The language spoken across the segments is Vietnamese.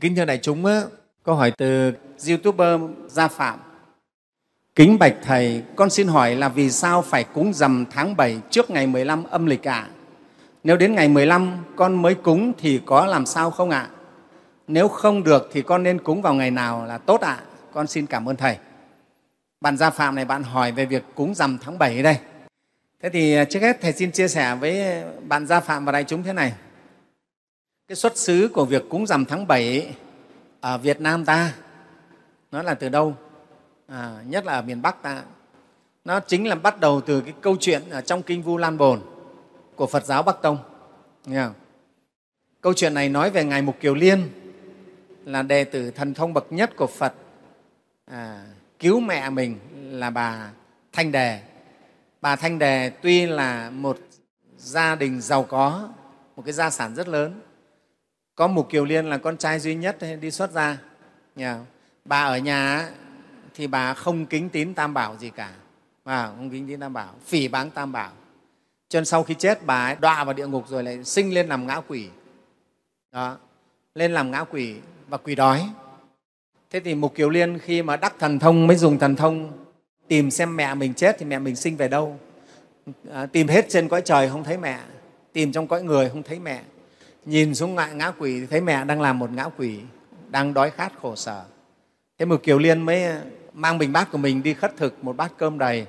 Kính thưa đại chúng, câu hỏi từ YouTuber Gia Phạm. Kính bạch Thầy, con xin hỏi là vì sao phải cúng dằm tháng 7 trước ngày 15 âm lịch ạ? À? Nếu đến ngày 15 con mới cúng thì có làm sao không ạ? À? Nếu không được thì con nên cúng vào ngày nào là tốt ạ? À? Con xin cảm ơn Thầy. Bạn Gia Phạm này bạn hỏi về việc cúng dằm tháng 7 đây. Thế thì trước hết Thầy xin chia sẻ với bạn Gia Phạm và đại chúng thế này cái xuất xứ của việc cúng rằm tháng bảy ở Việt Nam ta nó là từ đâu à, nhất là ở miền Bắc ta nó chính là bắt đầu từ cái câu chuyện ở trong kinh Vu Lan Bồn của Phật giáo Bắc Tông nghe không? câu chuyện này nói về ngài Mục Kiều Liên là đệ tử thần thông bậc nhất của Phật à, cứu mẹ mình là bà Thanh Đề bà Thanh Đề tuy là một gia đình giàu có một cái gia sản rất lớn có mục kiều liên là con trai duy nhất đi xuất ra nhà bà ở nhà thì bà không kính tín tam bảo gì cả mà không kính tín tam bảo phỉ báng tam bảo cho nên sau khi chết bà ấy đọa vào địa ngục rồi lại sinh lên làm ngã quỷ đó lên làm ngã quỷ và quỷ đói thế thì mục kiều liên khi mà đắc thần thông mới dùng thần thông tìm xem mẹ mình chết thì mẹ mình sinh về đâu à, tìm hết trên cõi trời không thấy mẹ tìm trong cõi người không thấy mẹ nhìn xuống ngại ngã quỷ thấy mẹ đang làm một ngã quỷ đang đói khát khổ sở thế một kiều liên mới ờ, mang bình bát của mình đi khất thực một bát cơm đầy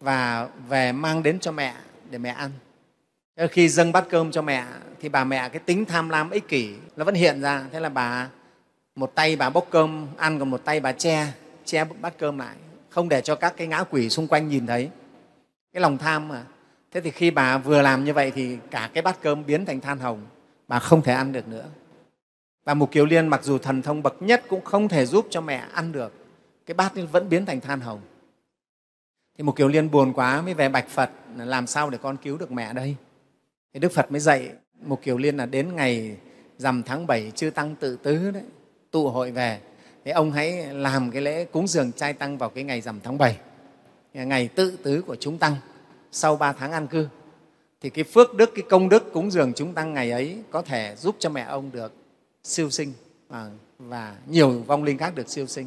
và về mang đến cho mẹ để mẹ ăn thế khi dâng bát cơm cho mẹ thì bà mẹ cái tính tham lam ích kỷ nó vẫn hiện ra thế là bà một tay bà bốc cơm ăn còn một tay bà che che bát cơm lại không để cho các cái ngã quỷ xung quanh nhìn thấy cái lòng tham mà thế thì khi bà vừa làm như vậy thì cả cái bát cơm biến thành than hồng bà không thể ăn được nữa bà mục kiều liên mặc dù thần thông bậc nhất cũng không thể giúp cho mẹ ăn được cái bát vẫn biến thành than hồng thì mục kiều liên buồn quá mới về bạch phật làm sao để con cứu được mẹ đây thì đức phật mới dạy mục kiều liên là đến ngày rằm tháng bảy chư tăng tự tứ đấy tụ hội về thì ông hãy làm cái lễ cúng dường trai tăng vào cái ngày rằm tháng bảy ngày tự tứ của chúng tăng sau ba tháng an cư thì cái phước đức cái công đức cúng dường chúng tăng ngày ấy có thể giúp cho mẹ ông được siêu sinh và, và nhiều vong linh khác được siêu sinh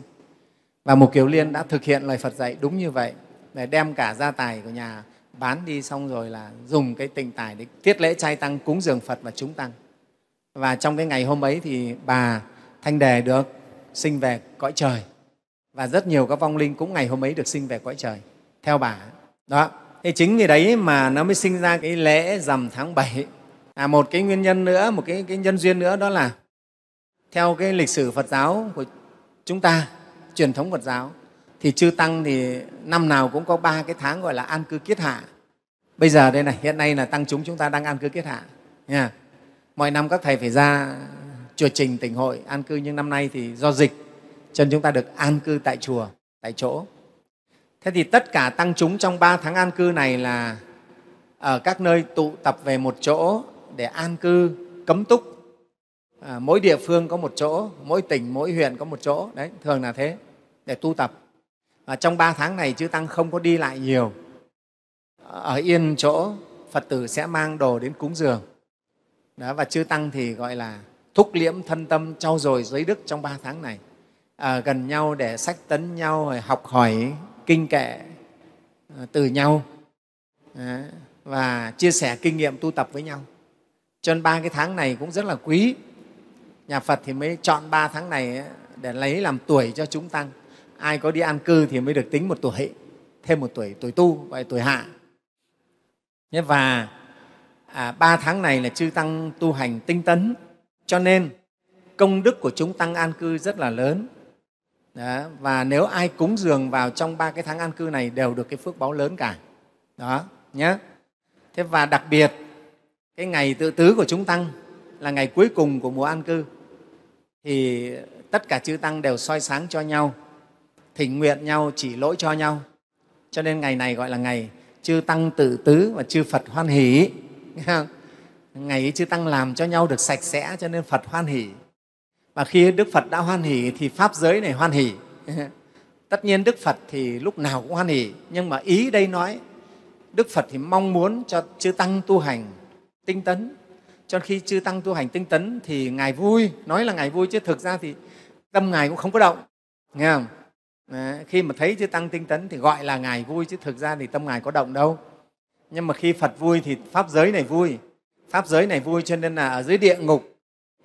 và mục kiều liên đã thực hiện lời phật dạy đúng như vậy để đem cả gia tài của nhà bán đi xong rồi là dùng cái tình tài để tiết lễ trai tăng cúng dường phật và chúng tăng và trong cái ngày hôm ấy thì bà thanh đề được sinh về cõi trời và rất nhiều các vong linh cũng ngày hôm ấy được sinh về cõi trời theo bà đó thì chính vì đấy mà nó mới sinh ra cái lễ rằm tháng 7. À, một cái nguyên nhân nữa, một cái, cái nhân duyên nữa đó là theo cái lịch sử Phật giáo của chúng ta, truyền thống Phật giáo, thì chư Tăng thì năm nào cũng có ba cái tháng gọi là an cư kiết hạ. Bây giờ đây này, hiện nay là Tăng chúng chúng ta đang an cư kiết hạ. Nha. Mọi năm các Thầy phải ra chùa trình tỉnh hội an cư, nhưng năm nay thì do dịch, cho nên chúng ta được an cư tại chùa, tại chỗ. Thế thì tất cả tăng chúng trong ba tháng an cư này là ở các nơi tụ tập về một chỗ để an cư cấm túc. À, mỗi địa phương có một chỗ, mỗi tỉnh, mỗi huyện có một chỗ, đấy thường là thế để tu tập. Và trong ba tháng này chư tăng không có đi lại nhiều. Ở yên chỗ Phật tử sẽ mang đồ đến cúng dường. Đó, và chư tăng thì gọi là thúc liễm thân tâm trau dồi giới đức trong ba tháng này à, gần nhau để sách tấn nhau rồi học hỏi kinh kệ à, từ nhau và chia sẻ kinh nghiệm tu tập với nhau cho nên ba cái tháng này cũng rất là quý nhà phật thì mới chọn ba tháng này để lấy làm tuổi cho chúng tăng ai có đi an cư thì mới được tính một tuổi thêm một tuổi tuổi tu gọi tuổi hạ và à, ba tháng này là chư tăng tu hành tinh tấn cho nên công đức của chúng tăng an cư rất là lớn đó. và nếu ai cúng dường vào trong ba cái tháng an cư này đều được cái phước báo lớn cả đó nhé thế và đặc biệt cái ngày tự tứ của chúng tăng là ngày cuối cùng của mùa an cư thì tất cả chư tăng đều soi sáng cho nhau thỉnh nguyện nhau chỉ lỗi cho nhau cho nên ngày này gọi là ngày chư tăng tự tứ và chư phật hoan hỷ ngày ấy chư tăng làm cho nhau được sạch sẽ cho nên phật hoan hỷ mà khi Đức Phật đã hoan hỷ thì Pháp giới này hoan hỷ. Tất nhiên Đức Phật thì lúc nào cũng hoan hỷ, nhưng mà ý đây nói Đức Phật thì mong muốn cho chư Tăng tu hành tinh tấn. Cho khi chư Tăng tu hành tinh tấn thì Ngài vui, nói là Ngài vui chứ thực ra thì tâm Ngài cũng không có động. Nghe không? khi mà thấy chư Tăng tinh tấn thì gọi là Ngài vui chứ thực ra thì tâm Ngài có động đâu. Nhưng mà khi Phật vui thì Pháp giới này vui, Pháp giới này vui cho nên là ở dưới địa ngục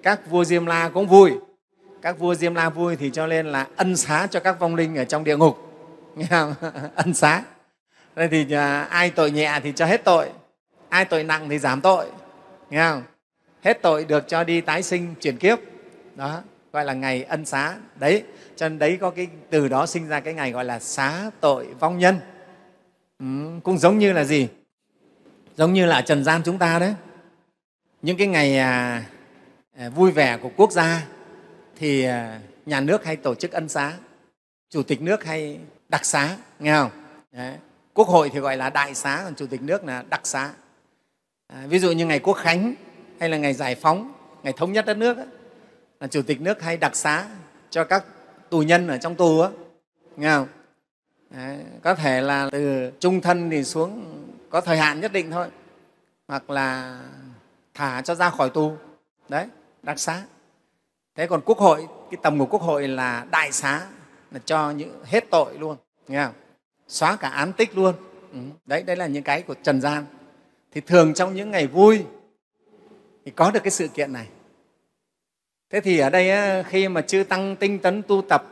các vua Diêm La cũng vui các vua diêm la vui thì cho nên là ân xá cho các vong linh ở trong địa ngục nghe không? ân xá đây thì à, ai tội nhẹ thì cho hết tội ai tội nặng thì giảm tội nghe không hết tội được cho đi tái sinh chuyển kiếp đó gọi là ngày ân xá đấy cho nên đấy có cái từ đó sinh ra cái ngày gọi là xá tội vong nhân ừ, cũng giống như là gì giống như là trần gian chúng ta đấy những cái ngày à, à vui vẻ của quốc gia thì à, nhà nước hay tổ chức ân xá chủ tịch nước hay đặc xá nghe không Đấy. quốc hội thì gọi là đại xá còn chủ tịch nước là đặc xá à, ví dụ như ngày quốc khánh hay là ngày giải phóng ngày thống nhất đất nước là chủ tịch nước hay đặc xá cho các tù nhân ở trong tù á nghe không Đấy. có thể là từ trung thân thì xuống có thời hạn nhất định thôi hoặc là thả cho ra khỏi tù đấy đặc xá thế còn quốc hội cái tầm của quốc hội là đại xá là cho những hết tội luôn nghe không? xóa cả án tích luôn ừ. đấy đấy là những cái của trần gian thì thường trong những ngày vui thì có được cái sự kiện này thế thì ở đây khi mà chư tăng tinh tấn tu tập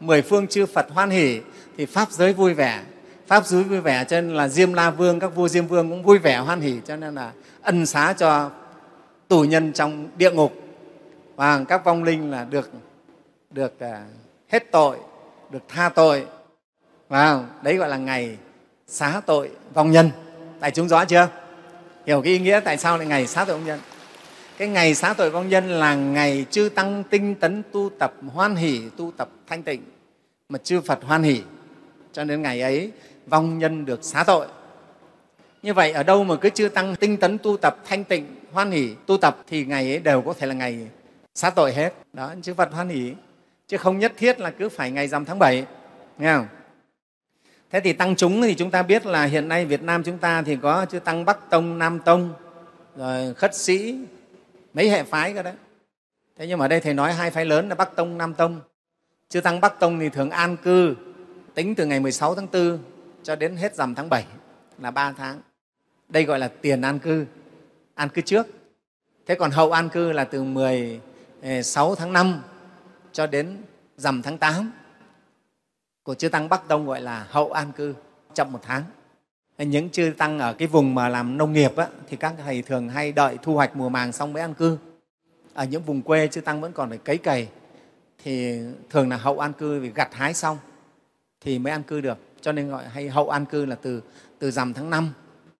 mười phương chư phật hoan hỉ thì pháp giới vui vẻ pháp giới vui vẻ cho nên là diêm la vương các vua diêm vương cũng vui vẻ hoan hỉ cho nên là ân xá cho tù nhân trong địa ngục và các vong linh là được được à, hết tội được tha tội và đấy gọi là ngày xá tội vong nhân tại chúng rõ chưa hiểu cái ý nghĩa tại sao lại ngày xá tội vong nhân cái ngày xá tội vong nhân là ngày chư tăng tinh tấn tu tập hoan hỷ tu tập thanh tịnh mà chư phật hoan hỷ cho đến ngày ấy vong nhân được xá tội như vậy ở đâu mà cứ chư tăng tinh tấn tu tập thanh tịnh hoan hỷ tu tập thì ngày ấy đều có thể là ngày xá tội hết đó chứ phật hoan hỷ chứ không nhất thiết là cứ phải ngày rằm tháng bảy nghe không thế thì tăng chúng thì chúng ta biết là hiện nay việt nam chúng ta thì có chư tăng bắc tông nam tông rồi khất sĩ mấy hệ phái cơ đấy thế nhưng mà ở đây thầy nói hai phái lớn là bắc tông nam tông chư tăng bắc tông thì thường an cư tính từ ngày 16 tháng 4 cho đến hết rằm tháng 7 là 3 tháng. Đây gọi là tiền an cư, an cư trước. Thế còn hậu an cư là từ 10 6 tháng 5 cho đến rằm tháng 8 của chư tăng Bắc đông gọi là hậu an cư chậm một tháng. Những chư tăng ở cái vùng mà làm nông nghiệp á, thì các thầy thường hay đợi thu hoạch mùa màng xong mới an cư. Ở những vùng quê chư tăng vẫn còn phải cấy cày thì thường là hậu an cư vì gặt hái xong thì mới an cư được. Cho nên gọi hay hậu an cư là từ từ rằm tháng 5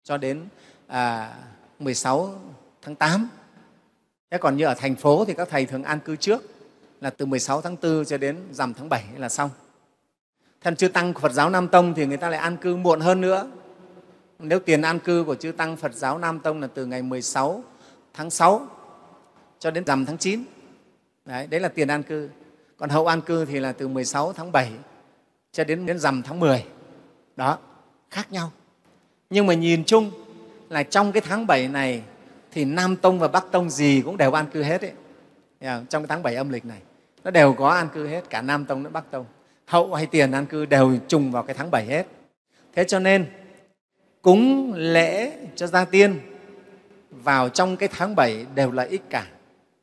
cho đến à, 16 tháng 8 Thế còn như ở thành phố thì các thầy thường an cư trước là từ 16 tháng 4 cho đến rằm tháng 7 là xong. Thân chư Tăng của Phật giáo Nam Tông thì người ta lại an cư muộn hơn nữa. Nếu tiền an cư của chư Tăng Phật giáo Nam Tông là từ ngày 16 tháng 6 cho đến rằm tháng 9. Đấy, đấy là tiền an cư. Còn hậu an cư thì là từ 16 tháng 7 cho đến đến rằm tháng 10. Đó, khác nhau. Nhưng mà nhìn chung là trong cái tháng 7 này thì Nam Tông và Bắc Tông gì cũng đều an cư hết ấy. Trong cái tháng 7 âm lịch này, nó đều có an cư hết, cả Nam Tông lẫn Bắc Tông. Hậu hay tiền an cư đều trùng vào cái tháng 7 hết. Thế cho nên, cúng lễ cho gia tiên vào trong cái tháng 7 đều là ích cả.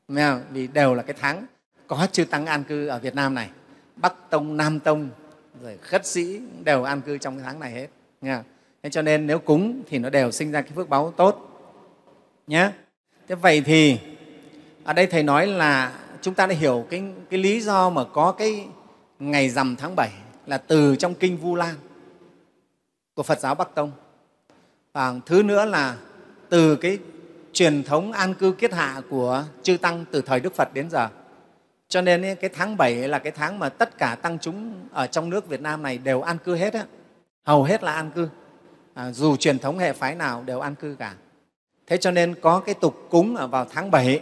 Không? Vì đều là cái tháng có chư tăng an cư ở Việt Nam này. Bắc Tông, Nam Tông, rồi khất sĩ đều an cư trong cái tháng này hết. Nghe Thế cho nên nếu cúng thì nó đều sinh ra cái phước báo tốt nhé thế vậy thì ở đây thầy nói là chúng ta đã hiểu cái, cái lý do mà có cái ngày rằm tháng 7 là từ trong kinh Vu Lan của Phật giáo Bắc Tông. Và thứ nữa là từ cái truyền thống an cư kiết hạ của chư tăng từ thời Đức Phật đến giờ. Cho nên cái tháng 7 là cái tháng mà tất cả tăng chúng ở trong nước Việt Nam này đều an cư hết, á. hầu hết là an cư. À, dù truyền thống hệ phái nào đều an cư cả. Thế cho nên có cái tục cúng ở vào tháng 7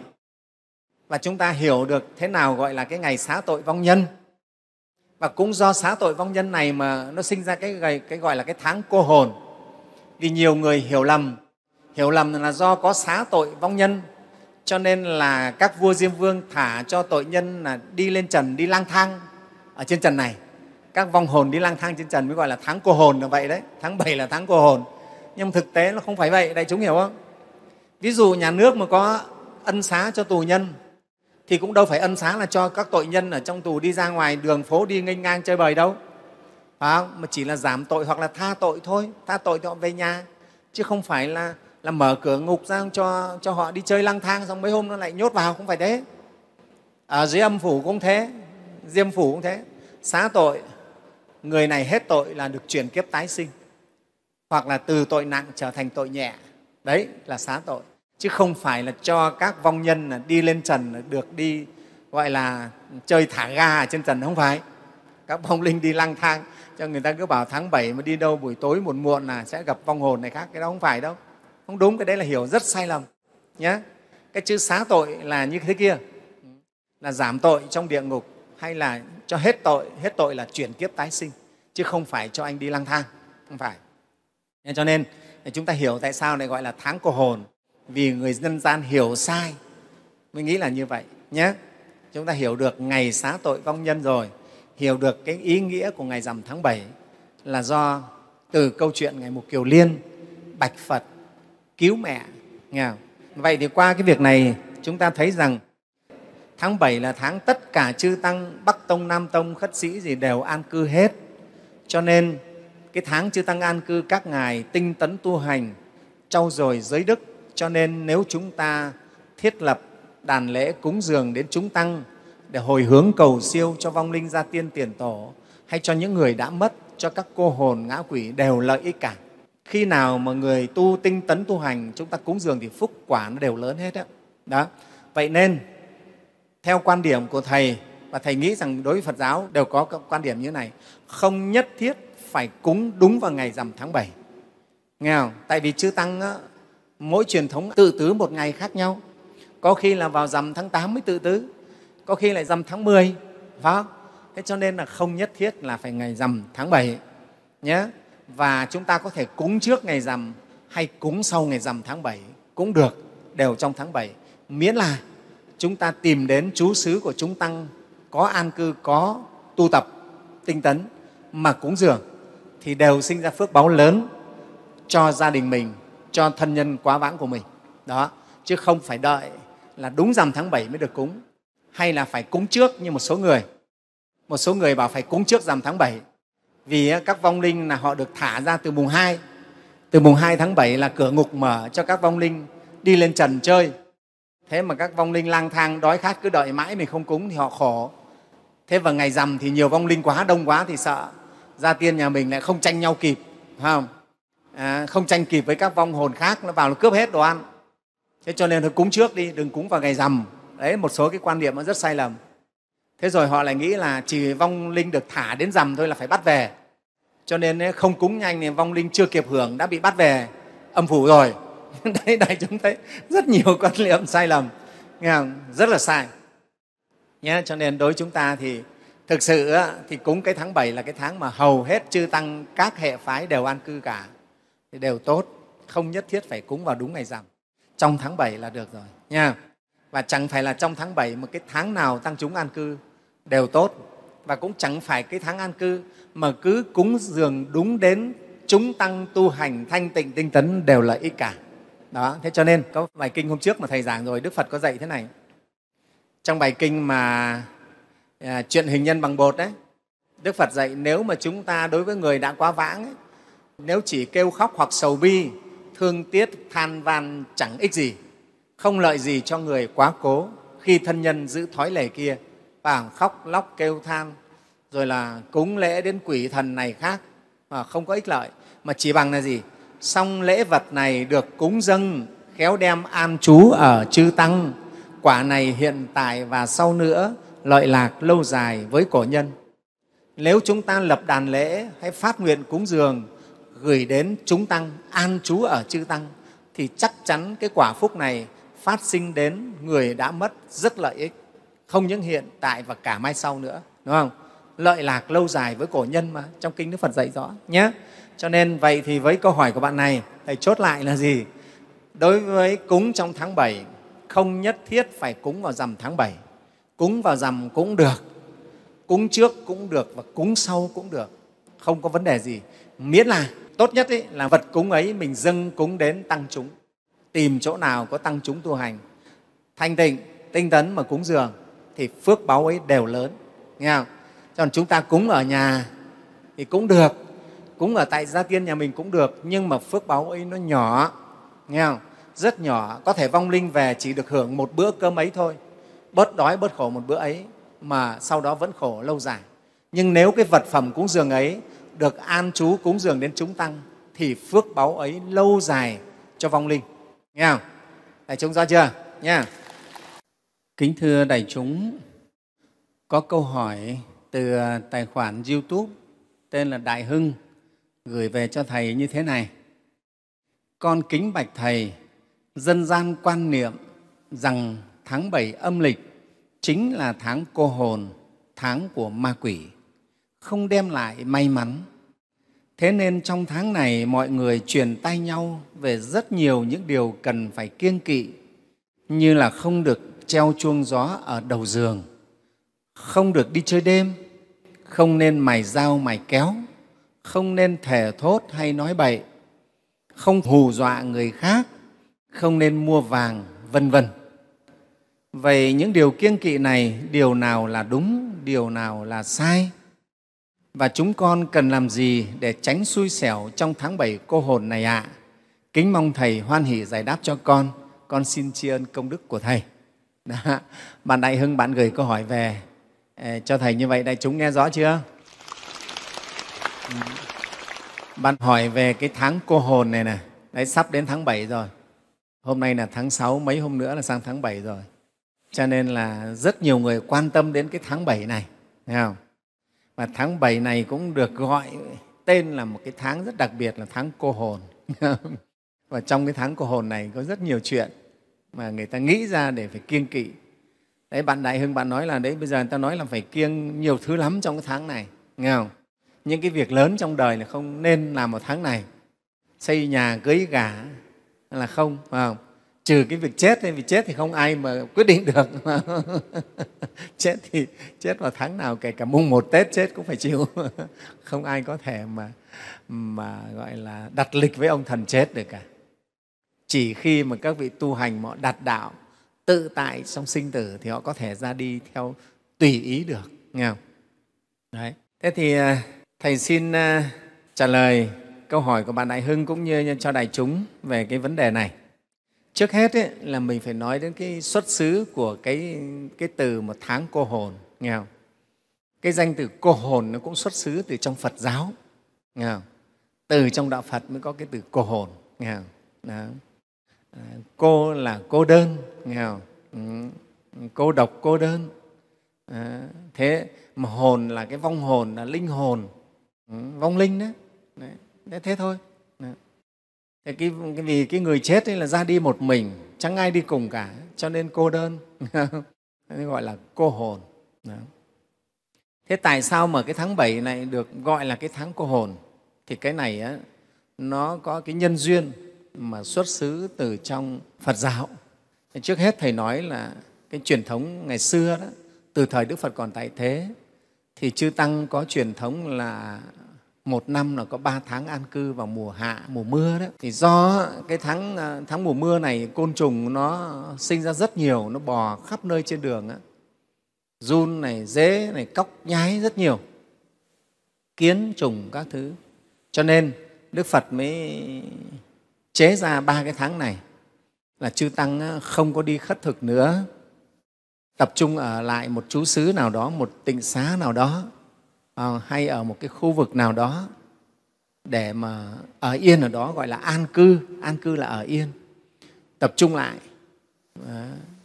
và chúng ta hiểu được thế nào gọi là cái ngày xá tội vong nhân. Và cũng do xá tội vong nhân này mà nó sinh ra cái, cái gọi là cái tháng cô hồn. Vì nhiều người hiểu lầm, hiểu lầm là do có xá tội vong nhân cho nên là các vua diêm vương thả cho tội nhân là đi lên trần đi lang thang ở trên trần này các vong hồn đi lang thang trên trần mới gọi là tháng cô hồn là vậy đấy tháng 7 là tháng cô hồn nhưng thực tế nó không phải vậy đại chúng hiểu không ví dụ nhà nước mà có ân xá cho tù nhân thì cũng đâu phải ân xá là cho các tội nhân ở trong tù đi ra ngoài đường phố đi nghênh ngang chơi bời đâu phải không? mà chỉ là giảm tội hoặc là tha tội thôi tha tội cho họ về nhà chứ không phải là là mở cửa ngục ra cho cho họ đi chơi lang thang xong mấy hôm nó lại nhốt vào không phải thế ở dưới âm phủ cũng thế diêm phủ cũng thế xá tội người này hết tội là được chuyển kiếp tái sinh hoặc là từ tội nặng trở thành tội nhẹ đấy là xá tội chứ không phải là cho các vong nhân đi lên trần được đi gọi là chơi thả ga ở trên trần không phải các vong linh đi lang thang cho người ta cứ bảo tháng 7 mà đi đâu buổi tối muộn muộn là sẽ gặp vong hồn này khác cái đó không phải đâu không đúng cái đấy là hiểu rất sai lầm nhé cái chữ xá tội là như thế kia là giảm tội trong địa ngục hay là cho hết tội hết tội là chuyển kiếp tái sinh chứ không phải cho anh đi lang thang không phải nên cho nên chúng ta hiểu tại sao lại gọi là tháng của hồn vì người dân gian hiểu sai mới nghĩ là như vậy nhé chúng ta hiểu được ngày xá tội vong nhân rồi hiểu được cái ý nghĩa của ngày rằm tháng bảy là do từ câu chuyện ngày mục kiều liên bạch phật cứu mẹ nghe không? vậy thì qua cái việc này chúng ta thấy rằng tháng bảy là tháng tất cả chư tăng bắc tông nam tông khất sĩ gì đều an cư hết cho nên cái tháng chư tăng an cư các ngài tinh tấn tu hành trau dồi giới đức cho nên nếu chúng ta thiết lập đàn lễ cúng dường đến chúng tăng để hồi hướng cầu siêu cho vong linh gia tiên tiền tổ hay cho những người đã mất cho các cô hồn ngã quỷ đều lợi ích cả khi nào mà người tu tinh tấn tu hành chúng ta cúng dường thì phúc quả nó đều lớn hết đó. đó vậy nên theo quan điểm của thầy và thầy nghĩ rằng đối với phật giáo đều có quan điểm như này không nhất thiết phải cúng đúng vào ngày rằm tháng 7. Nghe không? Tại vì chư Tăng á, mỗi truyền thống tự tứ một ngày khác nhau. Có khi là vào rằm tháng 8 mới tự tứ, có khi lại rằm tháng 10, phải không? Thế cho nên là không nhất thiết là phải ngày rằm tháng 7 nhé. Và chúng ta có thể cúng trước ngày rằm hay cúng sau ngày rằm tháng 7 cũng được, đều trong tháng 7. Miễn là chúng ta tìm đến chú xứ của chúng tăng có an cư, có tu tập, tinh tấn mà cúng dường thì đều sinh ra phước báo lớn cho gia đình mình, cho thân nhân quá vãng của mình. Đó, chứ không phải đợi là đúng rằm tháng 7 mới được cúng hay là phải cúng trước như một số người. Một số người bảo phải cúng trước rằm tháng 7 vì các vong linh là họ được thả ra từ mùng 2. Từ mùng 2 tháng 7 là cửa ngục mở cho các vong linh đi lên trần chơi. Thế mà các vong linh lang thang đói khát cứ đợi mãi mình không cúng thì họ khổ. Thế và ngày rằm thì nhiều vong linh quá đông quá thì sợ gia tiên nhà mình lại không tranh nhau kịp không à, không tranh kịp với các vong hồn khác nó vào nó cướp hết đồ ăn thế cho nên thôi cúng trước đi đừng cúng vào ngày rằm đấy một số cái quan niệm nó rất sai lầm thế rồi họ lại nghĩ là chỉ vong linh được thả đến rằm thôi là phải bắt về cho nên không cúng nhanh thì vong linh chưa kịp hưởng đã bị bắt về âm phủ rồi đấy đại chúng thấy rất nhiều quan niệm sai lầm nghe không? rất là sai nhé cho nên đối với chúng ta thì thực sự thì cúng cái tháng 7 là cái tháng mà hầu hết chư tăng các hệ phái đều an cư cả thì đều tốt không nhất thiết phải cúng vào đúng ngày rằm trong tháng 7 là được rồi nha và chẳng phải là trong tháng 7 một cái tháng nào tăng chúng an cư đều tốt và cũng chẳng phải cái tháng an cư mà cứ cúng dường đúng đến chúng tăng tu hành thanh tịnh tinh tấn đều là ích cả đó thế cho nên có bài kinh hôm trước mà thầy giảng rồi đức phật có dạy thế này trong bài kinh mà à, chuyện hình nhân bằng bột đấy đức phật dạy nếu mà chúng ta đối với người đã quá vãng ấy, nếu chỉ kêu khóc hoặc sầu bi thương tiếc than van chẳng ích gì không lợi gì cho người quá cố khi thân nhân giữ thói lề kia và khóc lóc kêu than rồi là cúng lễ đến quỷ thần này khác mà không có ích lợi mà chỉ bằng là gì xong lễ vật này được cúng dâng khéo đem an chú ở chư tăng quả này hiện tại và sau nữa lợi lạc lâu dài với cổ nhân. Nếu chúng ta lập đàn lễ hay phát nguyện cúng dường gửi đến chúng tăng, an trú ở chư tăng, thì chắc chắn cái quả phúc này phát sinh đến người đã mất rất lợi ích, không những hiện tại và cả mai sau nữa, đúng không? Lợi lạc lâu dài với cổ nhân mà, trong Kinh Đức Phật dạy rõ nhé. Cho nên vậy thì với câu hỏi của bạn này, Thầy chốt lại là gì? Đối với cúng trong tháng 7, không nhất thiết phải cúng vào rằm tháng 7 cúng vào rằm cũng được cúng trước cũng được và cúng sau cũng được không có vấn đề gì miễn là tốt nhất ấy, là vật cúng ấy mình dâng cúng đến tăng chúng tìm chỗ nào có tăng chúng tu hành thanh tịnh tinh tấn mà cúng dường thì phước báo ấy đều lớn nghe không còn chúng ta cúng ở nhà thì cũng được cúng ở tại gia tiên nhà mình cũng được nhưng mà phước báo ấy nó nhỏ nghe không rất nhỏ có thể vong linh về chỉ được hưởng một bữa cơm ấy thôi bớt đói bớt khổ một bữa ấy mà sau đó vẫn khổ lâu dài nhưng nếu cái vật phẩm cúng dường ấy được an chú cúng dường đến chúng tăng thì phước báu ấy lâu dài cho vong linh nghe không đại chúng ra chưa nha kính thưa đại chúng có câu hỏi từ ờ, tài khoản youtube tên là đại hưng gửi về cho thầy như thế này con kính bạch thầy dân gian quan niệm rằng tháng 7 âm lịch chính là tháng cô hồn, tháng của ma quỷ, không đem lại may mắn. Thế nên trong tháng này mọi người truyền tay nhau về rất nhiều những điều cần phải kiêng kỵ như là không được treo chuông gió ở đầu giường, không được đi chơi đêm, không nên mài dao mài kéo, không nên thề thốt hay nói bậy, không hù dọa người khác, không nên mua vàng, vân vân. Vậy những điều kiêng kỵ này, điều nào là đúng, điều nào là sai? Và chúng con cần làm gì để tránh xui xẻo trong tháng bảy cô hồn này ạ? À? Kính mong Thầy hoan hỷ giải đáp cho con. Con xin tri ân công đức của Thầy. Đó. Bạn Đại Hưng, bạn gửi câu hỏi về ờ, cho Thầy như vậy. Đại chúng nghe rõ chưa? Ừ. Bạn hỏi về cái tháng cô hồn này nè Đấy, sắp đến tháng 7 rồi. Hôm nay là tháng 6, mấy hôm nữa là sang tháng 7 rồi cho nên là rất nhiều người quan tâm đến cái tháng bảy này thấy không? và tháng bảy này cũng được gọi tên là một cái tháng rất đặc biệt là tháng cô hồn và trong cái tháng cô hồn này có rất nhiều chuyện mà người ta nghĩ ra để phải kiêng kỵ đấy bạn đại hưng bạn nói là đấy bây giờ người ta nói là phải kiêng nhiều thứ lắm trong cái tháng này nghe không những cái việc lớn trong đời là không nên làm vào tháng này xây nhà cưới gả là không phải không trừ cái việc chết nên vì chết thì không ai mà quyết định được chết thì chết vào tháng nào kể cả mùng một tết chết cũng phải chịu không ai có thể mà mà gọi là đặt lịch với ông thần chết được cả chỉ khi mà các vị tu hành họ đặt đạo tự tại trong sinh tử thì họ có thể ra đi theo tùy ý được nghe không? Đấy. thế thì à, thầy xin à, trả lời câu hỏi của bạn đại hưng cũng như cho đại chúng về cái vấn đề này trước hết ấy, là mình phải nói đến cái xuất xứ của cái, cái từ một tháng cô hồn nghe không? cái danh từ cô hồn nó cũng xuất xứ từ trong phật giáo nghe không? từ trong đạo phật mới có cái từ cô hồn nghe không? Đó. À, cô là cô đơn nghe không? Ừ, cô độc cô đơn à, thế mà hồn là cái vong hồn là linh hồn ừ, vong linh đó. đấy thế thôi Thế cái, vì cái người chết ấy là ra đi một mình, chẳng ai đi cùng cả, cho nên cô đơn, gọi là cô hồn. Đó. Thế tại sao mà cái tháng 7 này được gọi là cái tháng cô hồn? Thì cái này á, nó có cái nhân duyên mà xuất xứ từ trong Phật giáo. Trước hết Thầy nói là cái truyền thống ngày xưa đó, từ thời Đức Phật còn tại thế, thì Chư Tăng có truyền thống là một năm là có ba tháng an cư vào mùa hạ mùa mưa đó thì do cái tháng ờ, tháng mùa mưa này côn trùng nó sinh ra rất nhiều nó bò khắp nơi trên đường á run này dế này cóc nhái rất nhiều kiến trùng các thứ cho nên đức phật mới chế ra ba cái tháng này là chư tăng ờ, không có đi khất thực nữa tập trung ở lại một chú xứ nào đó một tịnh xá nào đó Ờ, hay ở một cái khu vực nào đó để mà ở yên ở đó gọi là an cư an cư là ở yên tập trung lại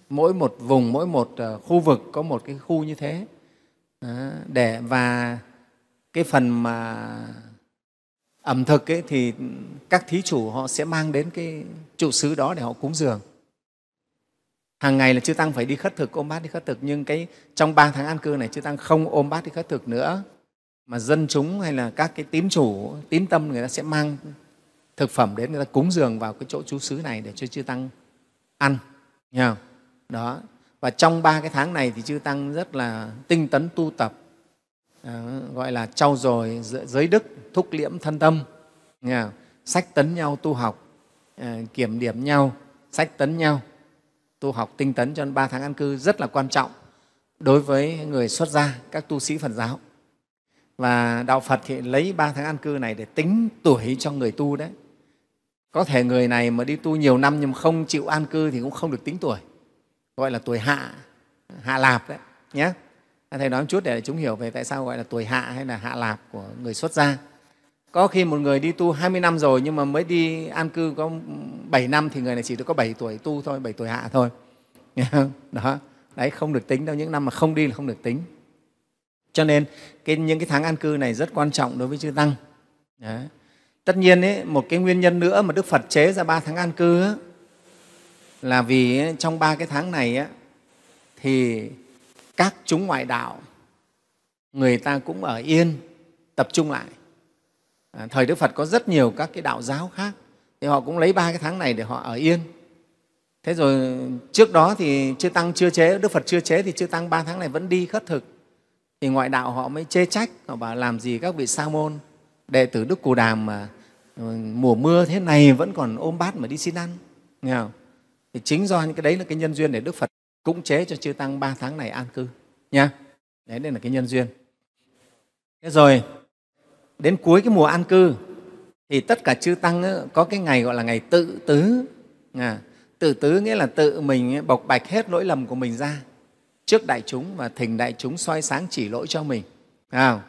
mỗi một vùng mỗi một ờ, khu vực có một cái khu như thế để và cái phần mà ẩm thực ấy, thì các thí chủ họ sẽ mang đến cái trụ xứ đó để họ cúng dường hàng ngày là chư tăng phải đi khất thực ôm bát đi khất thực nhưng cái trong ba tháng an cư này chư tăng không ôm bát đi khất thực nữa mà dân chúng hay là các cái tín chủ tín tâm người ta sẽ mang thực phẩm đến người ta cúng dường vào cái chỗ chú xứ này để cho chư tăng ăn Nghe đó và trong ba cái tháng này thì chư tăng rất là tinh tấn tu tập à, gọi là trau dồi giới đức thúc liễm thân tâm Nghe sách tấn nhau tu học à, kiểm điểm nhau sách tấn nhau tu học tinh tấn cho ba tháng an cư rất là quan trọng đối với người xuất gia các tu sĩ phật giáo và đạo phật thì lấy ba tháng an cư này để tính tuổi cho người tu đấy có thể người này mà đi tu nhiều năm nhưng không chịu an cư thì cũng không được tính tuổi gọi là tuổi hạ hạ lạp đấy nhé thầy nói một chút để chúng hiểu về tại sao gọi là tuổi hạ hay là hạ lạp của người xuất gia có khi một người đi tu 20 năm rồi nhưng mà mới đi an cư có 7 năm thì người này chỉ được có 7 tuổi tu thôi, 7 tuổi hạ thôi. Đó. Đấy không được tính đâu, những năm mà không đi là không được tính cho nên cái, những cái tháng an cư này rất quan trọng đối với chư tăng Đấy. tất nhiên ấy, một cái nguyên nhân nữa mà đức phật chế ra ba tháng an cư ấy, là vì trong ba cái tháng này ấy, thì các chúng ngoại đạo người ta cũng ở yên tập trung lại à, thời đức phật có rất nhiều các cái đạo giáo khác thì họ cũng lấy ba cái tháng này để họ ở yên thế rồi trước đó thì chưa tăng chưa chế đức phật chưa chế thì chưa tăng ba tháng này vẫn đi khất thực thì ngoại đạo họ mới chê trách họ bảo làm gì các vị sa môn đệ tử đức cù đàm mà ừ, mùa mưa thế này vẫn còn ôm bát mà đi xin ăn nghe không? thì chính do những cái đấy là cái nhân duyên để đức phật cũng chế cho chư tăng ba tháng này an cư nha đấy đây là cái nhân duyên thế rồi đến cuối cái mùa an cư thì tất cả chư tăng có cái ngày gọi là ngày tự tứ tự tứ nghĩa là tự mình bộc bạch hết lỗi lầm của mình ra trước đại chúng và thỉnh đại chúng soi sáng chỉ lỗi cho mình à,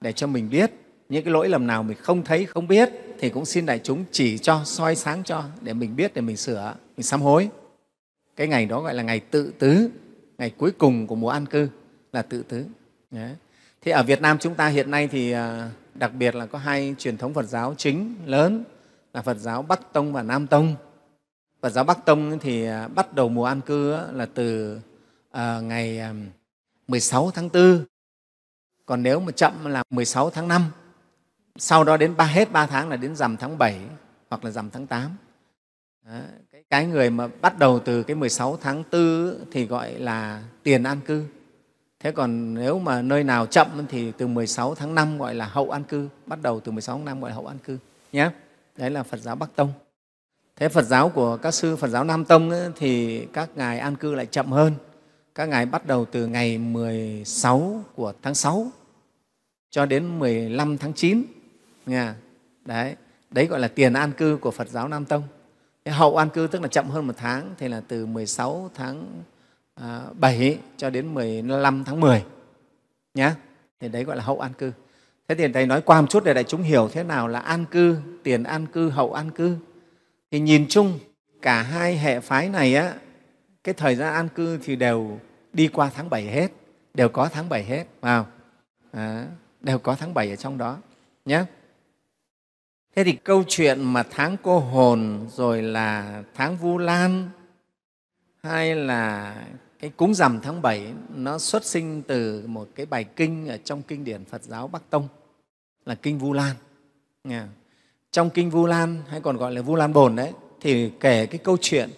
để cho mình biết những cái lỗi lầm nào mình không thấy không biết thì cũng xin đại chúng chỉ cho soi sáng cho để mình biết để mình sửa mình sám hối cái ngày đó gọi là ngày tự tứ ngày cuối cùng của mùa an cư là tự tứ Đấy. thế ở việt nam chúng ta hiện nay thì à, đặc biệt là có hai truyền thống phật giáo chính lớn là phật giáo bắc tông và nam tông phật giáo bắc tông thì à, bắt đầu mùa an cư là từ Ờ, ngày 16 ờ, tháng 4 còn nếu mà chậm là 16 tháng 5 sau đó đến ba hết 3 tháng là đến rằm tháng 7 hoặc là rằm tháng 8 đó. cái, người mà bắt đầu từ cái 16 tháng 4 thì gọi là tiền an cư thế còn nếu mà nơi nào chậm thì từ 16 tháng 5 gọi là hậu an cư bắt đầu từ 16 tháng 5 gọi là hậu an cư Nhá. đấy là Phật giáo Bắc Tông thế Phật giáo của các sư Phật giáo Nam Tông ấy, thì các ngài an cư lại chậm hơn các Ngài bắt đầu từ ngày 16 của tháng 6 cho đến 15 tháng 9. nha đấy, đấy gọi là tiền an cư của Phật giáo Nam Tông. Hậu an cư tức là chậm hơn một tháng thì là từ 16 tháng 7 à, cho đến 15 tháng 10. Nhá. Thì đấy gọi là hậu an cư. Thế thì Thầy nói qua một chút để đại chúng hiểu thế nào là an cư, tiền an cư, hậu an cư. Thì nhìn chung cả hai hệ phái này á, cái thời gian an cư thì đều đi qua tháng bảy hết đều có tháng bảy hết vào à, đều có tháng bảy ở trong đó nhé thế thì câu chuyện mà tháng cô hồn rồi là tháng vu lan hay là cái cúng rằm tháng bảy nó xuất sinh từ một cái bài kinh ở trong kinh điển Phật giáo Bắc Tông là kinh Vu Lan. Trong kinh Vu Lan hay còn gọi là Vu Lan Bồn đấy thì kể cái câu chuyện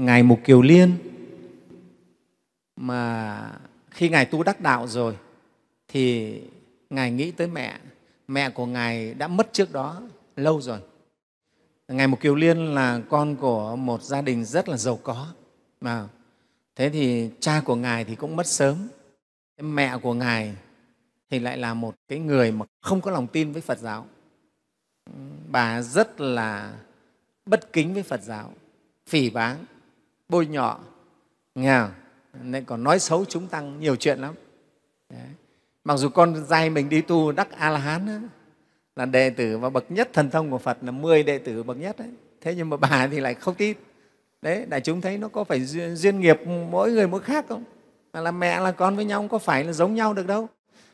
ngài mục kiều liên mà khi ngài tu đắc đạo rồi thì ngài nghĩ tới mẹ mẹ của ngài đã mất trước đó lâu rồi ngài mục kiều liên là con của một gia đình rất là giàu có mà thế thì cha của ngài thì cũng mất sớm mẹ của ngài thì lại là một cái người mà không có lòng tin với phật giáo bà rất là bất kính với phật giáo phỉ báng bôi nhọ nghèo nên còn nói xấu chúng tăng nhiều chuyện lắm Đấy. mặc dù con trai mình đi tu đắc a la hán là đệ tử và bậc nhất thần thông của phật là 10 đệ tử bậc nhất đấy thế nhưng mà bà thì lại không tin đấy đại chúng thấy nó có phải duyên, duyên nghiệp mỗi người mỗi khác không mà là mẹ là con với nhau không có phải là giống nhau được đâu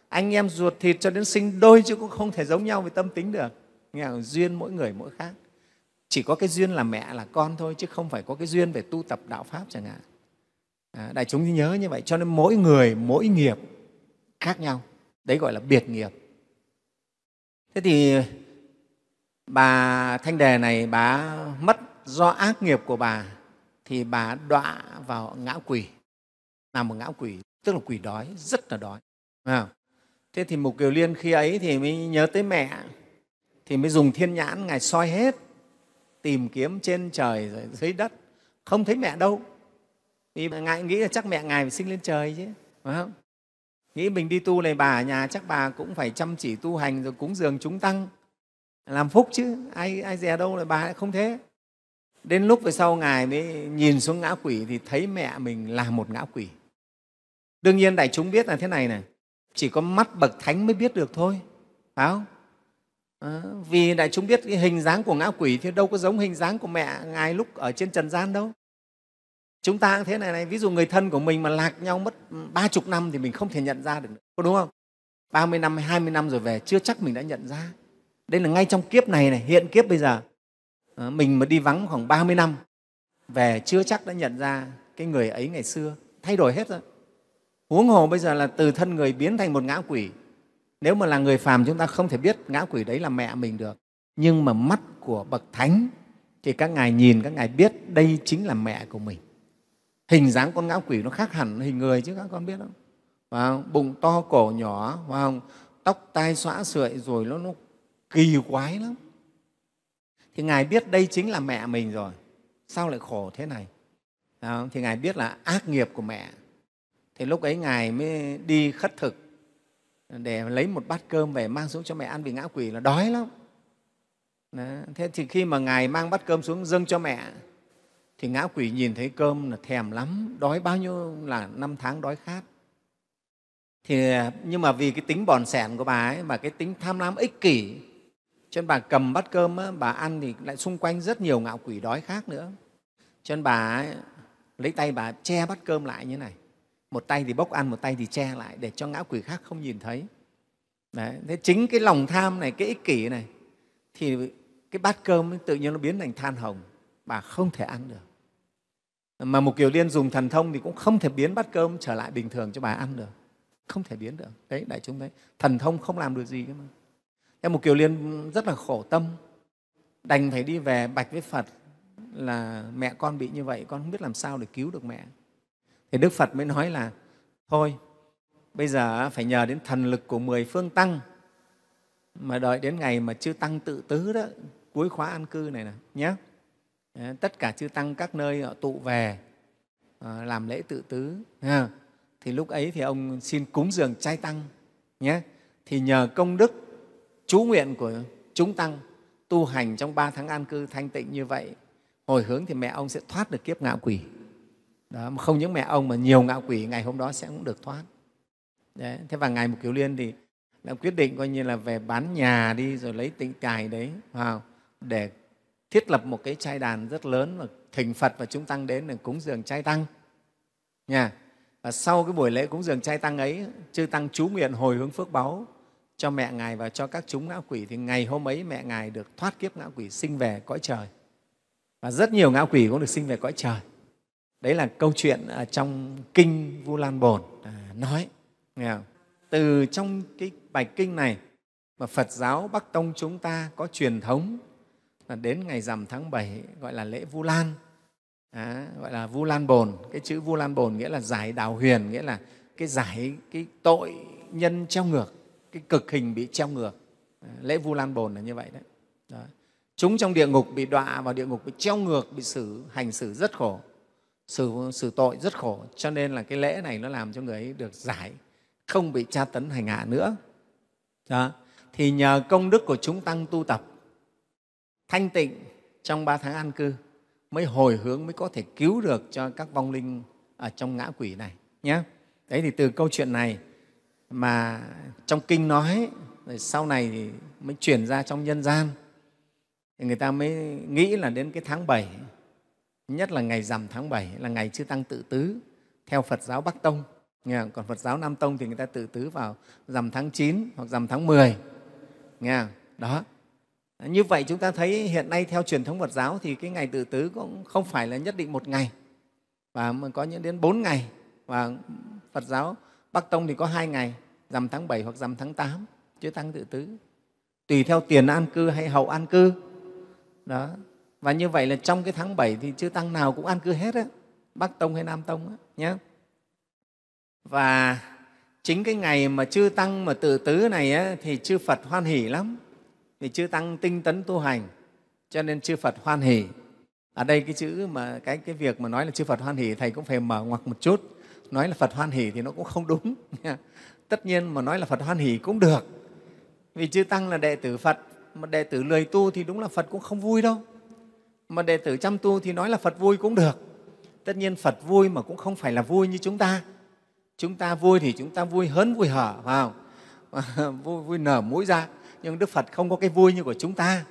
anh em ruột thịt cho đến sinh đôi chứ cũng không thể giống nhau về tâm tính được nghe là duyên mỗi người mỗi khác chỉ có cái duyên là mẹ là con thôi chứ không phải có cái duyên về tu tập đạo pháp chẳng hạn à, đại chúng nhớ như vậy cho nên mỗi người mỗi nghiệp khác nhau đấy gọi là biệt nghiệp thế thì bà thanh đề này bà mất do ác nghiệp của bà thì bà đọa vào ngã quỷ làm một ngã quỷ tức là quỷ đói rất là đói à. thế thì mục kiều liên khi ấy thì mới nhớ tới mẹ thì mới dùng thiên nhãn ngài soi hết tìm kiếm trên trời rồi dưới đất không thấy mẹ đâu vì ngài nghĩ là chắc mẹ ngài phải sinh lên trời chứ phải không nghĩ mình đi tu này bà ở nhà chắc bà cũng phải chăm chỉ tu hành rồi cúng dường chúng tăng làm phúc chứ ai ai dè đâu là bà lại không thế đến lúc về sau ngài mới nhìn xuống ngã quỷ thì thấy mẹ mình là một ngã quỷ đương nhiên đại chúng biết là thế này này chỉ có mắt bậc thánh mới biết được thôi phải không À, vì đại chúng biết cái hình dáng của ngã quỷ thì đâu có giống hình dáng của mẹ ngài lúc ở trên trần gian đâu chúng ta cũng thế này này ví dụ người thân của mình mà lạc nhau mất ba chục năm thì mình không thể nhận ra được nữa, có đúng không ba mươi năm hai mươi năm rồi về chưa chắc mình đã nhận ra đây là ngay trong kiếp này này hiện kiếp bây giờ à, mình mà đi vắng khoảng ba mươi năm về chưa chắc đã nhận ra cái người ấy ngày xưa thay đổi hết rồi huống hồ bây giờ là từ thân người biến thành một ngã quỷ nếu mà là người phàm chúng ta không thể biết ngã quỷ đấy là mẹ mình được nhưng mà mắt của bậc thánh thì các ngài nhìn các ngài biết đây chính là mẹ của mình hình dáng con ngã quỷ nó khác hẳn hình người chứ các con biết không, phải không? bụng to cổ nhỏ phải không? tóc tai xõa sợi rồi nó, nó kỳ quái lắm thì ngài biết đây chính là mẹ mình rồi sao lại khổ thế này Đó, thì ngài biết là ác nghiệp của mẹ thì lúc ấy ngài mới đi khất thực để lấy một bát cơm về mang xuống cho mẹ ăn vì ngã quỷ là đói lắm đó. thế thì khi mà ngài mang bát cơm xuống dâng cho mẹ thì ngã quỷ nhìn thấy cơm là thèm lắm đói bao nhiêu là năm tháng đói khát thì nhưng mà vì cái tính bòn sẻn của bà ấy và cái tính tham lam ích kỷ cho nên bà cầm bát cơm á, bà ăn thì lại xung quanh rất nhiều ngạo quỷ đói khác nữa cho nên bà ấy, lấy tay bà che bát cơm lại như thế này một tay thì bốc ăn một tay thì che lại để cho ngã quỷ khác không nhìn thấy Đấy, thế chính cái lòng tham này cái ích kỷ này thì cái bát cơm tự nhiên nó biến thành than hồng bà không thể ăn được mà một kiều liên dùng thần thông thì cũng không thể biến bát cơm trở lại bình thường cho bà ăn được không thể biến được đấy đại chúng đấy thần thông không làm được gì cơ mà em một kiều liên rất là khổ tâm đành phải đi về bạch với phật là mẹ con bị như vậy con không biết làm sao để cứu được mẹ thì Đức Phật mới nói là thôi, bây giờ phải nhờ đến thần lực của mười phương Tăng mà đợi đến ngày mà chư Tăng tự tứ đó, cuối khóa an cư này nè nhé. Ờ, tất cả chư Tăng các nơi họ tụ về ờ, làm lễ tự tứ. Thì lúc ấy thì ông xin cúng dường trai Tăng nhé. Thì nhờ công đức chú nguyện của chúng Tăng tu hành trong ba tháng an cư thanh tịnh như vậy, hồi hướng thì mẹ ông sẽ thoát được kiếp ngạo quỷ đó, không những mẹ ông mà nhiều ngạo quỷ ngày hôm đó sẽ cũng được thoát đấy. thế và ngài mục kiều liên thì đã quyết định coi như là về bán nhà đi rồi lấy tịnh cài đấy vào để thiết lập một cái trai đàn rất lớn và thỉnh phật và chúng tăng đến để cúng dường trai tăng nha và sau cái buổi lễ cúng dường trai tăng ấy chư tăng chú nguyện hồi hướng phước báu cho mẹ ngài và cho các chúng ngã quỷ thì ngày hôm ấy mẹ ngài được thoát kiếp ngã quỷ sinh về cõi trời và rất nhiều ngã quỷ cũng được sinh về cõi trời đấy là câu chuyện ở à, trong kinh vu lan bồn à, nói nghe không? từ trong cái bài kinh này mà phật giáo bắc tông chúng ta có truyền thống là đến ngày rằm tháng 7 gọi là lễ vu lan à, gọi là vu lan bồn cái chữ vu lan bồn nghĩa là giải đào huyền nghĩa là cái giải cái tội nhân treo ngược cái cực hình bị treo ngược lễ vu lan bồn là như vậy đấy đó. chúng trong địa ngục bị đọa vào địa ngục bị treo ngược bị xử hành xử rất khổ xử, xử tội rất khổ cho nên là cái lễ này nó làm cho người ấy được giải không bị tra tấn hành hạ nữa Đó. thì nhờ công đức của chúng tăng tu tập thanh tịnh trong ba tháng an cư mới hồi hướng mới có thể cứu được cho các vong linh ở trong ngã quỷ này nhé đấy thì từ câu chuyện này mà trong kinh nói rồi sau này thì mới chuyển ra trong nhân gian thì người ta mới nghĩ là đến cái tháng 7 nhất là ngày rằm tháng 7 là ngày chư tăng tự tứ theo Phật giáo Bắc Tông. Nghe không? Còn Phật giáo Nam Tông thì người ta tự tứ vào rằm tháng 9 hoặc rằm tháng 10. Nghe không? Đó. Như vậy chúng ta thấy hiện nay theo truyền thống Phật giáo thì cái ngày tự tứ cũng không phải là nhất định một ngày và có những đến bốn ngày và Phật giáo Bắc Tông thì có hai ngày rằm tháng 7 hoặc rằm tháng 8 chứ tăng tự tứ tùy theo tiền an cư hay hậu an cư đó và như vậy là trong cái tháng 7 thì chư Tăng nào cũng ăn cư hết, á, Bắc Tông hay Nam Tông á, nhé. Và chính cái ngày mà chư Tăng mà tự tứ này á, thì chư Phật hoan hỷ lắm, vì chư Tăng tinh tấn tu hành, cho nên chư Phật hoan hỷ. Ở đây cái chữ mà cái cái việc mà nói là chư Phật hoan hỷ thầy cũng phải mở ngoặc một chút. Nói là Phật hoan hỷ thì nó cũng không đúng. Tất nhiên mà nói là Phật hoan hỷ cũng được. Vì chư tăng là đệ tử Phật mà đệ tử lười tu thì đúng là Phật cũng không vui đâu mà đệ tử chăm tu thì nói là phật vui cũng được tất nhiên phật vui mà cũng không phải là vui như chúng ta chúng ta vui thì chúng ta vui hớn vui hở vào vui, vui nở mũi ra nhưng đức phật không có cái vui như của chúng ta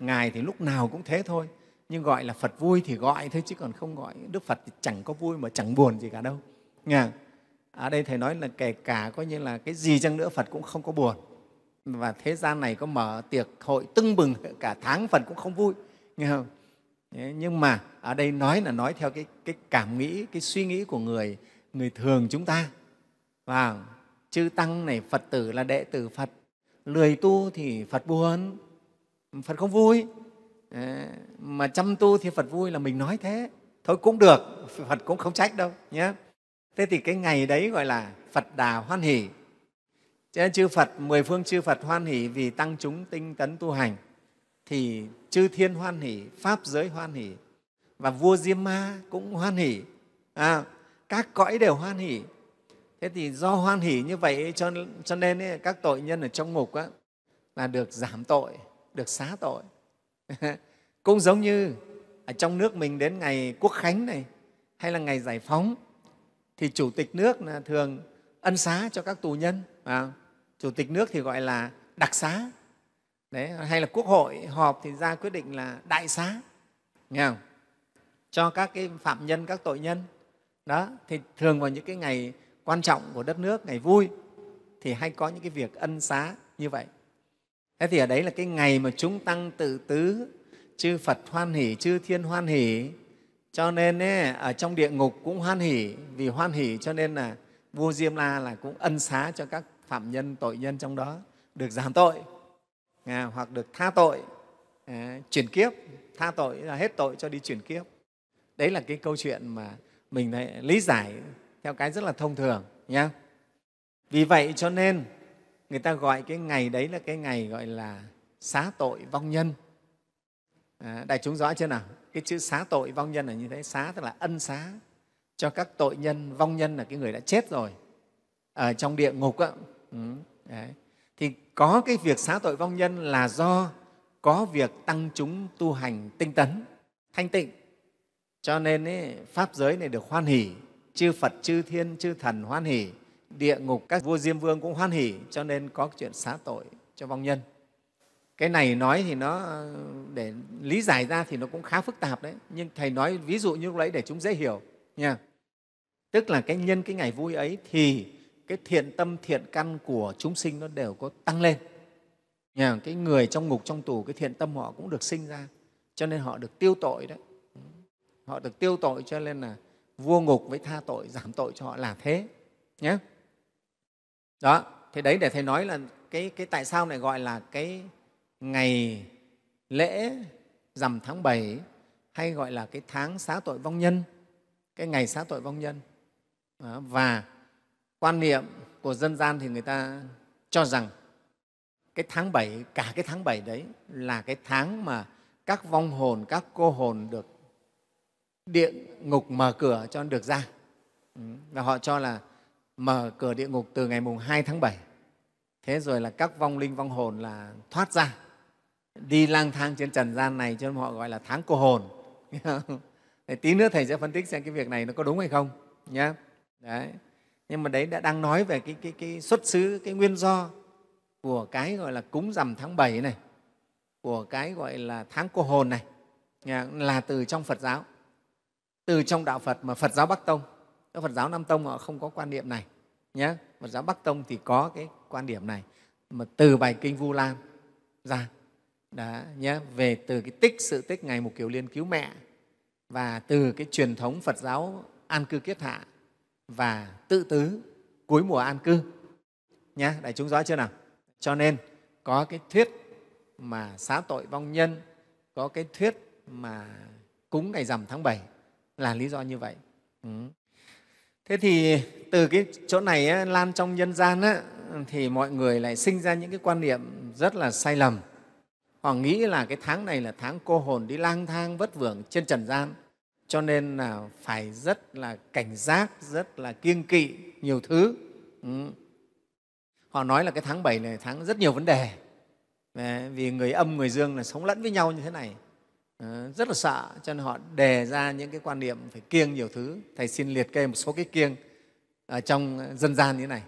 ngài thì lúc nào cũng thế thôi nhưng gọi là phật vui thì gọi thôi chứ còn không gọi đức phật thì chẳng có vui mà chẳng buồn gì cả đâu Nghe? ở đây thầy nói là kể cả coi như là cái gì chăng nữa phật cũng không có buồn và thế gian này có mở tiệc hội tưng bừng cả tháng phật cũng không vui nghe không nhưng mà ở đây nói là nói theo cái, cái cảm nghĩ cái suy nghĩ của người người thường chúng ta và vâng, chư tăng này phật tử là đệ tử phật lười tu thì phật buồn phật không vui mà chăm tu thì phật vui là mình nói thế thôi cũng được phật cũng không trách đâu nhé thế thì cái ngày đấy gọi là phật đà hoan hỷ chư phật mười phương chư phật hoan hỷ vì tăng chúng tinh tấn tu hành thì chư thiên hoan hỷ pháp giới hoan hỷ và vua diêm ma cũng hoan hỷ à, các cõi đều hoan hỷ thế thì do hoan hỷ như vậy cho, cho nên ấy, các tội nhân ở trong ngục á, là được giảm tội được xá tội cũng giống như ở trong nước mình đến ngày quốc khánh này hay là ngày giải phóng thì chủ tịch nước là thường ân xá cho các tù nhân à, chủ tịch nước thì gọi là đặc xá đấy hay là quốc hội họp thì ra quyết định là đại xá nghe không? cho các cái phạm nhân các tội nhân đó thì thường vào những cái ngày quan trọng của đất nước ngày vui thì hay có những cái việc ân xá như vậy thế thì ở đấy là cái ngày mà chúng tăng tự tứ chư phật hoan hỷ chư thiên hoan hỷ cho nên ấy, ở trong địa ngục cũng hoan hỷ vì hoan hỷ cho nên là vua diêm la là cũng ân xá cho các phạm nhân tội nhân trong đó được giảm tội à, hoặc được tha tội à, chuyển kiếp tha tội là hết tội cho đi chuyển kiếp đấy là cái câu chuyện mà mình lại lý giải theo cái rất là thông thường nhé vì vậy cho nên người ta gọi cái ngày đấy là cái ngày gọi là xá tội vong nhân à, đại chúng rõ chưa nào cái chữ xá tội vong nhân là như thế xá tức là ân xá cho các tội nhân vong nhân là cái người đã chết rồi ở trong địa ngục á ừ, đấy thì có cái việc xá tội vong nhân là do có việc tăng chúng tu hành tinh tấn thanh tịnh cho nên ấy, pháp giới này được hoan hỷ chư phật chư thiên chư thần hoan hỷ địa ngục các vua diêm vương cũng hoan hỷ cho nên có chuyện xá tội cho vong nhân cái này nói thì nó để lý giải ra thì nó cũng khá phức tạp đấy nhưng thầy nói ví dụ như lúc đấy để chúng dễ hiểu nha tức là cái nhân cái ngày vui ấy thì cái thiện tâm thiện căn của chúng sinh nó đều có tăng lên nhà cái người trong ngục trong tù cái thiện tâm họ cũng được sinh ra cho nên họ được tiêu tội đấy họ được tiêu tội cho nên là vua ngục với tha tội giảm tội cho họ là thế nhé đó thế đấy để thầy nói là cái, cái tại sao lại gọi là cái ngày lễ rằm tháng 7 hay gọi là cái tháng xá tội vong nhân cái ngày xá tội vong nhân và quan niệm của dân gian thì người ta cho rằng cái tháng bảy cả cái tháng bảy đấy là cái tháng mà các vong hồn các cô hồn được địa ngục mở cửa cho được ra ừ, và họ cho là mở cửa địa ngục từ ngày mùng 2 tháng 7. Thế rồi là các vong linh, vong hồn là thoát ra, đi lang thang trên trần gian này cho nên họ gọi là tháng cô hồn. Thì tí nữa Thầy sẽ phân tích xem cái việc này nó có đúng hay không. Nhá. Đấy nhưng mà đấy đã đang nói về cái, cái, cái xuất xứ cái nguyên do của cái gọi là cúng rằm tháng 7 này của cái gọi là tháng cô hồn này là từ trong Phật giáo từ trong đạo Phật mà Phật giáo Bắc Tông các Phật giáo Nam Tông họ không có quan niệm này nhé Phật giáo Bắc Tông thì có cái quan điểm này mà từ bài kinh Vu Lan ra đó, nhé về từ cái tích sự tích ngày một kiều liên cứu mẹ và từ cái truyền thống Phật giáo An cư kiết hạ và tự tứ cuối mùa an cư nhá đại chúng rõ chưa nào cho nên có cái thuyết mà xá tội vong nhân có cái thuyết mà cúng ngày rằm tháng 7 là lý do như vậy ừ. thế thì từ cái chỗ này á, lan trong nhân gian á, thì mọi người lại sinh ra những cái quan niệm rất là sai lầm họ nghĩ là cái tháng này là tháng cô hồn đi lang thang vất vưởng trên trần gian cho nên là phải rất là cảnh giác rất là kiêng kỵ nhiều thứ ừ. họ nói là cái tháng 7 này tháng rất nhiều vấn đề Đấy, vì người âm người dương là sống lẫn với nhau như thế này à, rất là sợ cho nên họ đề ra những cái quan niệm phải kiêng nhiều thứ thầy xin liệt kê một số cái kiêng ở trong dân gian như thế này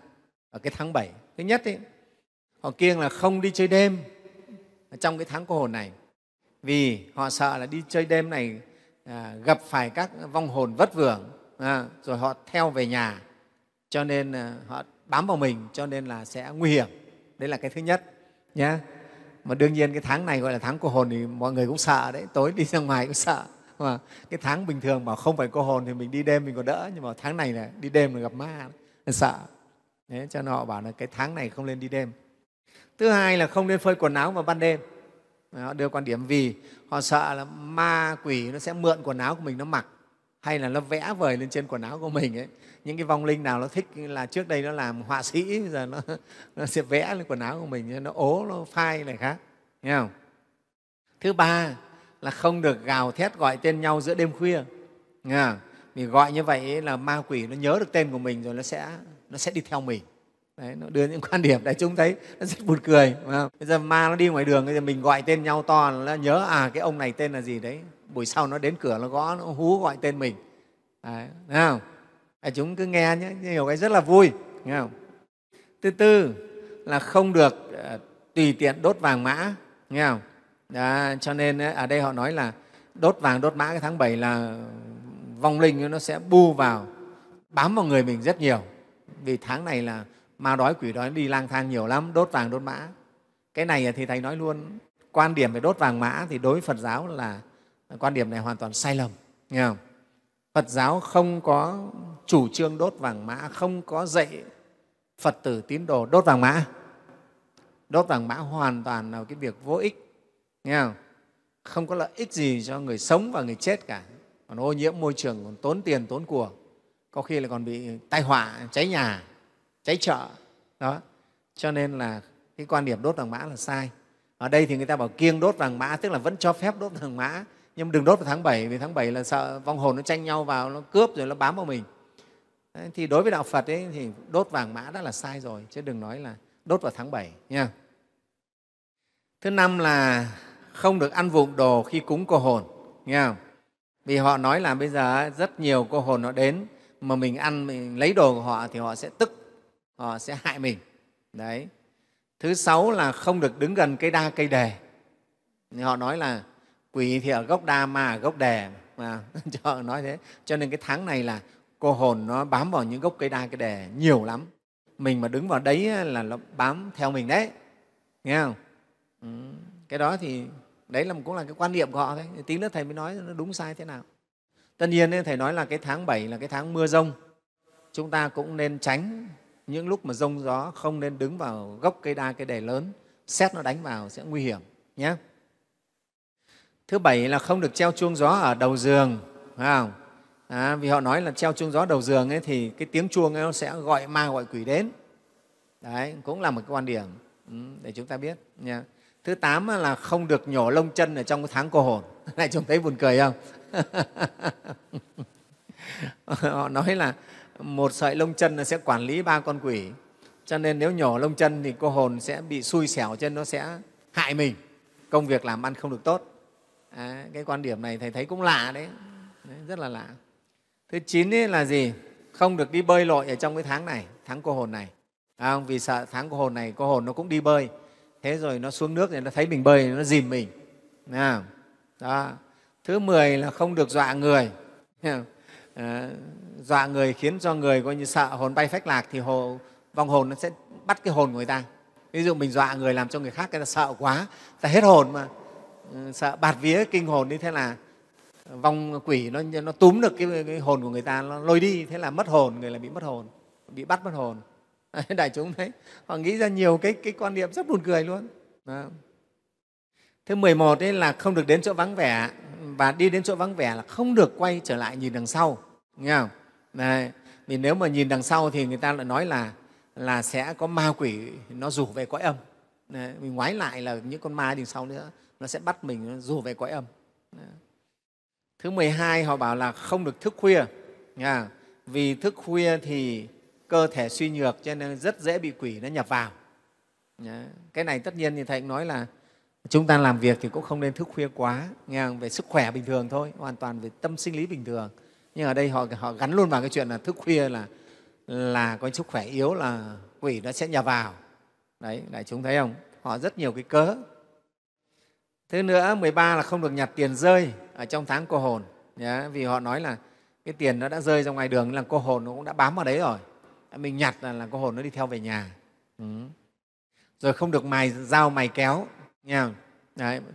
ở cái tháng 7. thứ nhất ấy, họ kiêng là không đi chơi đêm trong cái tháng cô hồn này vì họ sợ là đi chơi đêm này à, gặp phải các vong hồn vất vưởng à, rồi họ theo về nhà cho nên à, họ bám vào mình cho nên là sẽ nguy hiểm đấy là cái thứ nhất nhé mà đương nhiên cái tháng này gọi là tháng cô hồn thì mọi người cũng sợ đấy tối đi ra ngoài cũng sợ mà cái tháng bình thường mà không phải cô hồn thì mình đi đêm mình còn đỡ nhưng mà tháng này là đi đêm là gặp ma là sợ đấy, cho nên họ bảo là cái tháng này không nên đi đêm thứ hai là không nên phơi quần áo vào ban đêm họ đưa quan điểm vì họ sợ là ma quỷ nó sẽ mượn quần áo của mình nó mặc hay là nó vẽ vời lên trên quần áo của mình ấy những cái vong linh nào nó thích là trước đây nó làm họa sĩ bây giờ nó, nó sẽ vẽ lên quần áo của mình nó ố nó phai này khác nghe không thứ ba là không được gào thét gọi tên nhau giữa đêm khuya nghe không? mình gọi như vậy là ma quỷ nó nhớ được tên của mình rồi nó sẽ nó sẽ đi theo mình Đấy, nó đưa những quan điểm đại chúng thấy nó rất buồn cười mà. bây giờ ma nó đi ngoài đường bây giờ mình gọi tên nhau to là nó nhớ à cái ông này tên là gì đấy buổi sau nó đến cửa nó gõ nó hú gọi tên mình đấy, không? Đại chúng cứ nghe nhé nhiều cái rất là vui nghe không? thứ tư là không được ờ, tùy tiện đốt vàng mã nghe không Đó, cho nên ờ, ở đây họ nói là đốt vàng đốt mã cái tháng 7 là vong linh nó sẽ bu vào bám vào người mình rất nhiều vì tháng này là ma đói quỷ đói đi lang thang nhiều lắm đốt vàng đốt mã cái này thì thầy nói luôn quan điểm về đốt vàng mã thì đối với phật giáo là quan điểm này hoàn toàn sai lầm nghe không? phật giáo không có chủ trương đốt vàng mã không có dạy phật tử tín đồ đốt vàng mã đốt vàng mã hoàn toàn là cái việc vô ích nghe không? không có lợi ích gì cho người sống và người chết cả còn ô nhiễm môi trường còn tốn tiền tốn của có khi là còn bị tai họa cháy nhà cháy chợ đó cho nên là cái quan điểm đốt vàng mã là sai ở đây thì người ta bảo kiêng đốt vàng mã tức là vẫn cho phép đốt vàng mã nhưng đừng đốt vào tháng 7 vì tháng 7 là sợ vong hồn nó tranh nhau vào nó cướp rồi nó bám vào mình Đấy, thì đối với đạo Phật ấy, thì đốt vàng mã đã là sai rồi chứ đừng nói là đốt vào tháng 7 nha thứ năm là không được ăn vụng đồ khi cúng cô hồn nha vì họ nói là bây giờ rất nhiều cô hồn nó đến mà mình ăn mình lấy đồ của họ thì họ sẽ tức họ ờ, sẽ hại mình đấy thứ sáu là không được đứng gần cây đa cây đề họ nói là quỷ thì ở gốc đa mà ở gốc đề mà cho họ nói thế cho nên cái tháng này là cô hồn nó bám vào những gốc cây đa cây đề nhiều lắm mình mà đứng vào đấy là nó bám theo mình đấy nghe không ừ. cái đó thì đấy là cũng là cái quan niệm của họ đấy tí nữa thầy mới nói nó đúng sai thế nào tất nhiên thầy nói là cái tháng 7 là cái tháng mưa rông chúng ta cũng nên tránh những lúc mà rông gió không nên đứng vào gốc cây đa cây đề lớn xét nó đánh vào sẽ nguy hiểm nhé thứ bảy là không được treo chuông gió ở đầu giường phải không à, vì họ nói là treo chuông gió đầu giường ấy thì cái tiếng chuông ấy nó sẽ gọi ma gọi quỷ đến đấy cũng là một cái quan điểm ừ, để chúng ta biết nhé thứ tám là không được nhổ lông chân ở trong cái tháng cô hồn lại chúng thấy buồn cười không họ nói là một sợi lông chân là sẽ quản lý ba con quỷ cho nên nếu nhỏ lông chân thì cô hồn sẽ bị xui xẻo chân nó sẽ hại mình công việc làm ăn không được tốt à, cái quan điểm này thầy thấy cũng lạ đấy, đấy rất là lạ thứ chín là gì không được đi bơi lội ở trong cái tháng này tháng cô hồn này à, vì sợ tháng cô hồn này cô hồn nó cũng đi bơi thế rồi nó xuống nước thì nó thấy mình bơi nó dìm mình à, đó. thứ mười là không được dọa người à, dọa người khiến cho người coi như sợ hồn bay phách lạc thì hồ, vong hồn nó sẽ bắt cái hồn của người ta ví dụ mình dọa người làm cho người khác người ta sợ quá ta hết hồn mà ừ, sợ bạt vía kinh hồn đi thế là vong quỷ nó, nó túm được cái, cái hồn của người ta nó lôi đi thế là mất hồn người là bị mất hồn bị bắt mất hồn đại chúng thấy họ nghĩ ra nhiều cái, cái quan niệm rất buồn cười luôn Đó. Thứ 11 ấy là không được đến chỗ vắng vẻ và đi đến chỗ vắng vẻ là không được quay trở lại nhìn đằng sau. Nghe không? Đấy. Vì nếu mà nhìn đằng sau thì người ta lại nói là là sẽ có ma quỷ nó rủ về cõi âm. Đấy. Mình ngoái lại là những con ma đằng sau nữa, nó sẽ bắt mình nó rủ về cõi âm. Đấy. Thứ 12 họ bảo là không được thức khuya. Nha. Vì thức khuya thì cơ thể suy nhược cho nên rất dễ bị quỷ nó nhập vào. Đấy. Cái này tất nhiên thì Thầy cũng nói là chúng ta làm việc thì cũng không nên thức khuya quá nghe về sức khỏe bình thường thôi hoàn toàn về tâm sinh lý bình thường nhưng ở đây họ họ gắn luôn vào cái chuyện là thức khuya là là có sức khỏe yếu là quỷ nó sẽ nhà vào đấy đại chúng thấy không họ rất nhiều cái cớ thứ nữa 13 là không được nhặt tiền rơi ở trong tháng cô hồn nhá, vì họ nói là cái tiền nó đã rơi ra ngoài đường là cô hồn nó cũng đã bám vào đấy rồi mình nhặt là, là cô hồn nó đi theo về nhà ừ. rồi không được mài dao mài kéo nha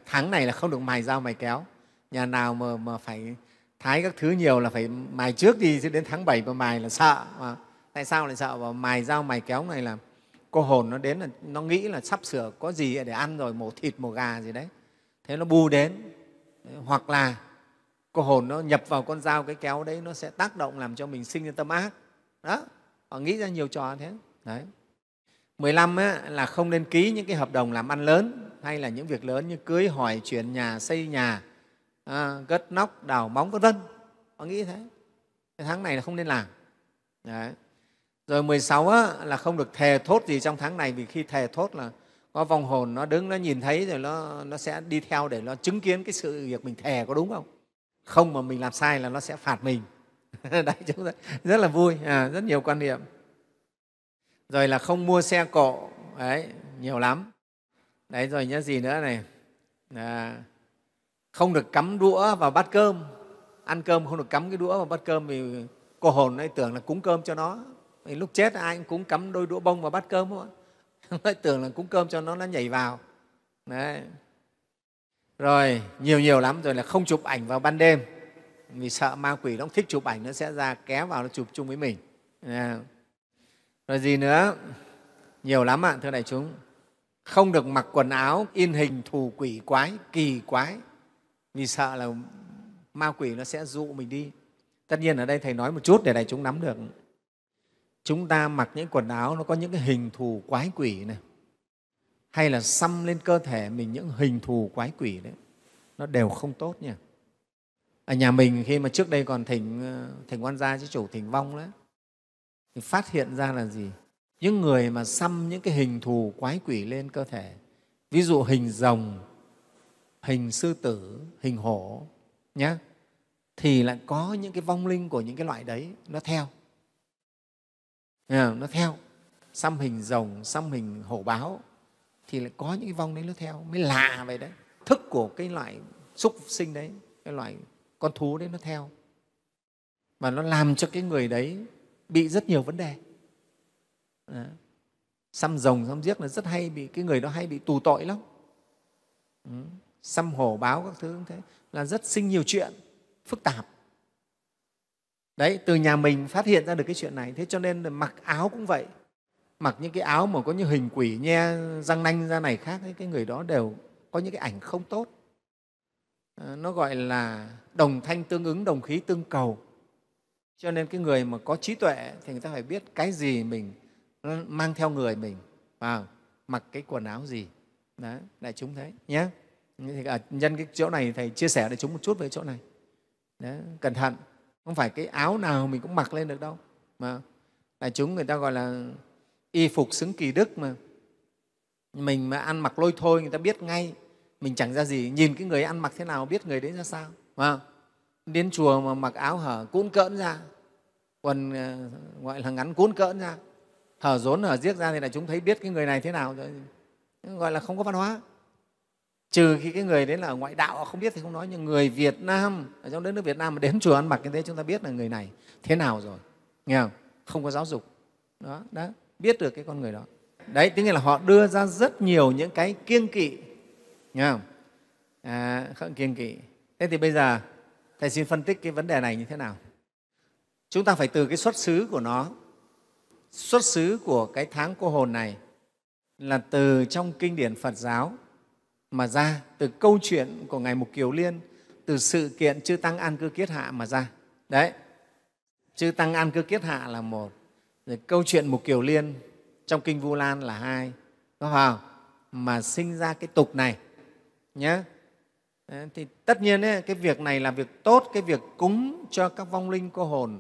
tháng này là không được mài dao mài kéo nhà nào mà, mà phải thái các thứ nhiều là phải mài trước đi chứ đến tháng 7 mà mài là sợ mà tại sao lại sợ và mài dao mài kéo này là cô hồn nó đến là nó nghĩ là sắp sửa có gì để ăn rồi mổ thịt mổ gà gì đấy thế nó bu đến hoặc là cô hồn nó nhập vào con dao cái kéo đấy nó sẽ tác động làm cho mình sinh ra tâm ác đó họ nghĩ ra nhiều trò thế đấy 15 á, là không nên ký những cái hợp đồng làm ăn lớn hay là những việc lớn như cưới hỏi chuyển nhà xây nhà à, gất nóc đào móng vân vân họ nghĩ thế tháng này là không nên làm Đấy. rồi 16 á, là không được thề thốt gì trong tháng này vì khi thề thốt là có vòng hồn nó đứng nó nhìn thấy rồi nó, nó sẽ đi theo để nó chứng kiến cái sự việc mình thề có đúng không không mà mình làm sai là nó sẽ phạt mình đấy chúng ta rất là vui à, rất nhiều quan niệm rồi là không mua xe cộ đấy nhiều lắm đấy rồi nhớ gì nữa này à, không được cắm đũa vào bát cơm ăn cơm không được cắm cái đũa vào bát cơm vì cô hồn ấy tưởng là cúng cơm cho nó lúc chết ai cũng cúng cắm đôi đũa bông vào bát cơm không ạ tưởng là cúng cơm cho nó nó nhảy vào đấy rồi nhiều nhiều lắm rồi là không chụp ảnh vào ban đêm vì sợ ma quỷ nó thích chụp ảnh nó sẽ ra ké vào nó chụp chung với mình rồi gì nữa nhiều lắm ạ à, thưa đại chúng không được mặc quần áo in hình thù quỷ quái kỳ quái vì sợ là ma quỷ nó sẽ dụ mình đi tất nhiên ở đây thầy nói một chút để đại chúng nắm được chúng ta mặc những quần áo nó có những cái hình thù quái quỷ này hay là xăm lên cơ thể mình những hình thù quái quỷ đấy nó đều không tốt nha ở nhà mình khi mà trước đây còn thỉnh ờ, thỉnh quan gia chứ chủ thỉnh vong đấy thì phát hiện ra là gì những người mà xăm những cái hình thù quái quỷ lên cơ thể ví dụ hình rồng hình sư tử hình hổ nhé thì lại có những cái vong linh của những cái loại đấy nó theo nó theo xăm hình rồng xăm hình hổ báo thì lại có những cái vong đấy nó theo mới lạ vậy đấy thức của cái loại súc sinh đấy cái loại con thú đấy nó theo và nó làm cho cái người đấy bị rất nhiều vấn đề đó. xăm rồng xăm giếc là rất hay bị cái người đó hay bị tù tội lắm ừ xăm hổ báo các thứ thế là rất sinh nhiều chuyện phức tạp đấy từ nhà mình phát hiện ra được cái chuyện này thế cho nên là mặc áo cũng vậy mặc những cái áo mà có những hình quỷ nhe răng nanh ra này khác ấy, cái người đó đều có những cái ảnh không tốt à, nó gọi là đồng thanh tương ứng đồng khí tương cầu cho nên cái người mà có trí tuệ thì người ta phải biết cái gì mình mang theo người mình và mặc cái quần áo gì đấy đại chúng thấy nhé thì à, nhân cái chỗ này thầy chia sẻ để chúng một chút về chỗ này Đấy, cẩn thận không phải cái áo nào mình cũng mặc lên được đâu mà là chúng người ta gọi là y phục xứng kỳ đức mà mình mà ăn mặc lôi thôi người ta biết ngay mình chẳng ra gì nhìn cái người ăn mặc thế nào biết người đấy ra sao mà đến chùa mà mặc áo hở cuốn cỡn ra quần à, gọi là ngắn cuốn cỡn ra hở rốn hở giết ra thì là chúng thấy biết cái người này thế nào rồi gọi là không có văn hóa trừ khi cái người đấy là ngoại đạo họ không biết thì không nói nhưng người Việt Nam ở trong đất nước Việt Nam mà đến chùa ăn mặc như thế chúng ta biết là người này thế nào rồi nghe không không có giáo dục đó đó, biết được cái con người đó đấy tức là họ đưa ra rất nhiều những cái kiêng kỵ nghe không à, kiêng kỵ thế thì bây giờ thầy xin phân tích cái vấn đề này như thế nào chúng ta phải từ cái xuất xứ của nó xuất xứ của cái tháng cô hồn này là từ trong kinh điển Phật giáo mà ra từ câu chuyện của ngài mục kiều liên từ sự kiện chư tăng an cư kiết hạ mà ra đấy chư tăng an cư kiết hạ là một rồi câu chuyện mục kiều liên trong kinh vu lan là hai có không mà sinh ra cái tục này nhé thì tất nhiên ấy, cái việc này là việc tốt cái việc cúng cho các vong linh cô hồn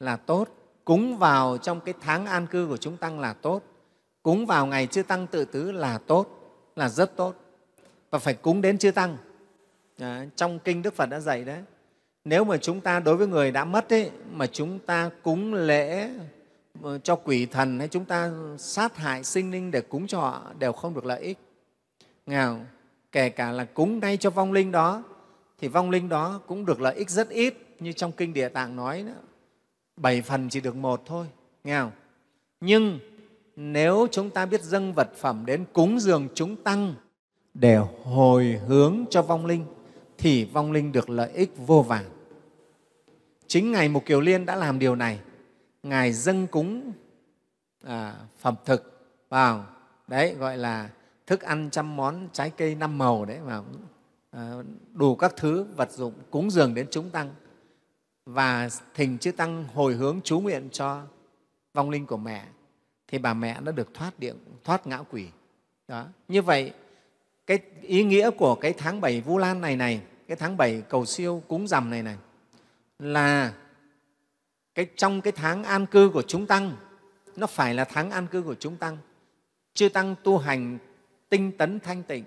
là tốt cúng vào trong cái tháng an cư của chúng tăng là tốt cúng vào ngày chư tăng tự tứ là tốt là rất tốt và phải cúng đến chư tăng à, trong kinh đức phật đã dạy đấy nếu mà chúng ta đối với người đã mất ấy, mà chúng ta cúng lễ ờ, cho quỷ thần hay chúng ta sát hại sinh linh để cúng cho họ đều không được lợi ích nghèo kể cả là cúng ngay cho vong linh đó thì vong linh đó cũng được lợi ích rất ít như trong kinh địa tạng nói đó, bảy phần chỉ được một thôi nghèo nhưng nếu chúng ta biết dâng vật phẩm đến cúng dường chúng tăng để hồi hướng cho vong linh thì vong linh được lợi ích vô vàng. Chính Ngài Mục Kiều Liên đã làm điều này. Ngài dâng cúng à, phẩm thực vào, đấy gọi là thức ăn trăm món trái cây năm màu đấy mà đủ các thứ vật dụng cúng dường đến chúng tăng và thỉnh chư tăng hồi hướng chú nguyện cho vong linh của mẹ thì bà mẹ đã được thoát điện thoát ngã quỷ đó như vậy cái ý nghĩa của cái tháng bảy Vu Lan này này, cái tháng bảy cầu siêu cúng dằm này này là cái trong cái tháng an cư của chúng tăng nó phải là tháng an cư của chúng tăng. Chư tăng tu hành tinh tấn thanh tịnh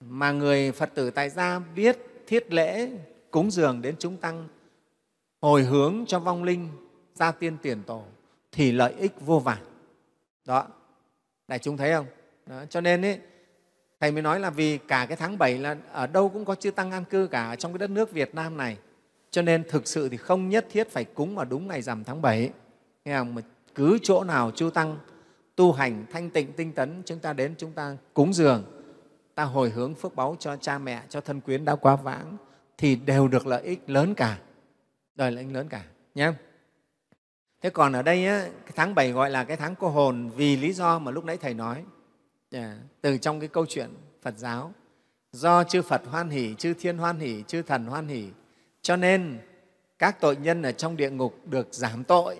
mà người Phật tử tại gia biết thiết lễ cúng dường đến chúng tăng hồi hướng cho vong linh gia tiên tiền tổ thì lợi ích vô vàn đó đại chúng thấy không đó. cho nên ấy, Thầy mới nói là vì cả cái tháng 7 là ở đâu cũng có chư Tăng an cư cả trong cái đất nước Việt Nam này. Cho nên thực sự thì không nhất thiết phải cúng vào đúng ngày rằm tháng 7. Nghe không? Mà cứ chỗ nào chư Tăng tu hành thanh tịnh tinh tấn chúng ta đến chúng ta cúng dường ta hồi hướng phước báu cho cha mẹ cho thân quyến đã quá vãng thì đều được lợi ích lớn cả đời lợi ích lớn cả nhé thế còn ở đây á, cái tháng 7 gọi là cái tháng cô hồn vì lý do mà lúc nãy thầy nói Dạ, từ trong cái câu chuyện phật giáo do chư phật hoan hỷ chư thiên hoan hỷ chư thần hoan hỷ cho nên các tội nhân ở trong địa ngục được giảm tội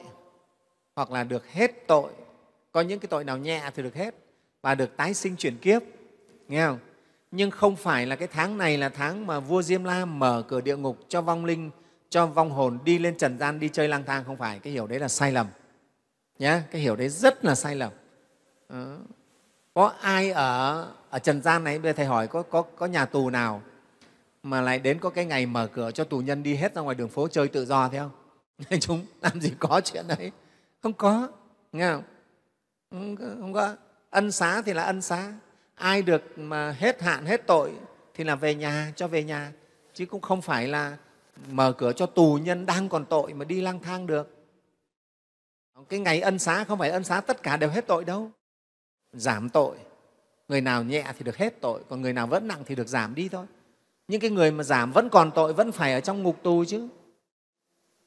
hoặc là được hết tội có những cái tội nào nhẹ thì được hết và được tái sinh chuyển kiếp nghe không nhưng không phải là cái tháng này là tháng mà vua diêm la mở cửa địa ngục cho vong linh cho vong hồn đi lên trần gian đi chơi lang thang không phải cái hiểu đấy là sai lầm nhé cái hiểu đấy rất là sai lầm đó có ai ở ở trần gian này bây giờ thầy hỏi có, có, có nhà tù nào mà lại đến có cái ngày mở cửa cho tù nhân đi hết ra ngoài đường phố chơi tự do thế không chúng làm gì có chuyện đấy không có nghe không không có, không có. ân xá thì là ân xá ai được mà hết hạn hết tội thì là về nhà cho về nhà chứ cũng không phải là mở cửa cho tù nhân đang còn tội mà đi lang thang được cái ngày ân xá không phải ân xá tất cả đều hết tội đâu giảm tội người nào nhẹ thì được hết tội còn người nào vẫn nặng thì được giảm đi thôi những cái người mà giảm vẫn còn tội vẫn phải ở trong ngục tù chứ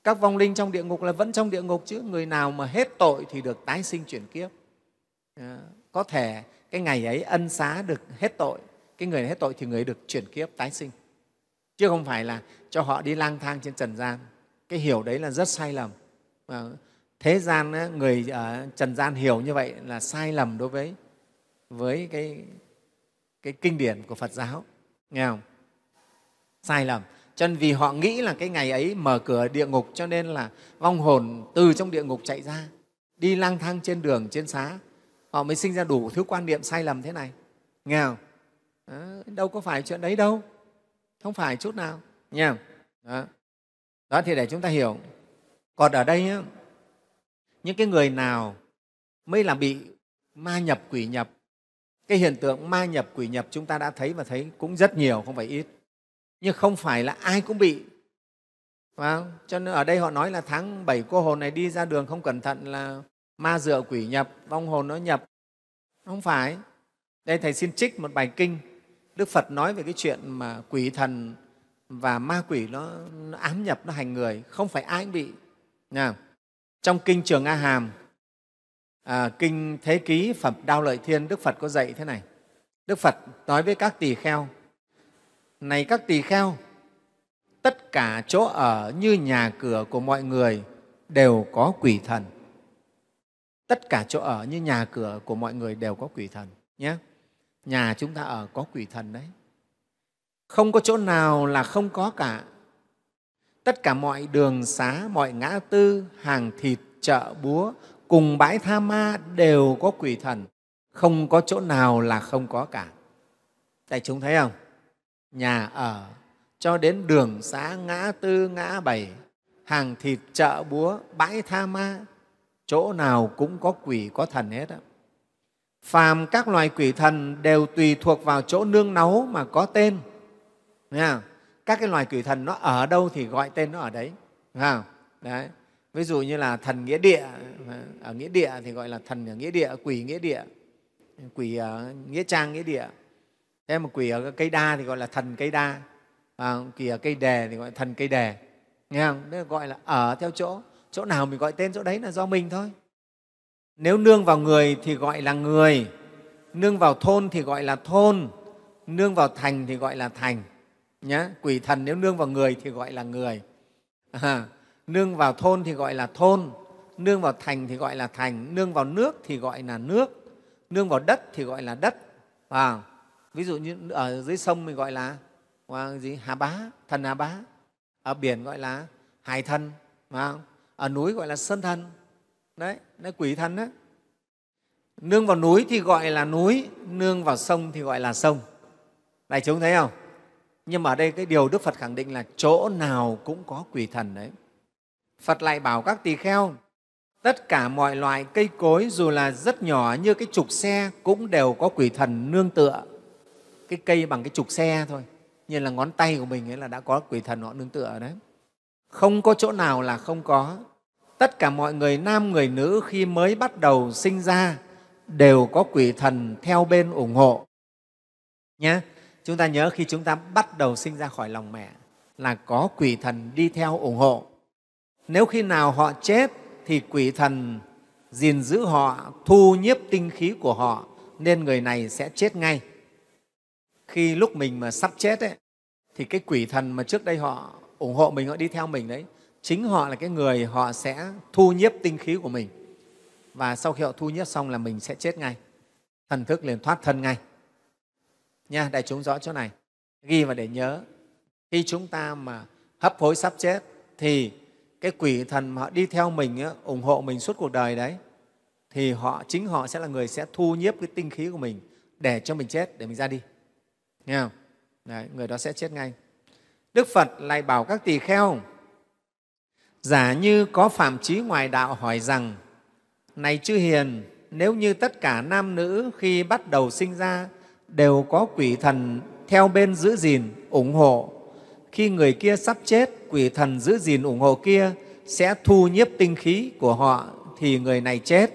các vong linh trong địa ngục là vẫn trong địa ngục chứ người nào mà hết tội thì được tái sinh chuyển kiếp có thể cái ngày ấy ân xá được hết tội cái người hết tội thì người ấy được chuyển kiếp tái sinh chứ không phải là cho họ đi lang thang trên trần gian cái hiểu đấy là rất sai lầm ờ, thế gian ờ, người ở ờ, trần gian hiểu như vậy là sai lầm đối với với cái, cái kinh điển của phật giáo nghe không sai lầm cho nên vì họ nghĩ là cái ngày ấy mở cửa địa ngục cho nên là vong hồn từ trong địa ngục chạy ra đi lang thang trên đường trên xá họ mới sinh ra đủ thứ quan niệm sai lầm thế này nghe không ờ, đâu có phải chuyện đấy đâu không phải chút nào nha đó. đó thì để chúng ta hiểu còn ở đây ấy, những cái người nào mới là bị ma nhập quỷ nhập cái hiện tượng ma nhập quỷ nhập chúng ta đã thấy và thấy cũng rất nhiều không phải ít nhưng không phải là ai cũng bị phải không? cho nên ở đây họ nói là tháng 7 cô hồn này đi ra đường không cẩn thận là ma dựa quỷ nhập vong hồn nó nhập không phải đây thầy xin trích một bài kinh đức phật nói về cái chuyện mà quỷ thần và ma quỷ nó, nó ám nhập nó hành người không phải ai cũng bị nha trong Kinh Trường A Hàm, à, Kinh Thế Ký Phẩm Đao Lợi Thiên, Đức Phật có dạy thế này. Đức Phật nói với các tỳ kheo, này các tỳ kheo, tất cả chỗ ở như nhà cửa của mọi người đều có quỷ thần. Tất cả chỗ ở như nhà cửa của mọi người đều có quỷ thần nhé. Nhà chúng ta ở có quỷ thần đấy. Không có chỗ nào là không có cả tất cả mọi đường xá mọi ngã tư hàng thịt chợ búa cùng bãi tha ma đều có quỷ thần không có chỗ nào là không có cả đại chúng thấy không nhà ở cho đến đường xá ngã tư ngã bảy hàng thịt chợ búa bãi tha ma chỗ nào cũng có quỷ có thần hết á phàm các loài quỷ thần đều tùy thuộc vào chỗ nương náu mà có tên Nghe không? các cái loài quỷ thần nó ở đâu thì gọi tên nó ở đấy không? đấy ví dụ như là thần nghĩa địa ở nghĩa địa thì gọi là thần ở nghĩa địa quỷ nghĩa địa quỷ ở nghĩa trang nghĩa địa thế mà quỷ ở cây đa thì gọi là thần cây đa à, quỷ ở cây đề thì gọi là thần cây đề nghe không Đấy gọi là ở theo chỗ chỗ nào mình gọi tên chỗ đấy là do mình thôi nếu nương vào người thì gọi là người nương vào thôn thì gọi là thôn nương vào thành thì gọi là thành nhá quỷ thần nếu nương vào người thì gọi là người à, nương vào thôn thì gọi là thôn nương vào thành thì gọi là thành nương vào nước thì gọi là nước nương vào đất thì gọi là đất à, ví dụ như ở dưới sông mình gọi là gì hà bá thần hà bá ở biển gọi là hải thần à, ở núi gọi là sơn thần đấy nó quỷ thần đấy nương vào núi thì gọi là núi nương vào sông thì gọi là sông đại chúng thấy không nhưng mà ở đây cái điều đức phật khẳng định là chỗ nào cũng có quỷ thần đấy phật lại bảo các tỳ kheo tất cả mọi loại cây cối dù là rất nhỏ như cái trục xe cũng đều có quỷ thần nương tựa cái cây bằng cái trục xe thôi như là ngón tay của mình ấy là đã có quỷ thần họ nương tựa đấy không có chỗ nào là không có tất cả mọi người nam người nữ khi mới bắt đầu sinh ra đều có quỷ thần theo bên ủng hộ nhé Chúng ta nhớ khi chúng ta bắt đầu sinh ra khỏi lòng mẹ là có quỷ thần đi theo ủng hộ. Nếu khi nào họ chết thì quỷ thần gìn giữ họ, thu nhiếp tinh khí của họ nên người này sẽ chết ngay. Khi lúc mình mà sắp chết ấy, thì cái quỷ thần mà trước đây họ ủng hộ mình, họ đi theo mình đấy, chính họ là cái người họ sẽ thu nhiếp tinh khí của mình. Và sau khi họ thu nhiếp xong là mình sẽ chết ngay, thần thức liền thoát thân ngay nha đại chúng rõ chỗ này ghi và để nhớ khi chúng ta mà hấp hối sắp chết thì cái quỷ thần mà họ đi theo mình ủng hộ mình suốt cuộc đời đấy thì họ chính họ sẽ là người sẽ thu nhiếp cái tinh khí của mình để cho mình chết để mình ra đi nghe không đấy, người đó sẽ chết ngay đức phật lại bảo các tỳ kheo giả như có phạm trí ngoài đạo hỏi rằng này chư hiền nếu như tất cả nam nữ khi bắt đầu sinh ra đều có quỷ thần theo bên giữ gìn, ủng hộ. Khi người kia sắp chết, quỷ thần giữ gìn ủng hộ kia sẽ thu nhiếp tinh khí của họ thì người này chết.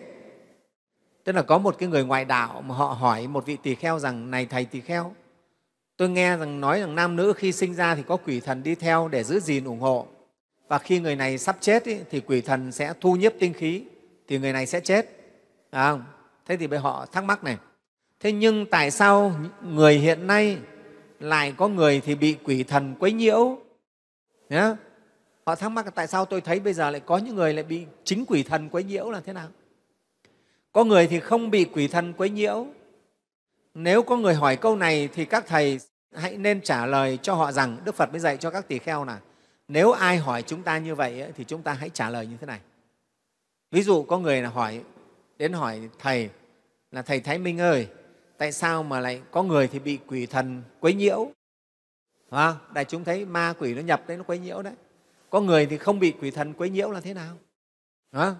Tức là có một cái người ngoại đạo mà họ hỏi một vị tỳ kheo rằng này thầy tỳ kheo, tôi nghe rằng nói rằng nam nữ khi sinh ra thì có quỷ thần đi theo để giữ gìn ủng hộ và khi người này sắp chết ý, thì quỷ thần sẽ thu nhiếp tinh khí thì người này sẽ chết. À, thế thì bây họ thắc mắc này thế nhưng tại sao người hiện nay lại có người thì bị quỷ thần quấy nhiễu nhá họ thắc mắc tại sao tôi thấy bây giờ lại có những người lại bị chính quỷ thần quấy nhiễu là thế nào có người thì không bị quỷ thần quấy nhiễu nếu có người hỏi câu này thì các thầy hãy nên trả lời cho họ rằng đức phật mới dạy cho các tỳ kheo là nếu ai hỏi chúng ta như vậy thì chúng ta hãy trả lời như thế này ví dụ có người là hỏi đến hỏi thầy là thầy thái minh ơi tại sao mà lại có người thì bị quỷ thần quấy nhiễu à, đại chúng thấy ma quỷ nó nhập đấy nó quấy nhiễu đấy có người thì không bị quỷ thần quấy nhiễu là thế nào à,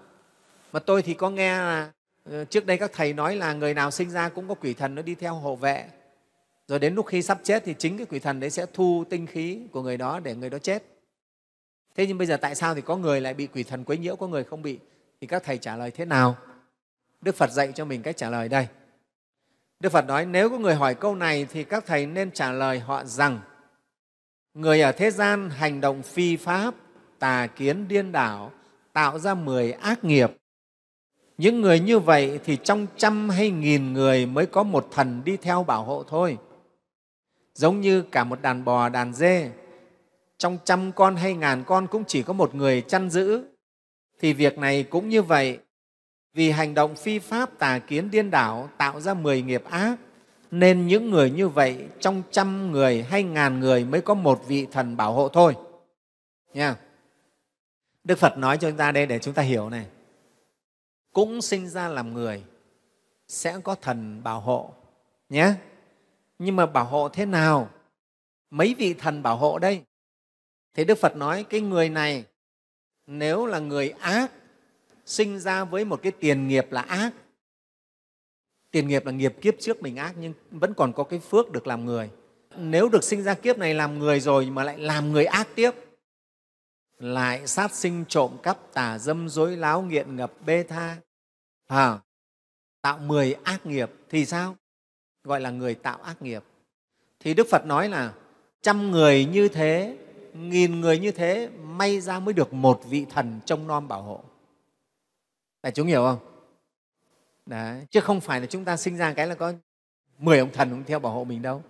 mà tôi thì có nghe là ờ, trước đây các thầy nói là người nào sinh ra cũng có quỷ thần nó đi theo hộ vệ rồi đến lúc khi sắp chết thì chính cái quỷ thần đấy sẽ thu tinh khí của người đó để người đó chết thế nhưng bây giờ tại sao thì có người lại bị quỷ thần quấy nhiễu có người không bị thì các thầy trả lời thế nào đức phật dạy cho mình cách trả lời đây Đức Phật nói nếu có người hỏi câu này thì các thầy nên trả lời họ rằng người ở thế gian hành động phi pháp, tà kiến điên đảo, tạo ra mười ác nghiệp. Những người như vậy thì trong trăm hay nghìn người mới có một thần đi theo bảo hộ thôi. Giống như cả một đàn bò, đàn dê, trong trăm con hay ngàn con cũng chỉ có một người chăn giữ. Thì việc này cũng như vậy, vì hành động phi pháp tà kiến điên đảo tạo ra mười nghiệp ác, nên những người như vậy trong trăm người hay ngàn người mới có một vị thần bảo hộ thôi. Nha. Đức Phật nói cho chúng ta đây để chúng ta hiểu này. Cũng sinh ra làm người sẽ có thần bảo hộ nhé. Nhưng mà bảo hộ thế nào? Mấy vị thần bảo hộ đây? Thì Đức Phật nói cái người này nếu là người ác sinh ra với một cái tiền nghiệp là ác tiền nghiệp là nghiệp kiếp trước mình ác nhưng vẫn còn có cái phước được làm người nếu được sinh ra kiếp này làm người rồi mà lại làm người ác tiếp lại sát sinh trộm cắp tà dâm dối láo nghiện ngập bê tha à, tạo mười ác nghiệp thì sao gọi là người tạo ác nghiệp thì đức phật nói là trăm người như thế nghìn người như thế may ra mới được một vị thần trông nom bảo hộ Đại chúng hiểu không? Đấy. Chứ không phải là chúng ta sinh ra cái là có 10 ông thần không theo bảo hộ mình đâu.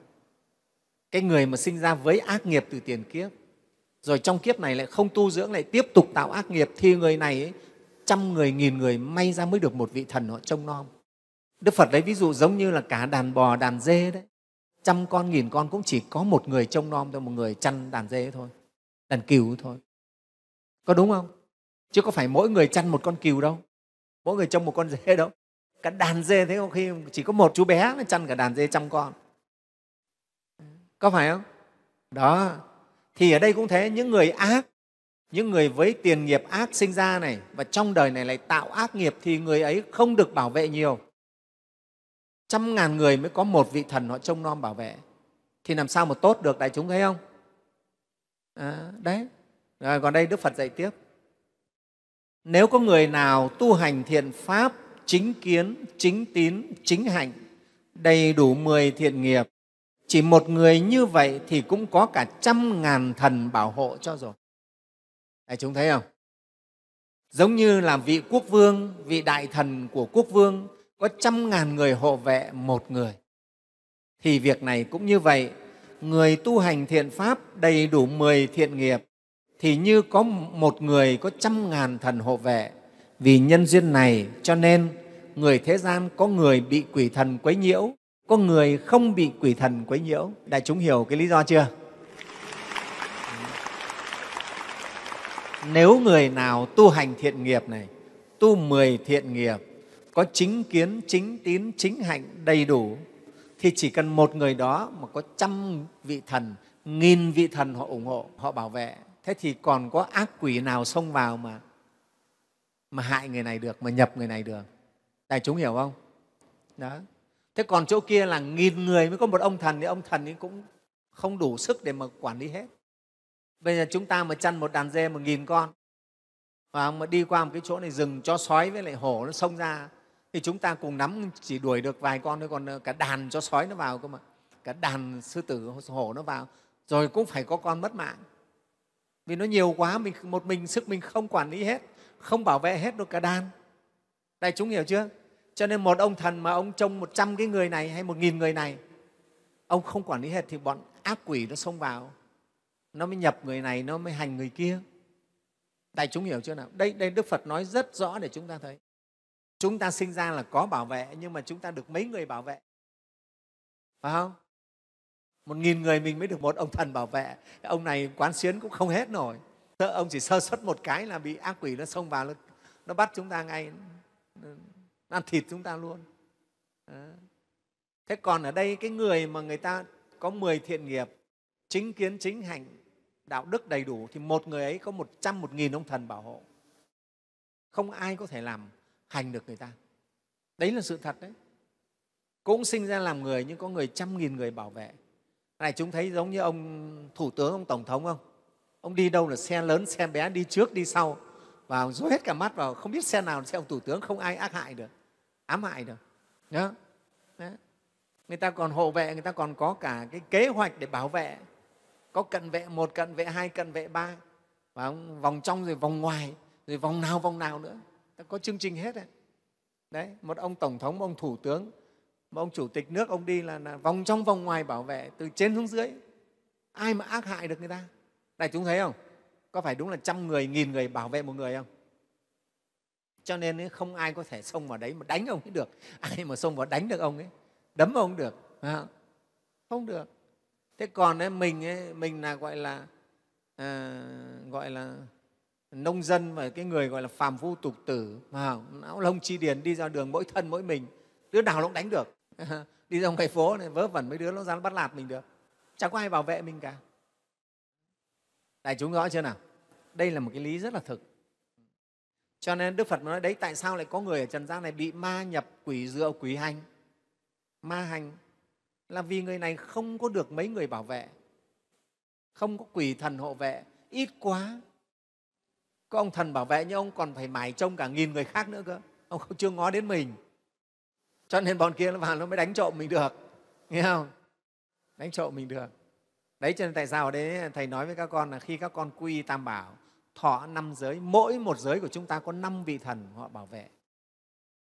Cái người mà sinh ra với ác nghiệp từ tiền kiếp, rồi trong kiếp này lại không tu dưỡng, lại tiếp tục tạo ác nghiệp thì người này ấy, trăm người, nghìn người may ra mới được một vị thần họ trông nom. Đức Phật đấy ví dụ giống như là cả đàn bò, đàn dê đấy. Trăm con, nghìn con cũng chỉ có một người trông nom thôi, một người chăn đàn dê thôi, đàn cừu thôi. Có đúng không? Chứ có phải mỗi người chăn một con cừu đâu mỗi người trông một con dê đâu cả đàn dê thế có khi chỉ có một chú bé mà chăn cả đàn dê trăm con có phải không đó thì ở đây cũng thế những người ác những người với tiền nghiệp ác sinh ra này và trong đời này lại tạo ác nghiệp thì người ấy không được bảo vệ nhiều trăm ngàn người mới có một vị thần họ trông nom bảo vệ thì làm sao mà tốt được đại chúng thấy không à, đấy rồi còn đây đức phật dạy tiếp nếu có người nào tu hành thiện pháp chính kiến chính tín chính hạnh đầy đủ mười thiện nghiệp chỉ một người như vậy thì cũng có cả trăm ngàn thần bảo hộ cho rồi Đấy, chúng thấy không giống như là vị quốc vương vị đại thần của quốc vương có trăm ngàn người hộ vệ một người thì việc này cũng như vậy người tu hành thiện pháp đầy đủ mười thiện nghiệp thì như có một người có trăm ngàn thần hộ vệ vì nhân duyên này cho nên người thế gian có người bị quỷ thần quấy nhiễu có người không bị quỷ thần quấy nhiễu đại chúng hiểu cái lý do chưa nếu người nào tu hành thiện nghiệp này tu mười thiện nghiệp có chính kiến chính tín chính hạnh đầy đủ thì chỉ cần một người đó mà có trăm vị thần nghìn vị thần họ ủng hộ họ bảo vệ thế thì còn có ác quỷ nào xông vào mà mà hại người này được mà nhập người này được đại chúng hiểu không đó thế còn chỗ kia là nghìn người mới có một ông thần thì ông thần ấy cũng không đủ sức để mà quản lý hết bây giờ chúng ta mà chăn một đàn dê một nghìn con và mà đi qua một cái chỗ này rừng cho sói với lại hổ nó xông ra thì chúng ta cùng nắm chỉ đuổi được vài con thôi còn ờ, cả đàn cho sói nó vào cơ mà cả đàn sư tử hổ nó vào rồi cũng phải có con mất mạng vì nó nhiều quá mình một mình sức mình không quản lý hết không bảo vệ hết được cả đàn đại chúng hiểu chưa cho nên một ông thần mà ông trông trăm cái người này hay một nghìn người này ông không quản lý hết thì bọn ác quỷ nó xông vào nó mới nhập người này nó mới hành người kia đại chúng hiểu chưa nào đây đây đức phật nói rất rõ để chúng ta thấy chúng ta sinh ra là có bảo vệ nhưng mà chúng ta được mấy người bảo vệ phải không một nghìn người mình mới được một ông thần bảo vệ ông này quán xuyến cũng không hết nổi ông chỉ sơ xuất một cái là bị ác quỷ nó xông vào nó, nó bắt chúng ta ngay nó ăn thịt chúng ta luôn thế còn ở đây cái người mà người ta có 10 thiện nghiệp chính kiến chính hạnh đạo đức đầy đủ thì một người ấy có một trăm một nghìn ông thần bảo hộ không ai có thể làm hành được người ta đấy là sự thật đấy cũng sinh ra làm người nhưng có người trăm nghìn người bảo vệ này chúng thấy giống như ông thủ tướng ông tổng thống không ông đi đâu là xe lớn xe bé đi trước đi sau và ông dối hết cả mắt vào không biết xe nào là xe ông thủ tướng không ai ác hại được ám hại được nhớ đó. người ta còn hộ vệ người ta còn có cả cái kế hoạch để bảo vệ có cận vệ một cận vệ hai cận vệ ba và vòng trong rồi vòng ngoài rồi vòng nào vòng nào nữa ta có chương trình hết đấy đấy một ông tổng thống một ông thủ tướng mà ông chủ tịch nước ông đi là, là vòng trong vòng ngoài bảo vệ từ trên xuống dưới ai mà ác hại được người ta này chúng thấy không có phải đúng là trăm người nghìn người bảo vệ một người không cho nên không ai có thể xông vào đấy mà đánh ông ấy được ai mà xông vào đánh được ông ấy đấm ông được không được thế còn ấy, mình ấy, mình là gọi là à, gọi là nông dân và cái người gọi là phàm phu tục tử mà não lông chi điền đi ra đường mỗi thân mỗi mình đứa nào nó cũng đánh được đi ra ngoài phố này vớ vẩn mấy đứa nó ra nó bắt lạt mình được chẳng có ai bảo vệ mình cả đại chúng rõ chưa nào đây là một cái lý rất là thực cho nên đức phật nói đấy tại sao lại có người ở trần gian này bị ma nhập quỷ rượu quỷ hành ma hành là vì người này không có được mấy người bảo vệ không có quỷ thần hộ vệ ít quá có ông thần bảo vệ nhưng ông còn phải mải trông cả nghìn người khác nữa cơ ông chưa ngó đến mình cho nên bọn kia nó vào nó mới đánh trộm mình được nghe không đánh trộm mình được đấy cho nên tại sao ở đấy thầy nói với các con là khi các con quy tam bảo thọ năm giới mỗi một giới của chúng ta có năm vị thần họ bảo vệ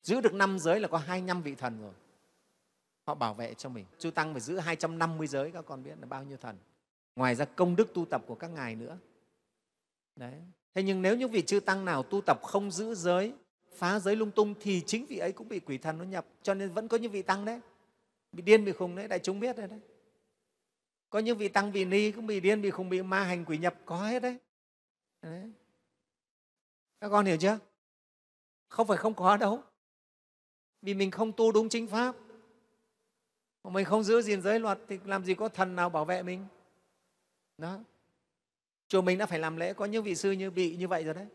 giữ được năm giới là có hai năm vị thần rồi họ bảo vệ cho mình chư tăng phải giữ 250 giới các con biết là bao nhiêu thần ngoài ra công đức tu tập của các ngài nữa đấy thế nhưng nếu những vị chư tăng nào tu tập không giữ giới phá giới lung tung thì chính vị ấy cũng bị quỷ thần nó nhập cho nên vẫn có những vị tăng đấy bị điên bị khùng đấy đại chúng biết rồi đấy có những vị tăng vị ni cũng bị điên bị khùng bị ma hành quỷ nhập có hết đấy, đấy. các con hiểu chưa không phải không có đâu vì mình không tu đúng chính pháp mình không giữ gìn giới luật thì làm gì có thần nào bảo vệ mình đó chùa mình đã phải làm lễ có những vị sư như bị như vậy rồi đấy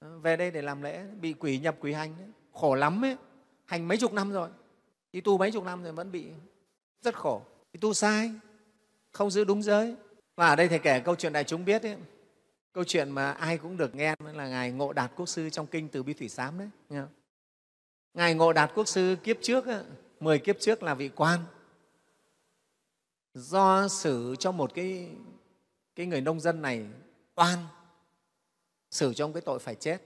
Ờ, về đây để làm lễ bị quỷ nhập quỷ hành đấy. khổ lắm ấy hành mấy chục năm rồi đi tu mấy chục năm rồi vẫn bị rất khổ đi tu sai không giữ đúng giới và ở đây thầy kể câu chuyện đại chúng biết ấy, câu chuyện mà ai cũng được nghe là ngài ngộ đạt quốc sư trong kinh từ bi thủy sám đấy nghe không? ngài ngộ đạt quốc sư kiếp trước ấy, 10 kiếp trước là vị quan do xử cho một cái cái người nông dân này oan xử cho ông cái tội phải chết.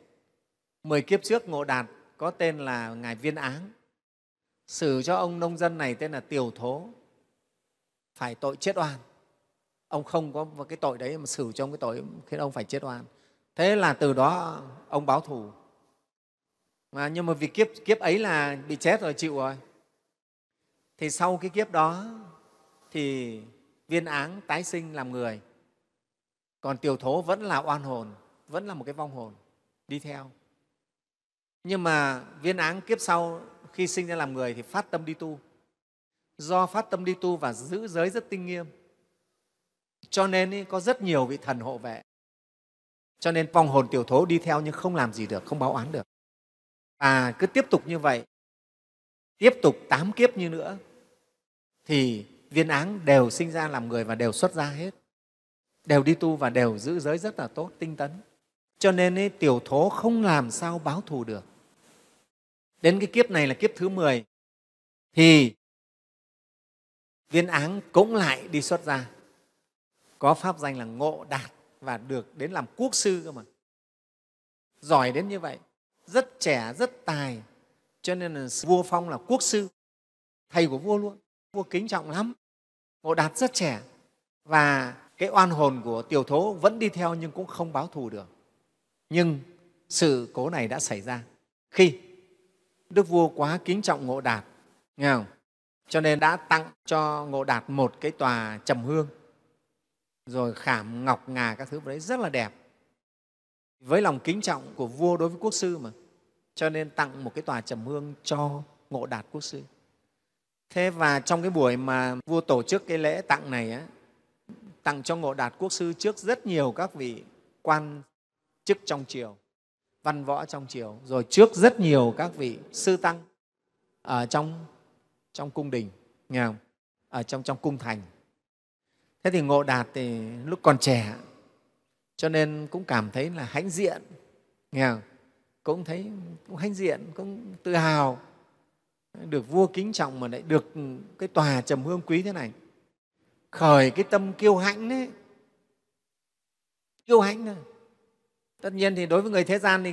Mười kiếp trước Ngộ Đạt có tên là Ngài Viên Áng, xử cho ông nông dân này tên là tiểu Thố, phải tội chết oan. Ông không có cái tội đấy mà xử cho ông cái tội khiến ông phải chết oan. Thế là từ đó ông báo thù. Mà nhưng mà vì kiếp, kiếp ấy là bị chết rồi, chịu rồi. Thì sau cái kiếp đó thì viên áng tái sinh làm người, còn tiểu thố vẫn là oan hồn vẫn là một cái vong hồn đi theo nhưng mà viên áng kiếp sau khi sinh ra làm người thì phát tâm đi tu do phát tâm đi tu và giữ giới rất tinh nghiêm cho nên ý, có rất nhiều vị thần hộ vệ cho nên vong hồn tiểu thố đi theo nhưng không làm gì được không báo án được và cứ tiếp tục như vậy tiếp tục tám kiếp như nữa thì viên áng đều sinh ra làm người và đều xuất ra hết đều đi tu và đều giữ giới rất là tốt tinh tấn cho nên ấy, tiểu thố không làm sao báo thù được đến cái kiếp này là kiếp thứ 10 thì viên áng cũng lại đi xuất ra có pháp danh là ngộ đạt và được đến làm quốc sư cơ mà giỏi đến như vậy rất trẻ rất tài cho nên là vua phong là quốc sư thầy của vua luôn vua kính trọng lắm ngộ đạt rất trẻ và cái oan hồn của tiểu thố vẫn đi theo nhưng cũng không báo thù được nhưng sự cố này đã xảy ra khi đức vua quá kính trọng ngộ đạt nghe không? cho nên đã tặng cho ngộ đạt một cái tòa trầm hương rồi khảm ngọc ngà các thứ đấy rất là đẹp với lòng kính trọng của vua đối với quốc sư mà cho nên tặng một cái tòa trầm hương cho ngộ đạt quốc sư thế và trong cái buổi mà vua tổ chức cái lễ tặng này á, tặng cho ngộ đạt quốc sư trước rất nhiều các vị quan chức trong triều văn võ trong triều rồi trước rất nhiều các vị sư tăng ở trong trong cung đình nghe không? ở trong trong cung thành thế thì ngộ đạt thì lúc còn trẻ cho nên cũng cảm thấy là hãnh diện nghe không? cũng thấy cũng hãnh diện cũng tự hào được vua kính trọng mà lại được cái tòa trầm hương quý thế này khởi cái tâm kiêu hãnh đấy kiêu hãnh thôi tất nhiên thì đối với người thế gian thì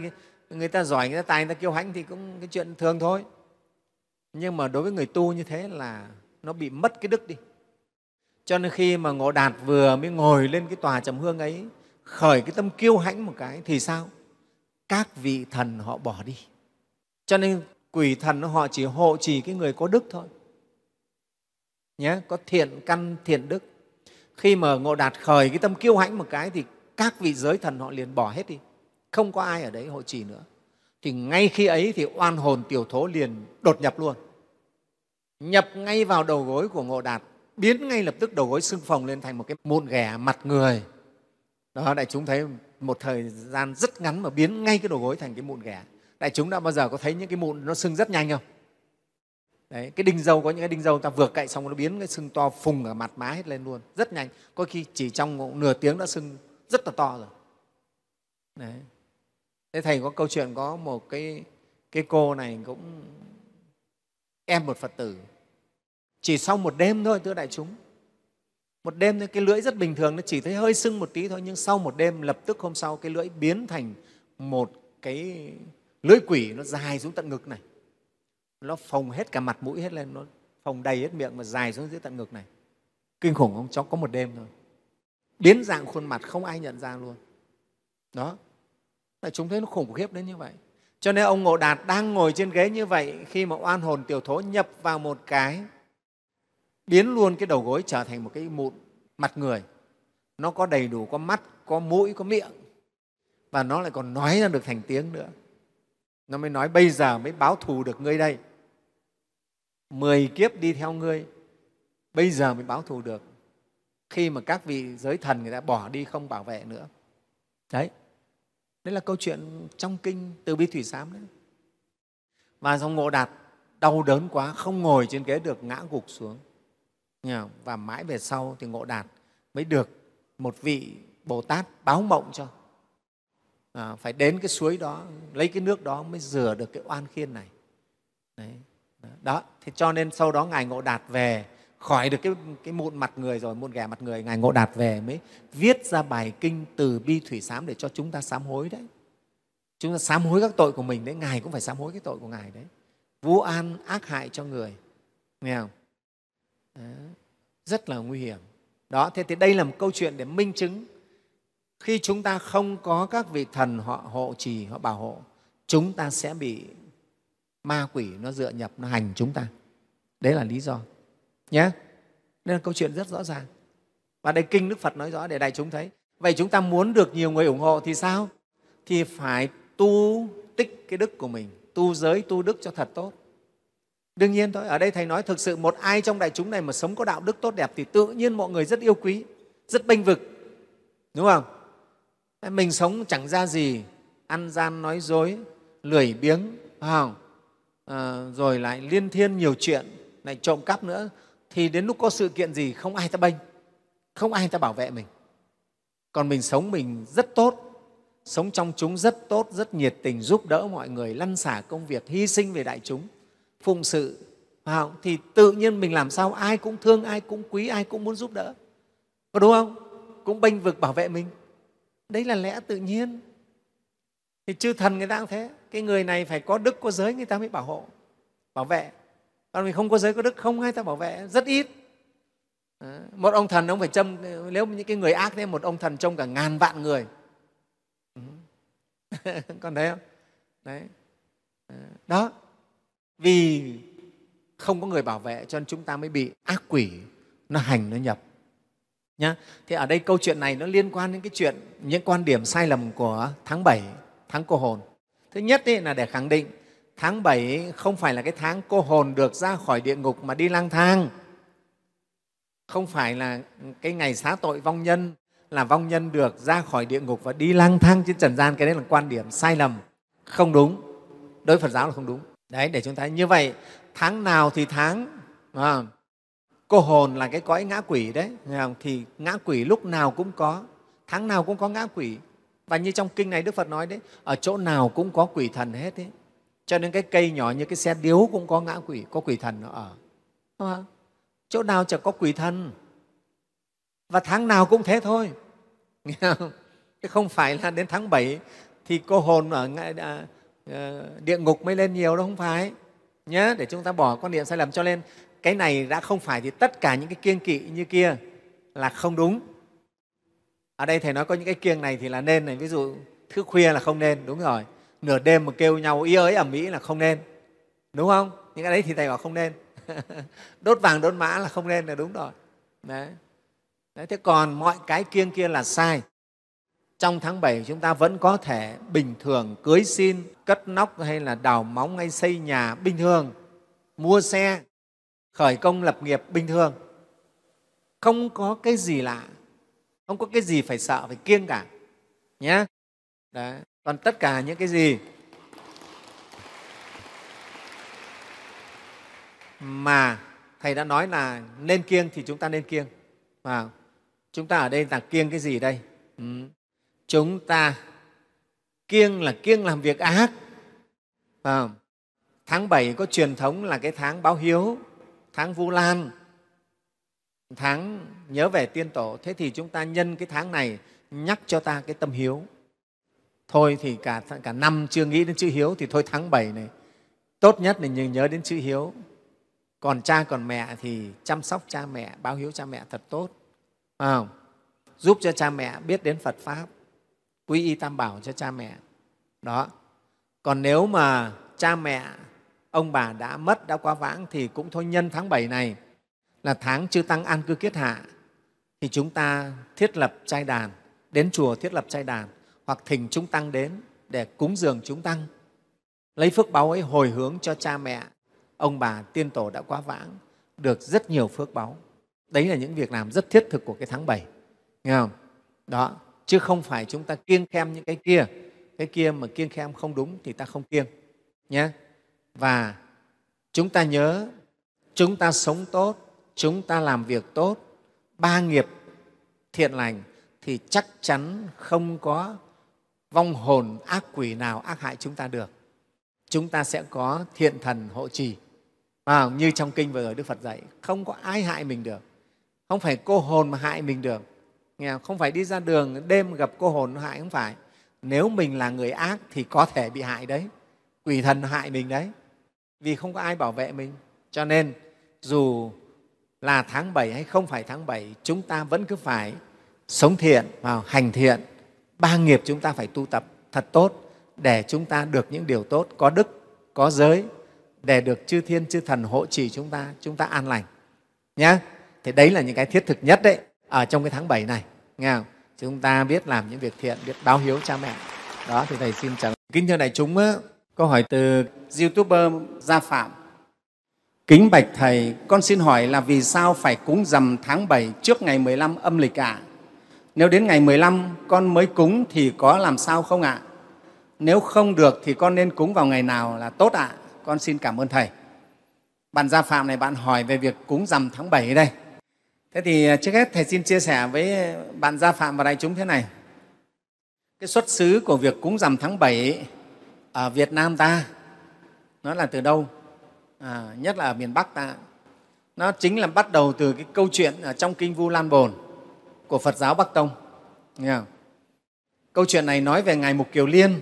người ta giỏi người ta tài người ta kiêu hãnh thì cũng cái chuyện thường thôi nhưng mà đối với người tu như thế là nó bị mất cái đức đi cho nên khi mà ngộ đạt vừa mới ngồi lên cái tòa trầm hương ấy khởi cái tâm kiêu hãnh một cái thì sao các vị thần họ bỏ đi cho nên quỷ thần họ chỉ hộ trì cái người có đức thôi nhé có thiện căn thiện đức khi mà ngộ đạt khởi cái tâm kiêu hãnh một cái thì các vị giới thần họ liền bỏ hết đi không có ai ở đấy hộ trì nữa thì ngay khi ấy thì oan hồn tiểu thố liền đột nhập luôn nhập ngay vào đầu gối của ngộ đạt biến ngay lập tức đầu gối xương phồng lên thành một cái mụn ghẻ mặt người đó đại chúng thấy một thời gian rất ngắn mà biến ngay cái đầu gối thành cái mụn ghẻ đại chúng đã bao giờ có thấy những cái mụn nó sưng rất nhanh không Đấy, cái đinh dâu có những cái đinh dâu ta vừa cậy xong nó biến cái sưng to phùng ở mặt má hết lên luôn rất nhanh có khi chỉ trong nửa tiếng đã sưng rất là to rồi đấy thế thầy có câu chuyện có một cái cái cô này cũng em một phật tử chỉ sau một đêm thôi thưa đại chúng một đêm thôi cái lưỡi rất bình thường nó chỉ thấy hơi sưng một tí thôi nhưng sau một đêm lập tức hôm sau cái lưỡi biến thành một cái lưỡi quỷ nó dài xuống tận ngực này nó phồng hết cả mặt mũi hết lên nó phồng đầy hết miệng mà dài xuống dưới tận ngực này kinh khủng không cháu có một đêm thôi biến dạng khuôn mặt không ai nhận ra luôn đó Tại chúng thấy nó khủng khiếp đến như vậy cho nên ông ngộ đạt đang ngồi trên ghế như vậy khi mà oan hồn tiểu thố nhập vào một cái biến luôn cái đầu gối trở thành một cái mụn mặt người nó có đầy đủ có mắt có mũi có miệng và nó lại còn nói ra được thành tiếng nữa nó mới nói bây giờ mới báo thù được ngươi đây mười kiếp đi theo ngươi bây giờ mới báo thù được khi mà các vị giới thần người ta bỏ đi không bảo vệ nữa đấy đấy là câu chuyện trong kinh từ bi thủy sám đấy và dòng ngộ đạt đau đớn quá không ngồi trên ghế được ngã gục xuống và mãi về sau thì ngộ đạt mới được một vị bồ tát báo mộng cho à, phải đến cái suối đó lấy cái nước đó mới rửa được cái oan khiên này đấy đó thì cho nên sau đó ngài ngộ đạt về khỏi được cái, cái mụn mặt người rồi mụn ghẻ mặt người ngài ngộ đạt về mới viết ra bài kinh từ bi thủy sám để cho chúng ta sám hối đấy chúng ta sám hối các tội của mình đấy ngài cũng phải sám hối cái tội của ngài đấy vu an ác hại cho người nghe không đấy. rất là nguy hiểm đó thế thì đây là một câu chuyện để minh chứng khi chúng ta không có các vị thần họ hộ trì họ bảo hộ chúng ta sẽ bị ma quỷ nó dựa nhập nó hành chúng ta đấy là lý do nhé nên là câu chuyện rất rõ ràng và đây kinh đức phật nói rõ để đại chúng thấy vậy chúng ta muốn được nhiều người ủng hộ thì sao thì phải tu tích cái đức của mình tu giới tu đức cho thật tốt đương nhiên thôi ở đây thầy nói thực sự một ai trong đại chúng này mà sống có đạo đức tốt đẹp thì tự nhiên mọi người rất yêu quý rất bênh vực đúng không mình sống chẳng ra gì ăn gian nói dối lười biếng không? À, rồi lại liên thiên nhiều chuyện lại trộm cắp nữa thì đến lúc có sự kiện gì không ai ta bênh không ai ta bảo vệ mình còn mình sống mình rất tốt sống trong chúng rất tốt rất nhiệt tình giúp đỡ mọi người lăn xả công việc hy sinh về đại chúng phụng sự thì tự nhiên mình làm sao ai cũng thương ai cũng quý ai cũng muốn giúp đỡ có đúng không cũng bênh vực bảo vệ mình đấy là lẽ tự nhiên thì chư thần người ta cũng thế cái người này phải có đức có giới người ta mới bảo hộ bảo vệ còn mình không có giới có đức không ai ta bảo vệ rất ít một ông thần ông phải châm nếu những cái người ác thế một ông thần trông cả ngàn vạn người ừ. còn thấy không đấy đó vì không có người bảo vệ cho nên chúng ta mới bị ác quỷ nó hành nó nhập nhá thế ở đây câu chuyện này nó liên quan đến cái chuyện những quan điểm sai lầm của tháng 7, tháng cô hồn thứ nhất ấy là để khẳng định tháng bảy không phải là cái tháng cô hồn được ra khỏi địa ngục mà đi lang thang, không phải là cái ngày xá tội vong nhân là vong nhân được ra khỏi địa ngục và đi lang thang trên trần gian cái đấy là quan điểm sai lầm không đúng đối phật giáo là không đúng đấy để chúng ta như vậy tháng nào thì tháng à, cô hồn là cái cõi ngã quỷ đấy thì ngã quỷ lúc nào cũng có tháng nào cũng có ngã quỷ và như trong kinh này đức phật nói đấy ở chỗ nào cũng có quỷ thần hết đấy cho nên cái cây nhỏ như cái xe điếu cũng có ngã quỷ có quỷ thần nó ở chỗ nào chẳng có quỷ thần và tháng nào cũng thế thôi không? phải là đến tháng 7 thì cô hồn ở à, ờ, địa ngục mới lên nhiều đâu không phải nhé để chúng ta bỏ quan niệm sai lầm cho lên. cái này đã không phải thì tất cả những cái kiêng kỵ như kia là không đúng ở đây thầy nói có những cái kiêng này thì là nên này ví dụ thứ khuya là không nên đúng rồi nửa đêm mà kêu nhau ý ới ở mỹ là không nên đúng không những cái đấy thì thầy bảo không nên đốt vàng đốt mã là không nên là đúng rồi đấy. đấy thế còn mọi cái kiêng kia là sai trong tháng 7 chúng ta vẫn có thể bình thường cưới xin, cất nóc hay là đào móng hay xây nhà bình thường, mua xe, khởi công lập nghiệp bình thường. Không có cái gì lạ, không có cái gì phải sợ, phải kiêng cả. Nhé. Đấy toàn tất cả những cái gì mà thầy đã nói là nên kiêng thì chúng ta nên kiêng và chúng ta ở đây là kiêng cái gì đây ừ. chúng ta kiêng là kiêng làm việc ác à, tháng 7 có truyền thống là cái tháng báo hiếu tháng vu lan tháng nhớ về tiên tổ thế thì chúng ta nhân cái tháng này nhắc cho ta cái tâm hiếu thôi thì cả, cả năm chưa nghĩ đến chữ hiếu thì thôi tháng 7 này tốt nhất là nhớ đến chữ hiếu còn cha còn mẹ thì chăm sóc cha mẹ báo hiếu cha mẹ thật tốt phải giúp cho cha mẹ biết đến phật pháp quy y tam bảo cho cha mẹ đó còn nếu mà cha mẹ ông bà đã mất đã quá vãng thì cũng thôi nhân tháng 7 này là tháng chư tăng an cư kiết hạ thì chúng ta thiết lập trai đàn đến chùa thiết lập trai đàn hoặc thỉnh chúng tăng đến để cúng dường chúng tăng lấy phước báu ấy hồi hướng cho cha mẹ ông bà tiên tổ đã quá vãng được rất nhiều phước báu đấy là những việc làm rất thiết thực của cái tháng bảy nghe không đó chứ không phải chúng ta kiêng khem những cái kia cái kia mà kiêng khem không đúng thì ta không kiêng nhé và chúng ta nhớ chúng ta sống tốt chúng ta làm việc tốt ba nghiệp thiện lành thì chắc chắn không có vong hồn ác quỷ nào ác hại chúng ta được chúng ta sẽ có thiện thần hộ trì à, như trong kinh vừa rồi đức phật dạy không có ai hại mình được không phải cô hồn mà hại mình được nghe không? phải đi ra đường đêm gặp cô hồn nó hại không phải nếu mình là người ác thì có thể bị hại đấy quỷ thần hại mình đấy vì không có ai bảo vệ mình cho nên dù là tháng 7 hay không phải tháng 7 chúng ta vẫn cứ phải sống thiện và hành thiện ba nghiệp chúng ta phải tu tập thật tốt để chúng ta được những điều tốt có đức có giới để được chư thiên chư thần hộ trì chúng ta chúng ta an lành nhé thì đấy là những cái thiết thực nhất đấy ở trong cái tháng 7 này nghe không? chúng ta biết làm những việc thiện biết báo hiếu cha mẹ đó thì thầy xin chào. kính thưa đại chúng á, câu hỏi từ youtuber gia phạm kính bạch thầy con xin hỏi là vì sao phải cúng dầm tháng 7 trước ngày 15 âm lịch cả à? nếu đến ngày 15 con mới cúng thì có làm sao không ạ? Nếu không được thì con nên cúng vào ngày nào là tốt ạ? Con xin cảm ơn Thầy. Bạn Gia Phạm này bạn hỏi về việc cúng rằm tháng 7 đây. Thế thì à, trước hết Thầy xin chia sẻ với bạn Gia Phạm và đại chúng thế này. Cái xuất xứ của việc cúng rằm tháng 7 ở Việt Nam ta nó là từ đâu? À, nhất là ở miền Bắc ta. Nó chính là bắt đầu từ cái câu chuyện ở trong Kinh Vu Lan Bồn của Phật giáo Bắc Tông. Nghe không? Câu chuyện này nói về Ngài Mục Kiều Liên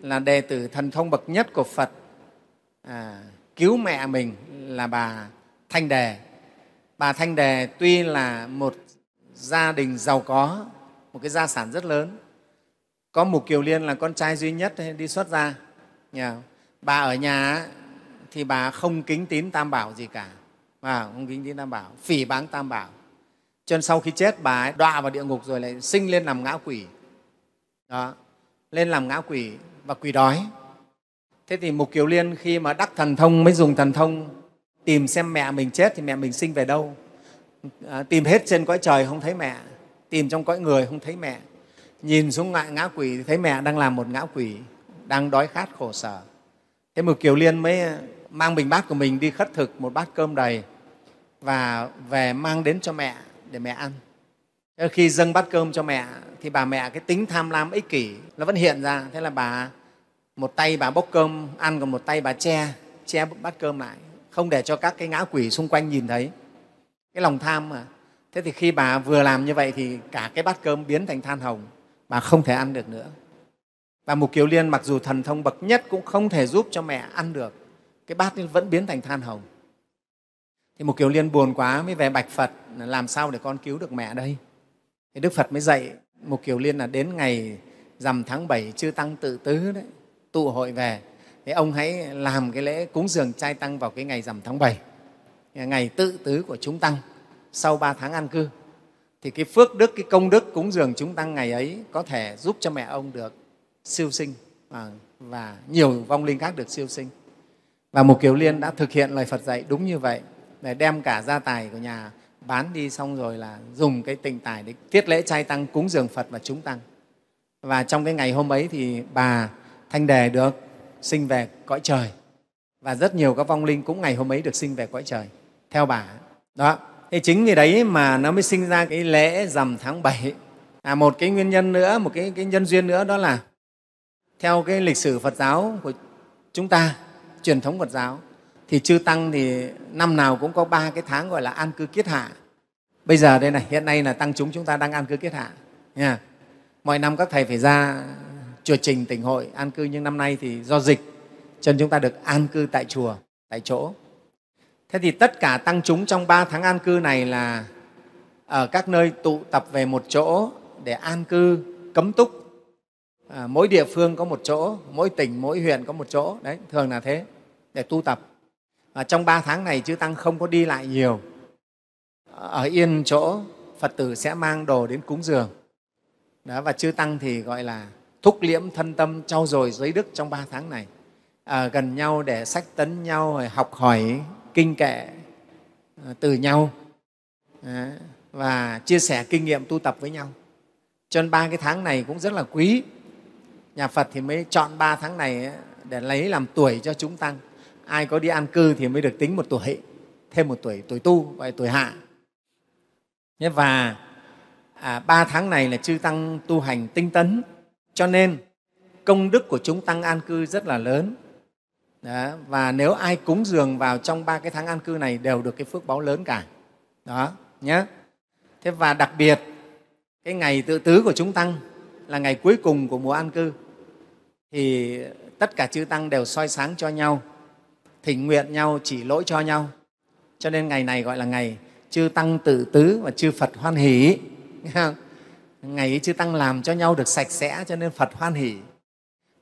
là đệ tử thần thông bậc nhất của Phật à, cứu mẹ mình là bà Thanh Đề. Bà Thanh Đề tuy là một gia đình giàu có, một cái gia sản rất lớn, có Mục Kiều Liên là con trai duy nhất đi xuất gia. Nghe không? Bà ở nhà thì bà không kính tín tam bảo gì cả, à, không kính tín tam bảo, phỉ báng tam bảo cho nên sau khi chết bà ấy đọa vào địa ngục rồi lại sinh lên làm ngã quỷ đó lên làm ngã quỷ và quỷ đói thế thì mục kiều liên khi mà đắc thần thông mới dùng thần thông tìm xem mẹ mình chết thì mẹ mình sinh về đâu à, tìm hết trên cõi trời không thấy mẹ tìm trong cõi người không thấy mẹ nhìn xuống ngại ngã quỷ thì thấy mẹ đang làm một ngã quỷ đang đói khát khổ sở thế mục kiều liên mới mang bình bát của mình đi khất thực một bát cơm đầy và về mang đến cho mẹ để mẹ ăn thế khi dâng bát cơm cho mẹ thì bà mẹ cái tính tham lam ích kỷ nó vẫn hiện ra thế là bà một tay bà bốc cơm ăn còn một tay bà che che bát cơm lại không để cho các cái ngã quỷ xung quanh nhìn thấy cái lòng tham mà thế thì khi bà vừa làm như vậy thì cả cái bát cơm biến thành than hồng bà không thể ăn được nữa và mục kiều liên mặc dù thần thông bậc nhất cũng không thể giúp cho mẹ ăn được cái bát vẫn biến thành than hồng thì một Kiều Liên buồn quá mới về bạch Phật làm sao để con cứu được mẹ đây? Thì Đức Phật mới dạy một Kiều Liên là đến ngày rằm tháng 7 chư tăng tự tứ đấy, tụ hội về thì ông hãy làm cái lễ cúng dường trai tăng vào cái ngày rằm tháng 7, ngày tự tứ của chúng tăng sau 3 tháng an cư. Thì cái phước đức, cái công đức cúng dường chúng tăng ngày ấy có thể giúp cho mẹ ông được siêu sinh và nhiều vong linh khác được siêu sinh. Và một Kiều Liên đã thực hiện lời Phật dạy đúng như vậy để đem cả gia tài của nhà bán đi xong rồi là dùng cái tình tài để tiết lễ trai tăng cúng dường phật và chúng tăng và trong cái ngày hôm ấy thì bà thanh đề được sinh về cõi trời và rất nhiều các vong linh cũng ngày hôm ấy được sinh về cõi trời theo bà đó thì chính vì đấy mà nó mới sinh ra cái lễ rằm tháng bảy à một cái nguyên nhân nữa một cái, cái nhân duyên nữa đó là theo cái lịch sử phật giáo của chúng ta truyền thống phật giáo thì chư tăng thì năm nào cũng có ba cái tháng gọi là an cư kiết hạ bây giờ đây này hiện nay là tăng chúng chúng ta đang an cư kiết hạ nha mọi năm các thầy phải ra chùa trình tỉnh hội an cư nhưng năm nay thì do dịch cho nên chúng ta được an cư tại chùa tại chỗ thế thì tất cả tăng chúng trong ba tháng an cư này là ở các nơi tụ tập về một chỗ để an cư cấm túc à, mỗi địa phương có một chỗ mỗi tỉnh mỗi huyện có một chỗ đấy thường là thế để tu tập trong ba tháng này chư tăng không có đi lại nhiều ở yên chỗ phật tử sẽ mang đồ đến cúng dường đó và chư tăng thì gọi là thúc liễm thân tâm trau dồi giới đức trong ba tháng này à, gần nhau để sách tấn nhau rồi học hỏi kinh kệ à, từ nhau đó, và chia sẻ kinh nghiệm tu tập với nhau cho nên ba cái tháng này cũng rất là quý nhà phật thì mới chọn ba tháng này để lấy làm tuổi cho chúng tăng ai có đi an cư thì mới được tính một tuổi thêm một tuổi tuổi tu gọi tuổi hạ và à, ba tháng này là chư tăng tu hành tinh tấn cho nên công đức của chúng tăng an cư rất là lớn đó. và nếu ai cúng dường vào trong ba cái tháng an cư này đều được cái phước báo lớn cả đó nhé thế và đặc biệt cái ngày tự tứ của chúng tăng là ngày cuối cùng của mùa an cư thì tất cả chư tăng đều soi sáng cho nhau thỉnh nguyện nhau chỉ lỗi cho nhau cho nên ngày này gọi là ngày chư tăng tự tứ và chư phật hoan hỷ ngày ấy chư tăng làm cho nhau được sạch sẽ cho nên phật hoan hỷ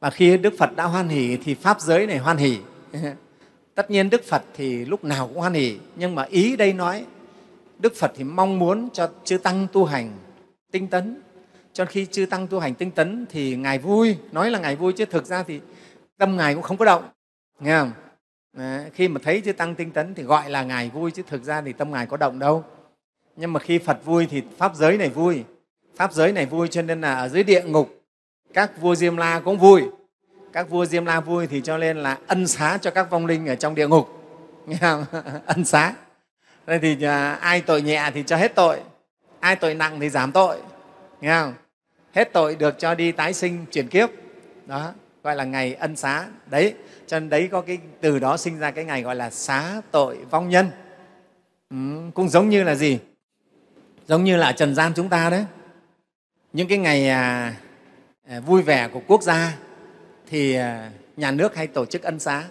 và khi đức phật đã hoan hỷ thì pháp giới này hoan hỷ tất nhiên đức phật thì lúc nào cũng hoan hỷ nhưng mà ý đây nói đức phật thì mong muốn cho chư tăng tu hành tinh tấn cho khi chư tăng tu hành tinh tấn thì ngài vui nói là ngài vui chứ thực ra thì tâm ngài cũng không có động nghe không Đấy, khi mà thấy chư tăng tinh tấn thì gọi là ngài vui chứ thực ra thì tâm ngài có động đâu nhưng mà khi phật vui thì pháp giới này vui pháp giới này vui cho nên là ở dưới địa ngục các vua diêm la cũng vui các vua diêm la vui thì cho nên là ân xá cho các vong linh ở trong địa ngục nghe không? ân xá đây thì à, ai tội nhẹ thì cho hết tội ai tội nặng thì giảm tội nghe không hết tội được cho đi tái sinh chuyển kiếp đó gọi là ngày ân xá đấy cho nên đấy có cái từ đó sinh ra cái ngày gọi là xá tội vong nhân ừ, cũng giống như là gì giống như là trần gian chúng ta đấy những cái ngày à, à, vui vẻ của quốc gia thì à, nhà nước hay tổ chức ân xá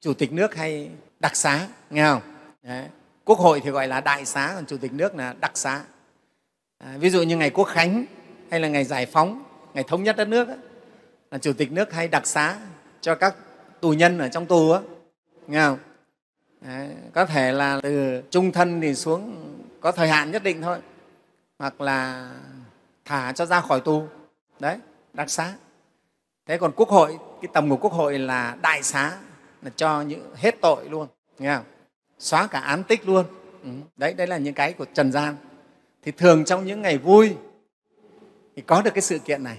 chủ tịch nước hay đặc xá nghe không đấy. quốc hội thì gọi là đại xá còn chủ tịch nước là đặc xá à, ví dụ như ngày quốc khánh hay là ngày giải phóng ngày thống nhất đất nước là chủ tịch nước hay đặc xá cho các tù nhân ở trong tù á nghe không Đấy, có thể là từ trung thân thì xuống có thời hạn nhất định thôi hoặc là thả cho ra khỏi tù đấy đặc xá thế còn quốc hội cái tầm của quốc hội là đại xá là cho những hết tội luôn nghe không xóa cả án tích luôn ừ, đấy đấy là những cái của trần gian thì thường trong những ngày vui thì có được cái sự kiện này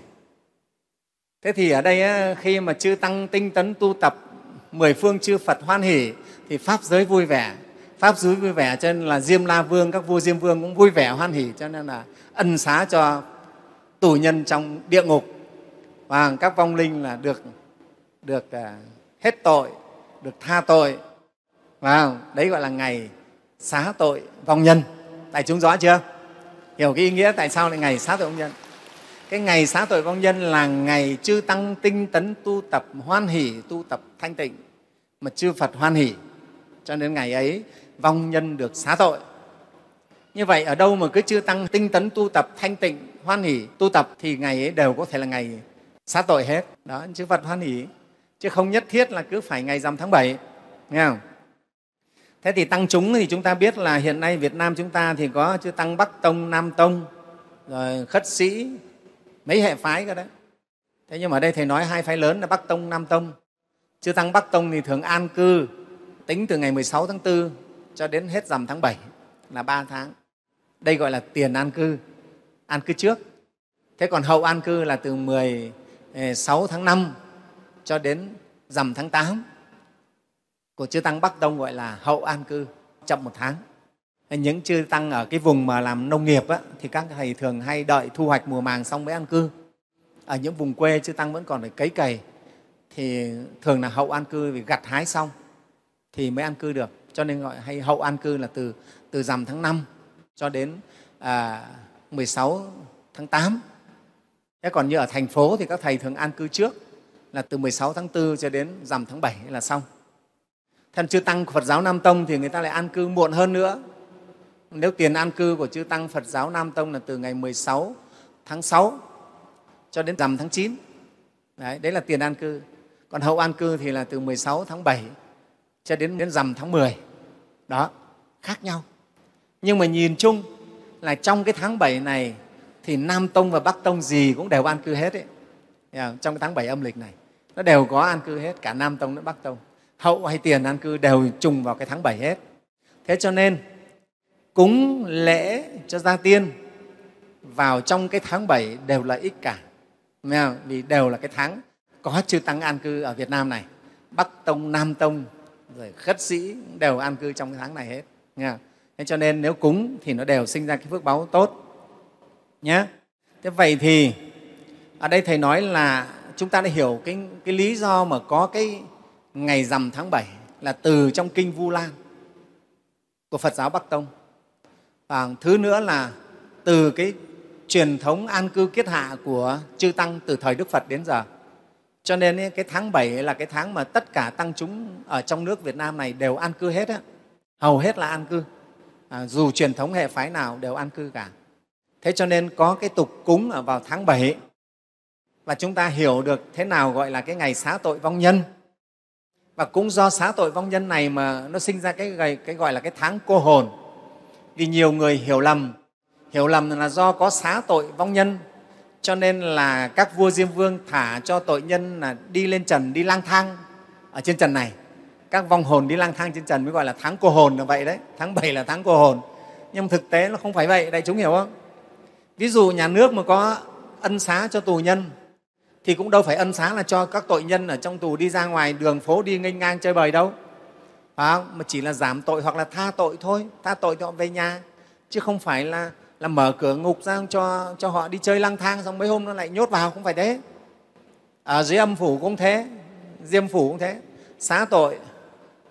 Thế thì ở đây khi mà chư Tăng tinh tấn tu tập mười phương chư Phật hoan hỷ thì Pháp giới vui vẻ, Pháp giới vui vẻ cho nên là Diêm La Vương, các vua Diêm Vương cũng vui vẻ hoan hỷ cho nên là ân xá cho tù nhân trong địa ngục và các vong linh là được được à, hết tội, được tha tội. Wow, đấy gọi là ngày xá tội vong nhân. Tại chúng rõ chưa? Hiểu cái ý nghĩa tại sao lại ngày xá tội vong nhân? cái ngày xá tội vong nhân là ngày chư tăng tinh tấn tu tập hoan hỷ tu tập thanh tịnh mà chư phật hoan hỷ cho đến ngày ấy vong nhân được xá tội như vậy ở đâu mà cứ chư tăng tinh tấn tu tập thanh tịnh hoan hỷ tu tập thì ngày ấy đều có thể là ngày xá tội hết đó chư phật hoan hỷ chứ không nhất thiết là cứ phải ngày rằm tháng bảy Nghe không? Thế thì tăng chúng thì chúng ta biết là hiện nay Việt Nam chúng ta thì có chư tăng Bắc Tông, Nam Tông, rồi Khất Sĩ, mấy hệ phái cơ đó. thế nhưng mà ở đây thầy nói hai phái lớn là bắc tông nam tông chư tăng bắc tông thì thường an cư tính từ ngày 16 tháng 4 cho đến hết rằm tháng 7 là 3 tháng đây gọi là tiền an cư an cư trước thế còn hậu an cư là từ 16 tháng 5 cho đến rằm tháng 8 của chư tăng bắc tông gọi là hậu an cư chậm một tháng những chư tăng ở cái vùng mà làm nông nghiệp á, thì các thầy thường hay đợi thu hoạch mùa màng xong mới an cư ở những vùng quê chư tăng vẫn còn phải cấy cày thì thường là hậu an cư vì gặt hái xong thì mới an cư được cho nên gọi hay hậu an cư là từ từ rằm tháng 5 cho đến à, 16 tháng 8 thế còn như ở thành phố thì các thầy thường an cư trước là từ 16 tháng 4 cho đến rằm tháng 7 là xong. Thân chư tăng Phật giáo Nam Tông thì người ta lại an cư muộn hơn nữa, nếu tiền an cư của chư Tăng Phật giáo Nam Tông là từ ngày 16 tháng 6 cho đến rằm tháng 9. Đấy, đấy là tiền an cư. Còn hậu an cư thì là từ 16 tháng 7 cho đến đến rằm tháng 10. Đó, khác nhau. Nhưng mà nhìn chung là trong cái tháng 7 này thì Nam Tông và Bắc Tông gì cũng đều an cư hết ấy. Dạ, trong cái tháng 7 âm lịch này, nó đều có an cư hết, cả Nam Tông lẫn Bắc Tông. Hậu hay tiền an cư đều trùng vào cái tháng 7 hết. Thế cho nên cúng lễ cho gia tiên vào trong cái tháng bảy đều là ích cả không? vì đều là cái tháng có chư tăng an cư ở Việt Nam này Bắc Tông, Nam Tông, rồi khất sĩ đều an cư trong cái tháng này hết. Nghe Thế cho nên nếu cúng thì nó đều sinh ra cái phước báo tốt nhé. Thế vậy thì ở đây Thầy nói là chúng ta đã hiểu cái, cái lý do mà có cái ngày rằm tháng bảy là từ trong Kinh Vu Lan của Phật giáo Bắc Tông và thứ nữa là từ cái truyền thống an cư kiết hạ của chư tăng từ thời đức phật đến giờ cho nên ý, cái tháng 7 là cái tháng mà tất cả tăng chúng ở trong nước Việt Nam này đều an cư hết, á. hầu hết là an cư. À, dù truyền thống hệ phái nào đều an cư cả. Thế cho nên có cái tục cúng ở vào tháng 7 và chúng ta hiểu được thế nào gọi là cái ngày xá tội vong nhân. Và cũng do xá tội vong nhân này mà nó sinh ra cái, cái gọi là cái tháng cô hồn vì nhiều người hiểu lầm hiểu lầm là do có xá tội vong nhân cho nên là các vua diêm vương thả cho tội nhân là đi lên trần đi lang thang ở trên trần này các vong hồn đi lang thang trên trần mới gọi là tháng cô hồn là vậy đấy tháng bảy là tháng cô hồn nhưng thực tế nó không phải vậy đại chúng hiểu không ví dụ nhà nước mà có ân xá cho tù nhân thì cũng đâu phải ân xá là cho các tội nhân ở trong tù đi ra ngoài đường phố đi nghênh ngang chơi bời đâu phải không? mà chỉ là giảm tội hoặc là tha tội thôi tha tội thì họ về nhà chứ không phải là là mở cửa ngục ra cho cho họ đi chơi lang thang xong mấy hôm nó lại nhốt vào không phải thế ở dưới âm phủ cũng thế diêm phủ cũng thế xá tội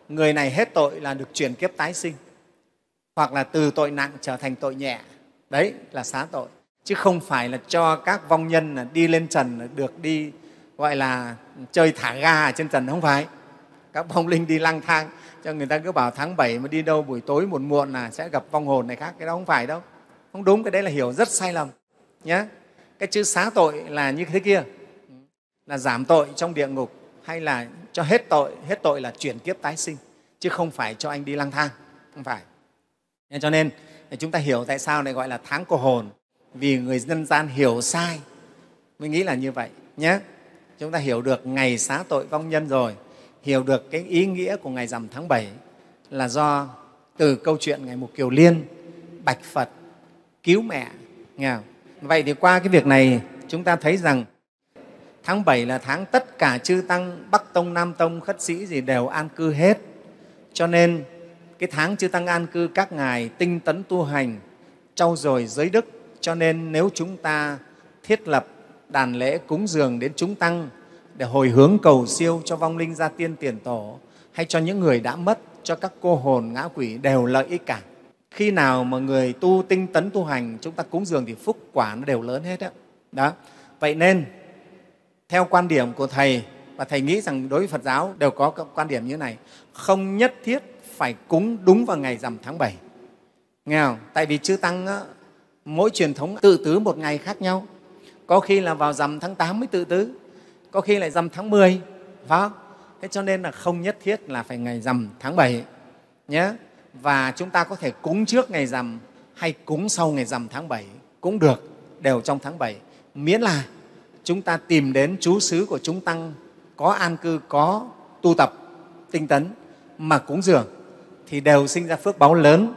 người này hết tội là được chuyển kiếp tái sinh hoặc là từ tội nặng trở thành tội nhẹ đấy là xá tội chứ không phải là cho các vong nhân là đi lên trần được đi gọi là chơi thả ga ở trên trần không phải các vong linh đi lang thang cho người ta cứ bảo tháng 7 mà đi đâu buổi tối muộn muộn là sẽ gặp vong hồn này khác cái đó không phải đâu không đúng cái đấy là hiểu rất sai lầm nhé cái chữ xá tội là như thế kia là giảm tội trong địa ngục hay là cho hết tội hết tội là chuyển kiếp tái sinh chứ không phải cho anh đi lang thang không phải nên cho nên chúng ta hiểu tại sao này gọi là tháng cô hồn vì người dân gian hiểu sai mới nghĩ là như vậy nhé chúng ta hiểu được ngày xá tội vong nhân rồi hiểu được cái ý nghĩa của ngày rằm tháng 7 là do từ câu chuyện ngày Mục Kiều Liên, Bạch Phật, cứu mẹ. Nghe không? Vậy thì qua cái việc này chúng ta thấy rằng tháng 7 là tháng tất cả chư tăng Bắc Tông, Nam Tông, Khất Sĩ gì đều an cư hết. Cho nên cái tháng chư tăng an cư các ngài tinh tấn tu hành, trau dồi giới đức. Cho nên nếu chúng ta thiết lập đàn lễ cúng dường đến chúng tăng để hồi hướng cầu siêu cho vong linh gia tiên tiền tổ hay cho những người đã mất, cho các cô hồn ngã quỷ đều lợi ích cả. Khi nào mà người tu tinh tấn tu hành, chúng ta cúng dường thì phúc quả nó đều lớn hết đó. đó. Vậy nên, theo quan điểm của Thầy, và Thầy nghĩ rằng đối với Phật giáo đều có quan điểm như thế này, không nhất thiết phải cúng đúng vào ngày rằm tháng 7. Nghe không? Tại vì chư Tăng á, mỗi truyền thống tự tứ một ngày khác nhau. Có khi là vào rằm tháng 8 mới tự tứ, có khi lại dằm tháng 10, phải không? Thế cho nên là không nhất thiết là phải ngày dằm tháng 7 nhé. Và chúng ta có thể cúng trước ngày dằm hay cúng sau ngày dằm tháng 7 cũng được, đều trong tháng 7. Miễn là chúng ta tìm đến chú xứ của chúng tăng có an cư, có tu tập, tinh tấn mà cúng dường thì đều sinh ra phước báo lớn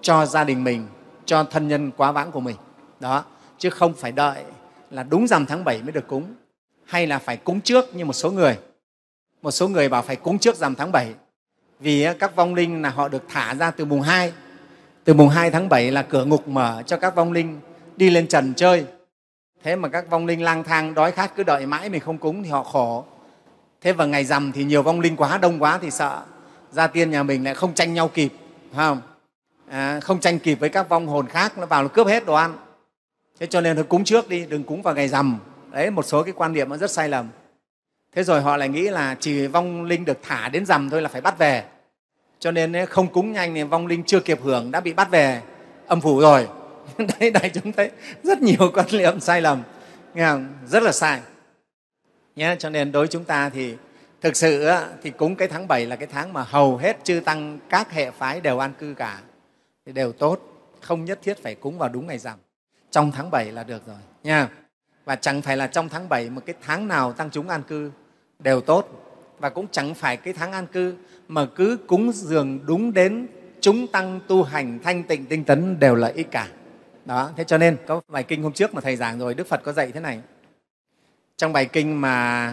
cho gia đình mình, cho thân nhân quá vãng của mình. Đó, chứ không phải đợi là đúng dằm tháng 7 mới được cúng hay là phải cúng trước như một số người. Một số người bảo phải cúng trước rằm tháng 7 vì các vong linh là họ được thả ra từ mùng 2. Từ mùng 2 tháng 7 là cửa ngục mở cho các vong linh đi lên trần chơi. Thế mà các vong linh lang thang đói khát cứ đợi mãi mình không cúng thì họ khổ. Thế và ngày rằm thì nhiều vong linh quá đông quá thì sợ gia tiên nhà mình lại không tranh nhau kịp, không? À, không tranh kịp với các vong hồn khác nó vào nó cướp hết đồ ăn. Thế cho nên thôi cúng trước đi, đừng cúng vào ngày rằm đấy một số cái quan niệm nó rất sai lầm thế rồi họ lại nghĩ là chỉ vong linh được thả đến rằm thôi là phải bắt về cho nên không cúng nhanh thì vong linh chưa kịp hưởng đã bị bắt về âm phủ rồi đấy đại chúng thấy rất nhiều quan niệm sai lầm nghe không? rất là sai nhé cho nên đối với chúng ta thì thực sự thì cúng cái tháng 7 là cái tháng mà hầu hết chư tăng các hệ phái đều an cư cả thì đều tốt không nhất thiết phải cúng vào đúng ngày rằm trong tháng 7 là được rồi nha và chẳng phải là trong tháng 7 mà cái tháng nào tăng chúng an cư đều tốt và cũng chẳng phải cái tháng an cư mà cứ cúng dường đúng đến chúng tăng tu hành thanh tịnh tinh tấn đều là ích cả. Đó, thế cho nên có bài kinh hôm trước mà thầy giảng rồi Đức Phật có dạy thế này. Trong bài kinh mà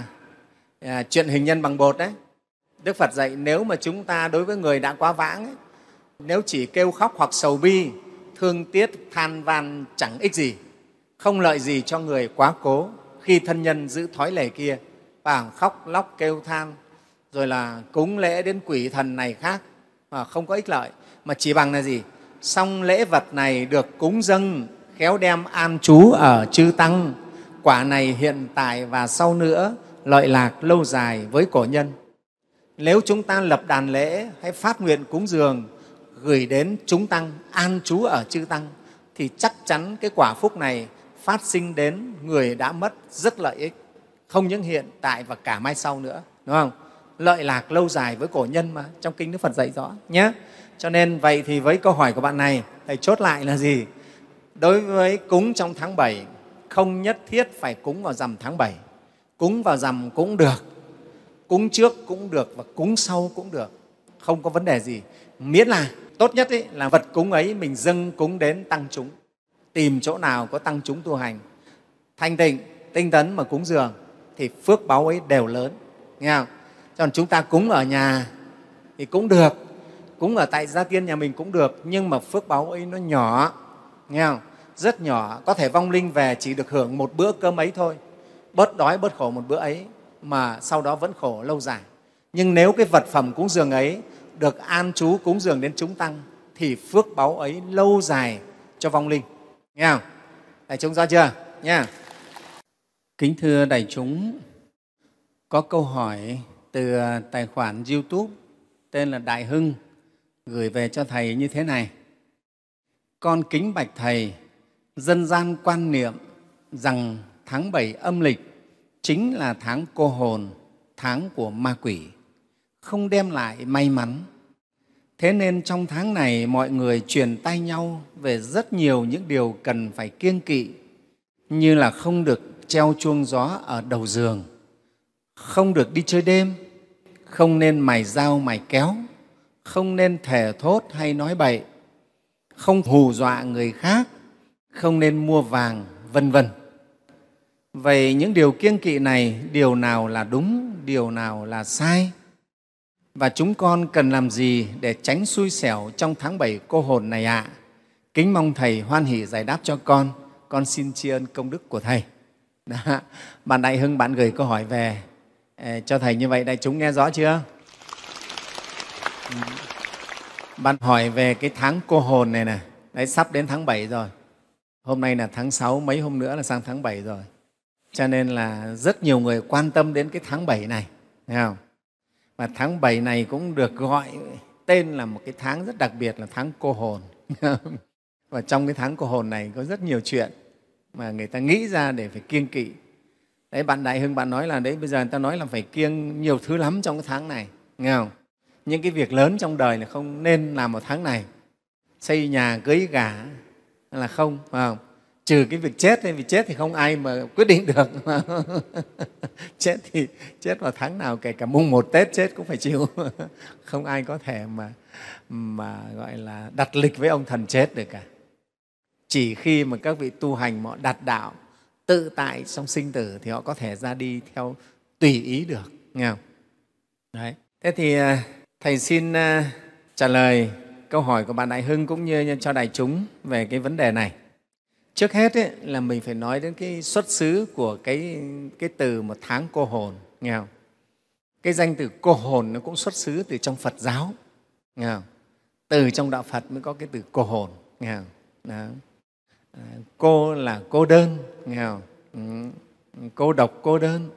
à, chuyện hình nhân bằng bột đấy, Đức Phật dạy nếu mà chúng ta đối với người đã quá vãng ấy, nếu chỉ kêu khóc hoặc sầu bi, thương tiếc, than van chẳng ích gì không lợi gì cho người quá cố khi thân nhân giữ thói lề kia và khóc lóc kêu than rồi là cúng lễ đến quỷ thần này khác mà không có ích lợi mà chỉ bằng là gì xong lễ vật này được cúng dâng khéo đem an chú ở chư tăng quả này hiện tại và sau nữa lợi lạc lâu dài với cổ nhân nếu chúng ta lập đàn lễ hay phát nguyện cúng dường gửi đến chúng tăng an chú ở chư tăng thì chắc chắn cái quả phúc này phát sinh đến người đã mất rất lợi ích không những hiện tại và cả mai sau nữa đúng không lợi lạc lâu dài với cổ nhân mà trong kinh đức phật dạy rõ nhé cho nên vậy thì với câu hỏi của bạn này thầy chốt lại là gì đối với cúng trong tháng 7 không nhất thiết phải cúng vào rằm tháng 7 cúng vào rằm cũng được cúng trước cũng được và cúng sau cũng được không có vấn đề gì miễn là tốt nhất ý, là vật cúng ấy mình dâng cúng đến tăng chúng tìm chỗ nào có tăng chúng tu hành thanh tịnh tinh tấn mà cúng dường thì phước báo ấy đều lớn nghe không còn chúng ta cúng ở nhà thì cũng được cúng ở tại gia tiên nhà mình cũng được nhưng mà phước báo ấy nó nhỏ nghe không rất nhỏ có thể vong linh về chỉ được hưởng một bữa cơm ấy thôi bớt đói bớt khổ một bữa ấy mà sau đó vẫn khổ lâu dài nhưng nếu cái vật phẩm cúng dường ấy được an chú cúng dường đến chúng tăng thì phước báo ấy lâu dài cho vong linh nghe không đại chúng rõ chưa nha kính thưa đại chúng có câu hỏi từ ờ, tài khoản youtube tên là đại hưng gửi về cho thầy như thế này con kính bạch thầy dân gian quan niệm rằng tháng bảy âm lịch chính là tháng cô hồn tháng của ma quỷ không đem lại may mắn Thế nên trong tháng này mọi người truyền tay nhau về rất nhiều những điều cần phải kiêng kỵ như là không được treo chuông gió ở đầu giường, không được đi chơi đêm, không nên mài dao mài kéo, không nên thề thốt hay nói bậy, không hù dọa người khác, không nên mua vàng, vân vân. Vậy những điều kiêng kỵ này, điều nào là đúng, điều nào là sai? và chúng con cần làm gì để tránh xui xẻo trong tháng bảy cô hồn này ạ? À? Kính mong Thầy hoan hỷ giải đáp cho con. Con xin tri ân công đức của Thầy. Đó. Bạn Đại Hưng, bạn gửi câu hỏi về cho Thầy như vậy. Đại chúng nghe rõ chưa? Ừ. Bạn hỏi về cái tháng cô hồn này nè. Đấy, sắp đến tháng 7 rồi. Hôm nay là tháng 6, mấy hôm nữa là sang tháng 7 rồi. Cho nên là rất nhiều người quan tâm đến cái tháng 7 này. Thấy không? và tháng 7 này cũng được gọi tên là một cái tháng rất đặc biệt là tháng cô hồn và trong cái tháng cô hồn này có rất nhiều chuyện mà người ta nghĩ ra để phải kiêng kỵ đấy bạn đại hưng bạn nói là đấy bây giờ người ta nói là phải kiêng nhiều thứ lắm trong cái tháng này nghe không những cái việc lớn trong đời là không nên làm vào tháng này xây nhà cưới gả là không phải không trừ cái việc chết hay vì chết thì không ai mà quyết định được chết thì chết vào tháng nào kể cả mùng một tết chết cũng phải chịu không ai có thể mà mà gọi là đặt lịch với ông thần chết được cả chỉ khi mà các vị tu hành mà họ đạt đạo tự tại trong sinh tử thì họ có thể ra đi theo tùy ý được nghe không? Đấy. thế thì à, thầy xin à, trả lời câu hỏi của bạn đại hưng cũng như cho đại chúng về cái vấn đề này Trước hết ấy, là mình phải nói đến cái xuất xứ của cái, cái từ một tháng cô hồn, nghe không? Cái danh từ cô hồn nó cũng xuất xứ từ trong Phật giáo, nghe không? Từ trong Đạo Phật mới có cái từ cô hồn, nghe không? Đó. À, cô là cô đơn, nghe không? Ừ, cô độc, cô đơn.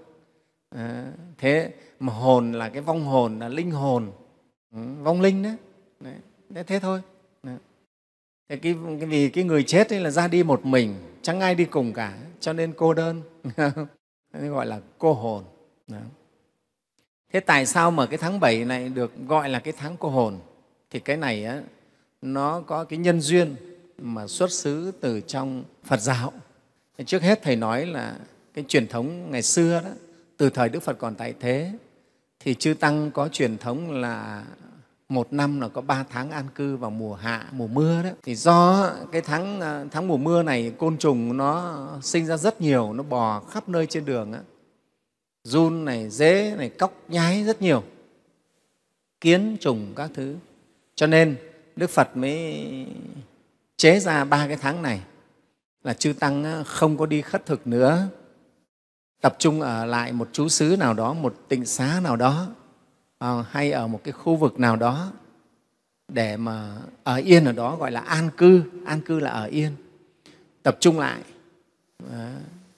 À, thế mà hồn là cái vong hồn, là linh hồn, ừ, vong linh đó. Đấy, thế thôi. Thế cái, cái, vì cái người chết ấy là ra đi một mình, chẳng ai đi cùng cả, cho nên cô đơn, nên gọi là cô hồn. Đó. Thế tại sao mà cái tháng 7 này được gọi là cái tháng cô hồn? Thì cái này á, nó có cái nhân duyên mà xuất xứ từ trong Phật giáo. Trước hết Thầy nói là cái truyền thống ngày xưa đó, từ thời Đức Phật còn tại thế, thì Chư Tăng có truyền thống là một năm là có ba tháng an cư vào mùa hạ mùa mưa đó thì do cái tháng à, tháng mùa mưa này côn trùng nó sinh ra rất nhiều nó bò khắp nơi trên đường run này dế này cóc nhái rất nhiều kiến trùng các thứ cho nên đức phật mới chế ra ba cái tháng này là chư tăng không có đi khất thực nữa tập trung ở lại một chú xứ nào đó một tịnh xá nào đó Ờ, hay ở một cái khu vực nào đó để mà ở yên ở đó gọi là an cư an cư là ở yên tập trung lại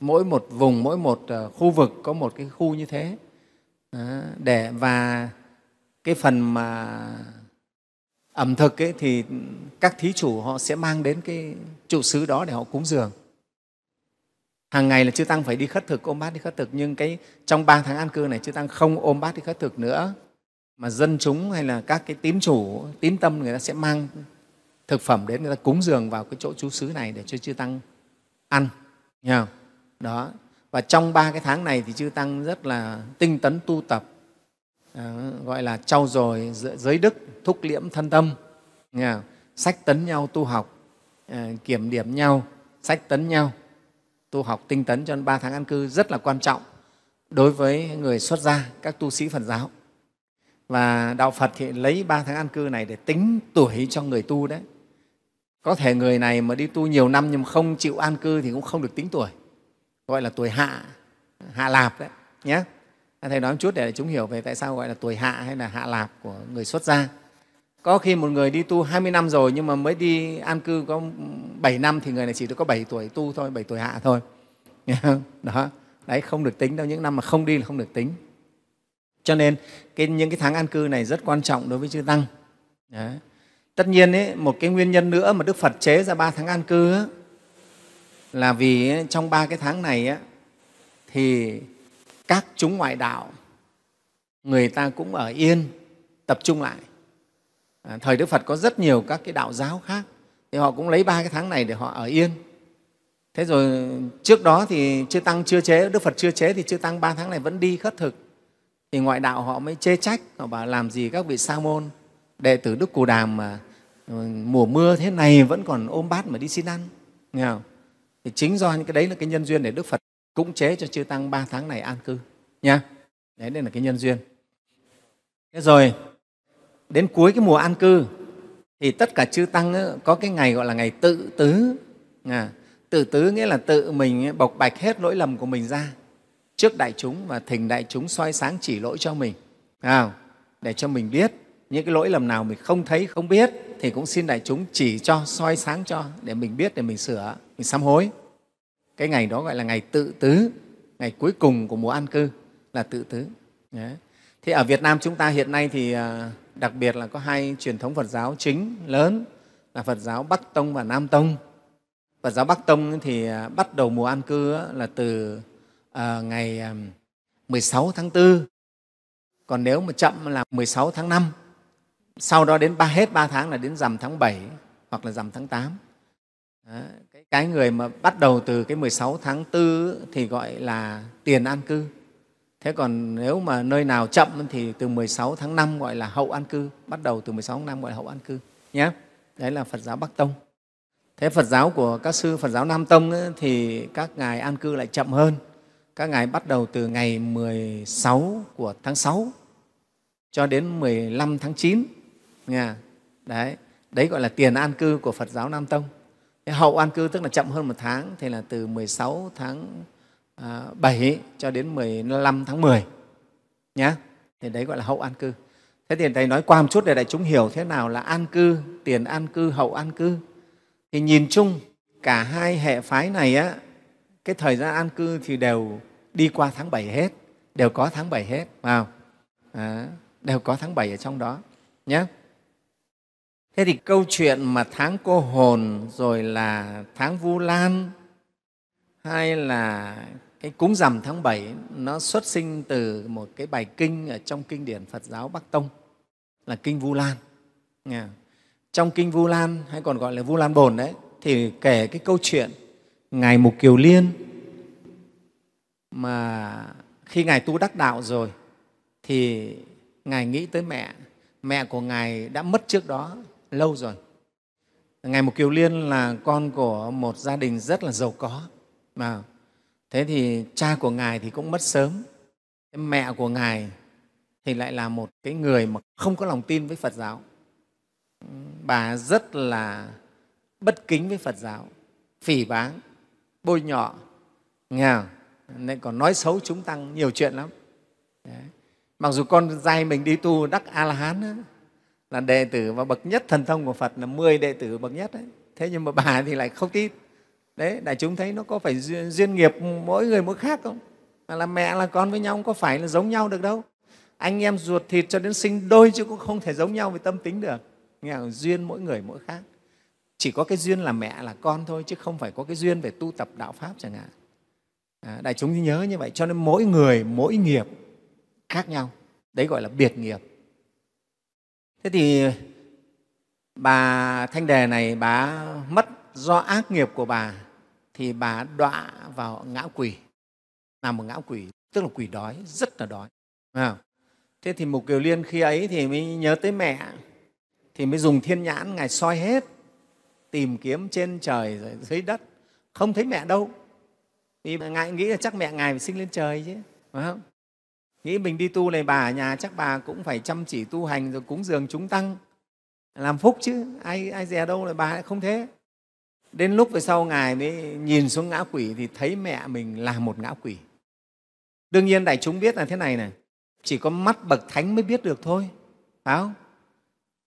mỗi một vùng mỗi một ờ, khu vực có một cái khu như thế để và cái phần mà ẩm thực ấy, thì các thí chủ họ sẽ mang đến cái trụ xứ đó để họ cúng dường hàng ngày là chư tăng phải đi khất thực ôm bát đi khất thực nhưng cái trong ba tháng an cư này chư tăng không ôm bát đi khất thực nữa mà dân chúng hay là các cái tín chủ tín tâm người ta sẽ mang thực phẩm đến người ta cúng dường vào cái chỗ chú xứ này để cho chư tăng ăn Nghe đó và trong ba cái tháng này thì chư tăng rất là tinh tấn tu tập à, gọi là trau dồi giới đức thúc liễm thân tâm Nghe sách tấn nhau tu học ờ, kiểm điểm nhau sách tấn nhau tu học tinh tấn cho ba tháng an cư rất là quan trọng đối với người xuất gia các tu sĩ phật giáo và đạo phật thì lấy ba tháng an cư này để tính tuổi cho người tu đấy có thể người này mà đi tu nhiều năm nhưng không chịu an cư thì cũng không được tính tuổi gọi là tuổi hạ hạ lạp đấy nhé thầy nói một chút để chúng hiểu về tại sao gọi là tuổi hạ hay là hạ lạp của người xuất gia có khi một người đi tu 20 năm rồi nhưng mà mới đi an cư có 7 năm thì người này chỉ được có 7 tuổi tu thôi, 7 tuổi hạ thôi. Đó. Đấy, không được tính đâu, những năm mà không đi là không được tính cho nên cái, những cái tháng an cư này rất quan trọng đối với chư tăng Đấy. tất nhiên ấy, một cái nguyên nhân nữa mà đức phật chế ra ba tháng an cư ấy, là vì trong ba cái tháng này ấy, thì các chúng ngoại đạo người ta cũng ở yên tập trung lại à, thời đức phật có rất nhiều các cái đạo giáo khác thì họ cũng lấy ba cái tháng này để họ ở yên thế rồi trước đó thì chư tăng chưa chế đức phật chưa chế thì chư tăng ba tháng này vẫn đi khất thực thì ngoại đạo họ mới chê trách họ bảo làm gì các vị sa môn đệ tử đức cù đàm mà ừ, mùa mưa thế này vẫn còn ôm bát mà đi xin ăn nghe không? thì chính do những cái đấy là cái nhân duyên để đức phật cũng chế cho chư tăng ba tháng này an cư nha đấy nên là cái nhân duyên thế rồi đến cuối cái mùa an cư thì tất cả chư tăng ấy, có cái ngày gọi là ngày tự tứ à, tự tứ nghĩa là tự mình bộc bạch hết lỗi lầm của mình ra trước đại chúng và thỉnh đại chúng soi sáng chỉ lỗi cho mình à, để cho mình biết những cái lỗi lầm nào mình không thấy không biết thì cũng xin đại chúng chỉ cho soi sáng cho để mình biết để mình sửa mình sám hối cái ngày đó gọi là ngày tự tứ ngày cuối cùng của mùa an cư là tự tứ Đấy. thế ở việt nam chúng ta hiện nay thì à, đặc biệt là có hai truyền thống phật giáo chính lớn là phật giáo bắc tông và nam tông phật giáo bắc tông thì à, bắt đầu mùa an cư là từ Ờ, ngày 16 ờ, tháng 4 còn nếu mà chậm là 16 tháng 5 sau đó đến ba hết 3 tháng là đến rằm tháng 7 hoặc là rằm tháng 8 đó. Cái, cái người mà bắt đầu từ cái 16 tháng 4 thì gọi là tiền an cư thế còn nếu mà nơi nào chậm thì từ 16 tháng 5 gọi là hậu an cư bắt đầu từ 16 tháng 5 gọi là hậu an cư nhé đấy là Phật giáo Bắc Tông thế Phật giáo của các sư Phật giáo Nam Tông ấy, thì các ngài an cư lại chậm hơn các ngài bắt đầu từ ngày 16 của tháng 6 cho đến 15 tháng 9. Nghe đấy, đấy gọi là tiền an cư của Phật giáo Nam Tông. Hậu an cư tức là chậm hơn một tháng thì là từ 16 tháng 7 à, cho đến 15 tháng 10 nhá. Thì đấy gọi là hậu an cư. Thế thì Thầy nói qua một chút để đại chúng hiểu thế nào là an cư, tiền an cư, hậu an cư. Thì nhìn chung cả hai hệ phái này á, cái thời gian an cư thì đều đi qua tháng bảy hết đều có tháng bảy hết phải không à, đều có tháng bảy ở trong đó nhé thế thì câu chuyện mà tháng cô hồn rồi là tháng vu lan hay là cái cúng rằm tháng bảy nó xuất sinh từ một cái bài kinh ở trong kinh điển Phật giáo Bắc Tông là kinh Vu Lan. nha Trong kinh Vu Lan hay còn gọi là Vu Lan Bồn đấy thì kể cái câu chuyện ngài mục kiều liên mà khi ngài tu đắc đạo rồi thì ngài nghĩ tới mẹ mẹ của ngài đã mất trước đó lâu rồi ngài mục kiều liên là con của một gia đình rất là giàu có mà thế thì cha của ngài thì cũng mất sớm mẹ của ngài thì lại là một cái người mà không có lòng tin với phật giáo bà rất là bất kính với phật giáo phỉ báng bôi nhọ nghèo lại còn nói xấu chúng tăng nhiều chuyện lắm Đấy. mặc dù con trai mình đi tu đắc a la hán là đệ tử và bậc nhất thần thông của phật là 10 đệ tử bậc nhất đấy thế nhưng mà bà thì lại không tin đấy đại chúng thấy nó có phải duyên, duyên nghiệp mỗi người mỗi khác không là mẹ là con với nhau không có phải là giống nhau được đâu anh em ruột thịt cho đến sinh đôi chứ cũng không thể giống nhau về tâm tính được nghe không? duyên mỗi người mỗi khác chỉ có cái duyên là mẹ là con thôi chứ không phải có cái duyên về tu tập đạo pháp chẳng hạn à, đại chúng nhớ như vậy cho nên mỗi người mỗi nghiệp khác nhau đấy gọi là biệt nghiệp thế thì bà thanh đề này bà mất do ác nghiệp của bà thì bà đọa vào ngã quỷ làm một ngã quỷ tức là quỷ đói rất là đói thế thì mục kiều liên khi ấy thì mới nhớ tới mẹ thì mới dùng thiên nhãn ngài soi hết tìm kiếm trên trời rồi dưới đất không thấy mẹ đâu vì ngài nghĩ là chắc mẹ ngài phải sinh lên trời chứ phải không nghĩ mình đi tu này bà ở nhà chắc bà cũng phải chăm chỉ tu hành rồi cúng dường chúng tăng làm phúc chứ ai ai dè đâu là bà lại không thế đến lúc về sau ngài mới nhìn xuống ngã quỷ thì thấy mẹ mình là một ngã quỷ đương nhiên đại chúng biết là thế này này chỉ có mắt bậc thánh mới biết được thôi phải không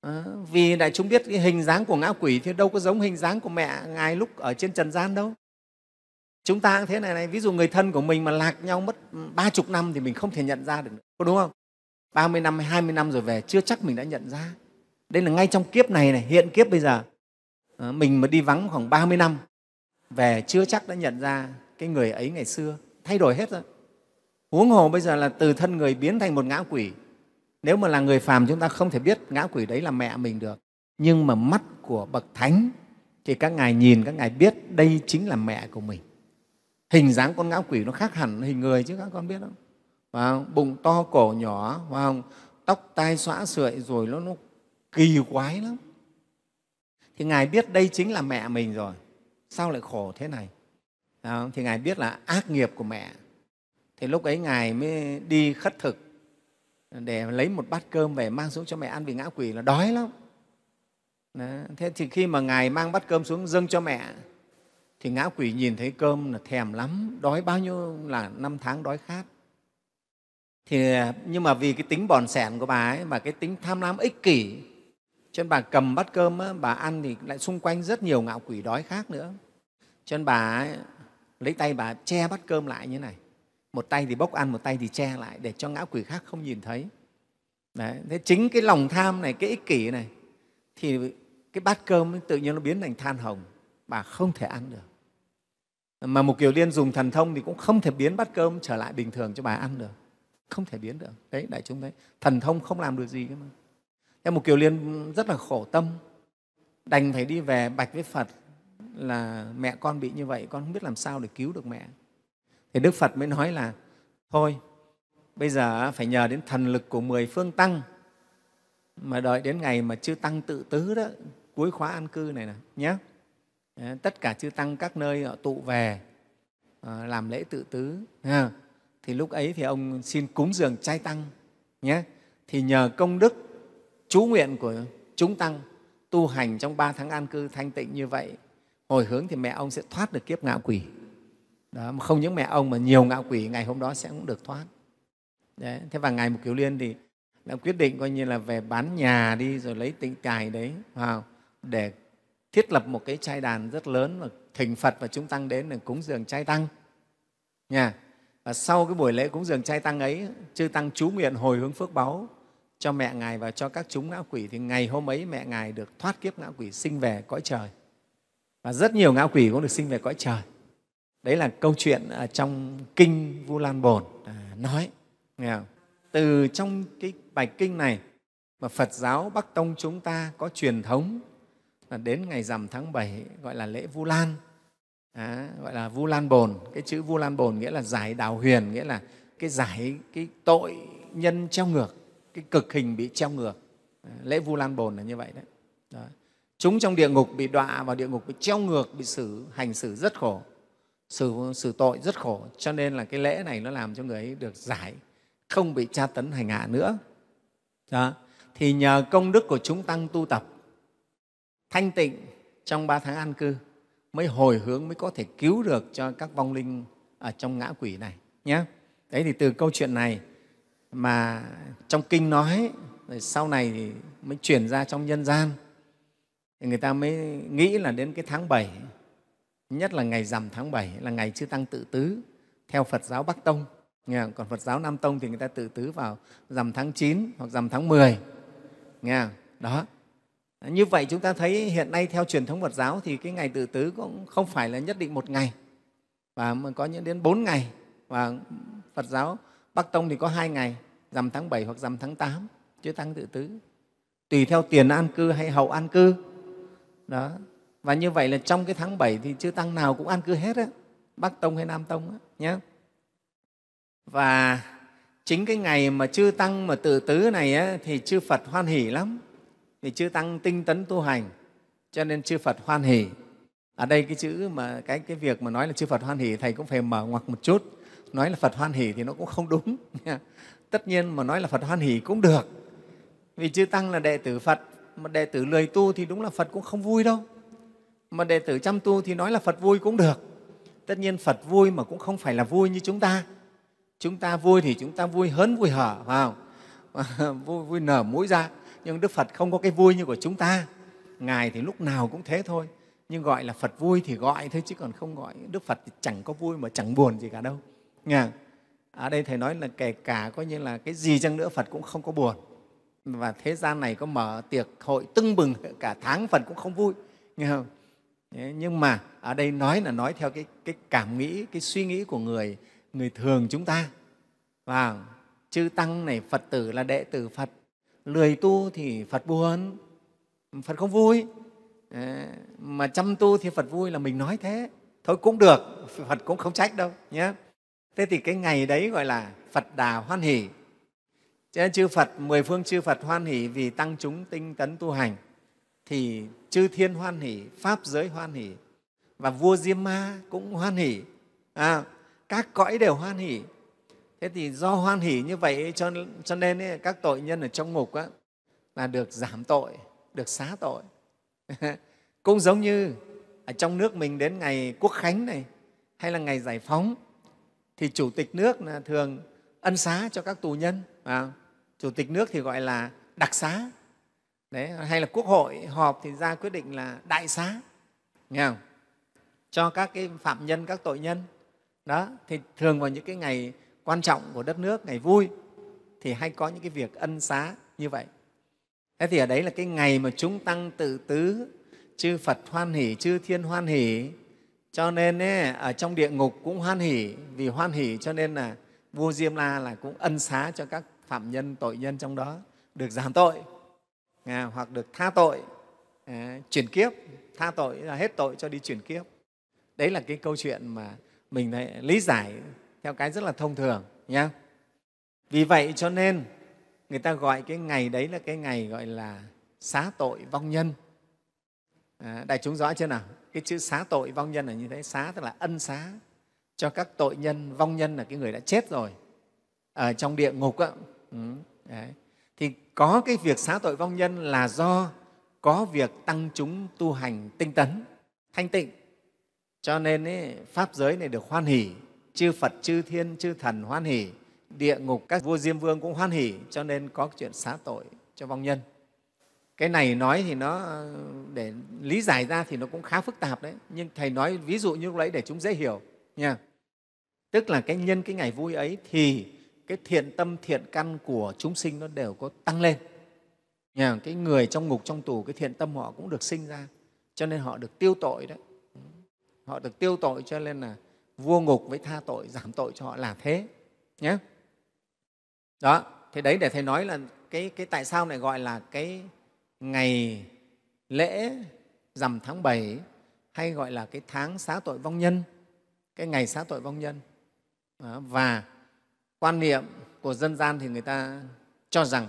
Ờ, vì đại chúng biết cái hình dáng của ngã quỷ thì đâu có giống hình dáng của mẹ ngài lúc ở trên trần gian đâu chúng ta cũng thế này này ví dụ người thân của mình mà lạc nhau mất ba chục năm thì mình không thể nhận ra được nữa, có đúng không ba mươi năm, hai mươi năm rồi về chưa chắc mình đã nhận ra. Đây là ngay trong kiếp này này, hiện kiếp bây giờ. Ờ, mình mà đi vắng khoảng 30 năm về chưa chắc đã nhận ra cái người ấy ngày xưa, thay đổi hết rồi. Huống hồ bây giờ là từ thân người biến thành một ngã quỷ nếu mà là người phàm chúng ta không thể biết ngã quỷ đấy là mẹ mình được nhưng mà mắt của bậc thánh thì các ngài nhìn các ngài biết đây chính là mẹ của mình hình dáng con ngã quỷ nó khác hẳn hình người chứ các con biết không, phải không? bụng to cổ nhỏ phải không? tóc tai xõa sợi rồi nó, nó kỳ quái lắm thì ngài biết đây chính là mẹ mình rồi sao lại khổ thế này phải thì ngài biết là ác nghiệp của mẹ thì lúc ấy ngài mới đi khất thực để lấy một bát cơm về mang xuống cho mẹ ăn vì ngã quỷ là đói lắm đó. thế thì khi mà ngài mang bát cơm xuống dâng cho mẹ thì ngã quỷ nhìn thấy cơm là thèm lắm đói bao nhiêu là năm tháng đói khát thì nhưng mà vì cái tính bòn sẻn của bà ấy và cái tính tham lam ích kỷ cho nên bà cầm bát cơm á, bà ăn thì lại xung quanh rất nhiều ngạo quỷ đói khác nữa cho nên bà ấy, lấy tay bà che bát cơm lại như này một tay thì bốc ăn một tay thì che lại để cho ngã quỷ khác không nhìn thấy Đấy, thế chính cái lòng tham này cái ích kỷ này thì cái bát cơm tự nhiên nó biến thành than hồng bà không thể ăn được mà một kiều liên dùng thần thông thì cũng không thể biến bát cơm trở lại bình thường cho bà ăn được không thể biến được đấy đại chúng đấy thần thông không làm được gì cơ mà em một kiều liên rất là khổ tâm đành phải đi về bạch với phật là mẹ con bị như vậy con không biết làm sao để cứu được mẹ thì Đức Phật mới nói là thôi, bây giờ phải nhờ đến thần lực của mười phương Tăng mà đợi đến ngày mà chư Tăng tự tứ đó, cuối khóa an cư này nè nhé. Tất cả chư Tăng các nơi họ tụ về ờ, làm lễ tự tứ. Thì lúc ấy thì ông xin cúng dường trai Tăng nhé. Thì nhờ công đức chú nguyện của chúng Tăng tu hành trong ba tháng an cư thanh tịnh như vậy, hồi hướng thì mẹ ông sẽ thoát được kiếp ngạo quỷ đó, không những mẹ ông mà nhiều ngạ quỷ ngày hôm đó sẽ cũng được thoát đấy. thế và ngài mục kiều liên thì đã quyết định coi như là về bán nhà đi rồi lấy tịnh tài đấy vào để thiết lập một cái trai đàn rất lớn và thỉnh phật và chúng tăng đến để cúng dường trai tăng nha và sau cái buổi lễ cúng dường trai tăng ấy chư tăng chú nguyện hồi hướng phước báu cho mẹ ngài và cho các chúng ngã quỷ thì ngày hôm ấy mẹ ngài được thoát kiếp ngã quỷ sinh về cõi trời và rất nhiều ngã quỷ cũng được sinh về cõi trời đấy là câu chuyện ở à, trong kinh vu lan bồn à, nói từ trong cái bài kinh này mà phật giáo bắc tông chúng ta có truyền thống là đến ngày rằm tháng 7 gọi là lễ vu lan à, gọi là vu lan bồn cái chữ vu lan bồn nghĩa là giải đào huyền nghĩa là cái giải cái tội nhân treo ngược cái cực hình bị treo ngược à, lễ vu lan bồn là như vậy đấy đó. chúng trong địa ngục bị đọa vào địa ngục bị treo ngược bị xử hành xử rất khổ xử, xử tội rất khổ cho nên là cái lễ này nó làm cho người ấy được giải không bị tra tấn hành hạ nữa đó. thì nhờ công đức của chúng tăng tu tập thanh tịnh trong ba tháng an cư mới hồi hướng mới có thể cứu được cho các vong linh ở trong ngã quỷ này nhé đấy thì từ câu chuyện này mà trong kinh nói rồi sau này thì mới chuyển ra trong nhân gian thì người ta mới nghĩ là đến cái tháng 7 nhất là ngày rằm tháng 7 là ngày chư tăng tự tứ theo Phật giáo Bắc Tông. Nghe Còn Phật giáo Nam Tông thì người ta tự tứ vào rằm tháng 9 hoặc rằm tháng 10. Nghe Đó. Như vậy chúng ta thấy hiện nay theo truyền thống Phật giáo thì cái ngày tự tứ cũng không phải là nhất định một ngày và có những đến bốn ngày và Phật giáo Bắc Tông thì có hai ngày rằm tháng 7 hoặc rằm tháng 8 chứ tăng tự tứ tùy theo tiền an cư hay hậu an cư đó và như vậy là trong cái tháng 7 thì chư Tăng nào cũng ăn cư hết, á, Bắc Tông hay Nam Tông á, nhé. Và chính cái ngày mà chư Tăng mà tự tứ này á, thì chư Phật hoan hỷ lắm, thì chư Tăng tinh tấn tu hành, cho nên chư Phật hoan hỷ. Ở đây cái chữ mà cái cái việc mà nói là chư Phật hoan hỷ thầy cũng phải mở ngoặc một chút. Nói là Phật hoan hỷ thì nó cũng không đúng. Tất nhiên mà nói là Phật hoan hỷ cũng được. Vì chư tăng là đệ tử Phật mà đệ tử lười tu thì đúng là Phật cũng không vui đâu mà đệ tử chăm tu thì nói là phật vui cũng được tất nhiên phật vui mà cũng không phải là vui như chúng ta chúng ta vui thì chúng ta vui hớn vui hở vào vui, vui nở mũi ra nhưng đức phật không có cái vui như của chúng ta ngài thì lúc nào cũng thế thôi nhưng gọi là phật vui thì gọi thôi chứ còn không gọi đức phật thì chẳng có vui mà chẳng buồn gì cả đâu Nghe ở à, đây thầy nói là kể cả coi như là cái gì chăng nữa phật cũng không có buồn và thế gian này có mở tiệc hội tưng bừng cả tháng phật cũng không vui nghe không nhưng mà ở đây nói là nói theo cái, cái cảm nghĩ cái suy nghĩ của người người thường chúng ta và chư tăng này phật tử là đệ tử phật lười tu thì phật buồn phật không vui ờ, mà chăm tu thì phật vui là mình nói thế thôi cũng được phật cũng không trách đâu nhé thế thì cái ngày đấy gọi là phật đà hoan hỷ cho chư phật mười phương chư phật hoan hỷ vì tăng chúng tinh tấn tu hành thì chư thiên hoan hỷ pháp giới hoan hỷ và vua diêm ma cũng hoan hỷ à, các cõi đều hoan hỷ thế thì do hoan hỷ như vậy cho, cho nên ấy, các tội nhân ở trong ngục á, là được giảm tội được xá tội cũng giống như ở trong nước mình đến ngày quốc khánh này hay là ngày giải phóng thì chủ tịch nước là thường ân xá cho các tù nhân à, chủ tịch nước thì gọi là đặc xá đấy hay là quốc hội họp thì ra quyết định là đại xá nghe không? cho các cái phạm nhân các tội nhân đó thì thường vào những cái ngày quan trọng của đất nước ngày vui thì hay có những cái việc ân xá như vậy thế thì ở đấy là cái ngày mà chúng tăng tự tứ chư phật hoan hỷ chư thiên hoan hỷ cho nên ấy, ở trong địa ngục cũng hoan hỷ vì hoan hỷ cho nên là vua diêm la là cũng ân xá cho các phạm nhân tội nhân trong đó được giảm tội à, hoặc được tha tội à, chuyển kiếp tha tội là hết tội cho đi chuyển kiếp đấy là cái câu chuyện mà mình lại lý giải theo cái rất là thông thường nhé vì vậy cho nên người ta gọi cái ngày đấy là cái ngày gọi là xá tội vong nhân à, đại chúng rõ chưa nào cái chữ xá tội vong nhân là như thế xá tức là ân xá cho các tội nhân vong nhân là cái người đã chết rồi ở trong địa ngục ạ ừ, đấy thì có cái việc xá tội vong nhân là do có việc tăng chúng tu hành tinh tấn thanh tịnh cho nên ấy, pháp giới này được hoan hỷ chư phật chư thiên chư thần hoan hỷ địa ngục các vua diêm vương cũng hoan hỷ cho nên có chuyện xá tội cho vong nhân cái này nói thì nó để lý giải ra thì nó cũng khá phức tạp đấy nhưng thầy nói ví dụ như lúc đấy để chúng dễ hiểu nha tức là cái nhân cái ngày vui ấy thì cái thiện tâm thiện căn của chúng sinh nó đều có tăng lên nhà cái người trong ngục trong tù cái thiện tâm họ cũng được sinh ra cho nên họ được tiêu tội đấy họ được tiêu tội cho nên là vua ngục với tha tội giảm tội cho họ là thế nhé đó thế đấy để thầy nói là cái, cái tại sao này gọi là cái ngày lễ rằm tháng 7 hay gọi là cái tháng xá tội vong nhân cái ngày xá tội vong nhân và quan niệm của dân gian thì người ta cho rằng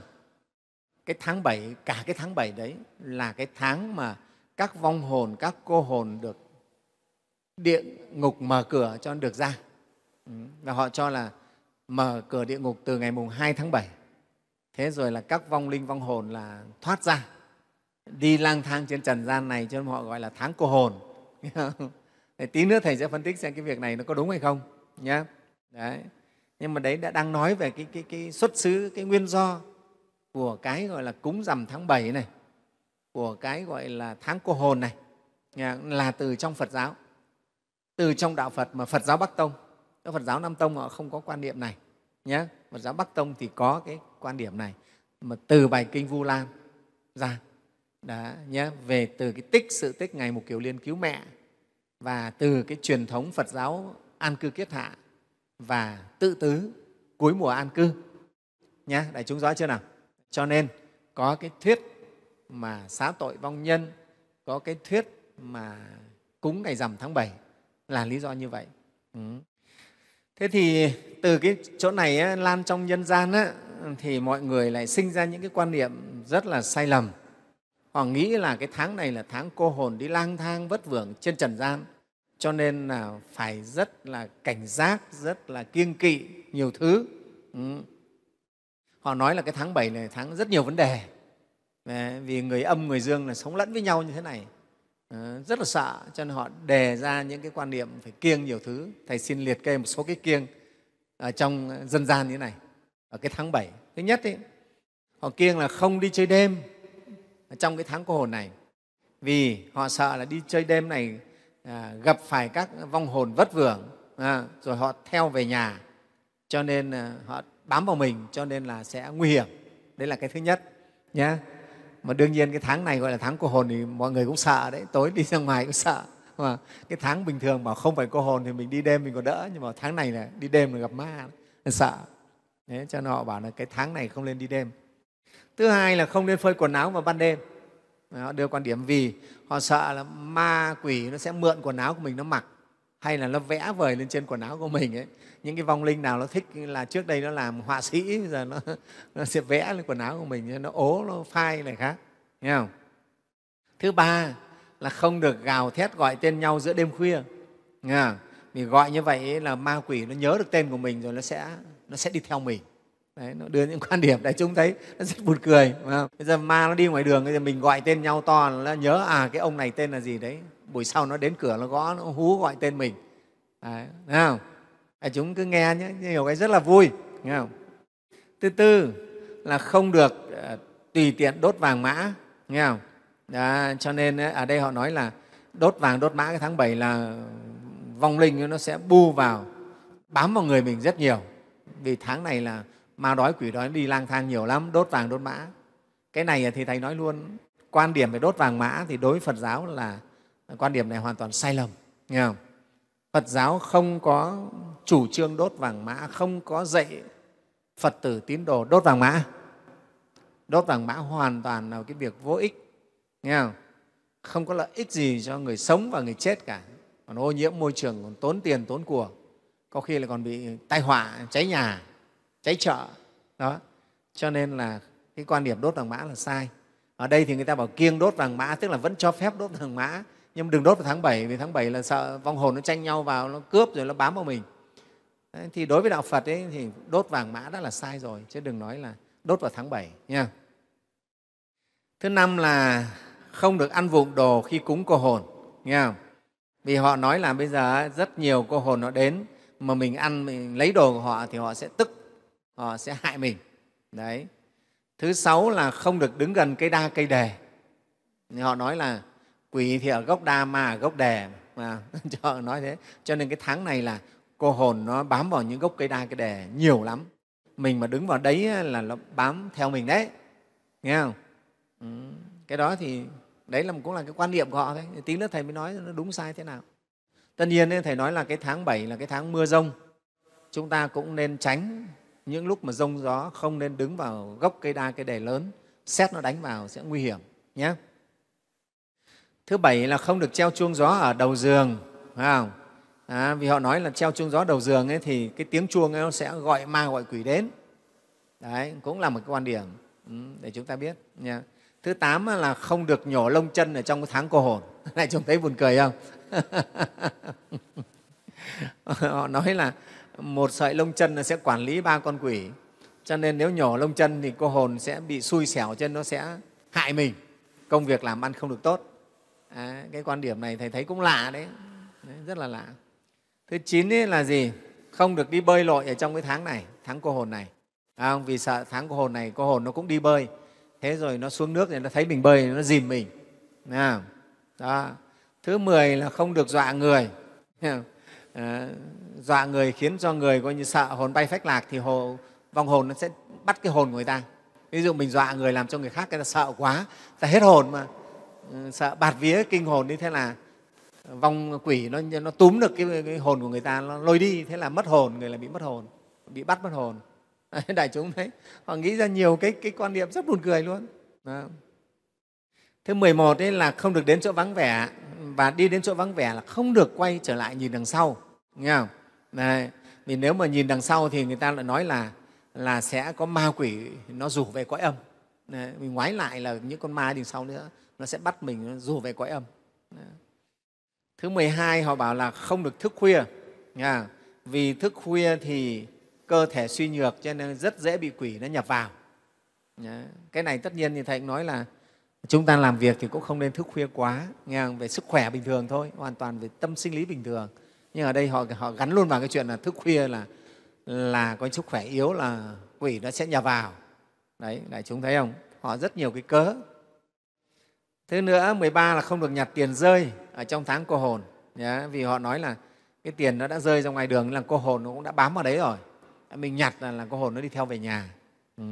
cái tháng bảy cả cái tháng bảy đấy là cái tháng mà các vong hồn các cô hồn được địa ngục mở cửa cho được ra ừ, và họ cho là mở cửa địa ngục từ ngày mùng 2 tháng 7. Thế rồi là các vong linh, vong hồn là thoát ra, đi lang thang trên trần gian này cho nên họ gọi là tháng cô hồn. Tí nữa Thầy sẽ phân tích xem cái việc này nó có đúng hay không. Nhé. Đấy nhưng mà đấy đã đang nói về cái, cái, cái xuất xứ cái nguyên do của cái gọi là cúng rằm tháng bảy này của cái gọi là tháng cô hồn này là từ trong Phật giáo từ trong đạo Phật mà Phật giáo Bắc Tông các Phật giáo Nam Tông họ không có quan niệm này nhé Phật giáo Bắc Tông thì có cái quan điểm này mà từ bài kinh Vu Lan ra đó, nhé về từ cái tích sự tích ngày một kiều liên cứu mẹ và từ cái truyền thống Phật giáo An cư kiết hạ và tự tứ cuối mùa an cư nhá đại chúng rõ chưa nào cho nên có cái thuyết mà xá tội vong nhân có cái thuyết mà cúng ngày rằm tháng 7 là lý do như vậy ừ. thế thì từ cái chỗ này á, lan trong nhân gian á, thì mọi người lại sinh ra những cái quan niệm rất là sai lầm họ nghĩ là cái tháng này là tháng cô hồn đi lang thang vất vưởng trên trần gian cho nên là phải rất là cảnh giác rất là kiêng kỵ nhiều thứ ừ. họ nói là cái tháng bảy này tháng rất nhiều vấn đề Đấy, vì người âm người dương là sống lẫn với nhau như thế này à, rất là sợ cho nên họ đề ra những cái quan niệm phải kiêng nhiều thứ thầy xin liệt kê một số cái kiêng ở ờ, trong dân gian như thế này ở cái tháng 7 thứ nhất ấy, họ kiêng là không đi chơi đêm trong cái tháng cô hồn này vì họ sợ là đi chơi đêm này à, gặp phải các vong hồn vất vưởng à, rồi họ theo về nhà cho nên à, họ bám vào mình cho nên là sẽ nguy hiểm đấy là cái thứ nhất nhé mà đương nhiên cái tháng này gọi là tháng cô hồn thì mọi người cũng sợ đấy tối đi ra ngoài cũng sợ mà cái tháng bình thường mà không phải cô hồn thì mình đi đêm mình còn đỡ nhưng mà tháng này là đi đêm là gặp ma là sợ đấy, cho nên họ bảo là cái tháng này không nên đi đêm thứ hai là không nên phơi quần áo vào ban đêm họ đưa quan điểm vì họ sợ là ma quỷ nó sẽ mượn quần áo của mình nó mặc hay là nó vẽ vời lên trên quần áo của mình ấy những cái vong linh nào nó thích là trước đây nó làm họa sĩ bây giờ nó, nó sẽ vẽ lên quần áo của mình nó ố nó phai này khác nghe không thứ ba là không được gào thét gọi tên nhau giữa đêm khuya nghe không? vì gọi như vậy là ma quỷ nó nhớ được tên của mình rồi nó sẽ nó sẽ đi theo mình đấy nó đưa những quan điểm đại chúng thấy nó rất buồn cười bây giờ ma nó đi ngoài đường bây giờ mình gọi tên nhau to nó nhớ à cái ông này tên là gì đấy buổi sau nó đến cửa nó gõ nó hú gọi tên mình đấy, thấy không đại chúng cứ nghe nhé nhiều cái rất là vui nghe không thứ tư là không được ờ, tùy tiện đốt vàng mã nghe không Đó, cho nên ờ, ở đây họ nói là đốt vàng đốt mã cái tháng 7 là vong linh nó sẽ bu vào bám vào người mình rất nhiều vì tháng này là ma đói quỷ đói đi lang thang nhiều lắm đốt vàng đốt mã cái này thì thầy nói luôn quan điểm về đốt vàng mã thì đối với phật giáo là quan điểm này hoàn toàn sai lầm nghe không? phật giáo không có chủ trương đốt vàng mã không có dạy phật tử tín đồ đốt vàng mã đốt vàng mã hoàn toàn là cái việc vô ích nghe không? không có lợi ích gì cho người sống và người chết cả còn ô nhiễm môi trường còn tốn tiền tốn của có khi là còn bị tai họa cháy nhà cháy chợ đó cho nên là cái quan điểm đốt vàng mã là sai ở đây thì người ta bảo kiêng đốt vàng mã tức là vẫn cho phép đốt vàng mã nhưng đừng đốt vào tháng 7 vì tháng 7 là sợ vong hồn nó tranh nhau vào nó cướp rồi nó bám vào mình Đấy, thì đối với đạo Phật ấy, thì đốt vàng mã đã là sai rồi chứ đừng nói là đốt vào tháng 7 nha thứ năm là không được ăn vụng đồ khi cúng cô hồn nha vì họ nói là bây giờ rất nhiều cô hồn nó đến mà mình ăn mình lấy đồ của họ thì họ sẽ tức họ ờ, sẽ hại mình đấy thứ sáu là không được đứng gần cây đa cây đề họ nói là quỷ thì ở gốc đa mà ở gốc đề mà cho nói thế cho nên cái tháng này là cô hồn nó bám vào những gốc cây đa cây đề nhiều lắm mình mà đứng vào đấy là nó bám theo mình đấy nghe không ừ. cái đó thì đấy là cũng là cái quan niệm của họ đấy tí nữa thầy mới nói nó đúng sai thế nào tất nhiên thầy nói là cái tháng 7 là cái tháng mưa rông chúng ta cũng nên tránh những lúc mà rông gió không nên đứng vào gốc cây đa cây đề lớn xét nó đánh vào sẽ nguy hiểm nhé thứ bảy là không được treo chuông gió ở đầu giường phải không à, vì họ nói là treo chuông gió đầu giường ấy, thì cái tiếng chuông ấy nó sẽ gọi ma gọi quỷ đến đấy cũng là một cái quan điểm ừ, để chúng ta biết nhé thứ tám là không được nhổ lông chân ở trong cái tháng cô hồn này chúng thấy buồn cười không họ nói là một sợi lông chân nó sẽ quản lý ba con quỷ cho nên nếu nhỏ lông chân thì cô hồn sẽ bị xui xẻo chân nó sẽ hại mình công việc làm ăn không được tốt à, cái quan điểm này thầy thấy cũng lạ đấy, đấy rất là lạ thứ chín là gì không được đi bơi lội ở trong cái tháng này tháng cô hồn này à, vì sợ tháng cô hồn này cô hồn nó cũng đi bơi thế rồi nó xuống nước thì nó thấy mình bơi nó dìm mình à, đó. thứ mười là không được dọa người Ờ, dọa người khiến cho người coi như sợ hồn bay phách lạc thì hồ, vong hồn nó sẽ bắt cái hồn của người ta ví dụ mình dọa người làm cho người khác người ta sợ quá ta hết hồn mà ờ, sợ bạt vía kinh hồn như thế là vong quỷ nó nó túm được cái, cái hồn của người ta nó lôi đi thế là mất hồn người là bị mất hồn bị bắt mất hồn đại chúng đấy họ nghĩ ra nhiều cái cái quan niệm rất buồn cười luôn đó. thứ 11 ấy là không được đến chỗ vắng vẻ và đi đến chỗ vắng vẻ là không được quay trở lại nhìn đằng sau nghe không Đấy. thì nếu mà nhìn đằng sau thì người ta lại nói là là sẽ có ma quỷ nó rủ về cõi âm Đấy. mình ngoái lại là những con ma đằng sau nữa nó sẽ bắt mình nó rủ về cõi âm Đấy. thứ 12 họ bảo là không được thức khuya nghe không? vì thức khuya thì cơ thể suy nhược cho nên rất dễ bị quỷ nó nhập vào Đấy. cái này tất nhiên thì thầy cũng nói là chúng ta làm việc thì cũng không nên thức khuya quá nghe không? về sức khỏe bình thường thôi hoàn toàn về tâm sinh lý bình thường nhưng ở đây họ họ gắn luôn vào cái chuyện là thức khuya là là có sức khỏe yếu là quỷ nó sẽ nhà vào đấy đại chúng thấy không họ rất nhiều cái cớ thứ nữa 13 là không được nhặt tiền rơi ở trong tháng cô hồn nhá, vì họ nói là cái tiền nó đã rơi ra ngoài đường là cô hồn nó cũng đã bám vào đấy rồi mình nhặt là, là cô hồn nó đi theo về nhà ừ.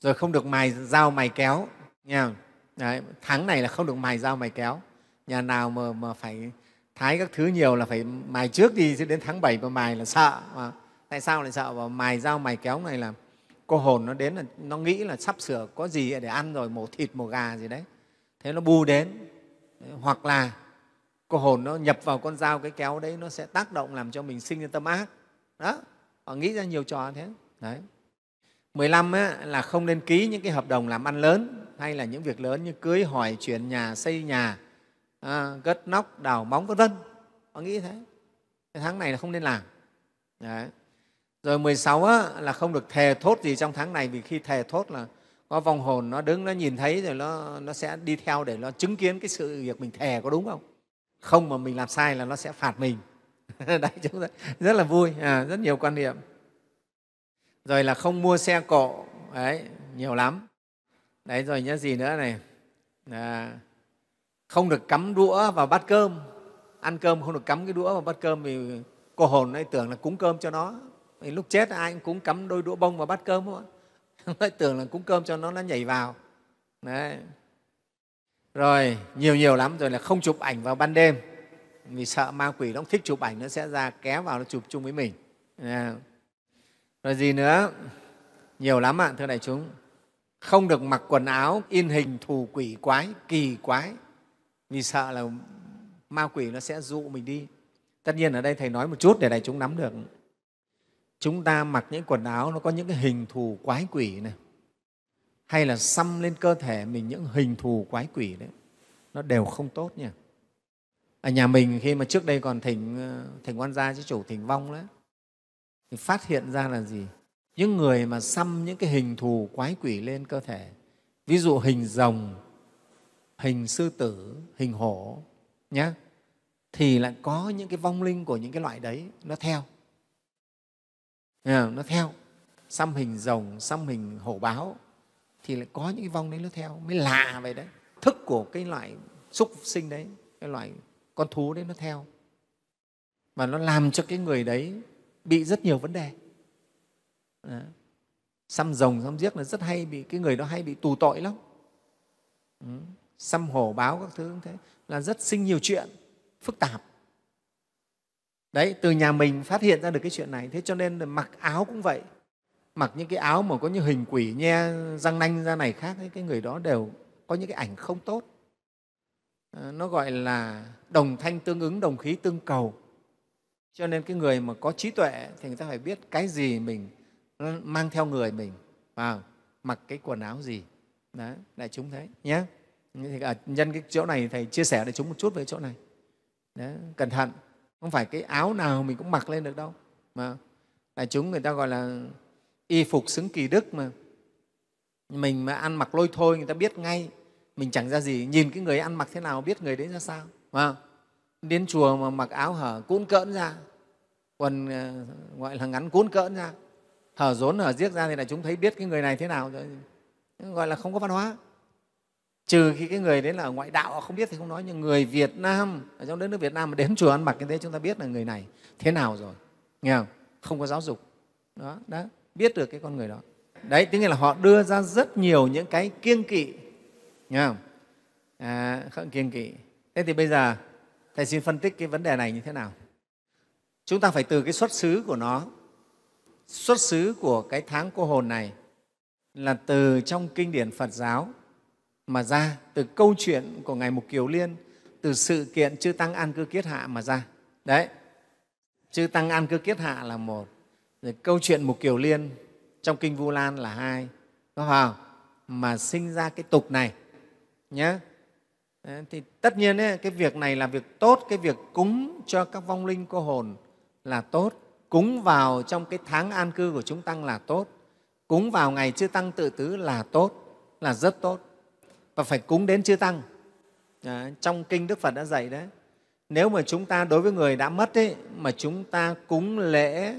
rồi không được mài dao mài kéo nha đấy, tháng này là không được mài dao mài kéo nhà nào mà, mà phải thái các thứ nhiều là phải mài trước đi chứ đến tháng 7 mà mài là sợ mà tại sao lại sợ vào mài dao mài kéo này là cô hồn nó đến là nó nghĩ là sắp sửa có gì để ăn rồi mổ thịt mổ gà gì đấy thế nó bu đến hoặc là cô hồn nó nhập vào con dao cái kéo đấy nó sẽ tác động làm cho mình sinh ra tâm ác đó họ nghĩ ra nhiều trò thế đấy 15 á, là không nên ký những cái hợp đồng làm ăn lớn hay là những việc lớn như cưới hỏi chuyển nhà xây nhà à, gất nóc đào móng vân vân họ nghĩ thế cái tháng này là không nên làm Đấy. rồi 16 á, là không được thề thốt gì trong tháng này vì khi thề thốt là có vòng hồn nó đứng nó nhìn thấy rồi nó, nó sẽ đi theo để nó chứng kiến cái sự việc mình thề có đúng không không mà mình làm sai là nó sẽ phạt mình đấy chúng ta rất là vui à, rất nhiều quan niệm rồi là không mua xe cộ đấy nhiều lắm đấy rồi nhớ gì nữa này à, không được cắm đũa vào bát cơm ăn cơm không được cắm cái đũa vào bát cơm vì cô hồn ấy tưởng là cúng cơm cho nó vì lúc chết ai cũng cúng cắm đôi đũa bông vào bát cơm không ạ tưởng là cúng cơm cho nó nó nhảy vào đấy rồi nhiều nhiều lắm rồi là không chụp ảnh vào ban đêm vì sợ ma quỷ nó thích chụp ảnh nó sẽ ra ké vào nó chụp chung với mình rồi gì nữa nhiều lắm ạ thưa đại chúng không được mặc quần áo in hình thù quỷ quái kỳ quái vì sợ là ma quỷ nó sẽ dụ mình đi tất nhiên ở đây thầy nói một chút để đại chúng nắm được chúng ta mặc những quần áo nó có những cái hình thù quái quỷ này hay là xăm lên cơ thể mình những hình thù quái quỷ đấy nó đều không tốt nha ở nhà mình khi mà trước đây còn thỉnh ờ, thỉnh quan gia chứ chủ thỉnh vong đấy thì phát hiện ra là gì những người mà xăm những cái hình thù quái quỷ lên cơ thể ví dụ hình rồng hình sư tử hình hổ nhé thì lại có những cái vong linh của những cái loại đấy nó theo nó theo xăm hình rồng xăm hình hổ báo thì lại có những cái vong đấy nó theo mới lạ vậy đấy thức của cái loại súc sinh đấy cái loại con thú đấy nó theo mà nó làm cho cái người đấy bị rất nhiều vấn đề đó. xăm rồng xăm giếc là rất hay bị cái người đó hay bị tù tội lắm xăm hổ báo các thứ như thế là rất sinh nhiều chuyện phức tạp đấy từ nhà mình phát hiện ra được cái chuyện này thế cho nên là mặc áo cũng vậy mặc những cái áo mà có những hình quỷ nhe răng nanh ra này khác ấy, cái người đó đều có những cái ảnh không tốt à, nó gọi là đồng thanh tương ứng đồng khí tương cầu cho nên cái người mà có trí tuệ thì người ta phải biết cái gì mình mang theo người mình vào mặc cái quần áo gì đấy đại chúng thấy nhé thì ở à, nhân cái chỗ này thầy chia sẻ để chúng một chút về chỗ này Đấy, cẩn thận không phải cái áo nào mình cũng mặc lên được đâu mà đại chúng người ta gọi là y phục xứng kỳ đức mà mình mà ăn mặc lôi thôi người ta biết ngay mình chẳng ra gì nhìn cái người ăn mặc thế nào biết người đấy ra sao mà đến chùa mà mặc áo hở cuốn cỡn ra quần à, gọi là ngắn cuốn cỡn ra hở rốn hở giết ra thì là chúng thấy biết cái người này thế nào rồi gọi là không có văn hóa trừ khi cái người đấy là ngoại đạo họ không biết thì không nói nhưng người Việt Nam ở trong đất nước Việt Nam mà đến chùa ăn mặc như thế chúng ta biết là người này thế nào rồi nghe không không có giáo dục đó, đó biết được cái con người đó đấy tức là họ đưa ra rất nhiều những cái kiêng kỵ nghe không à, không kiêng kỵ thế thì bây giờ thầy xin phân tích cái vấn đề này như thế nào chúng ta phải từ cái xuất xứ của nó xuất xứ của cái tháng cô hồn này là từ trong kinh điển Phật giáo mà ra, từ câu chuyện của Ngài Mục Kiều Liên, từ sự kiện Chư Tăng An Cư Kiết Hạ mà ra. Đấy, Chư Tăng An Cư Kiết Hạ là một, rồi câu chuyện Mục Kiều Liên trong Kinh Vu Lan là hai, có không? Mà sinh ra cái tục này nhé. thì tất nhiên ấy, cái việc này là việc tốt, cái việc cúng cho các vong linh cô hồn là tốt, cúng vào trong cái tháng an cư của chúng tăng là tốt, cúng vào ngày chư tăng tự tứ là tốt, là rất tốt và phải cúng đến chư tăng à, trong kinh đức phật đã dạy đấy nếu mà chúng ta đối với người đã mất ấy, mà chúng ta cúng lễ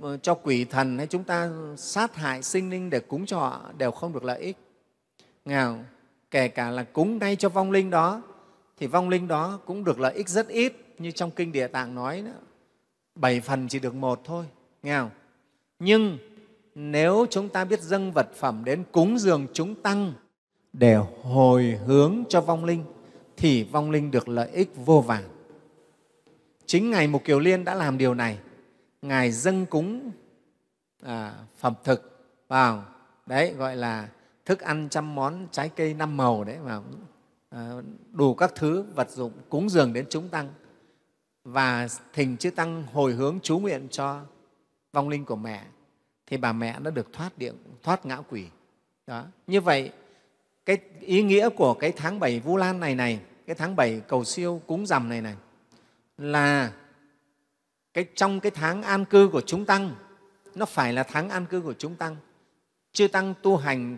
ờ, cho quỷ thần hay chúng ta sát hại sinh linh để cúng cho họ đều không được lợi ích nghèo kể cả là cúng ngay cho vong linh đó thì vong linh đó cũng được lợi ích rất ít như trong kinh địa tạng nói đó, bảy phần chỉ được một thôi nghèo nhưng nếu chúng ta biết dâng vật phẩm đến cúng dường chúng tăng để hồi hướng cho vong linh thì vong linh được lợi ích vô vàng. Chính Ngài Mục Kiều Liên đã làm điều này. Ngài dâng cúng à, phẩm thực vào, đấy gọi là thức ăn trăm món trái cây năm màu đấy mà à, đủ các thứ vật dụng cúng dường đến chúng tăng và thỉnh chư tăng hồi hướng chú nguyện cho vong linh của mẹ thì bà mẹ đã được thoát điện thoát ngã quỷ đó như vậy cái ý nghĩa của cái tháng bảy vu lan này này cái tháng bảy cầu siêu cúng dằm này này là cái trong cái tháng an cư của chúng tăng nó phải là tháng an cư của chúng tăng chư tăng tu hành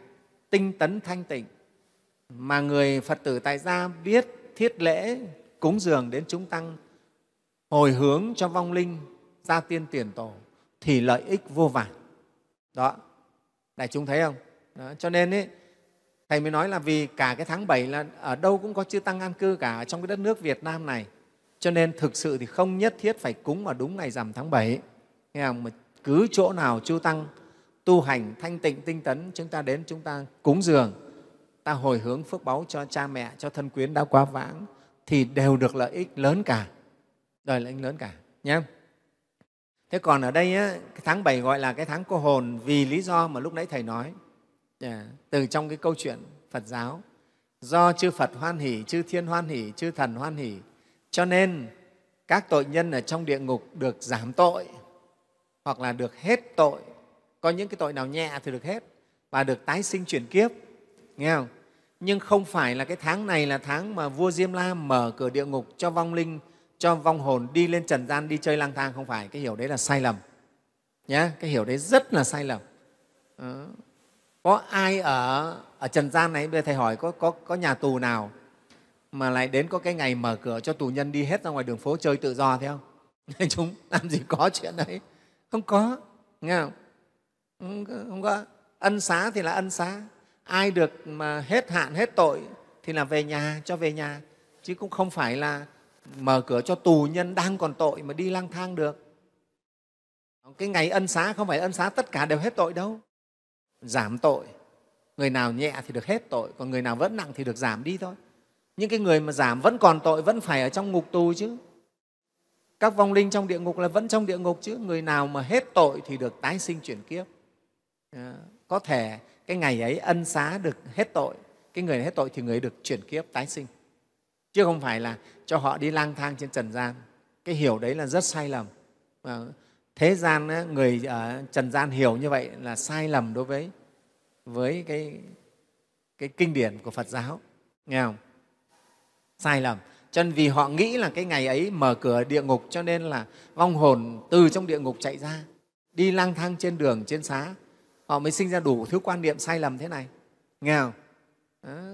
tinh tấn thanh tịnh mà người phật tử tại gia biết thiết lễ cúng dường đến chúng tăng hồi hướng cho vong linh gia tiên tiền tổ thì lợi ích vô vàn đó đại chúng thấy không đó. cho nên ấy, Thầy mới nói là vì cả cái tháng 7 là ở đâu cũng có chư Tăng an cư cả trong cái đất nước Việt Nam này. Cho nên thực sự thì không nhất thiết phải cúng vào đúng ngày rằm tháng 7. Nghe không? Mà cứ chỗ nào chư Tăng tu hành thanh tịnh tinh tấn chúng ta đến chúng ta cúng dường ta hồi hướng phước báu cho cha mẹ cho thân quyến đã quá vãng thì đều được lợi ích lớn cả đời lợi ích lớn cả nhé thế còn ở đây á, cái tháng 7 gọi là cái tháng cô hồn vì lý do mà lúc nãy thầy nói Dạ, từ trong cái câu chuyện Phật giáo. Do chư Phật hoan hỷ, chư Thiên hoan hỷ, chư Thần hoan hỷ, cho nên các tội nhân ở trong địa ngục được giảm tội hoặc là được hết tội. Có những cái tội nào nhẹ thì được hết và được tái sinh chuyển kiếp. Nghe không? Nhưng không phải là cái tháng này là tháng mà vua Diêm La mở cửa địa ngục cho vong linh, cho vong hồn đi lên trần gian đi chơi lang thang, không phải. Cái hiểu đấy là sai lầm. nhé cái hiểu đấy rất là sai lầm. Đó có ai ở ở trần gian này bây giờ thầy hỏi có, có, có nhà tù nào mà lại đến có cái ngày mở cửa cho tù nhân đi hết ra ngoài đường phố chơi tự do thế không chúng làm gì có chuyện đấy không có nghe không không có. ân xá thì là ân xá ai được mà hết hạn hết tội thì là về nhà cho về nhà chứ cũng không phải là mở cửa cho tù nhân đang còn tội mà đi lang thang được cái ngày ân xá không phải ân xá tất cả đều hết tội đâu giảm tội người nào nhẹ thì được hết tội còn người nào vẫn nặng thì được giảm đi thôi những cái người mà giảm vẫn còn tội vẫn phải ở trong ngục tù chứ các vong linh trong địa ngục là vẫn trong địa ngục chứ người nào mà hết tội thì được tái sinh chuyển kiếp ờ, có thể cái ngày ấy ân xá được hết tội cái người hết tội thì người được chuyển kiếp tái sinh chứ không phải là cho họ đi lang thang trên trần gian cái hiểu đấy là rất sai lầm ờ, thế gian người ờ, trần gian hiểu như vậy là sai lầm đối với với cái, cái kinh điển của phật giáo nghe không sai lầm cho nên vì họ nghĩ là cái ngày ấy mở cửa địa ngục cho nên là vong hồn từ trong địa ngục chạy ra đi lang thang trên đường trên xá họ mới sinh ra đủ thứ quan niệm sai lầm thế này nghe không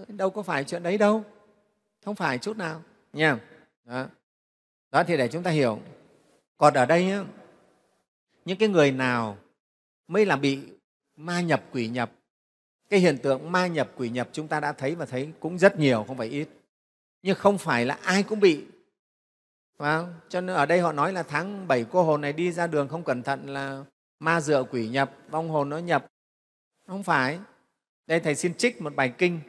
đâu có phải chuyện đấy đâu không phải chút nào nha đó. đó thì để chúng ta hiểu còn ở đây ấy, những cái người nào mới là bị ma nhập quỷ nhập cái hiện tượng ma nhập quỷ nhập chúng ta đã thấy và thấy cũng rất nhiều không phải ít nhưng không phải là ai cũng bị không? cho nên ở đây họ nói là tháng bảy cô hồn này đi ra đường không cẩn thận là ma dựa quỷ nhập vong hồn nó nhập không phải đây thầy xin trích một bài kinh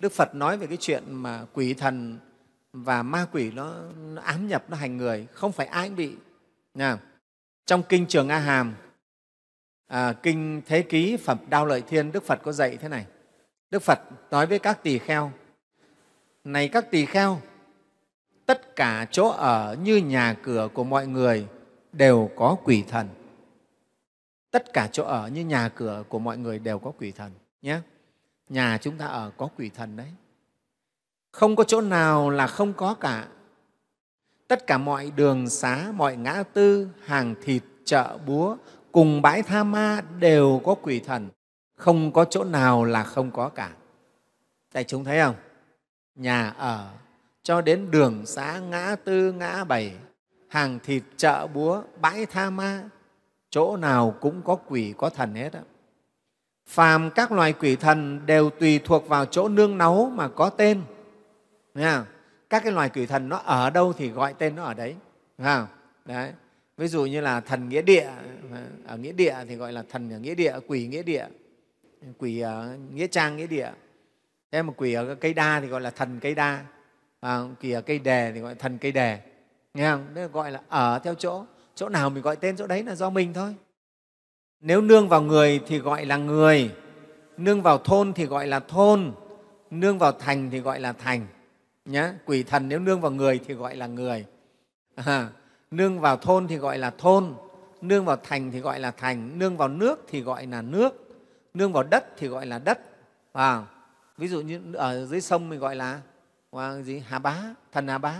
đức phật nói về cái chuyện mà quỷ thần và ma quỷ nó, nó ám nhập nó hành người không phải ai cũng bị nha trong Kinh Trường A Hàm, à, Kinh Thế Ký Phẩm Đao Lợi Thiên, Đức Phật có dạy thế này. Đức Phật nói với các tỳ kheo, này các tỳ kheo, tất cả chỗ ở như nhà cửa của mọi người đều có quỷ thần. Tất cả chỗ ở như nhà cửa của mọi người đều có quỷ thần nhé. Nhà chúng ta ở có quỷ thần đấy. Không có chỗ nào là không có cả tất cả mọi đường xá, mọi ngã tư, hàng thịt, chợ, búa, cùng bãi tha ma đều có quỷ thần, không có chỗ nào là không có cả. Đại chúng thấy không? Nhà ở cho đến đường xá, ngã tư, ngã bảy, hàng thịt, chợ, búa, bãi tha ma, chỗ nào cũng có quỷ, có thần hết. Đó. Phàm các loài quỷ thần đều tùy thuộc vào chỗ nương náu mà có tên. Nghe không? các cái loài quỷ thần nó ở đâu thì gọi tên nó ở đấy phải không? đấy ví dụ như là thần nghĩa địa ở nghĩa địa thì gọi là thần ở nghĩa địa quỷ nghĩa địa quỷ ở nghĩa trang nghĩa địa thế mà quỷ ở cây đa thì gọi là thần cây đa à, quỷ ở cây đề thì gọi là thần cây đề nghe không đấy gọi là ở theo chỗ chỗ nào mình gọi tên chỗ đấy là do mình thôi nếu nương vào người thì gọi là người nương vào thôn thì gọi là thôn nương vào thành thì gọi là thành nhá quỷ thần nếu nương vào người thì gọi là người à, nương vào thôn thì gọi là thôn nương vào thành thì gọi là thành nương vào nước thì gọi là nước nương vào đất thì gọi là đất à, ví dụ như ở dưới sông mình gọi là gì hà bá thần hà bá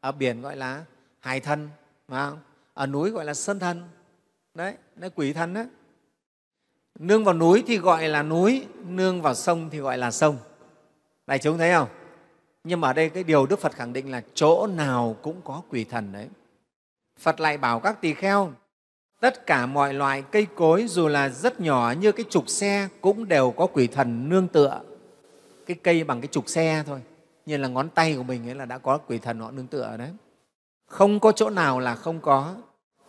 ở biển gọi là hải thần à, ở núi gọi là sơn thần đấy nó quỷ thần đấy nương vào núi thì gọi là núi nương vào sông thì gọi là sông đại chúng thấy không nhưng mà ở đây cái điều đức phật khẳng định là chỗ nào cũng có quỷ thần đấy phật lại bảo các tỳ kheo tất cả mọi loại cây cối dù là rất nhỏ như cái trục xe cũng đều có quỷ thần nương tựa cái cây bằng cái trục xe thôi như là ngón tay của mình ấy là đã có quỷ thần họ nương tựa đấy không có chỗ nào là không có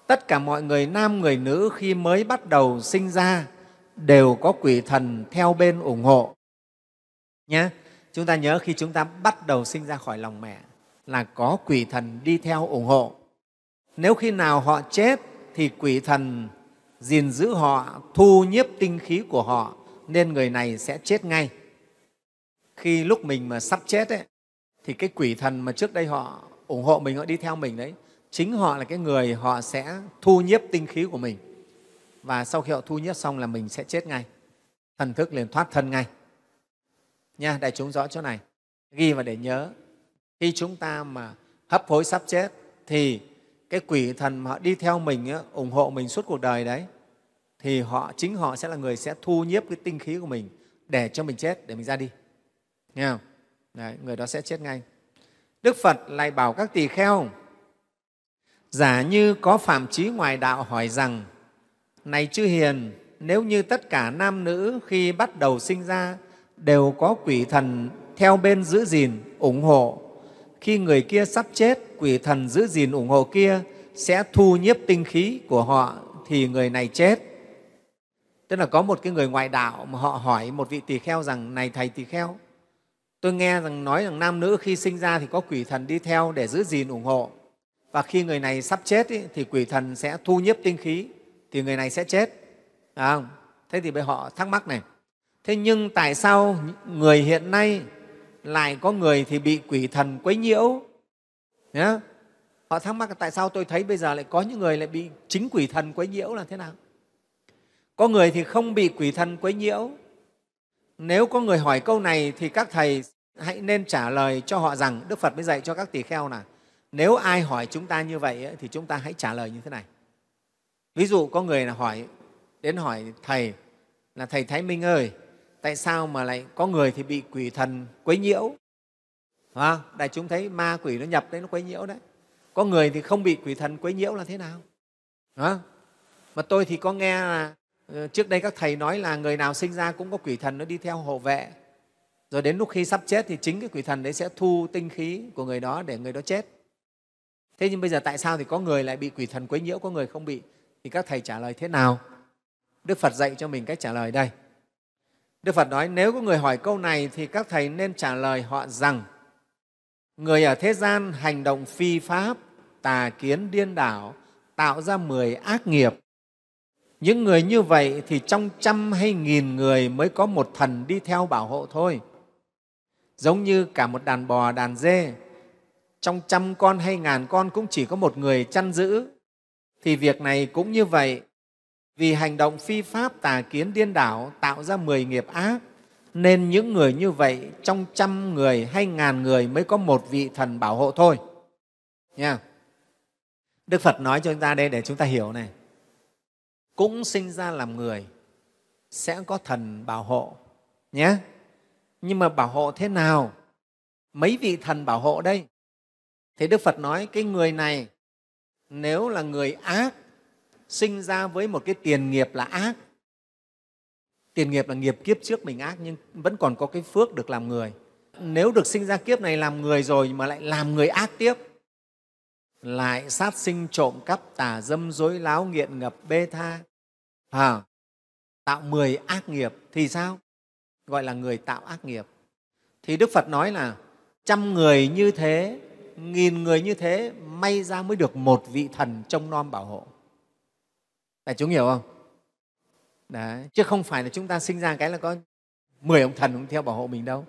tất cả mọi người nam người nữ khi mới bắt đầu sinh ra đều có quỷ thần theo bên ủng hộ nhé Chúng ta nhớ khi chúng ta bắt đầu sinh ra khỏi lòng mẹ là có quỷ thần đi theo ủng hộ. Nếu khi nào họ chết thì quỷ thần gìn giữ họ, thu nhiếp tinh khí của họ nên người này sẽ chết ngay. Khi lúc mình mà sắp chết ấy, thì cái quỷ thần mà trước đây họ ủng hộ mình, họ đi theo mình đấy, chính họ là cái người họ sẽ thu nhiếp tinh khí của mình. Và sau khi họ thu nhiếp xong là mình sẽ chết ngay, thần thức liền thoát thân ngay nha đại chúng rõ chỗ này ghi và để nhớ khi chúng ta mà hấp hối sắp chết thì cái quỷ thần mà họ đi theo mình ủng hộ mình suốt cuộc đời đấy thì họ chính họ sẽ là người sẽ thu nhiếp cái tinh khí của mình để cho mình chết để mình ra đi nghe không đấy, người đó sẽ chết ngay đức phật lại bảo các tỳ kheo giả như có phạm trí ngoài đạo hỏi rằng này chư hiền nếu như tất cả nam nữ khi bắt đầu sinh ra đều có quỷ thần theo bên giữ gìn, ủng hộ. Khi người kia sắp chết, quỷ thần giữ gìn ủng hộ kia sẽ thu nhiếp tinh khí của họ thì người này chết. Tức là có một cái người ngoại đạo mà họ hỏi một vị tỳ kheo rằng này thầy tỳ kheo, tôi nghe rằng nói rằng nam nữ khi sinh ra thì có quỷ thần đi theo để giữ gìn ủng hộ và khi người này sắp chết ý, thì quỷ thần sẽ thu nhiếp tinh khí thì người này sẽ chết. À, thế thì bây họ thắc mắc này thế nhưng tại sao người hiện nay lại có người thì bị quỷ thần quấy nhiễu yeah. họ thắc mắc tại sao tôi thấy bây giờ lại có những người lại bị chính quỷ thần quấy nhiễu là thế nào có người thì không bị quỷ thần quấy nhiễu nếu có người hỏi câu này thì các thầy hãy nên trả lời cho họ rằng đức phật mới dạy cho các tỳ kheo là nếu ai hỏi chúng ta như vậy thì chúng ta hãy trả lời như thế này ví dụ có người là hỏi đến hỏi thầy là thầy thái minh ơi tại sao mà lại có người thì bị quỷ thần quấy nhiễu à, đại chúng thấy ma quỷ nó nhập đấy nó quấy nhiễu đấy có người thì không bị quỷ thần quấy nhiễu là thế nào à, mà tôi thì có nghe là ờ, trước đây các thầy nói là người nào sinh ra cũng có quỷ thần nó đi theo hộ vệ rồi đến lúc khi sắp chết thì chính cái quỷ thần đấy sẽ thu tinh khí của người đó để người đó chết thế nhưng bây giờ tại sao thì có người lại bị quỷ thần quấy nhiễu có người không bị thì các thầy trả lời thế nào đức phật dạy cho mình cách trả lời đây Đức Phật nói nếu có người hỏi câu này thì các thầy nên trả lời họ rằng người ở thế gian hành động phi pháp, tà kiến điên đảo, tạo ra mười ác nghiệp. Những người như vậy thì trong trăm hay nghìn người mới có một thần đi theo bảo hộ thôi. Giống như cả một đàn bò, đàn dê, trong trăm con hay ngàn con cũng chỉ có một người chăn giữ. Thì việc này cũng như vậy, vì hành động phi pháp tà kiến điên đảo tạo ra mười nghiệp ác, nên những người như vậy trong trăm người hay ngàn người mới có một vị thần bảo hộ thôi. Nha. Đức Phật nói cho chúng ta đây để chúng ta hiểu này. Cũng sinh ra làm người sẽ có thần bảo hộ nhé. Nhưng mà bảo hộ thế nào? Mấy vị thần bảo hộ đây? Thì Đức Phật nói cái người này nếu là người ác sinh ra với một cái tiền nghiệp là ác tiền nghiệp là nghiệp kiếp trước mình ác nhưng vẫn còn có cái phước được làm người nếu được sinh ra kiếp này làm người rồi mà lại làm người ác tiếp lại sát sinh trộm cắp tà dâm dối láo nghiện ngập bê tha à, tạo mười ác nghiệp thì sao gọi là người tạo ác nghiệp thì đức phật nói là trăm người như thế nghìn người như thế may ra mới được một vị thần trông nom bảo hộ Đại chúng hiểu không? Đấy. Chứ không phải là chúng ta sinh ra cái là có 10 ông thần cũng theo bảo hộ mình đâu.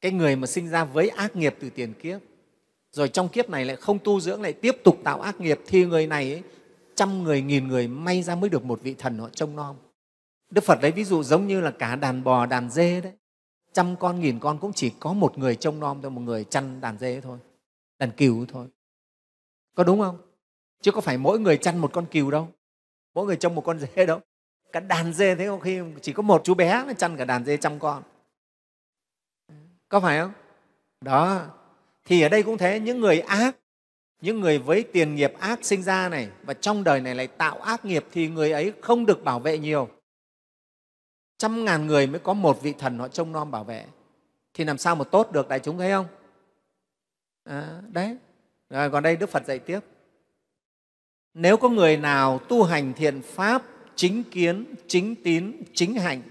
Cái người mà sinh ra với ác nghiệp từ tiền kiếp, rồi trong kiếp này lại không tu dưỡng, lại tiếp tục tạo ác nghiệp, thì người này ấy, trăm người, nghìn người may ra mới được một vị thần họ trông nom. Đức Phật lấy ví dụ giống như là cả đàn bò, đàn dê đấy. Trăm con, nghìn con cũng chỉ có một người trông nom thôi, một người chăn đàn dê thôi, đàn cừu thôi. Có đúng không? Chứ có phải mỗi người chăn một con cừu đâu mỗi người trông một con dê đâu cả đàn dê thế không khi chỉ có một chú bé mà chăn cả đàn dê trăm con có phải không đó thì ở đây cũng thế những người ác những người với tiền nghiệp ác sinh ra này và trong đời này lại tạo ác nghiệp thì người ấy không được bảo vệ nhiều trăm ngàn người mới có một vị thần họ trông nom bảo vệ thì làm sao mà tốt được đại chúng thấy không à, đấy rồi còn đây đức phật dạy tiếp nếu có người nào tu hành thiện pháp chính kiến chính tín chính hạnh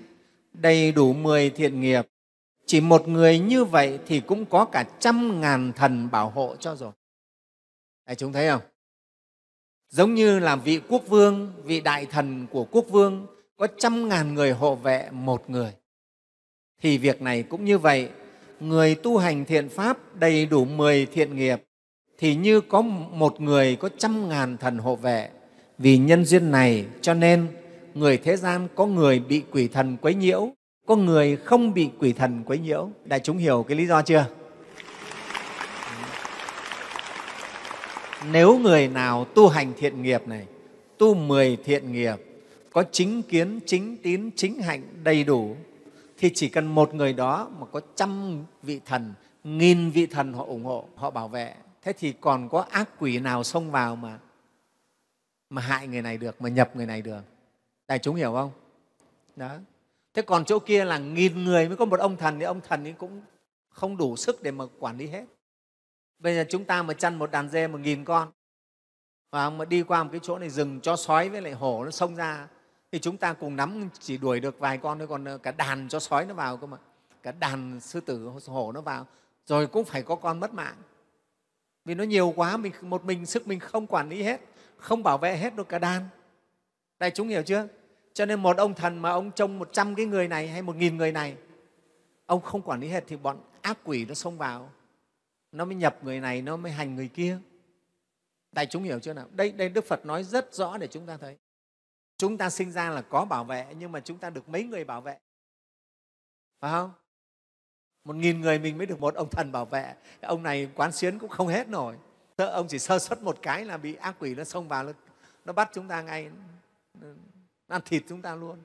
đầy đủ mười thiện nghiệp chỉ một người như vậy thì cũng có cả trăm ngàn thần bảo hộ cho rồi Đấy, chúng thấy không giống như là vị quốc vương vị đại thần của quốc vương có trăm ngàn người hộ vệ một người thì việc này cũng như vậy người tu hành thiện pháp đầy đủ mười thiện nghiệp thì như có một người có trăm ngàn thần hộ vệ. Vì nhân duyên này cho nên người thế gian có người bị quỷ thần quấy nhiễu, có người không bị quỷ thần quấy nhiễu. Đại chúng hiểu cái lý do chưa? Nếu người nào tu hành thiện nghiệp này, tu mười thiện nghiệp, có chính kiến, chính tín, chính hạnh đầy đủ, thì chỉ cần một người đó mà có trăm vị thần, nghìn vị thần họ ủng hộ, họ bảo vệ thế thì còn có ác quỷ nào xông vào mà mà hại người này được mà nhập người này được đại chúng hiểu không đó thế còn chỗ kia là nghìn người mới có một ông thần thì ông thần ấy cũng không đủ sức để mà quản lý hết bây giờ chúng ta mà chăn một đàn dê một nghìn con và mà đi qua một cái chỗ này rừng cho sói với lại hổ nó xông ra thì chúng ta cùng nắm chỉ đuổi được vài con thôi còn ờ, cả đàn cho sói nó vào cơ mà cả đàn sư tử hổ nó vào rồi cũng phải có con mất mạng vì nó nhiều quá mình một mình sức mình không quản lý hết không bảo vệ hết được cả đàn đại chúng hiểu chưa cho nên một ông thần mà ông trông một trăm cái người này hay một nghìn người này ông không quản lý hết thì bọn ác quỷ nó xông vào nó mới nhập người này nó mới hành người kia đại chúng hiểu chưa nào đây, đây đức phật nói rất rõ để chúng ta thấy chúng ta sinh ra là có bảo vệ nhưng mà chúng ta được mấy người bảo vệ phải không một nghìn người mình mới được một ông thần bảo vệ ông này quán xuyến cũng không hết nổi Thế ông chỉ sơ xuất một cái là bị ác quỷ nó xông vào nó, nó bắt chúng ta ngay nó ăn thịt chúng ta luôn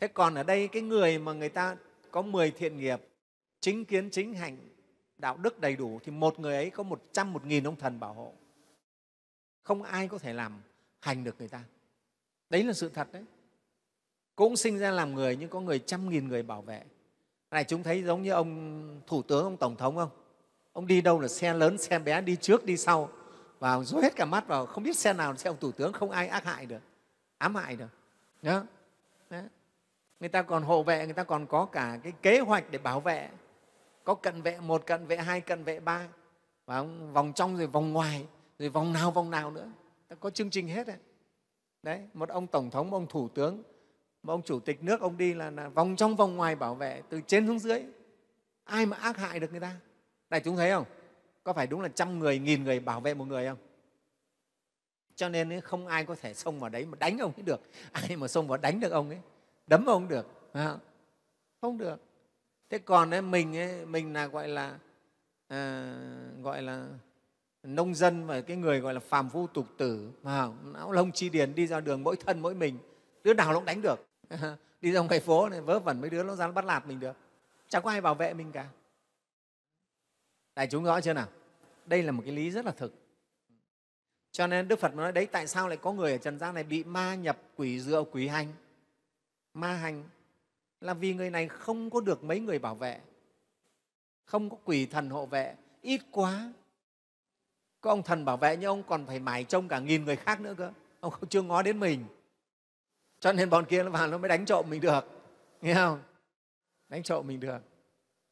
thế còn ở đây cái người mà người ta có 10 thiện nghiệp chính kiến chính hạnh đạo đức đầy đủ thì một người ấy có một trăm một nghìn ông thần bảo hộ không ai có thể làm hành được người ta đấy là sự thật đấy cũng sinh ra làm người nhưng có người trăm nghìn người bảo vệ này chúng thấy giống như ông thủ tướng ông tổng thống không ông đi đâu là xe lớn xe bé đi trước đi sau và dối hết cả mắt vào không biết xe nào là xe ông thủ tướng không ai ác hại được ám hại được Đó. Đó. người ta còn hộ vệ người ta còn có cả cái kế hoạch để bảo vệ có cận vệ một cận vệ hai cận vệ ba và vòng trong rồi vòng ngoài rồi vòng nào vòng nào nữa ta có chương trình hết đấy đấy một ông tổng thống một ông thủ tướng mà ông chủ tịch nước ông đi là, là vòng trong vòng ngoài bảo vệ từ trên xuống dưới ai mà ác hại được người ta này chúng thấy không có phải đúng là trăm người nghìn người bảo vệ một người không cho nên không ai có thể xông vào đấy mà đánh ông ấy được ai mà xông vào đánh được ông ấy đấm ông được không được thế còn ấy, mình ấy, mình là gọi là à, gọi là nông dân và cái người gọi là phàm phu tục tử mà não lông chi điền đi ra đường mỗi thân mỗi mình đứa nào nó cũng đánh được đi ra ngoài phố này vớ vẩn mấy đứa nó dám bắt lạt mình được chẳng có ai bảo vệ mình cả đại chúng rõ chưa nào đây là một cái lý rất là thực cho nên đức phật nói đấy tại sao lại có người ở trần gian này bị ma nhập quỷ dựa quỷ hành ma hành là vì người này không có được mấy người bảo vệ không có quỷ thần hộ vệ ít quá có ông thần bảo vệ nhưng ông còn phải mải trông cả nghìn người khác nữa cơ ông chưa ngó đến mình cho nên bọn kia nó vào nó mới đánh trộm mình được nghe không đánh trộm mình được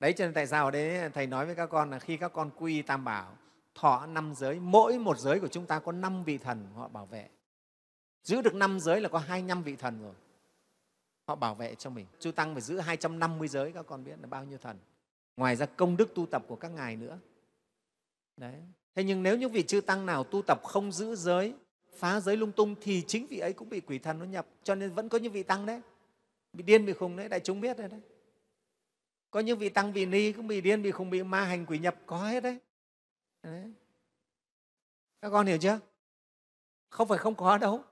đấy cho nên tại sao ở đấy thầy nói với các con là khi các con quy tam bảo thọ năm giới mỗi một giới của chúng ta có năm vị thần họ bảo vệ giữ được năm giới là có hai năm vị thần rồi họ bảo vệ cho mình chư tăng phải giữ 250 giới các con biết là bao nhiêu thần ngoài ra công đức tu tập của các ngài nữa đấy thế nhưng nếu những vị chư tăng nào tu tập không giữ giới phá giới lung tung thì chính vị ấy cũng bị quỷ thần nó nhập cho nên vẫn có những vị tăng đấy bị điên bị khùng đấy đại chúng biết rồi đấy có những vị tăng vị ni cũng bị điên bị khùng bị ma hành quỷ nhập có hết đấy, đấy. các con hiểu chưa không phải không có đâu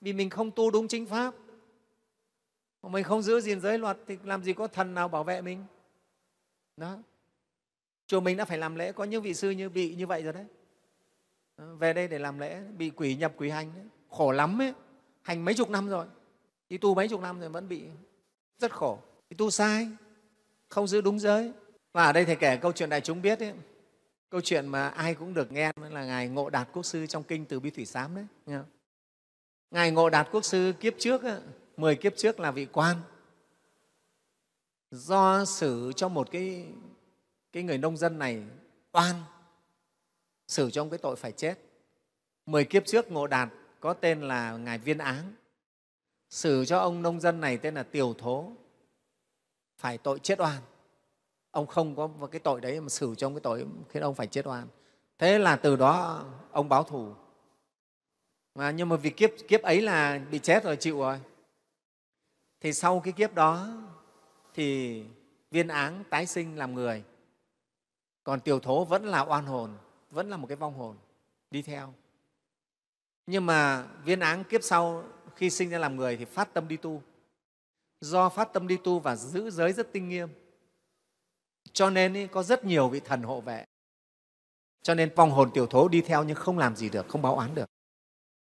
vì mình không tu đúng chính pháp mình không giữ gìn giới luật thì làm gì có thần nào bảo vệ mình đó chùa mình đã phải làm lễ có những vị sư như bị như vậy rồi đấy về đây để làm lễ bị quỷ nhập quỷ hành khổ lắm ấy hành mấy chục năm rồi đi tu mấy chục năm rồi vẫn bị rất khổ đi tu sai không giữ đúng giới và ở đây thầy kể câu chuyện đại chúng biết ấy, câu chuyện mà ai cũng được nghe là ngài ngộ đạt quốc sư trong kinh từ bi thủy sám đấy nghe không? ngài ngộ đạt quốc sư kiếp trước ấy, 10 kiếp trước là vị quan do xử cho một cái cái người nông dân này oan xử cho ông cái tội phải chết. Mười kiếp trước Ngộ Đạt có tên là Ngài Viên Áng, xử cho ông nông dân này tên là tiểu Thố, phải tội chết oan. Ông không có cái tội đấy mà xử cho ông cái tội khiến ông phải chết oan. Thế là từ đó ông báo thù. Mà nhưng mà vì kiếp, kiếp ấy là bị chết rồi, chịu rồi. Thì sau cái kiếp đó thì viên áng tái sinh làm người, còn tiểu thố vẫn là oan hồn vẫn là một cái vong hồn đi theo nhưng mà viên áng kiếp sau khi sinh ra làm người thì phát tâm đi tu do phát tâm đi tu và giữ giới rất tinh nghiêm cho nên ý, có rất nhiều vị thần hộ vệ cho nên vong hồn tiểu thố đi theo nhưng không làm gì được không báo oán được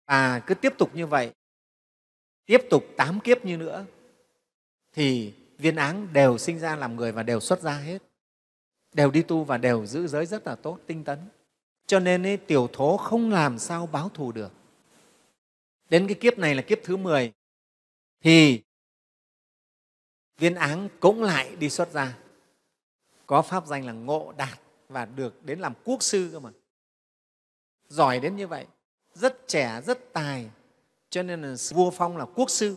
và cứ tiếp tục như vậy tiếp tục tám kiếp như nữa thì viên áng đều sinh ra làm người và đều xuất ra hết đều đi tu và đều giữ giới rất là tốt tinh tấn cho nên ấy, tiểu thố không làm sao báo thù được đến cái kiếp này là kiếp thứ 10 thì viên áng cũng lại đi xuất ra có pháp danh là ngộ đạt và được đến làm quốc sư cơ mà giỏi đến như vậy rất trẻ rất tài cho nên là vua phong là quốc sư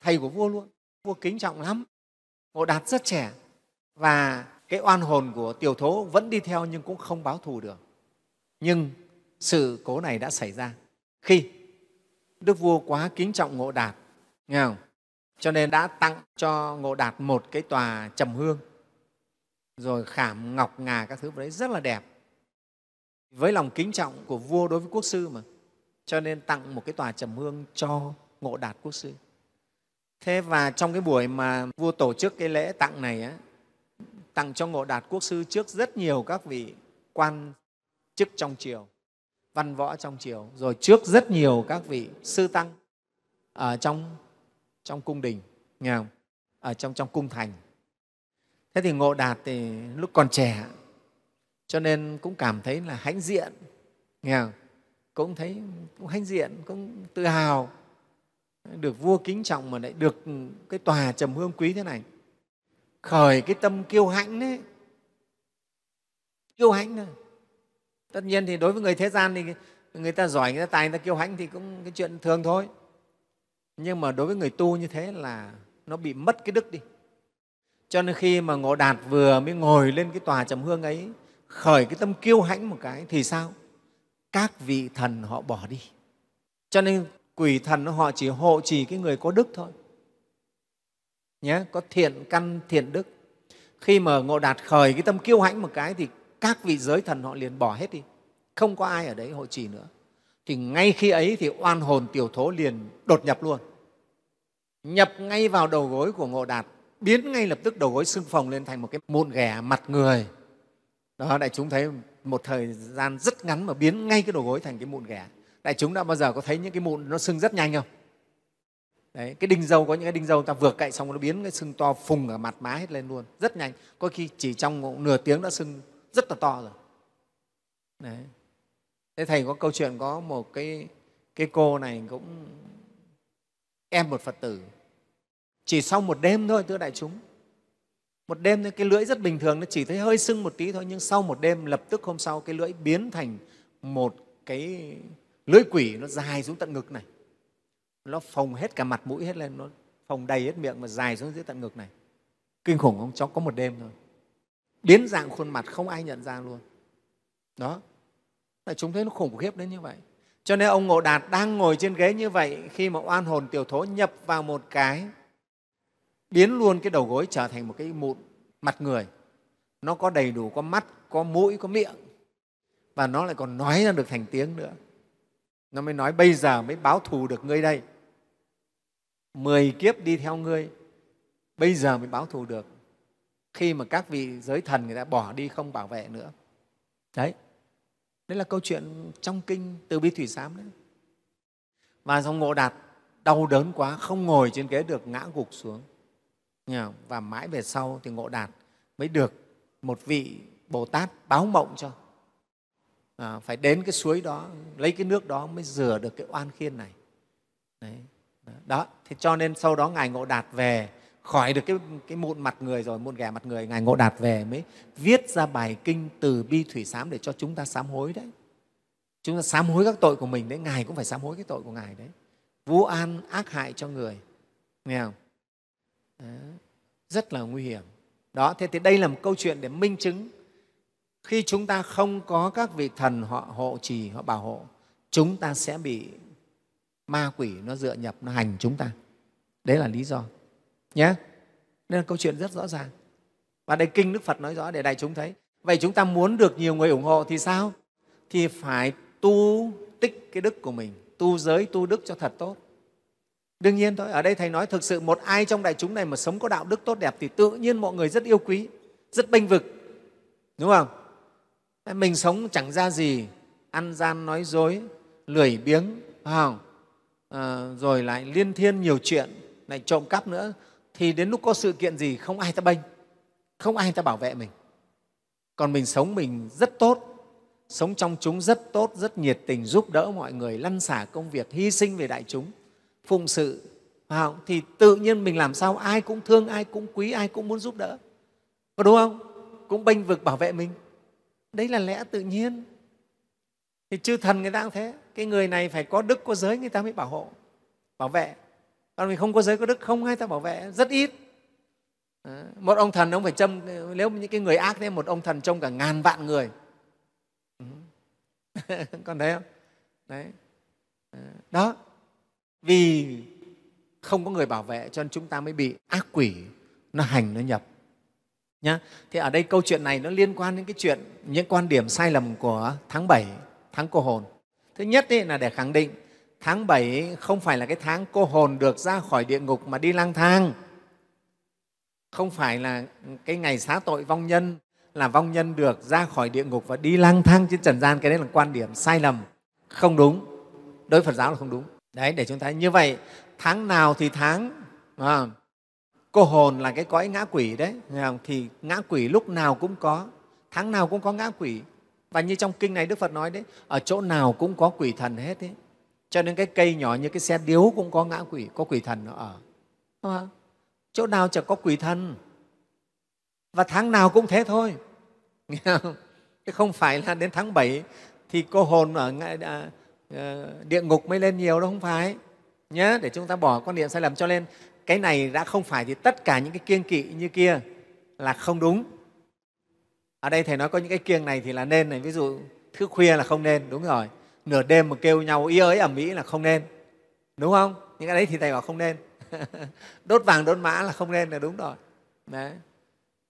thầy của vua luôn vua kính trọng lắm ngộ đạt rất trẻ và cái oan hồn của tiểu thố vẫn đi theo nhưng cũng không báo thù được nhưng sự cố này đã xảy ra khi đức vua quá kính trọng ngộ đạt nghe không? cho nên đã tặng cho ngộ đạt một cái tòa trầm hương rồi khảm ngọc ngà các thứ đấy rất là đẹp với lòng kính trọng của vua đối với quốc sư mà cho nên tặng một cái tòa trầm hương cho ngộ đạt quốc sư thế và trong cái buổi mà vua tổ chức cái lễ tặng này á, tặng cho ngộ đạt quốc sư trước rất nhiều các vị quan chức trong triều văn võ trong triều rồi trước rất nhiều các vị sư tăng ở trong trong cung đình nghe không? ở trong trong cung thành thế thì ngộ đạt thì lúc còn trẻ cho nên cũng cảm thấy là hãnh diện nghe không? cũng thấy cũng hãnh diện cũng tự hào được vua kính trọng mà lại được cái tòa trầm hương quý thế này khởi cái tâm kiêu hãnh đấy kiêu hãnh thôi tất nhiên thì đối với người thế gian thì người ta giỏi người ta tài người ta kiêu hãnh thì cũng cái chuyện thường thôi nhưng mà đối với người tu như thế là nó bị mất cái đức đi cho nên khi mà ngộ đạt vừa mới ngồi lên cái tòa trầm hương ấy khởi cái tâm kiêu hãnh một cái thì sao các vị thần họ bỏ đi cho nên quỷ thần họ chỉ hộ trì cái người có đức thôi nhé có thiện căn thiện đức khi mà ngộ đạt khởi cái tâm kiêu hãnh một cái thì các vị giới thần họ liền bỏ hết đi không có ai ở đấy hội trì nữa thì ngay khi ấy thì oan hồn tiểu thố liền đột nhập luôn nhập ngay vào đầu gối của ngộ đạt biến ngay lập tức đầu gối xương phồng lên thành một cái mụn ghẻ mặt người đó đại chúng thấy một thời gian rất ngắn mà biến ngay cái đầu gối thành cái mụn ghẻ đại chúng đã bao giờ có thấy những cái mụn nó sưng rất nhanh không Đấy, cái đinh dâu có những cái đinh dâu ta vừa cậy xong nó biến cái sưng to phùng ở mặt má hết lên luôn rất nhanh có khi chỉ trong nửa tiếng đã sưng rất là to rồi đấy thế thầy có câu chuyện có một cái cái cô này cũng em một phật tử chỉ sau một đêm thôi thưa đại chúng một đêm thôi cái lưỡi rất bình thường nó chỉ thấy hơi sưng một tí thôi nhưng sau một đêm lập tức hôm sau cái lưỡi biến thành một cái lưỡi quỷ nó dài xuống tận ngực này nó phồng hết cả mặt mũi hết lên nó phồng đầy hết miệng mà dài xuống dưới tận ngực này kinh khủng không cháu có một đêm thôi biến dạng khuôn mặt không ai nhận ra luôn đó là chúng thấy nó khủng khiếp đến như vậy cho nên ông ngộ đạt đang ngồi trên ghế như vậy khi mà oan hồn tiểu thố nhập vào một cái biến luôn cái đầu gối trở thành một cái mụn mặt người nó có đầy đủ có mắt có mũi có miệng và nó lại còn nói ra được thành tiếng nữa nó mới nói bây giờ mới báo thù được ngươi đây mười kiếp đi theo ngươi bây giờ mới báo thù được khi mà các vị giới thần người ta bỏ đi không bảo vệ nữa đấy đấy là câu chuyện trong kinh từ bi thủy sám đấy và dòng ngộ đạt đau đớn quá không ngồi trên ghế được ngã gục xuống và mãi về sau thì ngộ đạt mới được một vị bồ tát báo mộng cho à, phải đến cái suối đó lấy cái nước đó mới rửa được cái oan khiên này đấy đó thế cho nên sau đó ngài ngộ đạt về khỏi được cái, cái mụn mặt người rồi mụn ghẻ mặt người ngài ngộ đạt về mới viết ra bài kinh từ bi thủy sám để cho chúng ta sám hối đấy chúng ta sám hối các tội của mình đấy ngài cũng phải sám hối cái tội của ngài đấy vu an ác hại cho người nghe không đấy. rất là nguy hiểm đó thế thì đây là một câu chuyện để minh chứng khi chúng ta không có các vị thần họ hộ trì họ bảo hộ chúng ta sẽ bị ma quỷ nó dựa nhập nó hành chúng ta đấy là lý do nhé nên là câu chuyện rất rõ ràng và đây kinh đức phật nói rõ để đại chúng thấy vậy chúng ta muốn được nhiều người ủng hộ thì sao thì phải tu tích cái đức của mình tu giới tu đức cho thật tốt đương nhiên thôi ở đây thầy nói thực sự một ai trong đại chúng này mà sống có đạo đức tốt đẹp thì tự nhiên mọi người rất yêu quý rất bênh vực đúng không mình sống chẳng ra gì ăn gian nói dối lười biếng không? À, rồi lại liên thiên nhiều chuyện lại trộm cắp nữa thì đến lúc có sự kiện gì không ai ta bênh không ai ta bảo vệ mình còn mình sống mình rất tốt sống trong chúng rất tốt rất nhiệt tình giúp đỡ mọi người lăn xả công việc hy sinh về đại chúng phụng sự thì tự nhiên mình làm sao ai cũng thương ai cũng quý ai cũng muốn giúp đỡ có đúng không cũng bênh vực bảo vệ mình đấy là lẽ tự nhiên thì chư thần người ta cũng thế cái người này phải có đức có giới người ta mới bảo hộ bảo vệ còn mình không có giới có đức không ai ta bảo vệ rất ít một ông thần ông phải châm nếu những cái người ác thế một ông thần trông cả ngàn vạn người còn thấy không đấy đó vì không có người bảo vệ cho nên chúng ta mới bị ác quỷ nó hành nó nhập nhá thì ở đây câu chuyện này nó liên quan đến cái chuyện những quan điểm sai lầm của tháng 7, tháng cô hồn thứ nhất ấy là để khẳng định tháng bảy không phải là cái tháng cô hồn được ra khỏi địa ngục mà đi lang thang không phải là cái ngày xá tội vong nhân là vong nhân được ra khỏi địa ngục và đi lang thang trên trần gian cái đấy là quan điểm sai lầm không đúng đối với phật giáo là không đúng đấy để chúng ta như vậy tháng nào thì tháng à, cô hồn là cái cõi ngã quỷ đấy thì ngã quỷ lúc nào cũng có tháng nào cũng có ngã quỷ và như trong kinh này đức phật nói đấy ở chỗ nào cũng có quỷ thần hết đấy cho nên cái cây nhỏ như cái xe điếu cũng có ngã quỷ có quỷ thần nó ở à. ờ. chỗ nào chẳng có quỷ thần và tháng nào cũng thế thôi không? Chứ không phải là đến tháng 7 thì cô hồn ở à, ờ, địa ngục mới lên nhiều đâu, không phải. Nhớ, để chúng ta bỏ quan niệm sai lầm cho nên cái này đã không phải thì tất cả những cái kiêng kỵ như kia là không đúng. Ở đây Thầy nói có những cái kiêng này thì là nên này, ví dụ thứ khuya là không nên, đúng rồi nửa đêm mà kêu nhau ý ới ở mỹ là không nên đúng không những cái đấy thì thầy bảo không nên đốt vàng đốt mã là không nên là đúng rồi đấy.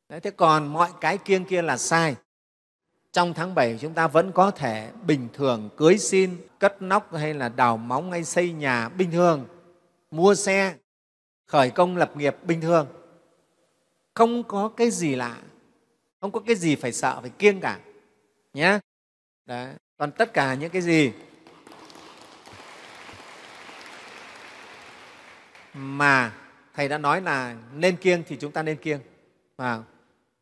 đấy thế còn mọi cái kiêng kia là sai trong tháng 7 chúng ta vẫn có thể bình thường cưới xin, cất nóc hay là đào móng hay xây nhà bình thường, mua xe, khởi công lập nghiệp bình thường. Không có cái gì lạ, không có cái gì phải sợ, phải kiêng cả. Nhé. Đấy còn tất cả những cái gì mà thầy đã nói là nên kiêng thì chúng ta nên kiêng và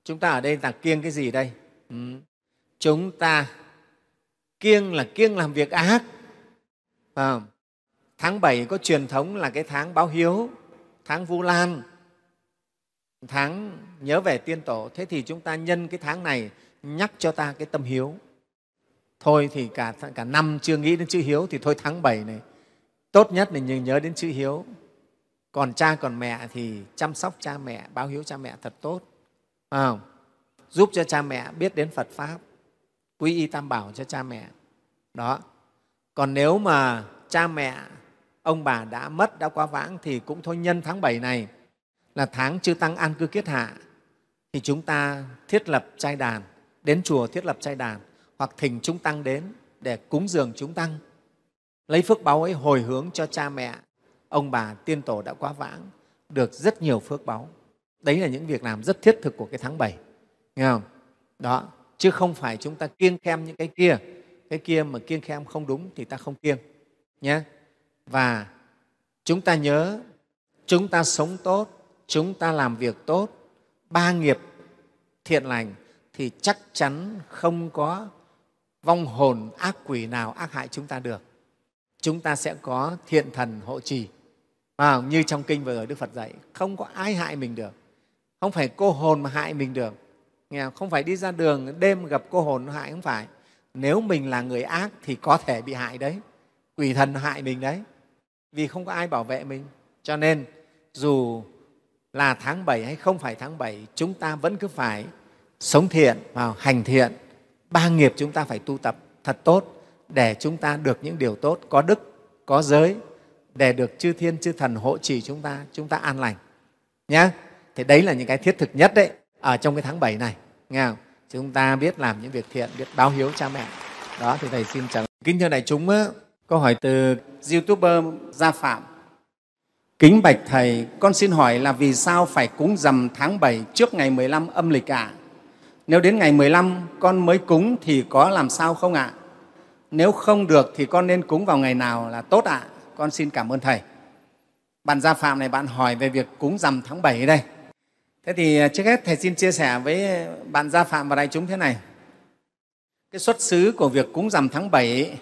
chúng ta ở đây là kiêng cái gì đây ừ. chúng ta kiêng là kiêng làm việc ác à, tháng bảy có truyền thống là cái tháng báo hiếu tháng vu lan tháng nhớ về tiên tổ thế thì chúng ta nhân cái tháng này nhắc cho ta cái tâm hiếu thôi thì cả cả năm chưa nghĩ đến chữ hiếu thì thôi tháng 7 này tốt nhất là nhớ đến chữ hiếu còn cha còn mẹ thì chăm sóc cha mẹ báo hiếu cha mẹ thật tốt phải giúp cho cha mẹ biết đến phật pháp quy y tam bảo cho cha mẹ đó còn nếu mà cha mẹ ông bà đã mất đã quá vãng thì cũng thôi nhân tháng 7 này là tháng chư tăng an cư kiết hạ thì chúng ta thiết lập trai đàn đến chùa thiết lập trai đàn hoặc thỉnh chúng tăng đến để cúng dường chúng tăng lấy phước báu ấy hồi hướng cho cha mẹ ông bà tiên tổ đã quá vãng được rất nhiều phước báu đấy là những việc làm rất thiết thực của cái tháng bảy nghe không đó chứ không phải chúng ta kiêng khem những cái kia cái kia mà kiêng khem không đúng thì ta không kiêng nhé và chúng ta nhớ chúng ta sống tốt chúng ta làm việc tốt ba nghiệp thiện lành thì chắc chắn không có vong hồn ác quỷ nào ác hại chúng ta được chúng ta sẽ có thiện thần hộ trì à, như trong kinh vừa rồi đức phật dạy không có ai hại mình được không phải cô hồn mà hại mình được nghe không? phải đi ra đường đêm gặp cô hồn nó hại không phải nếu mình là người ác thì có thể bị hại đấy quỷ thần hại mình đấy vì không có ai bảo vệ mình cho nên dù là tháng 7 hay không phải tháng 7 chúng ta vẫn cứ phải sống thiện và hành thiện ba nghiệp chúng ta phải tu tập thật tốt để chúng ta được những điều tốt có đức có giới để được chư thiên chư thần hộ trì chúng ta chúng ta an lành nhé thì đấy là những cái thiết thực nhất đấy ở trong cái tháng 7 này nghe không? chúng ta biết làm những việc thiện biết báo hiếu cha mẹ đó thì thầy xin trả lời kính thưa đại chúng câu hỏi từ youtuber gia phạm kính bạch thầy con xin hỏi là vì sao phải cúng dầm tháng 7 trước ngày 15 âm lịch ạ à? Nếu đến ngày 15 con mới cúng thì có làm sao không ạ? Nếu không được thì con nên cúng vào ngày nào là tốt ạ? Con xin cảm ơn Thầy. Bạn Gia Phạm này bạn hỏi về việc cúng rằm tháng 7 đây. Thế thì à, trước hết Thầy xin chia sẻ với bạn Gia Phạm và đại chúng thế này. Cái xuất xứ của việc cúng rằm tháng 7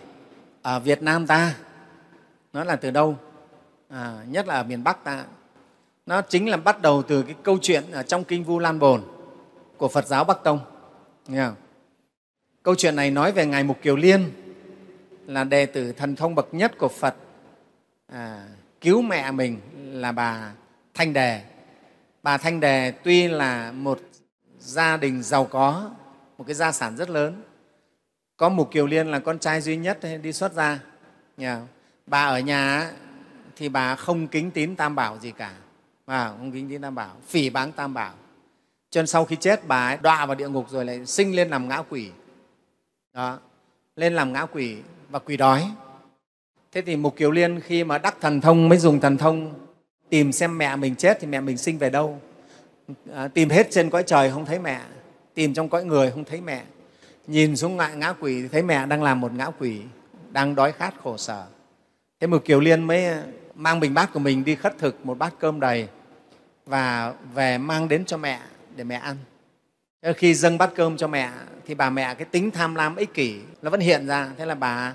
ở Việt Nam ta nó là từ đâu? À, nhất là ở miền Bắc ta. Nó chính là bắt đầu từ cái câu chuyện ở trong Kinh Vu Lan Bồn của Phật giáo Bắc Tông. Nghe không? Câu chuyện này nói về Ngài Mục Kiều Liên là đệ tử thần thông bậc nhất của Phật à, cứu mẹ mình là bà Thanh Đề. Bà Thanh Đề tuy là một gia đình giàu có, một cái gia sản rất lớn, có Mục Kiều Liên là con trai duy nhất đi xuất gia. Nghe không? Bà ở nhà thì bà không kính tín tam bảo gì cả, bà không kính tín tam bảo, phỉ báng tam bảo cho nên sau khi chết bà ấy đọa vào địa ngục rồi lại sinh lên làm ngã quỷ đó lên làm ngã quỷ và quỷ đói thế thì mục kiều liên khi mà đắc thần thông mới dùng thần thông tìm xem mẹ mình chết thì mẹ mình sinh về đâu à, tìm hết trên cõi trời không thấy mẹ tìm trong cõi người không thấy mẹ nhìn xuống ngã, ngã quỷ thì thấy mẹ đang làm một ngã quỷ đang đói khát khổ sở thế mục kiều liên mới à, mang bình bát của mình đi khất thực một bát cơm đầy và về mang đến cho mẹ để mẹ ăn thế khi dâng bát cơm cho mẹ thì bà mẹ cái tính tham lam ích kỷ nó vẫn hiện ra thế là bà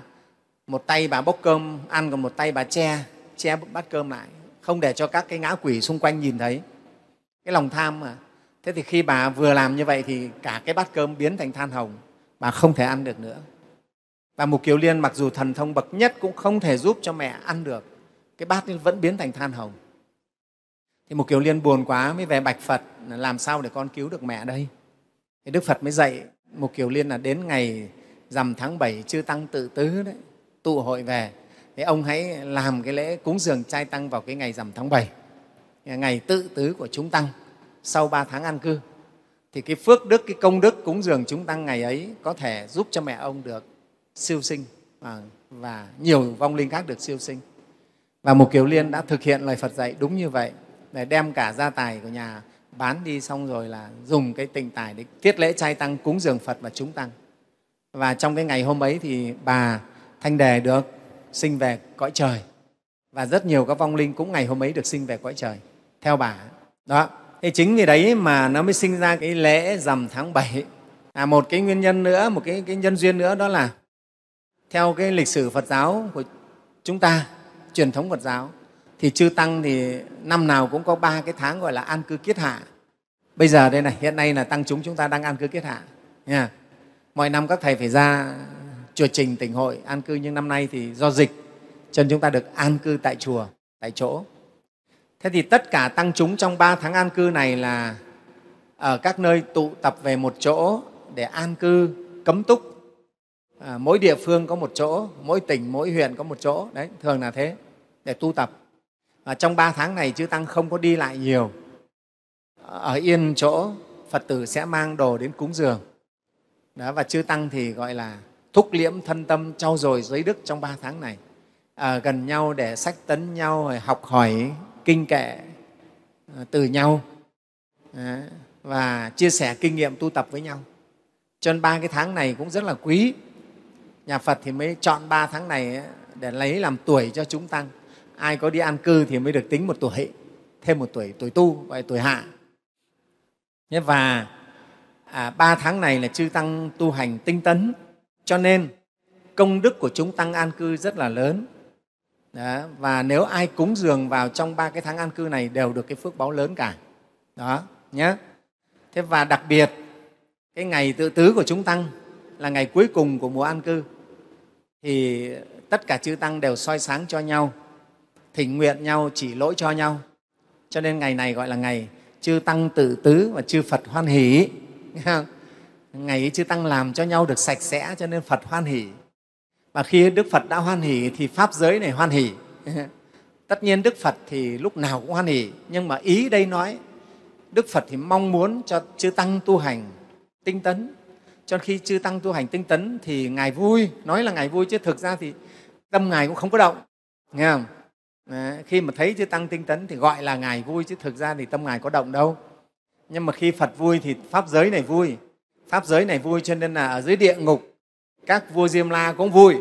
một tay bà bốc cơm ăn còn một tay bà che che bát cơm lại không để cho các cái ngã quỷ xung quanh nhìn thấy cái lòng tham mà thế thì khi bà vừa làm như vậy thì cả cái bát cơm biến thành than hồng bà không thể ăn được nữa và mục kiều liên mặc dù thần thông bậc nhất cũng không thể giúp cho mẹ ăn được cái bát vẫn biến thành than hồng thì một kiều liên buồn quá mới về bạch phật làm sao để con cứu được mẹ đây thì đức phật mới dạy một kiều liên là đến ngày rằm tháng bảy chư tăng tự tứ đấy tụ hội về thì ông hãy làm cái lễ cúng dường trai tăng vào cái ngày rằm tháng bảy ngày tự tứ của chúng tăng sau ba tháng an cư thì cái phước đức cái công đức cúng dường chúng tăng ngày ấy có thể giúp cho mẹ ông được siêu sinh à, và nhiều vong linh khác được siêu sinh và một kiều liên đã thực hiện lời phật dạy đúng như vậy để đem cả gia tài của nhà bán đi xong rồi là dùng cái tình tài để tiết lễ trai tăng cúng dường phật và chúng tăng và trong cái ngày hôm ấy thì bà thanh đề được sinh về cõi trời và rất nhiều các vong linh cũng ngày hôm ấy được sinh về cõi trời theo bà đó thì chính vì đấy mà nó mới sinh ra cái lễ rằm tháng bảy à, một cái nguyên nhân nữa một cái, cái nhân duyên nữa đó là theo cái lịch sử phật giáo của chúng ta truyền thống phật giáo thì chư tăng thì năm nào cũng có ba cái tháng gọi là an cư kiết hạ bây giờ đây này hiện nay là tăng chúng chúng ta đang an cư kiết hạ nha mọi năm các thầy phải ra chùa trình tỉnh hội an cư nhưng năm nay thì do dịch cho nên chúng ta được an cư tại chùa tại chỗ thế thì tất cả tăng chúng trong ba tháng an cư này là ở các nơi tụ tập về một chỗ để an cư cấm túc à, mỗi địa phương có một chỗ mỗi tỉnh mỗi huyện có một chỗ đấy thường là thế để tu tập và trong ba tháng này chư tăng không có đi lại nhiều ở yên chỗ phật tử sẽ mang đồ đến cúng dường đó, và chư tăng thì gọi là thúc liễm thân tâm trau dồi giới đức trong ba tháng này à, gần nhau để sách tấn nhau rồi học hỏi kinh kệ à, từ nhau đó, và chia sẻ kinh nghiệm tu tập với nhau cho nên ba cái tháng này cũng rất là quý nhà phật thì mới chọn ba tháng này để lấy làm tuổi cho chúng tăng ai có đi an cư thì mới được tính một tuổi thêm một tuổi tuổi tu gọi tuổi hạ và à, ba tháng này là chư tăng tu hành tinh tấn cho nên công đức của chúng tăng an cư rất là lớn đó. và nếu ai cúng dường vào trong ba cái tháng an cư này đều được cái phước báo lớn cả đó nhé thế và đặc biệt cái ngày tự tứ của chúng tăng là ngày cuối cùng của mùa an cư thì tất cả chư tăng đều soi sáng cho nhau thỉnh nguyện nhau chỉ lỗi cho nhau cho nên ngày này gọi là ngày chư tăng tự tứ và chư phật hoan hỷ ngày ấy chư tăng làm cho nhau được sạch sẽ cho nên phật hoan hỷ và khi đức phật đã hoan hỷ thì pháp giới này hoan hỷ tất nhiên đức phật thì lúc nào cũng hoan hỷ nhưng mà ý đây nói đức phật thì mong muốn cho chư tăng tu hành tinh tấn cho khi chư tăng tu hành tinh tấn thì ngài vui nói là ngài vui chứ thực ra thì tâm ngài cũng không có động nghe không khi mà thấy chư tăng tinh tấn thì gọi là ngài vui chứ thực ra thì tâm ngài có động đâu nhưng mà khi phật vui thì pháp giới này vui pháp giới này vui cho nên là ở dưới địa ngục các vua diêm la cũng vui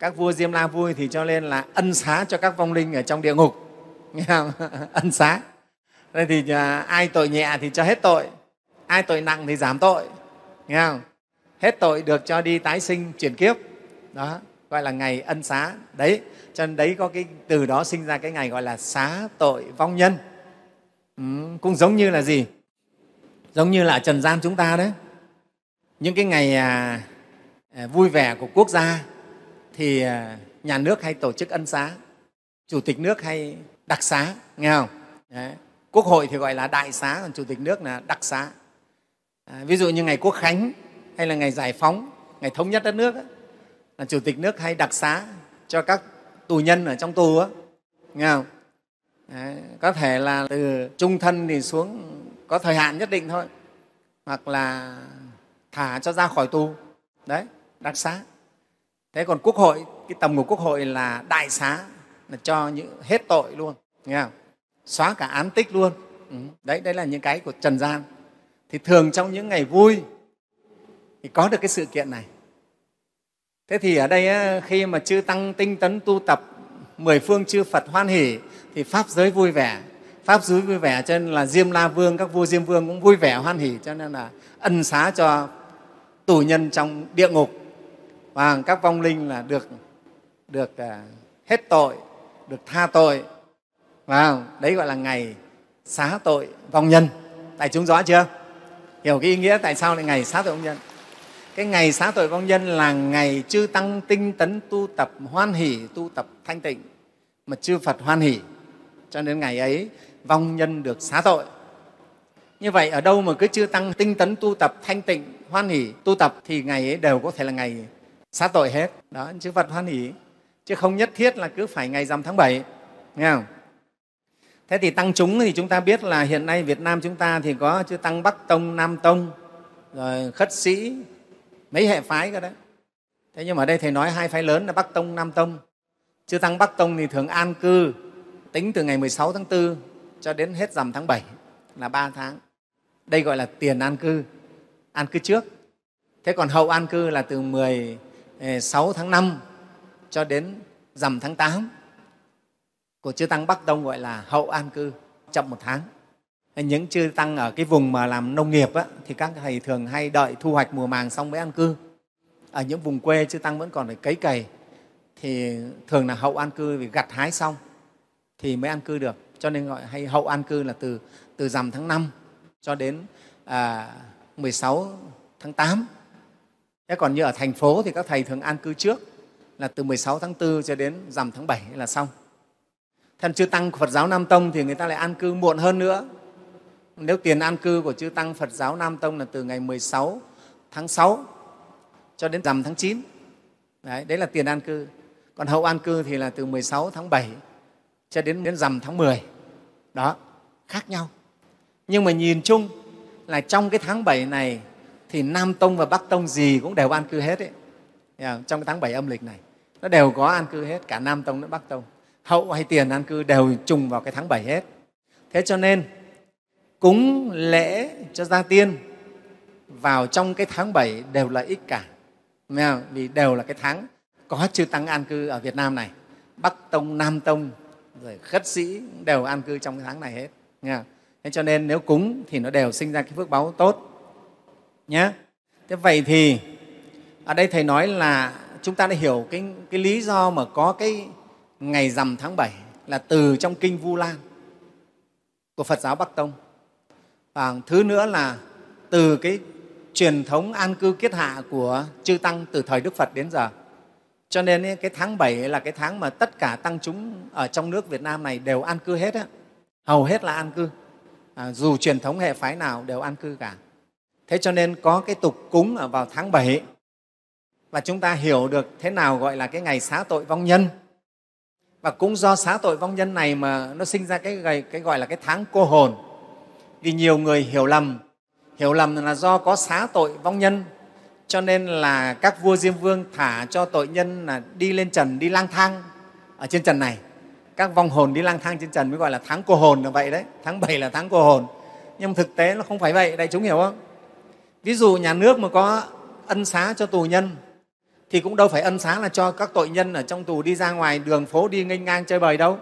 các vua diêm la vui thì cho nên là ân xá cho các vong linh ở trong địa ngục nghe không ân xá đây thì à, ai tội nhẹ thì cho hết tội ai tội nặng thì giảm tội nghe không hết tội được cho đi tái sinh chuyển kiếp đó gọi là ngày ân xá đấy cho nên đấy có cái từ đó sinh ra cái ngày gọi là xá tội vong nhân ừ, cũng giống như là gì giống như là trần gian chúng ta đấy những cái ngày à, à, vui vẻ của quốc gia thì à, nhà nước hay tổ chức ân xá chủ tịch nước hay đặc xá nghe không đấy. quốc hội thì gọi là đại xá còn chủ tịch nước là đặc xá à, ví dụ như ngày quốc khánh hay là ngày giải phóng ngày thống nhất đất nước ấy, là chủ tịch nước hay đặc xá cho các tù nhân ở trong tù á nghe không Đấy, có thể là từ trung thân thì xuống có thời hạn nhất định thôi hoặc là thả cho ra khỏi tù đấy đặc xá thế còn quốc hội cái tầm của quốc hội là đại xá là cho những hết tội luôn nghe không xóa cả án tích luôn ừ, đấy đấy là những cái của trần gian thì thường trong những ngày vui thì có được cái sự kiện này Thế thì ở đây khi mà chư Tăng tinh tấn tu tập mười phương chư Phật hoan hỷ thì Pháp giới vui vẻ, Pháp giới vui vẻ cho nên là Diêm La Vương, các vua Diêm Vương cũng vui vẻ hoan hỷ cho nên là ân xá cho tù nhân trong địa ngục và các vong linh là được được à, hết tội, được tha tội. Và đấy gọi là ngày xá tội vong nhân. Tại chúng rõ chưa? Hiểu cái ý nghĩa tại sao lại ngày xá tội vong nhân? cái ngày xá tội vong nhân là ngày chư tăng tinh tấn tu tập hoan hỷ tu tập thanh tịnh mà chư phật hoan hỷ cho nên ngày ấy vong nhân được xá tội như vậy ở đâu mà cứ chư tăng tinh tấn tu tập thanh tịnh hoan hỷ tu tập thì ngày ấy đều có thể là ngày xá tội hết đó chư phật hoan hỷ chứ không nhất thiết là cứ phải ngày rằm tháng bảy nghe không thế thì tăng chúng thì chúng ta biết là hiện nay việt nam chúng ta thì có chư tăng bắc tông nam tông rồi khất sĩ mấy hệ phái cơ đấy thế nhưng mà ở đây thầy nói hai phái lớn là bắc tông nam tông chư tăng bắc tông thì thường an cư tính từ ngày 16 tháng 4 cho đến hết rằm tháng 7 là 3 tháng đây gọi là tiền an cư an cư trước thế còn hậu an cư là từ 16 tháng 5 cho đến rằm tháng 8 của chư tăng bắc tông gọi là hậu an cư chậm một tháng những chư tăng ở cái vùng mà làm nông nghiệp á, thì các thầy thường hay đợi thu hoạch mùa màng xong mới ăn cư ở những vùng quê chư tăng vẫn còn phải cấy cày thì thường là hậu an cư vì gặt hái xong thì mới ăn cư được cho nên gọi hay hậu an cư là từ từ rằm tháng 5 cho đến à, 16 tháng 8 thế còn như ở thành phố thì các thầy thường an cư trước là từ 16 tháng 4 cho đến rằm tháng 7 là xong. Thân chư tăng của Phật giáo Nam Tông thì người ta lại an cư muộn hơn nữa, nếu tiền an cư của chư Tăng Phật giáo Nam Tông là từ ngày 16 tháng 6 cho đến rằm tháng 9. Đấy, đấy là tiền an cư. Còn hậu an cư thì là từ 16 tháng 7 cho đến đến rằm tháng 10. Đó, khác nhau. Nhưng mà nhìn chung là trong cái tháng 7 này thì Nam Tông và Bắc Tông gì cũng đều an cư hết ấy. Dạ, trong cái tháng 7 âm lịch này, nó đều có an cư hết, cả Nam Tông lẫn Bắc Tông. Hậu hay tiền an cư đều trùng vào cái tháng 7 hết. Thế cho nên cúng lễ cho gia tiên vào trong cái tháng bảy đều là ích cả vì đều là cái tháng có chư tăng an cư ở Việt Nam này Bắc Tông, Nam Tông, rồi khất sĩ đều an cư trong cái tháng này hết. Nghe Thế cho nên nếu cúng thì nó đều sinh ra cái phước báo tốt nhé. Thế vậy thì ở đây Thầy nói là chúng ta đã hiểu cái, cái lý do mà có cái ngày rằm tháng 7 là từ trong Kinh Vu Lan của Phật giáo Bắc Tông và thứ nữa là từ cái truyền thống an cư kiết hạ của chư tăng từ thời đức phật đến giờ cho nên cái tháng 7 là cái tháng mà tất cả tăng chúng ở trong nước Việt Nam này đều an cư hết á. Hầu hết là an cư. À, dù truyền thống hệ phái nào đều an cư cả. Thế cho nên có cái tục cúng ở vào tháng 7 và chúng ta hiểu được thế nào gọi là cái ngày xá tội vong nhân. Và cũng do xá tội vong nhân này mà nó sinh ra cái, cái gọi là cái tháng cô hồn vì nhiều người hiểu lầm hiểu lầm là do có xá tội vong nhân cho nên là các vua diêm vương thả cho tội nhân là đi lên trần đi lang thang ở trên trần này các vong hồn đi lang thang trên trần mới gọi là tháng cô hồn là vậy đấy tháng bảy là tháng cô hồn nhưng thực tế nó không phải vậy đại chúng hiểu không ví dụ nhà nước mà có ân xá cho tù nhân thì cũng đâu phải ân xá là cho các tội nhân ở trong tù đi ra ngoài đường phố đi nghênh ngang chơi bời đâu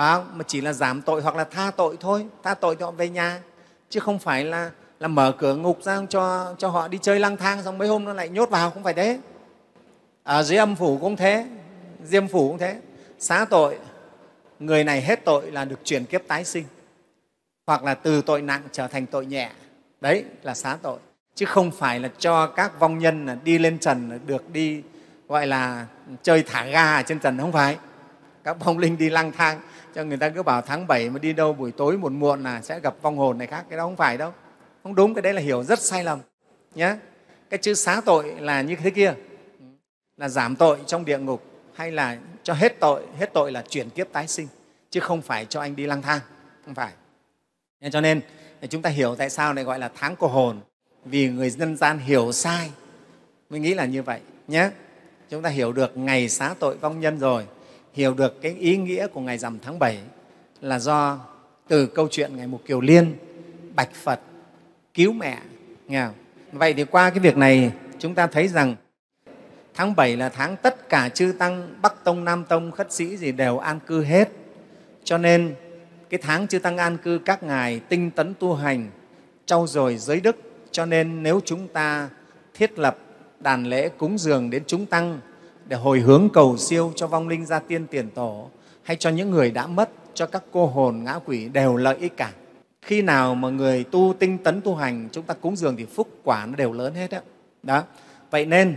phải ờ, không? mà chỉ là giảm tội hoặc là tha tội thôi tha tội thì họ về nhà chứ không phải là là mở cửa ngục ra cho cho họ đi chơi lang thang xong mấy hôm nó lại nhốt vào không phải thế ở ờ, dưới âm phủ cũng thế diêm phủ cũng thế xá tội người này hết tội là được chuyển kiếp tái sinh hoặc là từ tội nặng trở thành tội nhẹ đấy là xá tội chứ không phải là cho các vong nhân đi lên trần được đi gọi là chơi thả ga ở trên trần không phải các vong linh đi lang thang cho người ta cứ bảo tháng 7 mà đi đâu buổi tối muộn muộn là sẽ gặp vong hồn này khác cái đó không phải đâu không đúng cái đấy là hiểu rất sai lầm nhé cái chữ xá tội là như thế kia là giảm tội trong địa ngục hay là cho hết tội hết tội là chuyển kiếp tái sinh chứ không phải cho anh đi lang thang không phải nên cho nên chúng ta hiểu tại sao lại gọi là tháng cô hồn vì người dân gian hiểu sai mới nghĩ là như vậy nhé chúng ta hiểu được ngày xá tội vong nhân rồi hiểu được cái ý nghĩa của ngày rằm tháng 7 là do từ câu chuyện ngày mục kiều liên bạch phật cứu mẹ nghe không? vậy thì qua cái việc này chúng ta thấy rằng tháng 7 là tháng tất cả chư tăng bắc tông nam tông khất sĩ gì đều an cư hết cho nên cái tháng chư tăng an cư các ngài tinh tấn tu hành trau dồi giới đức cho nên nếu chúng ta thiết lập đàn lễ cúng dường đến chúng tăng để hồi hướng cầu siêu cho vong linh gia tiên tiền tổ hay cho những người đã mất, cho các cô hồn ngã quỷ đều lợi ích cả. Khi nào mà người tu tinh tấn tu hành chúng ta cúng dường thì phúc quả nó đều lớn hết đó. đó. Vậy nên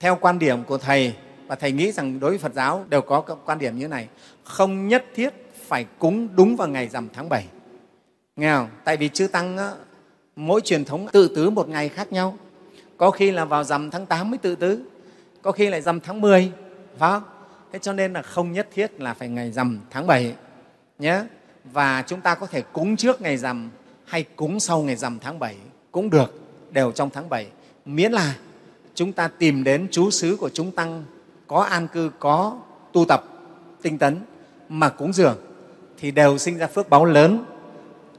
theo quan điểm của thầy và thầy nghĩ rằng đối với Phật giáo đều có quan điểm như thế này, không nhất thiết phải cúng đúng vào ngày rằm tháng 7. Nghe không? Tại vì chư tăng á, mỗi truyền thống tự tứ một ngày khác nhau. Có khi là vào rằm tháng 8 mới tự tứ, có khi lại dằm tháng 10, phải không? Thế cho nên là không nhất thiết là phải ngày dằm tháng 7 nhé. Và chúng ta có thể cúng trước ngày dằm hay cúng sau ngày dằm tháng 7 cũng được, đều trong tháng 7. Miễn là chúng ta tìm đến chú xứ của chúng tăng có an cư, có tu tập, tinh tấn mà cúng dường thì đều sinh ra phước báo lớn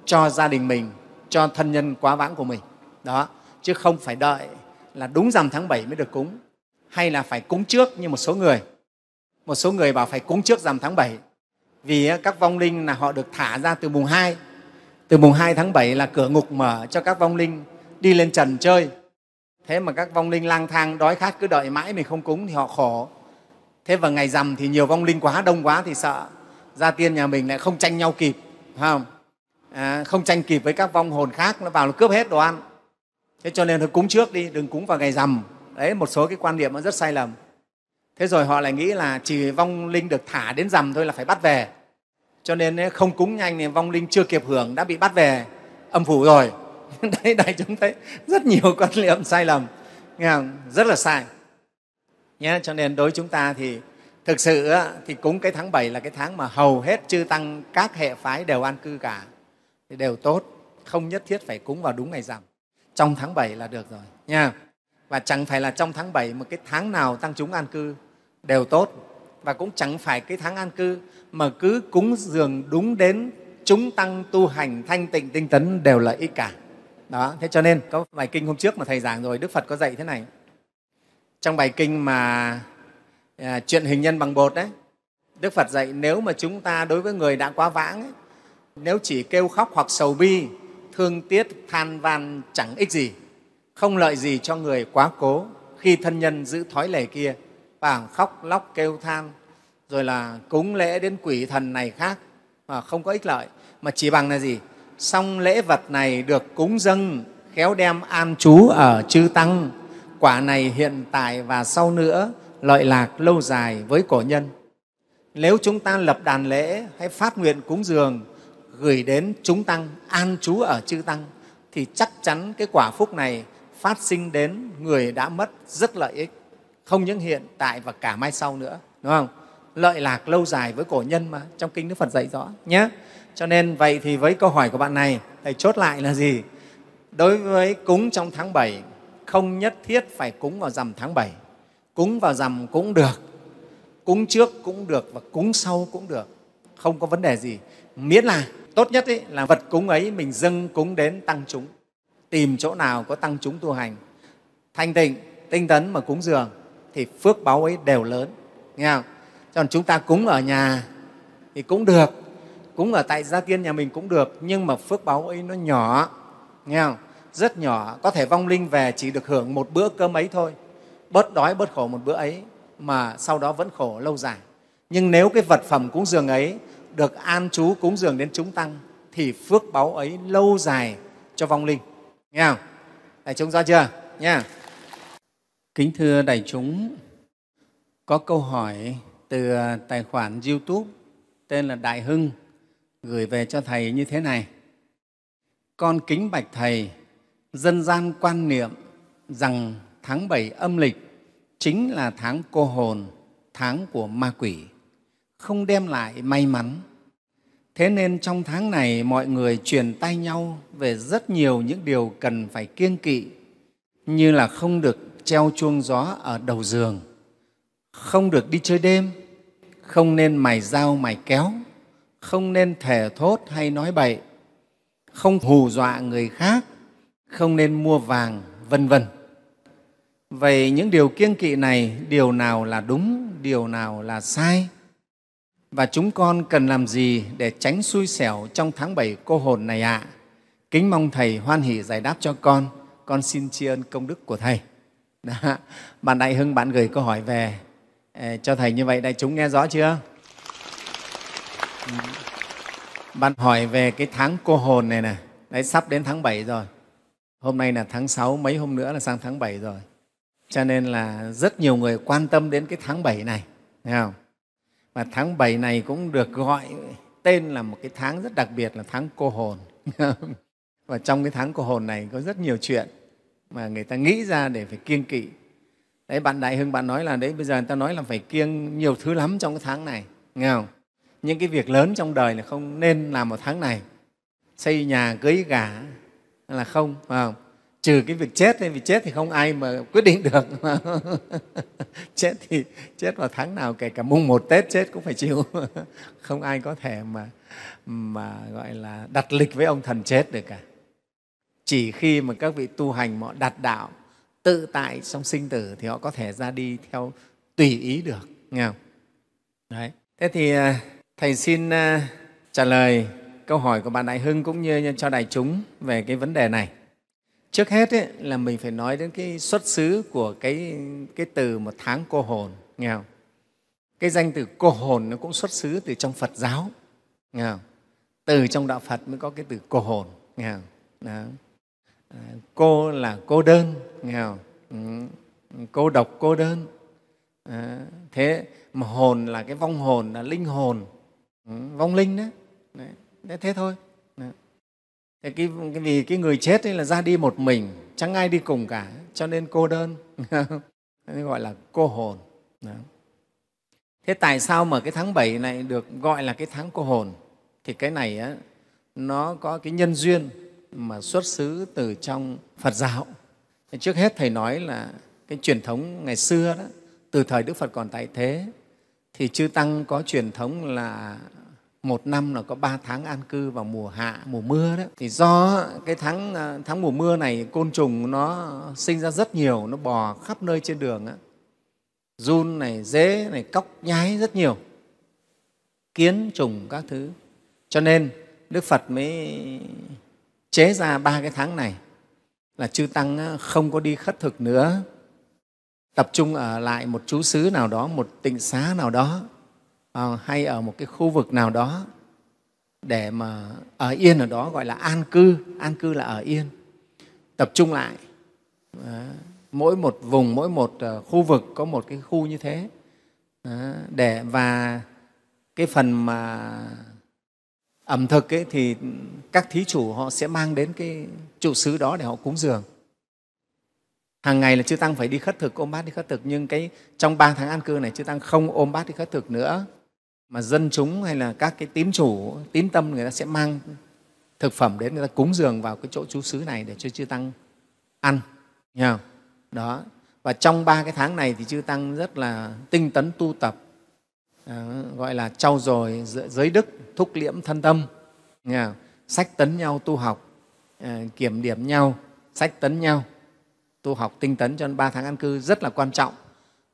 cho gia đình mình, cho thân nhân quá vãng của mình. Đó, chứ không phải đợi là đúng rằm tháng 7 mới được cúng hay là phải cúng trước như một số người. Một số người bảo phải cúng trước rằm tháng 7 vì các vong linh là họ được thả ra từ mùng 2. Từ mùng 2 tháng 7 là cửa ngục mở cho các vong linh đi lên trần chơi. Thế mà các vong linh lang thang đói khát cứ đợi mãi mình không cúng thì họ khổ. Thế vào ngày rằm thì nhiều vong linh quá đông quá thì sợ gia tiên nhà mình lại không tranh nhau kịp, không? À, không tranh kịp với các vong hồn khác nó vào nó cướp hết đồ ăn. Thế cho nên thôi cúng trước đi, đừng cúng vào ngày rằm ấy một số cái quan niệm nó rất sai lầm thế rồi họ lại nghĩ là chỉ vong linh được thả đến rằm thôi là phải bắt về cho nên không cúng nhanh thì vong linh chưa kịp hưởng đã bị bắt về âm phủ rồi đấy đại chúng thấy rất nhiều quan niệm sai lầm nghe không? rất là sai nhé cho nên đối với chúng ta thì thực sự thì cúng cái tháng 7 là cái tháng mà hầu hết chư tăng các hệ phái đều an cư cả thì đều tốt không nhất thiết phải cúng vào đúng ngày rằm trong tháng 7 là được rồi nha và chẳng phải là trong tháng 7 một cái tháng nào tăng chúng an cư đều tốt và cũng chẳng phải cái tháng an cư mà cứ cúng dường đúng đến chúng tăng tu hành thanh tịnh tinh tấn đều là ích cả. Đó, thế cho nên có bài kinh hôm trước mà thầy giảng rồi Đức Phật có dạy thế này. Trong bài kinh mà à, chuyện hình nhân bằng bột đấy, Đức Phật dạy nếu mà chúng ta đối với người đã quá vãng ấy, nếu chỉ kêu khóc hoặc sầu bi, thương tiếc, than van chẳng ích gì không lợi gì cho người quá cố khi thân nhân giữ thói lề kia và khóc lóc kêu than rồi là cúng lễ đến quỷ thần này khác mà không có ích lợi mà chỉ bằng là gì xong lễ vật này được cúng dâng khéo đem an chú ở chư tăng quả này hiện tại và sau nữa lợi lạc lâu dài với cổ nhân nếu chúng ta lập đàn lễ hay phát nguyện cúng dường gửi đến chúng tăng an chú ở chư tăng thì chắc chắn cái quả phúc này phát sinh đến người đã mất rất lợi ích, không những hiện tại và cả mai sau nữa, đúng không? Lợi lạc lâu dài với cổ nhân mà, trong Kinh Đức Phật dạy rõ nhé. Cho nên vậy thì với câu hỏi của bạn này, Thầy chốt lại là gì? Đối với cúng trong tháng 7, không nhất thiết phải cúng vào rằm tháng 7. Cúng vào rằm cũng được, cúng trước cũng được và cúng sau cũng được, không có vấn đề gì. Miễn là tốt nhất ấy là vật cúng ấy mình dâng cúng đến tăng chúng tìm chỗ nào có tăng chúng tu hành thanh tịnh tinh tấn mà cúng dường thì phước báo ấy đều lớn nghe không còn chúng ta cúng ở nhà thì cũng được cúng ở tại gia tiên nhà mình cũng được nhưng mà phước báo ấy nó nhỏ nghe không rất nhỏ có thể vong linh về chỉ được hưởng một bữa cơm ấy thôi bớt đói bớt khổ một bữa ấy mà sau đó vẫn khổ lâu dài nhưng nếu cái vật phẩm cúng dường ấy được an chú cúng dường đến chúng tăng thì phước báo ấy lâu dài cho vong linh nghe không đại chúng rõ chưa nha kính thưa đại chúng có câu hỏi từ ờ, tài khoản youtube tên là đại hưng gửi về cho thầy như thế này con kính bạch thầy dân gian quan niệm rằng tháng bảy âm lịch chính là tháng cô hồn tháng của ma quỷ không đem lại may mắn Thế nên trong tháng này mọi người truyền tay nhau về rất nhiều những điều cần phải kiêng kỵ như là không được treo chuông gió ở đầu giường, không được đi chơi đêm, không nên mài dao mài kéo, không nên thề thốt hay nói bậy, không hù dọa người khác, không nên mua vàng, vân vân. Vậy những điều kiêng kỵ này, điều nào là đúng, điều nào là sai? Và chúng con cần làm gì để tránh xui xẻo trong tháng bảy cô hồn này ạ? À? Kính mong Thầy hoan hỷ giải đáp cho con. Con xin tri ân công đức của Thầy. Đó. Bạn Đại Hưng, bạn gửi câu hỏi về ờ, cho Thầy như vậy. Đại chúng nghe rõ chưa? Ừ. Bạn hỏi về cái tháng cô hồn này nè. Đấy, sắp đến tháng 7 rồi. Hôm nay là tháng 6, mấy hôm nữa là sang tháng 7 rồi. Cho nên là rất nhiều người quan tâm đến cái tháng 7 này. Thấy không? và tháng 7 này cũng được gọi tên là một cái tháng rất đặc biệt là tháng cô hồn và trong cái tháng cô hồn này có rất nhiều chuyện mà người ta nghĩ ra để phải kiêng kỵ đấy bạn đại hưng bạn nói là đấy bây giờ người ta nói là phải kiêng nhiều thứ lắm trong cái tháng này nghe không những cái việc lớn trong đời là không nên làm vào tháng này xây nhà cưới gả là không phải không trừ cái việc chết vì chết thì không ai mà quyết định được chết thì chết vào tháng nào kể cả mùng một tết chết cũng phải chịu không ai có thể mà mà gọi là đặt lịch với ông thần chết được cả chỉ khi mà các vị tu hành mà họ đạt đạo tự tại trong sinh tử thì họ có thể ra đi theo tùy ý được nghe không đấy thế thì à, thầy xin à, trả lời câu hỏi của bạn đại hưng cũng như cho đại chúng về cái vấn đề này Trước hết ấy, là mình phải nói đến cái xuất xứ của cái, cái từ một tháng cô hồn. Nghe không? Cái danh từ cô hồn nó cũng xuất xứ từ trong Phật giáo. Nghe không? Từ trong Đạo Phật mới có cái từ cô hồn. Nghe không? Đó. À, cô là cô đơn, nghe không? Ừ, cô độc, cô đơn. À, thế mà hồn là cái vong hồn, là linh hồn, ừ, vong linh đấy Đấy. Thế thôi. Thế cái, cái, vì cái người chết ấy là ra đi một mình, chẳng ai đi cùng cả, cho nên cô đơn, gọi là cô hồn. Đó. Thế tại sao mà cái tháng 7 này được gọi là cái tháng cô hồn? Thì cái này á, nó có cái nhân duyên mà xuất xứ từ trong Phật giáo. Trước hết Thầy nói là cái truyền thống ngày xưa đó, từ thời Đức Phật còn tại thế, thì Chư Tăng có truyền thống là một năm là có ba tháng an cư vào mùa hạ mùa mưa đó thì do cái tháng à, tháng mùa mưa này côn trùng nó sinh ra rất nhiều nó bò khắp nơi trên đường á run này dế này cóc nhái rất nhiều kiến trùng các thứ cho nên đức phật mới chế ra ba cái tháng này là chư tăng không có đi khất thực nữa tập trung ở lại một chú xứ nào đó một tịnh xá nào đó Ờ, hay ở một cái khu vực nào đó để mà ở yên ở đó gọi là an cư an cư là ở yên tập trung lại mỗi một vùng mỗi một ờ, khu vực có một cái khu như thế để và cái phần mà ẩm thực ấy, thì các thí chủ họ sẽ mang đến cái trụ xứ đó để họ cúng dường hàng ngày là chư tăng phải đi khất thực ôm bát đi khất thực nhưng cái trong ba tháng an cư này chư tăng không ôm bát đi khất thực nữa mà dân chúng hay là các cái tín chủ tín tâm người ta sẽ mang thực phẩm đến người ta cúng dường vào cái chỗ chú xứ này để cho chư tăng ăn Nghe đó và trong ba cái tháng này thì chư tăng rất là tinh tấn tu tập à, gọi là trau dồi giới đức thúc liễm thân tâm Nghe sách tấn nhau tu học à, kiểm điểm nhau sách tấn nhau tu học tinh tấn cho ba tháng ăn cư rất là quan trọng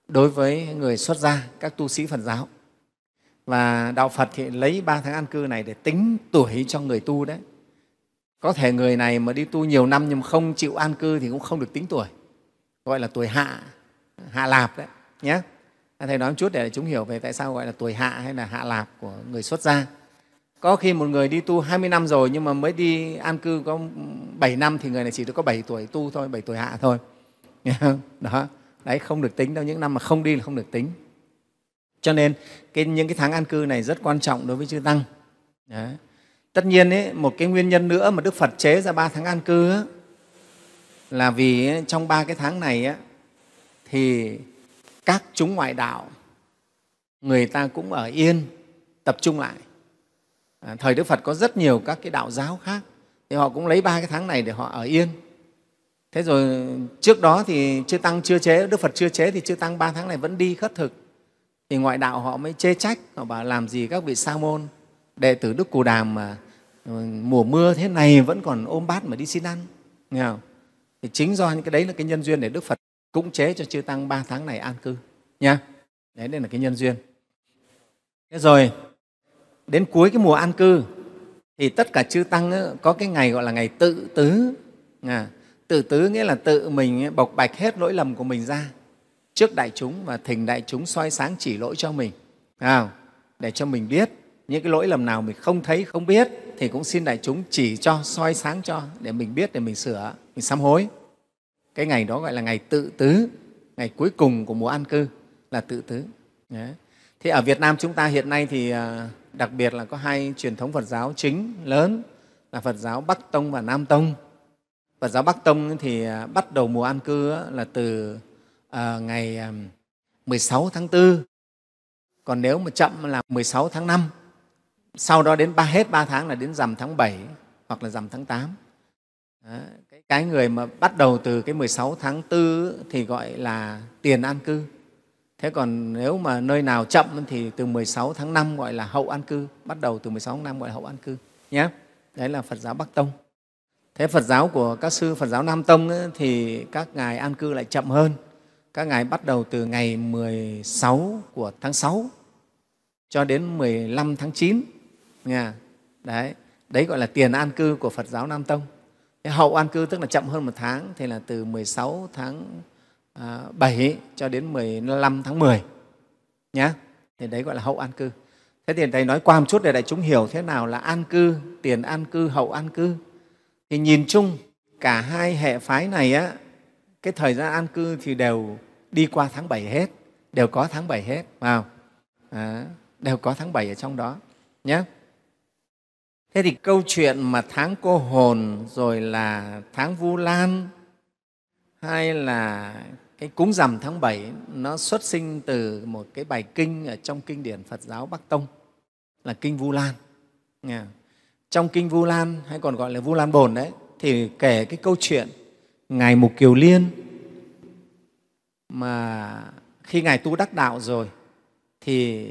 đối với người xuất gia các tu sĩ phật giáo và đạo phật thì lấy ba tháng an cư này để tính tuổi cho người tu đấy có thể người này mà đi tu nhiều năm nhưng không chịu an cư thì cũng không được tính tuổi gọi là tuổi hạ hạ lạp đấy nhé thầy nói một chút để chúng hiểu về tại sao gọi là tuổi hạ hay là hạ lạp của người xuất gia có khi một người đi tu 20 năm rồi nhưng mà mới đi an cư có 7 năm thì người này chỉ được có 7 tuổi tu thôi, 7 tuổi hạ thôi. Đó. Đấy không được tính đâu, những năm mà không đi là không được tính cho nên cái, những cái tháng an cư này rất quan trọng đối với chư tăng Đấy. tất nhiên ấy, một cái nguyên nhân nữa mà đức phật chế ra ba tháng an cư ấy, là vì trong ba cái tháng này ấy, thì các chúng ngoại đạo người ta cũng ở yên tập trung lại à, thời đức phật có rất nhiều các cái đạo giáo khác thì họ cũng lấy ba cái tháng này để họ ở yên thế rồi trước đó thì chưa tăng chưa chế đức phật chưa chế thì chưa tăng ba tháng này vẫn đi khất thực thì ngoại đạo họ mới chê trách họ bảo làm gì các vị sa môn đệ tử đức cù đàm mà ừ, mùa mưa thế này vẫn còn ôm bát mà đi xin ăn nghe không? thì chính do những cái đấy là cái nhân duyên để đức phật cũng chế cho chư tăng ba tháng này an cư nha đấy đây là cái nhân duyên thế rồi đến cuối cái mùa an cư thì tất cả chư tăng có cái ngày gọi là ngày tự tứ à, tự tứ nghĩa là tự mình bộc bạch hết lỗi lầm của mình ra trước đại chúng và thỉnh đại chúng soi sáng chỉ lỗi cho mình à, để cho mình biết những cái lỗi lầm nào mình không thấy không biết thì cũng xin đại chúng chỉ cho soi sáng cho để mình biết để mình sửa mình sám hối cái ngày đó gọi là ngày tự tứ ngày cuối cùng của mùa an cư là tự tứ Đấy. thế ở việt nam chúng ta hiện nay thì à, đặc biệt là có hai truyền thống phật giáo chính lớn là phật giáo bắc tông và nam tông phật giáo bắc tông thì à, bắt đầu mùa an cư là từ à, ngày 16 ờ, tháng 4 còn nếu mà chậm là 16 tháng 5 sau đó đến ba hết 3 tháng là đến rằm tháng 7 hoặc là rằm tháng 8 đó. cái, cái người mà bắt đầu từ cái 16 tháng 4 thì gọi là tiền an cư thế còn nếu mà nơi nào chậm thì từ 16 tháng 5 gọi là hậu an cư bắt đầu từ 16 tháng 5 gọi là hậu an cư nhé đấy là Phật giáo Bắc Tông thế Phật giáo của các sư Phật giáo Nam Tông ấy, thì các ngài an cư lại chậm hơn các Ngài bắt đầu từ ngày 16 của tháng 6 cho đến 15 tháng 9. nha Đấy, đấy gọi là tiền an cư của Phật giáo Nam Tông. Thế hậu an cư tức là chậm hơn một tháng thì là từ 16 tháng 7 à, cho đến 15 tháng 10 nhá Thì đấy gọi là hậu an cư. Thế thì Thầy nói qua một chút để đại chúng hiểu thế nào là an cư, tiền an cư, hậu an cư. Thì nhìn chung cả hai hệ phái này á, cái thời gian an cư thì đều đi qua tháng 7 hết, đều có tháng 7 hết, vào à, đều có tháng 7 ở trong đó nhé. Thế thì câu chuyện mà tháng cô hồn rồi là tháng Vu Lan hay là cái cúng rằm tháng 7 nó xuất sinh từ một cái bài kinh ở trong kinh điển Phật giáo Bắc Tông là kinh Vu Lan. nha Trong kinh Vu Lan hay còn gọi là Vu Lan Bồn đấy thì kể cái câu chuyện ngài Mục Kiều Liên mà khi ngài tu đắc đạo rồi thì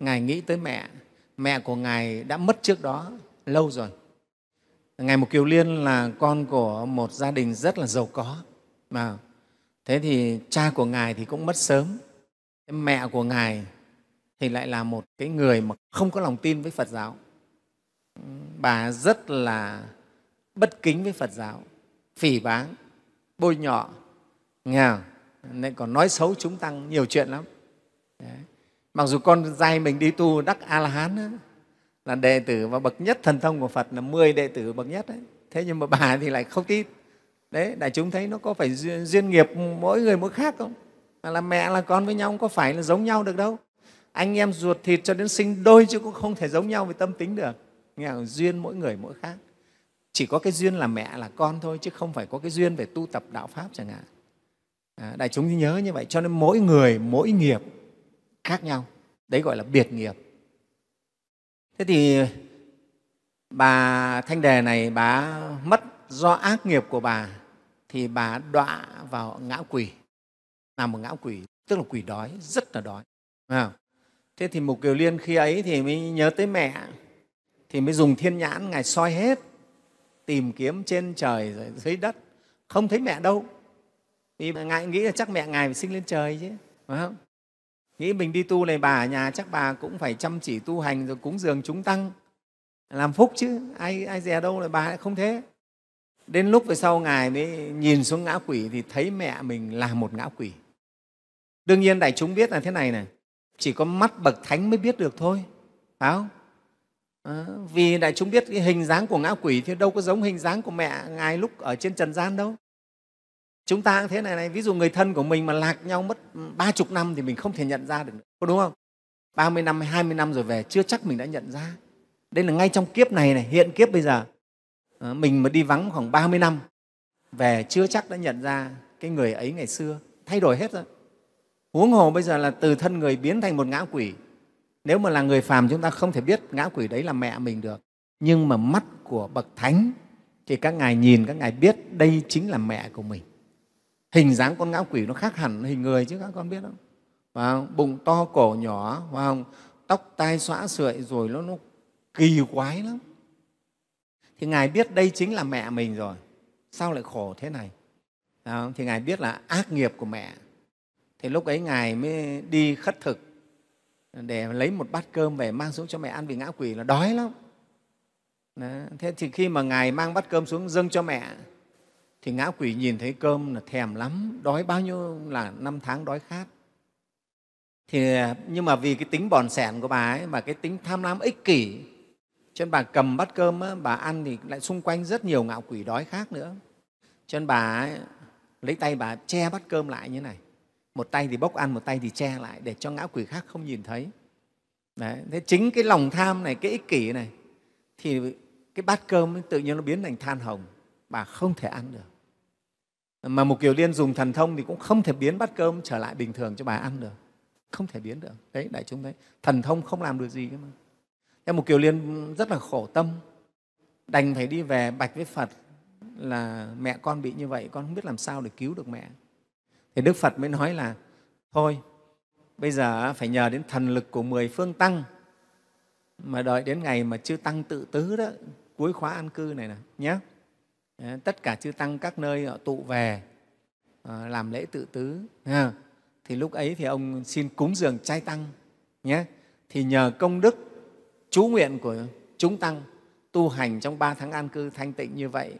ngài nghĩ tới mẹ mẹ của ngài đã mất trước đó lâu rồi ngài mục kiều liên là con của một gia đình rất là giàu có mà thế thì cha của ngài thì cũng mất sớm mẹ của ngài thì lại là một cái người mà không có lòng tin với phật giáo bà rất là bất kính với phật giáo phỉ báng bôi nhọ nghe không? nên còn nói xấu chúng tăng nhiều chuyện lắm Đấy. mặc dù con trai mình đi tu đắc a la hán là đệ tử và bậc nhất thần thông của phật là 10 đệ tử bậc nhất đấy thế nhưng mà bà thì lại không tin đấy đại chúng thấy nó có phải duyên, duyên nghiệp mỗi người mỗi khác không là mẹ là con với nhau có phải là giống nhau được đâu anh em ruột thịt cho đến sinh đôi chứ cũng không thể giống nhau về tâm tính được nghe không? duyên mỗi người mỗi khác chỉ có cái duyên là mẹ là con thôi chứ không phải có cái duyên về tu tập đạo pháp chẳng hạn À, đại chúng nhớ như vậy cho nên mỗi người mỗi nghiệp khác nhau đấy gọi là biệt nghiệp thế thì bà thanh đề này bà mất do ác nghiệp của bà thì bà đọa vào ngã quỷ làm một ngã quỷ tức là quỷ đói rất là đói thế thì mục kiều liên khi ấy thì mới nhớ tới mẹ thì mới dùng thiên nhãn ngài soi hết tìm kiếm trên trời rồi dưới đất không thấy mẹ đâu vì ngài nghĩ là chắc mẹ ngài phải sinh lên trời chứ phải không nghĩ mình đi tu này bà ở nhà chắc bà cũng phải chăm chỉ tu hành rồi cúng dường chúng tăng làm phúc chứ ai ai dè đâu là bà lại không thế đến lúc về sau ngài mới nhìn xuống ngã quỷ thì thấy mẹ mình là một ngã quỷ đương nhiên đại chúng biết là thế này này chỉ có mắt bậc thánh mới biết được thôi phải không à, vì đại chúng biết cái hình dáng của ngã quỷ thì đâu có giống hình dáng của mẹ ngài lúc ở trên trần gian đâu chúng ta cũng thế này này ví dụ người thân của mình mà lạc nhau mất ba chục năm thì mình không thể nhận ra được có đúng không ba mươi năm hai mươi năm rồi về chưa chắc mình đã nhận ra đây là ngay trong kiếp này này hiện kiếp bây giờ ờ, mình mà đi vắng khoảng 30 năm về chưa chắc đã nhận ra cái người ấy ngày xưa thay đổi hết rồi huống hồ bây giờ là từ thân người biến thành một ngã quỷ nếu mà là người phàm chúng ta không thể biết ngã quỷ đấy là mẹ mình được nhưng mà mắt của bậc thánh thì các ngài nhìn các ngài biết đây chính là mẹ của mình hình dáng con ngã quỷ nó khác hẳn hình người chứ các con biết không? Phải không? Bụng to, cổ nhỏ, phải không? tóc tai xõa sợi rồi nó, nó kỳ quái lắm. Thì Ngài biết đây chính là mẹ mình rồi, sao lại khổ thế này? Phải không? Thì Ngài biết là ác nghiệp của mẹ. Thì lúc ấy Ngài mới đi khất thực để lấy một bát cơm về mang xuống cho mẹ ăn vì ngã quỷ là đói lắm. Đó. Thế thì khi mà Ngài mang bát cơm xuống dâng cho mẹ thì ngã quỷ nhìn thấy cơm là thèm lắm đói bao nhiêu là năm tháng đói khát thì nhưng mà vì cái tính bòn sẻn của bà ấy và cái tính tham lam ích kỷ cho nên bà cầm bát cơm á, bà ăn thì lại xung quanh rất nhiều ngạo quỷ đói khác nữa cho nên bà ấy, lấy tay bà che bát cơm lại như này một tay thì bốc ăn một tay thì che lại để cho ngã quỷ khác không nhìn thấy Đấy, thế chính cái lòng tham này cái ích kỷ này thì cái bát cơm tự nhiên nó biến thành than hồng bà không thể ăn được mà một kiều liên dùng thần thông thì cũng không thể biến bát cơm trở lại bình thường cho bà ăn được không thể biến được đấy đại chúng đấy thần thông không làm được gì cơ mà thế một kiều liên rất là khổ tâm đành phải đi về bạch với phật là mẹ con bị như vậy con không biết làm sao để cứu được mẹ thì đức phật mới nói là thôi bây giờ phải nhờ đến thần lực của mười phương tăng mà đợi đến ngày mà chưa tăng tự tứ đó cuối khóa an cư này nè nhé Ờ, tất cả chư tăng các nơi họ tụ về ờ, làm lễ tự tứ thì lúc ấy thì ông xin cúng dường trai tăng nhé thì nhờ công đức chú nguyện của chúng tăng tu hành trong ba tháng an cư thanh tịnh như vậy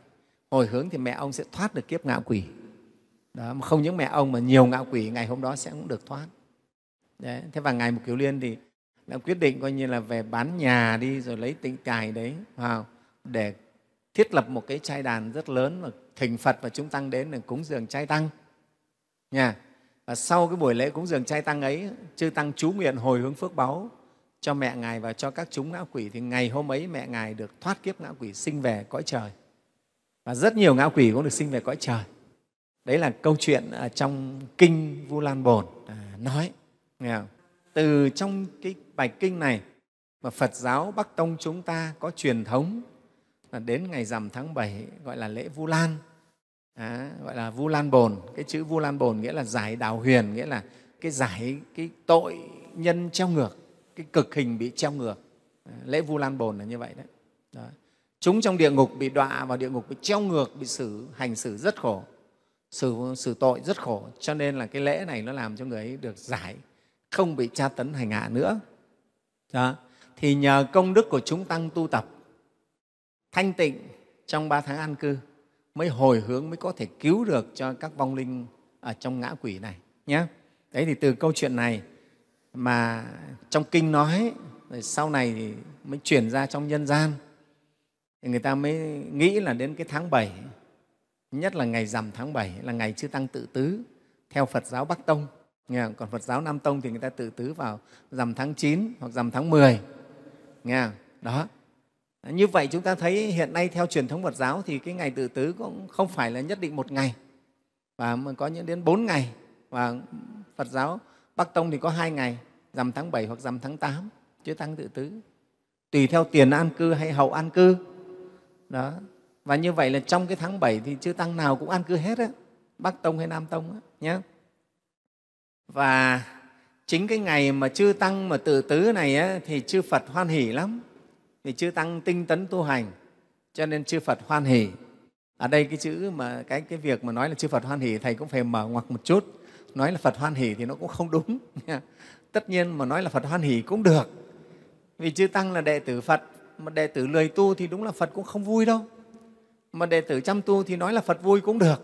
hồi hướng thì mẹ ông sẽ thoát được kiếp ngạo quỷ đó, không những mẹ ông mà nhiều ngạo quỷ ngày hôm đó sẽ cũng được thoát đấy, thế và ngày một kiều liên thì đã quyết định coi như là về bán nhà đi rồi lấy tịnh tài đấy vào để thiết lập một cái trai đàn rất lớn và thỉnh Phật và chúng tăng đến để cúng dường trai tăng. Nhà. Và sau cái buổi lễ cúng dường trai tăng ấy, chư tăng chú nguyện hồi hướng phước báu cho mẹ Ngài và cho các chúng ngã quỷ thì ngày hôm ấy mẹ Ngài được thoát kiếp ngã quỷ sinh về cõi trời. Và rất nhiều ngã quỷ cũng được sinh về cõi trời. Đấy là câu chuyện ở trong Kinh Vu Lan Bồn à, nói. Nghe không? Từ trong cái bài kinh này mà Phật giáo Bắc Tông chúng ta có truyền thống đến ngày rằm tháng 7 gọi là lễ Vu Lan, à, gọi là Vu Lan Bồn. Cái chữ Vu Lan Bồn nghĩa là giải đào huyền, nghĩa là cái giải cái tội nhân treo ngược, cái cực hình bị treo ngược. lễ Vu Lan Bồn là như vậy đấy. Đó. Chúng trong địa ngục bị đọa vào địa ngục bị treo ngược, bị xử hành xử rất khổ, xử, xử tội rất khổ. Cho nên là cái lễ này nó làm cho người ấy được giải, không bị tra tấn hành hạ nữa. Đó. Thì nhờ công đức của chúng tăng tu tập thanh tịnh trong ba tháng an cư mới hồi hướng mới có thể cứu được cho các vong linh ở trong ngã quỷ này nhé đấy thì từ câu chuyện này mà trong kinh nói rồi sau này thì mới chuyển ra trong nhân gian thì người ta mới nghĩ là đến cái tháng 7 nhất là ngày rằm tháng 7 là ngày chư tăng tự tứ theo Phật giáo Bắc Tông nghe còn Phật giáo Nam Tông thì người ta tự tứ vào rằm tháng 9 hoặc rằm tháng 10 nghe đó như vậy chúng ta thấy hiện nay theo truyền thống Phật giáo thì cái ngày tự tứ cũng không phải là nhất định một ngày và có những đến bốn ngày và Phật giáo Bắc Tông thì có hai ngày rằm tháng 7 hoặc rằm tháng 8 chứ tăng tự tứ tùy theo tiền an cư hay hậu an cư đó và như vậy là trong cái tháng 7 thì chư tăng nào cũng an cư hết á bắc tông hay nam tông á nhé và chính cái ngày mà chư tăng mà tự tứ này á, thì chư phật hoan hỉ lắm thì chư tăng tinh tấn tu hành cho nên chư phật hoan hỷ ở đây cái chữ mà cái cái việc mà nói là chư phật hoan hỷ thầy cũng phải mở ngoặc một chút nói là phật hoan hỷ thì nó cũng không đúng tất nhiên mà nói là phật hoan hỷ cũng được vì chư tăng là đệ tử phật mà đệ tử lười tu thì đúng là phật cũng không vui đâu mà đệ tử chăm tu thì nói là phật vui cũng được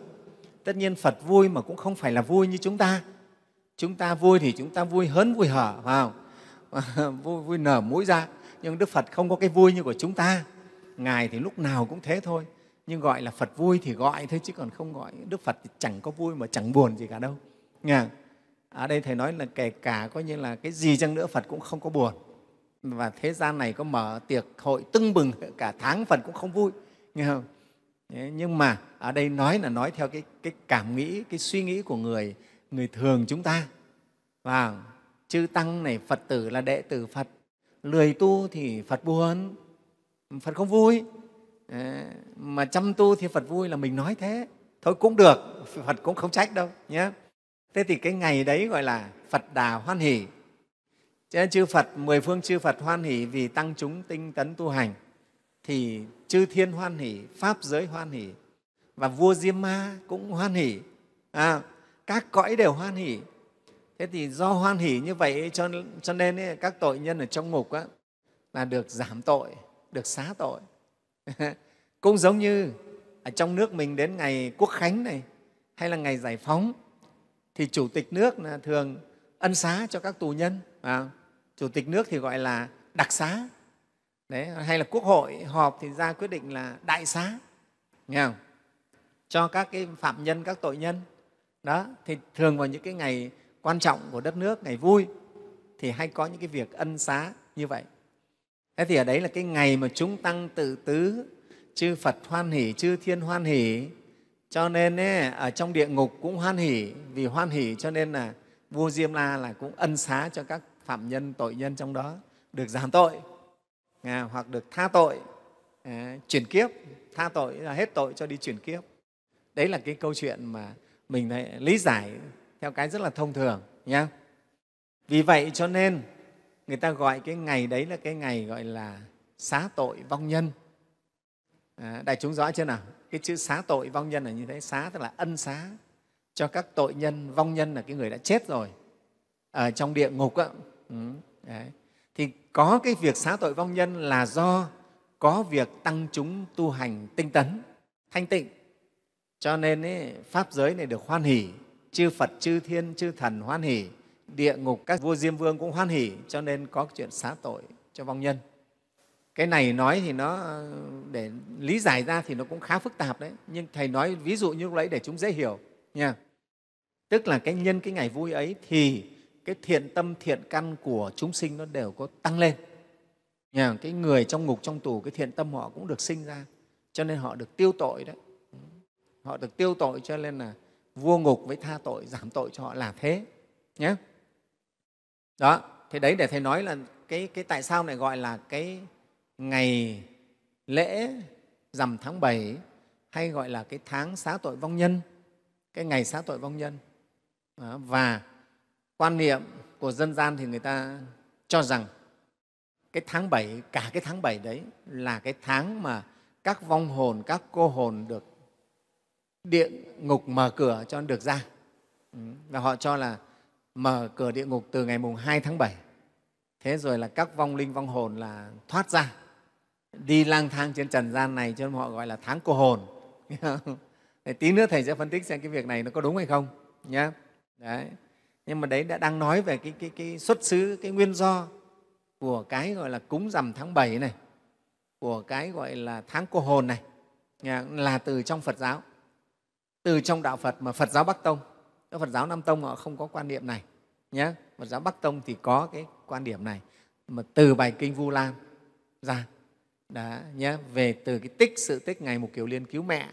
tất nhiên phật vui mà cũng không phải là vui như chúng ta chúng ta vui thì chúng ta vui hớn vui hở vào vui vui nở mũi ra nhưng đức phật không có cái vui như của chúng ta ngài thì lúc nào cũng thế thôi nhưng gọi là phật vui thì gọi thôi chứ còn không gọi đức phật thì chẳng có vui mà chẳng buồn gì cả đâu Nghe ở đây thầy nói là kể cả coi như là cái gì chăng nữa phật cũng không có buồn và thế gian này có mở tiệc hội tưng bừng cả tháng phật cũng không vui nghe không nhưng mà ở đây nói là nói theo cái, cái cảm nghĩ cái suy nghĩ của người người thường chúng ta và chư tăng này phật tử là đệ tử phật lười tu thì phật buồn phật không vui ờ, mà chăm tu thì phật vui là mình nói thế thôi cũng được phật cũng không trách đâu nhé thế thì cái ngày đấy gọi là phật đà hoan hỷ cho nên chư phật mười phương chư phật hoan hỷ vì tăng chúng tinh tấn tu hành thì chư thiên hoan hỷ pháp giới hoan hỷ và vua diêm ma cũng hoan hỷ à, các cõi đều hoan hỷ thế thì do hoan hỷ như vậy cho, cho nên ấy, các tội nhân ở trong ngục á, là được giảm tội được xá tội cũng giống như ở trong nước mình đến ngày quốc khánh này hay là ngày giải phóng thì chủ tịch nước là thường ân xá cho các tù nhân à, chủ tịch nước thì gọi là đặc xá Đấy, hay là quốc hội họp thì ra quyết định là đại xá nghe không? cho các cái phạm nhân các tội nhân đó thì thường vào những cái ngày quan trọng của đất nước ngày vui thì hay có những cái việc ân xá như vậy thế thì ở đấy là cái ngày mà chúng tăng tự tứ chư phật hoan hỷ chư thiên hoan hỷ cho nên ấy, ở trong địa ngục cũng hoan hỷ vì hoan hỷ cho nên là vua diêm la là cũng ân xá cho các phạm nhân tội nhân trong đó được giảm tội à, hoặc được tha tội à, chuyển kiếp tha tội là hết tội cho đi chuyển kiếp đấy là cái câu chuyện mà mình lại lý giải theo cái rất là thông thường nhé vì vậy cho nên người ta gọi cái ngày đấy là cái ngày gọi là xá tội vong nhân à, đại chúng rõ chưa nào cái chữ xá tội vong nhân là như thế xá tức là ân xá cho các tội nhân vong nhân là cái người đã chết rồi ở trong địa ngục ạ ừ, thì có cái việc xá tội vong nhân là do có việc tăng chúng tu hành tinh tấn thanh tịnh cho nên ấy, pháp giới này được hoan hỷ chư Phật, chư Thiên, chư Thần hoan hỷ, địa ngục các vua Diêm Vương cũng hoan hỷ, cho nên có chuyện xá tội cho vong nhân. Cái này nói thì nó để lý giải ra thì nó cũng khá phức tạp đấy, nhưng Thầy nói ví dụ như lúc đấy để chúng dễ hiểu. Nha. Tức là cái nhân cái ngày vui ấy thì cái thiện tâm, thiện căn của chúng sinh nó đều có tăng lên. Nha. Cái người trong ngục, trong tù, cái thiện tâm họ cũng được sinh ra, cho nên họ được tiêu tội đấy. Họ được tiêu tội cho nên là vua ngục mới tha tội giảm tội cho họ là thế nhé đó thì đấy để thầy nói là cái, cái tại sao này gọi là cái ngày lễ rằm tháng 7 hay gọi là cái tháng xá tội vong nhân cái ngày xá tội vong nhân đó. và quan niệm của dân gian thì người ta cho rằng cái tháng 7, cả cái tháng 7 đấy là cái tháng mà các vong hồn, các cô hồn được địa ngục mở cửa cho được ra ừ, và họ cho là mở cửa địa ngục từ ngày mùng 2 tháng 7. Thế rồi là các vong linh, vong hồn là thoát ra, đi lang thang trên trần gian này cho nên họ gọi là tháng cô hồn. tí nữa Thầy sẽ phân tích xem cái việc này nó có đúng hay không. Nhá. Đấy. Nhưng mà đấy đã đang nói về cái, cái, cái xuất xứ, cái nguyên do của cái gọi là cúng rằm tháng 7 này, của cái gọi là tháng cô hồn này, là từ trong Phật giáo từ trong đạo Phật mà Phật giáo Bắc Tông. Phật giáo Nam Tông họ không có quan niệm này. Nhé. Phật giáo Bắc Tông thì có cái quan điểm này mà từ bài kinh Vu Lan ra đã nhé về từ cái tích sự tích ngày một kiều liên cứu mẹ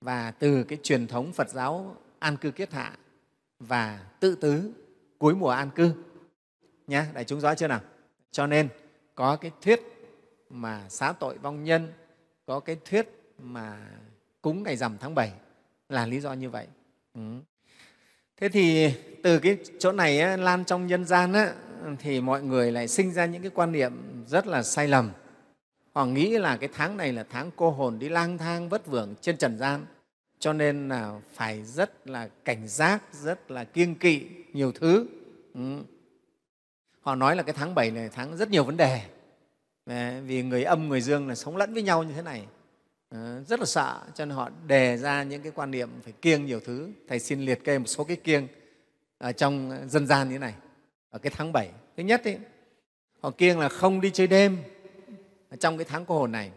và từ cái truyền thống Phật giáo an cư kiết hạ và tự tứ cuối mùa an cư nhé đại chúng rõ chưa nào cho nên có cái thuyết mà xá tội vong nhân có cái thuyết mà cúng ngày rằm tháng 7 là lý do như vậy ừ. thế thì từ cái chỗ này á, lan trong nhân gian á, thì mọi người lại sinh ra những cái quan niệm rất là sai lầm họ nghĩ là cái tháng này là tháng cô hồn đi lang thang vất vưởng trên trần gian cho nên là phải rất là cảnh giác rất là kiêng kỵ nhiều thứ ừ. họ nói là cái tháng 7 này tháng rất nhiều vấn đề Đấy, vì người âm người dương là sống lẫn với nhau như thế này Ờ, rất là sợ cho nên họ đề ra những cái quan niệm phải kiêng nhiều thứ thầy xin liệt kê một số cái kiêng ở trong ờ, dân gian như thế này ở cái tháng 7 thứ nhất ấy, họ kiêng là không đi chơi đêm trong cái tháng cô hồn này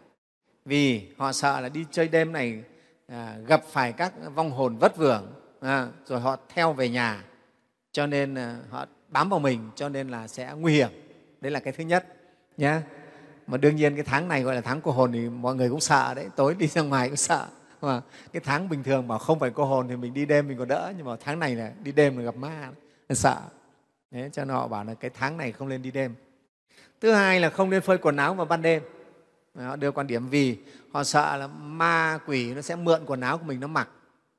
vì họ sợ là đi chơi đêm này à, gặp phải các vong hồn vất vưởng à, rồi họ theo về nhà cho nên à, họ bám vào mình cho nên là sẽ nguy hiểm đấy là cái thứ nhất nhé yeah mà đương nhiên cái tháng này gọi là tháng cô hồn thì mọi người cũng sợ đấy tối đi ra ngoài cũng sợ mà cái tháng bình thường mà không phải cô hồn thì mình đi đêm mình còn đỡ nhưng mà tháng này là đi đêm là gặp ma sợ đấy, cho nên họ bảo là cái tháng này không nên đi đêm thứ hai là không nên phơi quần áo vào ban đêm họ đưa quan điểm vì họ sợ là ma quỷ nó sẽ mượn quần áo của mình nó mặc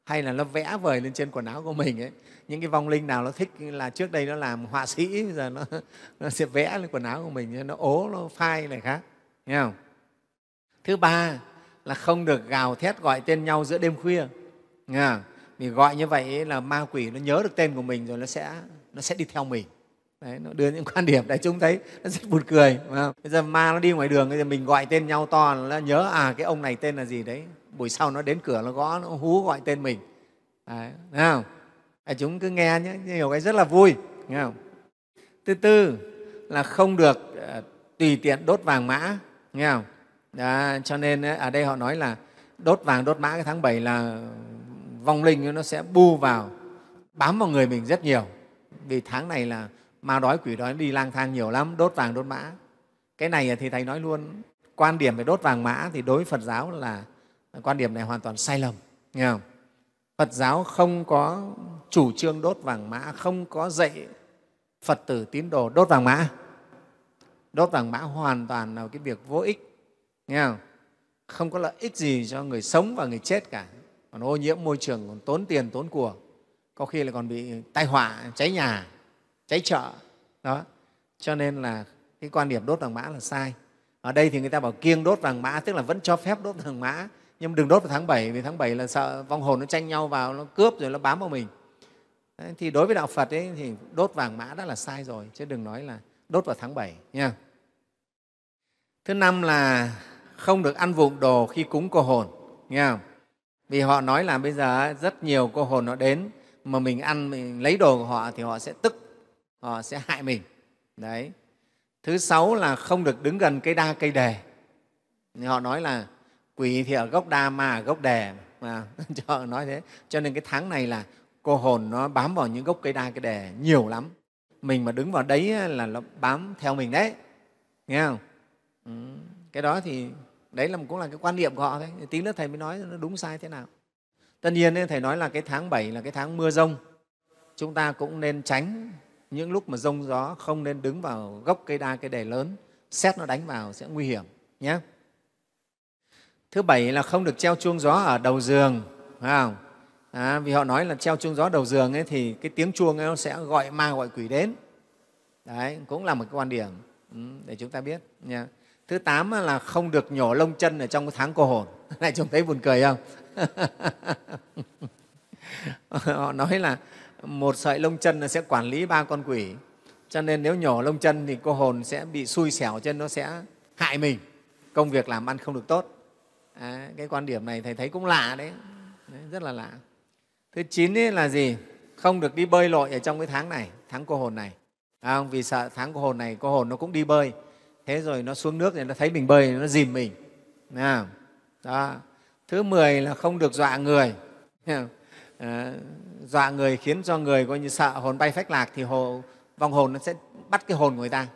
hay là nó vẽ vời lên trên quần áo của mình ấy những cái vong linh nào nó thích là trước đây nó làm họa sĩ bây giờ nó, nó sẽ vẽ lên quần áo của mình nó ố nó phai này khác nghe không thứ ba là không được gào thét gọi tên nhau giữa đêm khuya nghe không? vì gọi như vậy là ma quỷ nó nhớ được tên của mình rồi nó sẽ nó sẽ đi theo mình đấy nó đưa những quan điểm đại chúng thấy nó rất buồn cười bây giờ ma nó đi ngoài đường bây giờ mình gọi tên nhau to nó nhớ à cái ông này tên là gì đấy buổi sau nó đến cửa nó gõ nó hú gọi tên mình đấy, thấy không À, chúng cứ nghe nhé nhiều cái rất là vui nghe không thứ tư là không được ờ, tùy tiện đốt vàng mã nghe không à, cho nên ở ờ, à, đây họ nói là đốt vàng đốt mã cái tháng 7 là vong linh nó sẽ bu vào bám vào người mình rất nhiều vì tháng này là ma đói quỷ đói đi lang thang nhiều lắm đốt vàng đốt mã cái này ờ, thì thầy nói luôn quan điểm về đốt vàng mã thì đối với phật giáo là quan điểm này hoàn toàn sai lầm nghe không Phật giáo không có chủ trương đốt vàng mã, không có dạy Phật tử tín đồ đốt vàng mã. Đốt vàng mã hoàn toàn là cái việc vô ích, nghe không? không có lợi ích gì cho người sống và người chết cả. Còn ô nhiễm môi trường, còn tốn tiền, tốn của, có khi là còn bị tai họa, cháy nhà, cháy chợ. Đó. Cho nên là cái quan điểm đốt vàng mã là sai. Ở đây thì người ta bảo kiêng đốt vàng mã, tức là vẫn cho phép đốt vàng mã, nhưng đừng đốt vào tháng 7 vì tháng 7 là sợ vong hồn nó tranh nhau vào nó cướp rồi nó bám vào mình Đấy, thì đối với đạo Phật ấy, thì đốt vàng mã đã là sai rồi chứ đừng nói là đốt vào tháng 7 nha thứ năm là không được ăn vụng đồ khi cúng cô hồn nha vì họ nói là bây giờ rất nhiều cô hồn nó đến mà mình ăn mình lấy đồ của họ thì họ sẽ tức họ sẽ hại mình đấy thứ sáu là không được đứng gần cây đa cây đề họ nói là quỷ thì ở gốc đa ma ở gốc đề mà cho nói thế cho nên cái tháng này là cô hồn nó bám vào những gốc cây đa cây đề nhiều lắm mình mà đứng vào đấy là nó bám theo mình đấy nghe không ừ. cái đó thì đấy là cũng là cái quan niệm của họ đấy tí nữa thầy mới nói nó đúng sai thế nào tất nhiên thầy nói là cái tháng 7 là cái tháng mưa rông chúng ta cũng nên tránh những lúc mà rông gió không nên đứng vào gốc cây đa cây đề lớn xét nó đánh vào sẽ nguy hiểm nhé thứ bảy là không được treo chuông gió ở đầu giường phải không? À, vì họ nói là treo chuông gió đầu giường ấy, thì cái tiếng chuông ấy nó sẽ gọi ma gọi quỷ đến đấy cũng là một cái quan điểm ừ, để chúng ta biết nha thứ tám là không được nhổ lông chân ở trong cái tháng cô hồn này chúng thấy buồn cười không họ nói là một sợi lông chân là sẽ quản lý ba con quỷ cho nên nếu nhổ lông chân thì cô hồn sẽ bị xui xẻo chân nó sẽ hại mình công việc làm ăn không được tốt à, cái quan điểm này thầy thấy cũng lạ đấy, đấy rất là lạ thứ chín là gì không được đi bơi lội ở trong cái tháng này tháng cô hồn này à, vì sợ tháng cô hồn này cô hồn nó cũng đi bơi thế rồi nó xuống nước thì nó thấy mình bơi nó dìm mình à, đó. thứ mười là không được dọa người à, dọa người khiến cho người coi như sợ hồn bay phách lạc thì hồ, vong hồn nó sẽ bắt cái hồn của người ta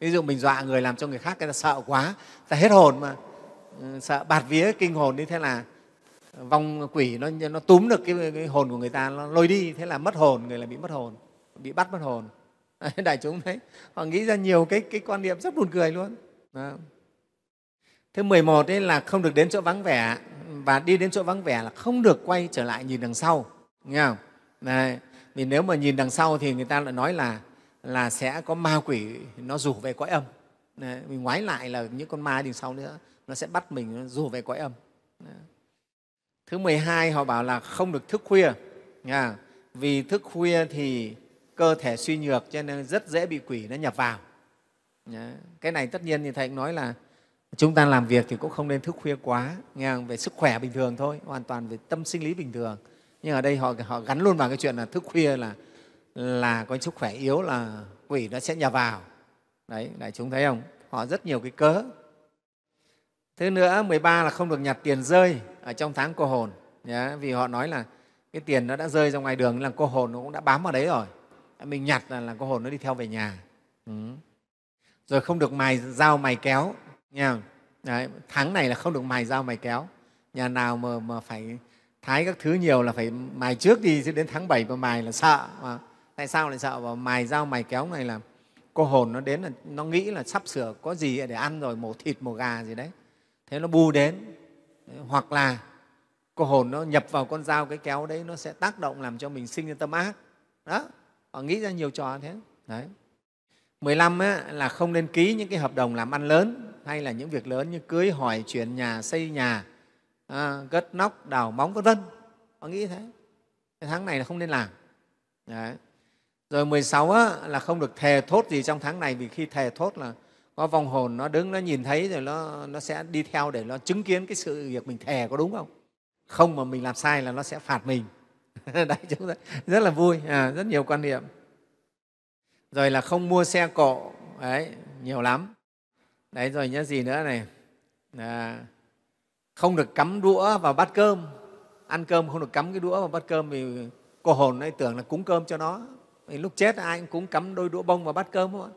ví dụ mình dọa người làm cho người khác người ta sợ quá người ta hết hồn mà sợ bạt vía kinh hồn đi thế là vong quỷ nó nó túm được cái, cái hồn của người ta nó lôi đi thế là mất hồn người là bị mất hồn bị bắt mất hồn đại chúng thấy họ nghĩ ra nhiều cái cái quan niệm rất buồn cười luôn Đó. thứ 11 ấy là không được đến chỗ vắng vẻ và đi đến chỗ vắng vẻ là không được quay trở lại nhìn đằng sau nghe không Đấy. vì nếu mà nhìn đằng sau thì người ta lại nói là là sẽ có ma quỷ nó rủ về cõi âm Đấy. mình ngoái lại là những con ma đằng sau nữa nó sẽ bắt mình rủ về cõi âm thứ 12 họ bảo là không được thức khuya nha. vì thức khuya thì cơ thể suy nhược cho nên rất dễ bị quỷ nó nhập vào à, cái này tất nhiên thì thầy cũng nói là chúng ta làm việc thì cũng không nên thức khuya quá nghe về sức khỏe bình thường thôi hoàn toàn về tâm sinh lý bình thường nhưng ở đây họ họ gắn luôn vào cái chuyện là thức khuya là là có sức khỏe yếu là quỷ nó sẽ nhập vào đấy đại chúng thấy không họ rất nhiều cái cớ Thứ nữa, 13 là không được nhặt tiền rơi ở trong tháng cô hồn. Nhá, vì họ nói là cái tiền nó đã rơi ra ngoài đường là cô hồn nó cũng đã bám vào đấy rồi. Mình nhặt là, là cô hồn nó đi theo về nhà. Ừ. Rồi không được mài dao mài kéo. Nha. Đấy, tháng này là không được mài dao mài kéo. Nhà nào mà, mà phải thái các thứ nhiều là phải mài trước đi chứ đến tháng 7 mà mài là sợ. Mà tại sao lại sợ mà mài dao mài kéo này là cô hồn nó đến là nó nghĩ là sắp sửa có gì để ăn rồi mổ thịt mổ gà gì đấy thế nó bù đến hoặc là cô hồn nó nhập vào con dao cái kéo đấy nó sẽ tác động làm cho mình sinh ra tâm ác đó họ nghĩ ra nhiều trò thế đấy 15 á, là không nên ký những cái hợp đồng làm ăn lớn hay là những việc lớn như cưới hỏi chuyển nhà xây nhà à, gất nóc đào móng vân vân họ nghĩ thế cái tháng này là không nên làm đấy. rồi 16 á, là không được thề thốt gì trong tháng này vì khi thề thốt là có vong hồn nó đứng nó nhìn thấy rồi nó, nó sẽ đi theo để nó chứng kiến cái sự việc mình thề có đúng không không mà mình làm sai là nó sẽ phạt mình đấy chúng ta rất là vui à, rất nhiều quan niệm rồi là không mua xe cộ đấy nhiều lắm đấy rồi nhớ gì nữa này à, không được cắm đũa vào bát cơm ăn cơm không được cắm cái đũa vào bát cơm vì cô hồn ấy tưởng là cúng cơm cho nó lúc chết ai cũng cắm đôi đũa bông vào bát cơm không ạ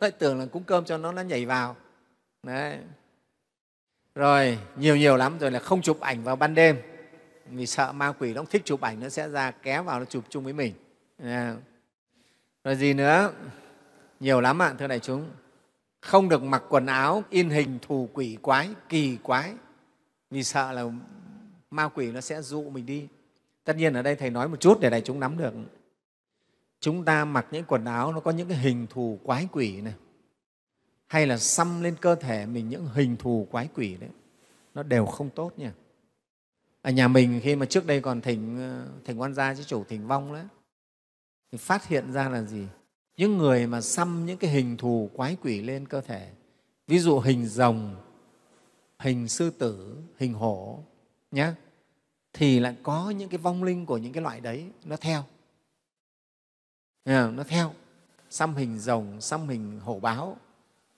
mới tưởng là cúng cơm cho nó nó nhảy vào đấy rồi nhiều nhiều lắm rồi là không chụp ảnh vào ban đêm vì sợ ma quỷ nó thích chụp ảnh nó sẽ ra ké vào nó chụp chung với mình rồi gì nữa nhiều lắm ạ à, thưa đại chúng không được mặc quần áo in hình thù quỷ quái kỳ quái vì sợ là ma quỷ nó sẽ dụ mình đi tất nhiên ở đây thầy nói một chút để đại chúng nắm được chúng ta mặc những quần áo nó có những cái hình thù quái quỷ này hay là xăm lên cơ thể mình những hình thù quái quỷ đấy nó đều không tốt nha ở nhà mình khi mà trước đây còn thỉnh ờ, thỉnh quan gia chứ chủ thỉnh vong đấy thì phát hiện ra là gì những người mà xăm những cái hình thù quái quỷ lên cơ thể ví dụ hình rồng hình sư tử hình hổ nhé thì lại có những cái vong linh của những cái loại đấy nó theo nó theo xăm hình rồng xăm hình hổ báo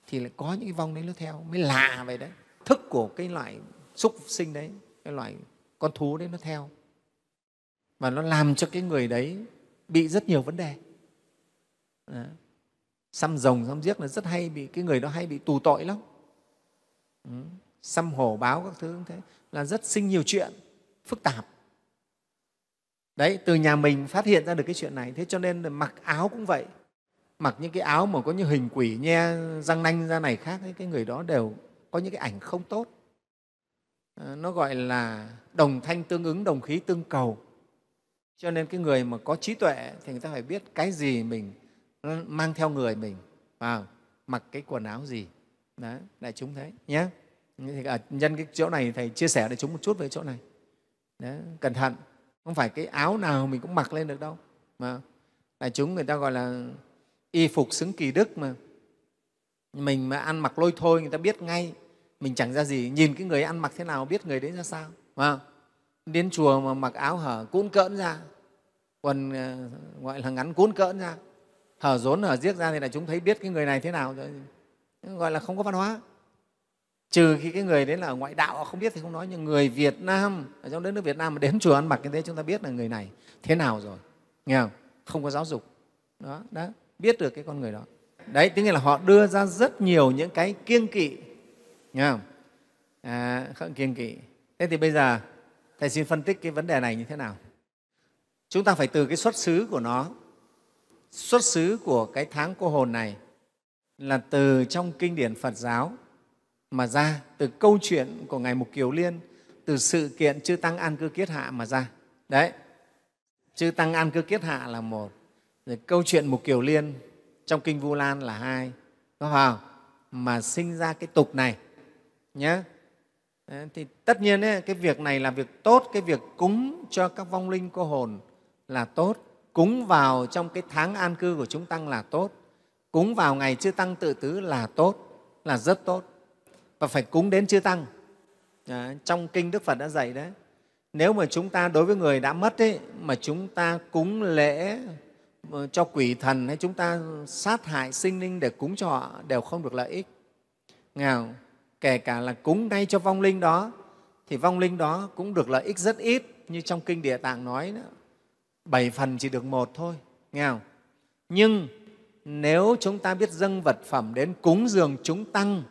thì lại có những cái vong đấy nó theo mới lạ vậy đấy thức của cái loại súc sinh đấy cái loại con thú đấy nó theo và nó làm cho cái người đấy bị rất nhiều vấn đề đó. xăm rồng xăm giếc là rất hay bị cái người đó hay bị tù tội lắm xăm hổ báo các thứ cũng thế là rất sinh nhiều chuyện phức tạp đấy từ nhà mình phát hiện ra được cái chuyện này thế cho nên là mặc áo cũng vậy mặc những cái áo mà có những hình quỷ nhe răng nanh ra này khác ấy, cái người đó đều có những cái ảnh không tốt ờ, nó gọi là đồng thanh tương ứng đồng khí tương cầu cho nên cái người mà có trí tuệ thì người ta phải biết cái gì mình mang theo người mình và mặc cái quần áo gì đấy đại chúng thấy nhé thì ở nhân cái chỗ này thầy chia sẻ để chúng một chút về chỗ này đấy, cẩn thận không phải cái áo nào mình cũng mặc lên được đâu mà đại chúng người ta gọi là y phục xứng kỳ đức mà mình mà ăn mặc lôi thôi người ta biết ngay mình chẳng ra gì nhìn cái người ăn mặc thế nào biết người đấy ra sao mà đến chùa mà mặc áo hở cuốn cỡn ra quần ờ, gọi là ngắn cuốn cỡn ra hở rốn hở giết ra thì là chúng thấy biết cái người này thế nào rồi gọi là không có văn hóa trừ khi cái người đấy là ngoại đạo họ không biết thì không nói nhưng người Việt Nam ở trong đất nước Việt Nam mà đến chùa ăn mặc như thế chúng ta biết là người này thế nào rồi nghe không không có giáo dục đó đó biết được cái con người đó đấy tức là họ đưa ra rất nhiều những cái kiêng kỵ nghe không à, không kiêng kỵ thế thì bây giờ thầy xin phân tích cái vấn đề này như thế nào chúng ta phải từ cái xuất xứ của nó xuất xứ của cái tháng cô hồn này là từ trong kinh điển Phật giáo mà ra từ câu chuyện của ngài mục kiều liên từ sự kiện chư tăng an cư kiết hạ mà ra đấy chư tăng an cư kiết hạ là một rồi câu chuyện mục kiều liên trong kinh vu lan là hai có không mà sinh ra cái tục này nhé thì tất nhiên ấy, cái việc này là việc tốt cái việc cúng cho các vong linh cô hồn là tốt cúng vào trong cái tháng an cư của chúng tăng là tốt cúng vào ngày chư tăng tự tứ là tốt là rất tốt và phải cúng đến chư tăng à, trong kinh đức phật đã dạy đấy nếu mà chúng ta đối với người đã mất ấy, mà chúng ta cúng lễ ờ, cho quỷ thần hay chúng ta sát hại sinh linh để cúng cho họ đều không được lợi ích nghèo kể cả là cúng ngay cho vong linh đó thì vong linh đó cũng được lợi ích rất ít như trong kinh địa tạng nói đó, bảy phần chỉ được một thôi nghèo nhưng nếu chúng ta biết dâng vật phẩm đến cúng dường chúng tăng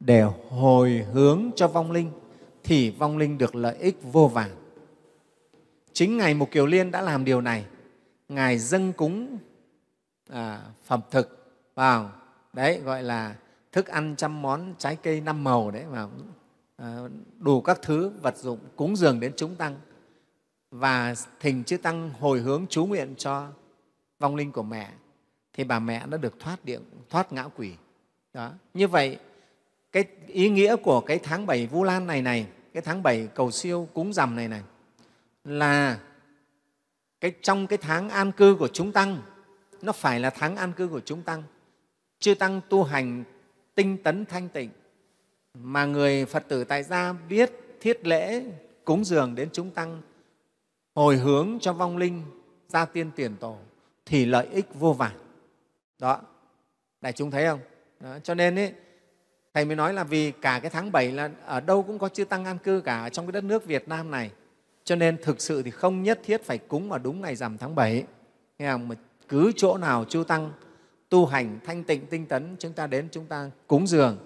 để hồi hướng cho vong linh thì vong linh được lợi ích vô vàng. Chính Ngài Mục Kiều Liên đã làm điều này. Ngài dâng cúng à, phẩm thực vào, đấy gọi là thức ăn trăm món trái cây năm màu đấy vào à, đủ các thứ vật dụng cúng dường đến chúng tăng và thỉnh chư tăng hồi hướng chú nguyện cho vong linh của mẹ thì bà mẹ đã được thoát điện thoát ngã quỷ đó như vậy cái ý nghĩa của cái tháng bảy Vu Lan này này, cái tháng bảy cầu siêu cúng dằm này này là cái trong cái tháng an cư của chúng tăng nó phải là tháng an cư của chúng tăng. Chư tăng tu hành tinh tấn thanh tịnh mà người Phật tử tại gia biết thiết lễ cúng dường đến chúng tăng hồi hướng cho vong linh gia tiên tiền tổ thì lợi ích vô vàn đó đại chúng thấy không đó. cho nên ấy, Thầy mới nói là vì cả cái tháng 7 là ở đâu cũng có chư Tăng an cư cả ở trong cái đất nước Việt Nam này. Cho nên thực sự thì không nhất thiết phải cúng vào đúng ngày rằm tháng 7. Nghe không? Mà cứ chỗ nào chư Tăng tu hành thanh tịnh tinh tấn chúng ta đến chúng ta cúng dường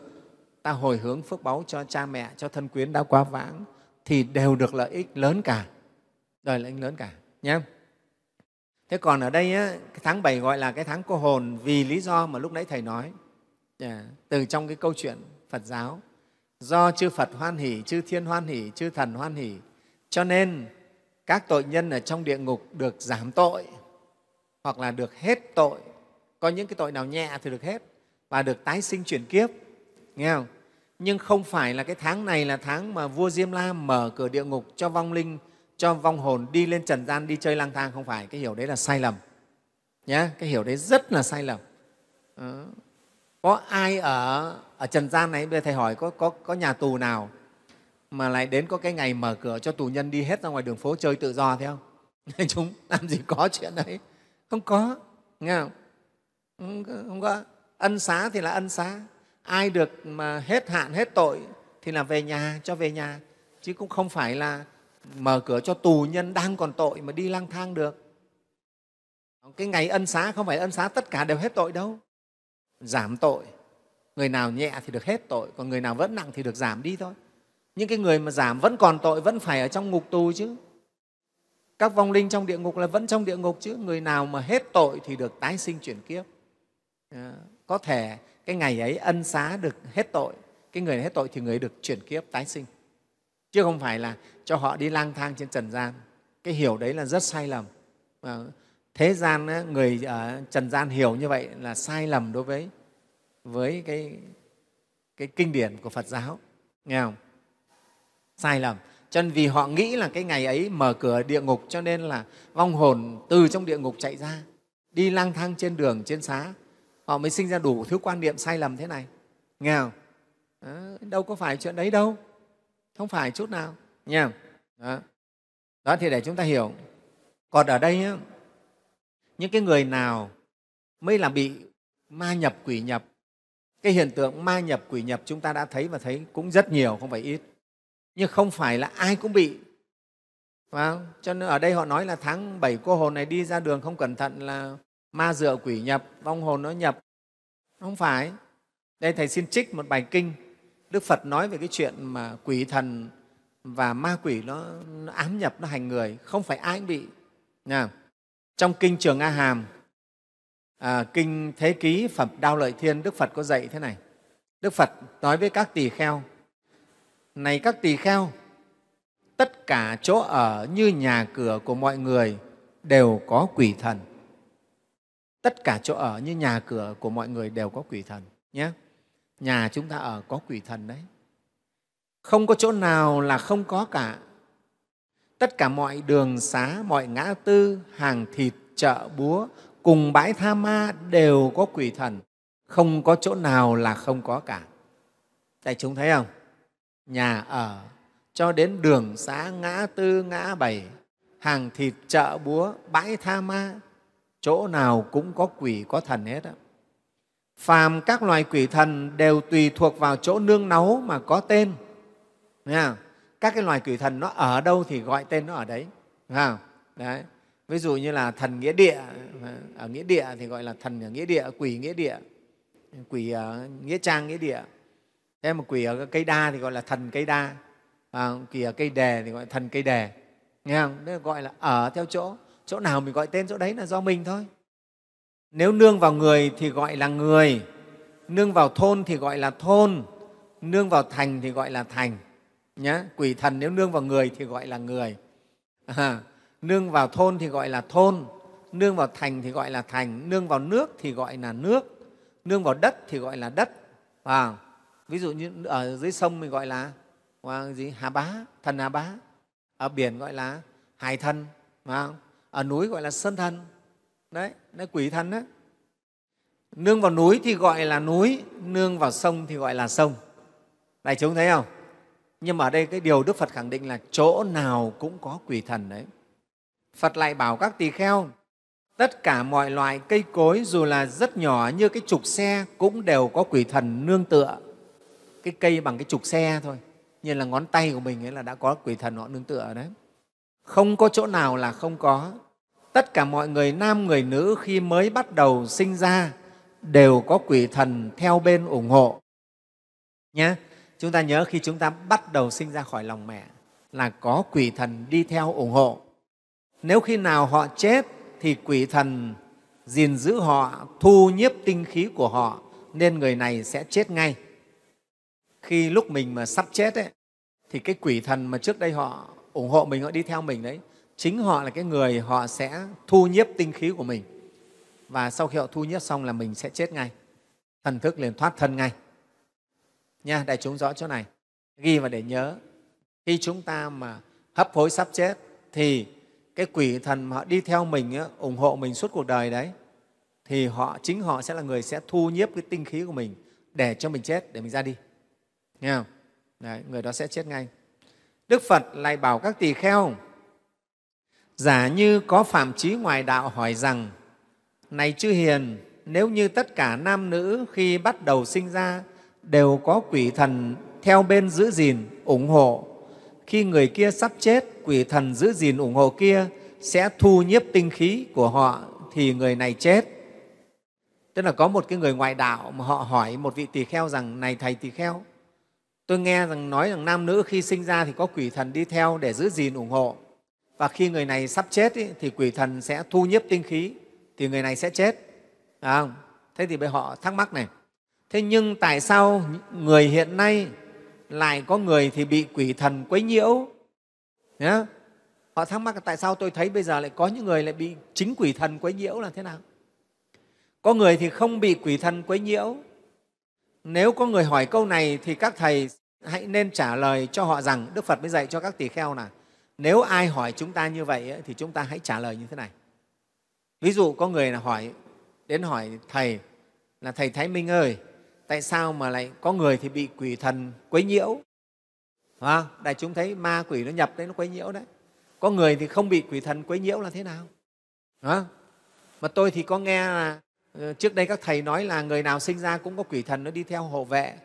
ta hồi hướng phước báu cho cha mẹ cho thân quyến đã quá vãng thì đều được lợi ích lớn cả đời lợi ích lớn cả nhé thế còn ở đây á, tháng 7 gọi là cái tháng cô hồn vì lý do mà lúc nãy thầy nói Dạ, từ trong cái câu chuyện phật giáo do chư phật hoan hỷ chư thiên hoan hỷ chư thần hoan hỷ cho nên các tội nhân ở trong địa ngục được giảm tội hoặc là được hết tội có những cái tội nào nhẹ thì được hết và được tái sinh chuyển kiếp nghe không nhưng không phải là cái tháng này là tháng mà vua diêm la mở cửa địa ngục cho vong linh cho vong hồn đi lên trần gian đi chơi lang thang không phải cái hiểu đấy là sai lầm nhé cái hiểu đấy rất là sai lầm đó có ai ở ở trần gian này bây giờ thầy hỏi có, có, có nhà tù nào mà lại đến có cái ngày mở cửa cho tù nhân đi hết ra ngoài đường phố chơi tự do thế không chúng làm gì có chuyện đấy không có nghe không không có, có. ân xá thì là ân xá ai được mà hết hạn hết tội thì là về nhà cho về nhà chứ cũng không phải là mở cửa cho tù nhân đang còn tội mà đi lang thang được cái ngày ân xá không phải ân xá tất cả đều hết tội đâu giảm tội người nào nhẹ thì được hết tội còn người nào vẫn nặng thì được giảm đi thôi những cái người mà giảm vẫn còn tội vẫn phải ở trong ngục tù chứ các vong linh trong địa ngục là vẫn trong địa ngục chứ người nào mà hết tội thì được tái sinh chuyển kiếp ờ, có thể cái ngày ấy ân xá được hết tội cái người hết tội thì người được chuyển kiếp tái sinh chứ không phải là cho họ đi lang thang trên trần gian cái hiểu đấy là rất sai lầm thế gian người ở ờ, trần gian hiểu như vậy là sai lầm đối với với cái, cái kinh điển của phật giáo nghe không sai lầm cho nên vì họ nghĩ là cái ngày ấy mở cửa địa ngục cho nên là vong hồn từ trong địa ngục chạy ra đi lang thang trên đường trên xá họ mới sinh ra đủ thứ quan niệm sai lầm thế này nghe không đâu có phải chuyện đấy đâu không phải chút nào nha đó. đó thì để chúng ta hiểu còn ở đây ấy, những cái người nào mới là bị ma nhập quỷ nhập cái hiện tượng ma nhập quỷ nhập chúng ta đã thấy và thấy cũng rất nhiều không phải ít nhưng không phải là ai cũng bị phải không? cho nên ở đây họ nói là tháng bảy cô hồn này đi ra đường không cẩn thận là ma dựa quỷ nhập vong hồn nó nhập không phải đây thầy xin trích một bài kinh đức phật nói về cái chuyện mà quỷ thần và ma quỷ nó, nó ám nhập nó hành người không phải ai cũng bị nha trong Kinh Trường A Hàm, à, Kinh Thế Ký Phẩm Đao Lợi Thiên, Đức Phật có dạy thế này. Đức Phật nói với các tỳ kheo, này các tỳ kheo, tất cả chỗ ở như nhà cửa của mọi người đều có quỷ thần. Tất cả chỗ ở như nhà cửa của mọi người đều có quỷ thần nhé. Nhà chúng ta ở có quỷ thần đấy. Không có chỗ nào là không có cả tất cả mọi đường xá, mọi ngã tư, hàng thịt, chợ, búa, cùng bãi tha ma đều có quỷ thần, không có chỗ nào là không có cả. Tại chúng thấy không? Nhà ở cho đến đường xá, ngã tư, ngã bảy, hàng thịt, chợ, búa, bãi tha ma, chỗ nào cũng có quỷ, có thần hết đó. Phàm các loài quỷ thần đều tùy thuộc vào chỗ nương náu mà có tên. Nghe không? các cái loài quỷ thần nó ở đâu thì gọi tên nó ở đấy, không? đấy. Ví dụ như là thần nghĩa địa, ở nghĩa địa thì gọi là thần ở nghĩa địa, quỷ nghĩa địa, quỷ ở ờ, nghĩa trang nghĩa địa. Thế mà quỷ ở cây đa thì gọi là thần cây đa, à, quỷ ở cây đề thì gọi là thần cây đề. Nghe không? Đấy gọi là ở theo chỗ, chỗ nào mình gọi tên chỗ đấy là do mình thôi. Nếu nương vào người thì gọi là người, nương vào thôn thì gọi là thôn, nương vào thành thì gọi là thành nhá quỷ thần nếu nương vào người thì gọi là người à, nương vào thôn thì gọi là thôn nương vào thành thì gọi là thành nương vào nước thì gọi là nước nương vào đất thì gọi là đất à, ví dụ như ở dưới sông mình gọi là à, gì hà bá thần hà bá ở biển gọi là hải thần à ở núi gọi là sơn thần đấy đấy quỷ thần đấy nương vào núi thì gọi là núi nương vào sông thì gọi là sông đại chúng thấy không nhưng mà ở đây cái điều Đức Phật khẳng định là chỗ nào cũng có quỷ thần đấy. Phật lại bảo các tỳ kheo, tất cả mọi loại cây cối dù là rất nhỏ như cái trục xe cũng đều có quỷ thần nương tựa. Cái cây bằng cái trục xe thôi, như là ngón tay của mình ấy là đã có quỷ thần họ nương tựa đấy. Không có chỗ nào là không có. Tất cả mọi người nam, người nữ khi mới bắt đầu sinh ra đều có quỷ thần theo bên ủng hộ. nhé Chúng ta nhớ khi chúng ta bắt đầu sinh ra khỏi lòng mẹ là có quỷ thần đi theo ủng hộ. Nếu khi nào họ chết thì quỷ thần gìn giữ họ, thu nhiếp tinh khí của họ nên người này sẽ chết ngay. Khi lúc mình mà sắp chết ấy, thì cái quỷ thần mà trước đây họ ủng hộ mình, họ đi theo mình đấy, chính họ là cái người họ sẽ thu nhiếp tinh khí của mình. Và sau khi họ thu nhiếp xong là mình sẽ chết ngay, thần thức liền thoát thân ngay nha đại chúng rõ chỗ này ghi và để nhớ khi chúng ta mà hấp hối sắp chết thì cái quỷ thần mà họ đi theo mình á, ủng hộ mình suốt cuộc đời đấy thì họ chính họ sẽ là người sẽ thu nhiếp cái tinh khí của mình để cho mình chết để mình ra đi nghe không đấy, người đó sẽ chết ngay đức phật lại bảo các tỳ kheo giả như có phạm trí ngoài đạo hỏi rằng này chư hiền nếu như tất cả nam nữ khi bắt đầu sinh ra đều có quỷ thần theo bên giữ gìn, ủng hộ. Khi người kia sắp chết, quỷ thần giữ gìn ủng hộ kia sẽ thu nhiếp tinh khí của họ thì người này chết. Tức là có một cái người ngoại đạo mà họ hỏi một vị tỳ kheo rằng này thầy tỳ kheo, tôi nghe rằng nói rằng nam nữ khi sinh ra thì có quỷ thần đi theo để giữ gìn ủng hộ và khi người này sắp chết ý, thì quỷ thần sẽ thu nhiếp tinh khí thì người này sẽ chết. Đúng Thế thì bây họ thắc mắc này, thế nhưng tại sao người hiện nay lại có người thì bị quỷ thần quấy nhiễu nhá họ thắc mắc tại sao tôi thấy bây giờ lại có những người lại bị chính quỷ thần quấy nhiễu là thế nào có người thì không bị quỷ thần quấy nhiễu nếu có người hỏi câu này thì các thầy hãy nên trả lời cho họ rằng đức phật mới dạy cho các tỳ kheo là nếu ai hỏi chúng ta như vậy thì chúng ta hãy trả lời như thế này ví dụ có người là hỏi đến hỏi thầy là thầy thái minh ơi tại sao mà lại có người thì bị quỷ thần quấy nhiễu à, đại chúng thấy ma quỷ nó nhập đấy nó quấy nhiễu đấy có người thì không bị quỷ thần quấy nhiễu là thế nào à, mà tôi thì có nghe là ờ, trước đây các thầy nói là người nào sinh ra cũng có quỷ thần nó đi theo hộ vệ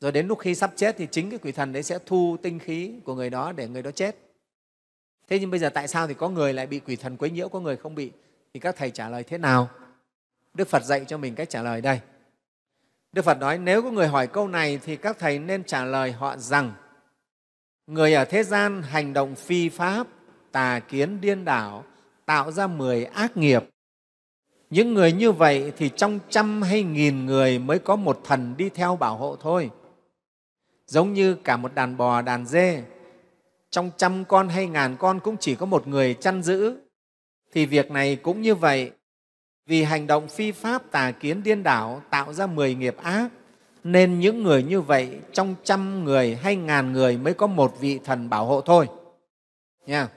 rồi đến lúc khi sắp chết thì chính cái quỷ thần đấy sẽ thu tinh khí của người đó để người đó chết thế nhưng bây giờ tại sao thì có người lại bị quỷ thần quấy nhiễu có người không bị thì các thầy trả lời thế nào đức phật dạy cho mình cách trả lời đây Đức Phật nói nếu có người hỏi câu này thì các thầy nên trả lời họ rằng người ở thế gian hành động phi pháp, tà kiến điên đảo, tạo ra mười ác nghiệp. Những người như vậy thì trong trăm hay nghìn người mới có một thần đi theo bảo hộ thôi. Giống như cả một đàn bò, đàn dê, trong trăm con hay ngàn con cũng chỉ có một người chăn giữ. Thì việc này cũng như vậy, vì hành động phi pháp tà kiến điên đảo tạo ra mười nghiệp ác, nên những người như vậy trong trăm người hay ngàn người mới có một vị thần bảo hộ thôi. Nha.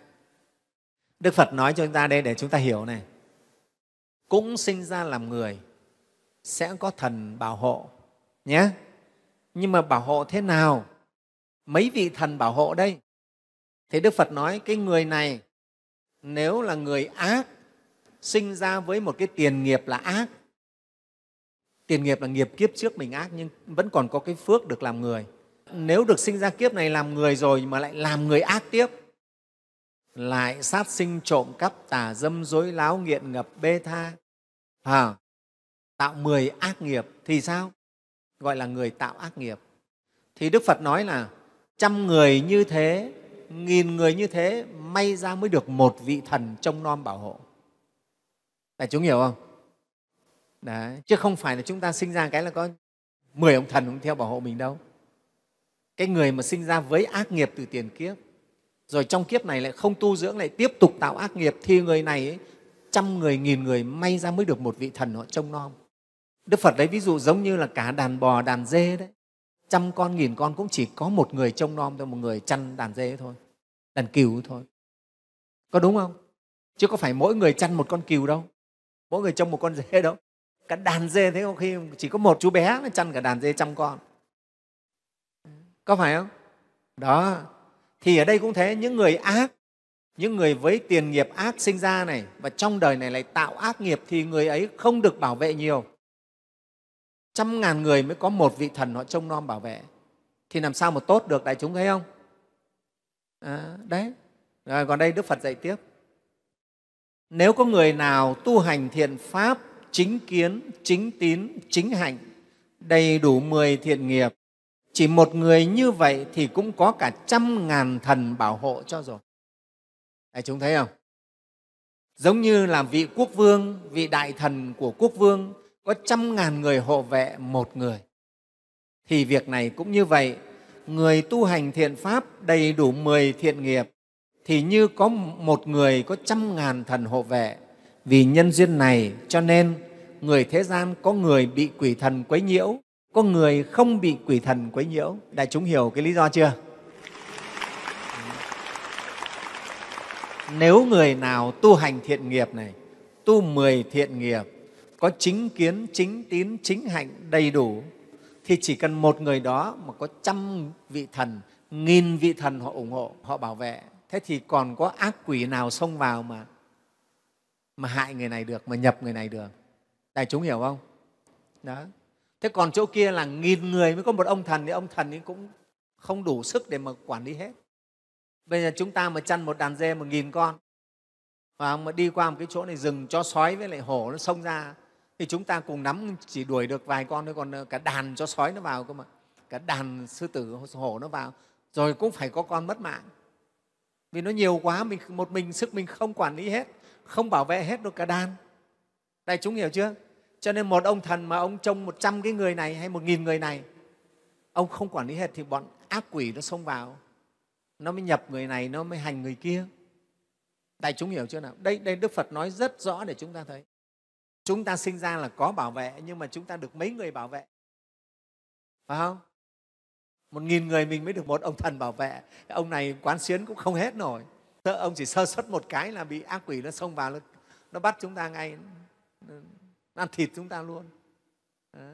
Đức Phật nói cho chúng ta đây để chúng ta hiểu này. Cũng sinh ra làm người sẽ có thần bảo hộ nhé. Nhưng mà bảo hộ thế nào? Mấy vị thần bảo hộ đây? thì Đức Phật nói cái người này nếu là người ác sinh ra với một cái tiền nghiệp là ác tiền nghiệp là nghiệp kiếp trước mình ác nhưng vẫn còn có cái phước được làm người nếu được sinh ra kiếp này làm người rồi mà lại làm người ác tiếp lại sát sinh trộm cắp tà dâm dối láo nghiện ngập bê tha à, tạo mười ác nghiệp thì sao gọi là người tạo ác nghiệp thì đức phật nói là trăm người như thế nghìn người như thế may ra mới được một vị thần trông nom bảo hộ Đại chúng hiểu không? Đấy. Chứ không phải là chúng ta sinh ra cái là có 10 ông thần cũng theo bảo hộ mình đâu. Cái người mà sinh ra với ác nghiệp từ tiền kiếp, rồi trong kiếp này lại không tu dưỡng, lại tiếp tục tạo ác nghiệp, thì người này ấy, trăm người, nghìn người may ra mới được một vị thần họ trông nom. Đức Phật đấy ví dụ giống như là cả đàn bò, đàn dê đấy. Trăm con, nghìn con cũng chỉ có một người trông nom thôi, một người chăn đàn dê thôi, đàn cừu thôi. Có đúng không? Chứ có phải mỗi người chăn một con cừu đâu mỗi người trông một con dê đâu cả đàn dê thế có khi chỉ có một chú bé nó chăn cả đàn dê trăm con có phải không đó thì ở đây cũng thế những người ác những người với tiền nghiệp ác sinh ra này và trong đời này lại tạo ác nghiệp thì người ấy không được bảo vệ nhiều trăm ngàn người mới có một vị thần họ trông nom bảo vệ thì làm sao mà tốt được đại chúng thấy không à, đấy rồi còn đây đức phật dạy tiếp nếu có người nào tu hành thiện pháp chính kiến chính tín chính hạnh đầy đủ mười thiện nghiệp chỉ một người như vậy thì cũng có cả trăm ngàn thần bảo hộ cho rồi Đấy, chúng thấy không giống như là vị quốc vương vị đại thần của quốc vương có trăm ngàn người hộ vệ một người thì việc này cũng như vậy người tu hành thiện pháp đầy đủ mười thiện nghiệp thì như có một người có trăm ngàn thần hộ vệ. Vì nhân duyên này cho nên người thế gian có người bị quỷ thần quấy nhiễu, có người không bị quỷ thần quấy nhiễu. Đại chúng hiểu cái lý do chưa? Nếu người nào tu hành thiện nghiệp này, tu mười thiện nghiệp, có chính kiến, chính tín, chính hạnh đầy đủ, thì chỉ cần một người đó mà có trăm vị thần, nghìn vị thần họ ủng hộ, họ bảo vệ thế thì còn có ác quỷ nào xông vào mà mà hại người này được mà nhập người này được đại chúng hiểu không đó thế còn chỗ kia là nghìn người mới có một ông thần thì ông thần ấy cũng không đủ sức để mà quản lý hết bây giờ chúng ta mà chăn một đàn dê một nghìn con và mà đi qua một cái chỗ này rừng cho sói với lại hổ nó xông ra thì chúng ta cùng nắm chỉ đuổi được vài con thôi còn ờ, cả đàn cho sói nó vào cơ mà cả đàn sư tử hổ nó vào rồi cũng phải có con mất mạng vì nó nhiều quá mình một mình sức mình không quản lý hết không bảo vệ hết được cả đàn đại chúng hiểu chưa cho nên một ông thần mà ông trông một trăm cái người này hay một nghìn người này ông không quản lý hết thì bọn ác quỷ nó xông vào nó mới nhập người này nó mới hành người kia đại chúng hiểu chưa nào đây, đây đức phật nói rất rõ để chúng ta thấy chúng ta sinh ra là có bảo vệ nhưng mà chúng ta được mấy người bảo vệ phải không một nghìn người mình mới được một ông thần bảo vệ ông này quán xuyến cũng không hết nổi ông chỉ sơ xuất một cái là bị ác quỷ nó xông vào nó, nó bắt chúng ta ngay nó ăn thịt chúng ta luôn Đó.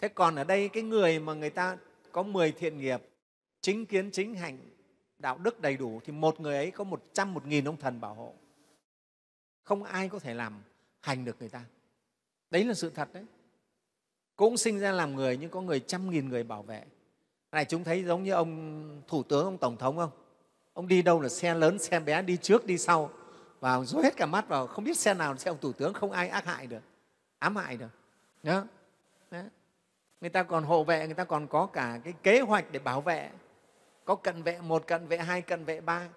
thế còn ở đây cái người mà người ta có 10 thiện nghiệp chính kiến chính hạnh đạo đức đầy đủ thì một người ấy có một trăm một nghìn ông thần bảo hộ không ai có thể làm hành được người ta đấy là sự thật đấy cũng sinh ra làm người nhưng có người trăm nghìn người bảo vệ này chúng thấy giống như ông thủ tướng ông tổng thống không ông đi đâu là xe lớn xe bé đi trước đi sau và dối hết cả mắt vào không biết xe nào là xe ông thủ tướng không ai ác hại được ám hại được đó. đó. người ta còn hộ vệ người ta còn có cả cái kế hoạch để bảo vệ có cận vệ một cận vệ hai cận vệ ba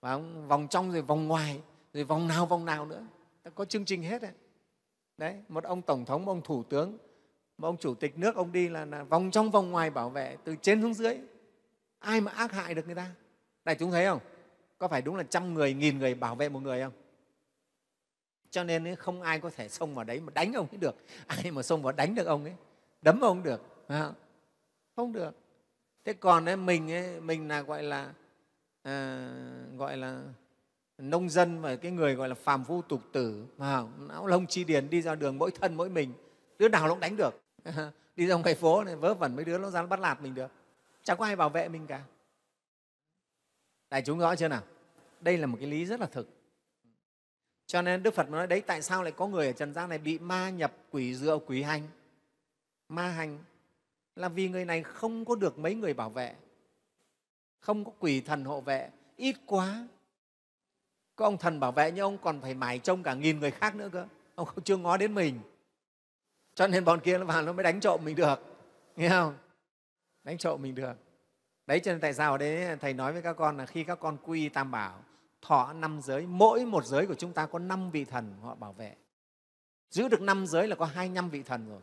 và vòng trong rồi vòng ngoài rồi vòng nào vòng nào nữa có chương trình hết đấy, đấy một ông tổng thống một ông thủ tướng mà ông chủ tịch nước ông đi là, là vòng trong vòng ngoài bảo vệ từ trên xuống dưới ai mà ác hại được người ta này chúng thấy không có phải đúng là trăm người nghìn người bảo vệ một người không cho nên không ai có thể xông vào đấy mà đánh ông ấy được ai mà xông vào đánh được ông ấy đấm ông được không được thế còn ấy, mình ấy, mình là gọi là à, gọi là nông dân và cái người gọi là phàm phu tục tử mà não lông chi điền đi ra đường mỗi thân mỗi mình đứa nào nó cũng đánh được đi ra ngoài phố này vớ vẩn mấy đứa nó dám bắt lạt mình được chẳng có ai bảo vệ mình cả đại chúng rõ chưa nào đây là một cái lý rất là thực cho nên đức phật nói đấy tại sao lại có người ở trần gian này bị ma nhập quỷ dựa quỷ hành ma hành là vì người này không có được mấy người bảo vệ không có quỷ thần hộ vệ ít quá có ông thần bảo vệ nhưng ông còn phải mải trông cả nghìn người khác nữa cơ ông chưa ngó đến mình cho nên bọn kia nó vào nó mới đánh trộm mình được nghe không đánh trộm mình được đấy cho nên tại sao ở đấy thầy nói với các con là khi các con quy tam bảo thọ năm giới mỗi một giới của chúng ta có năm vị thần họ bảo vệ giữ được năm giới là có hai năm vị thần rồi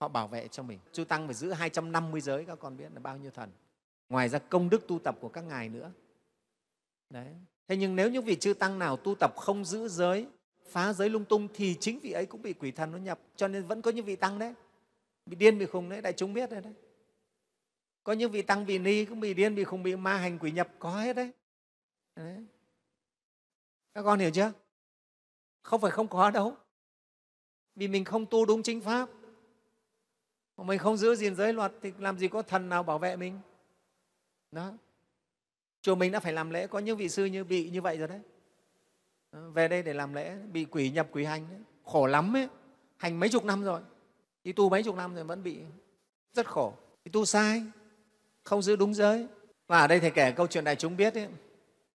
họ bảo vệ cho mình chư tăng phải giữ 250 giới các con biết là bao nhiêu thần ngoài ra công đức tu tập của các ngài nữa đấy thế nhưng nếu những vị chư tăng nào tu tập không giữ giới phá giới lung tung thì chính vị ấy cũng bị quỷ thần nó nhập cho nên vẫn có những vị tăng đấy bị điên bị khùng đấy đại chúng biết rồi đấy có những vị tăng vì ni cũng bị điên bị khùng bị ma hành quỷ nhập có hết đấy, đấy. các con hiểu chưa không phải không có đâu vì mình không tu đúng chính pháp mà mình không giữ gìn giới luật thì làm gì có thần nào bảo vệ mình đó chùa mình đã phải làm lễ có những vị sư như bị như vậy rồi đấy về đây để làm lễ bị quỷ nhập quỷ hành khổ lắm ấy hành mấy chục năm rồi đi tu mấy chục năm rồi vẫn bị rất khổ đi tu sai không giữ đúng giới và ở đây thầy kể câu chuyện đại chúng biết ấy,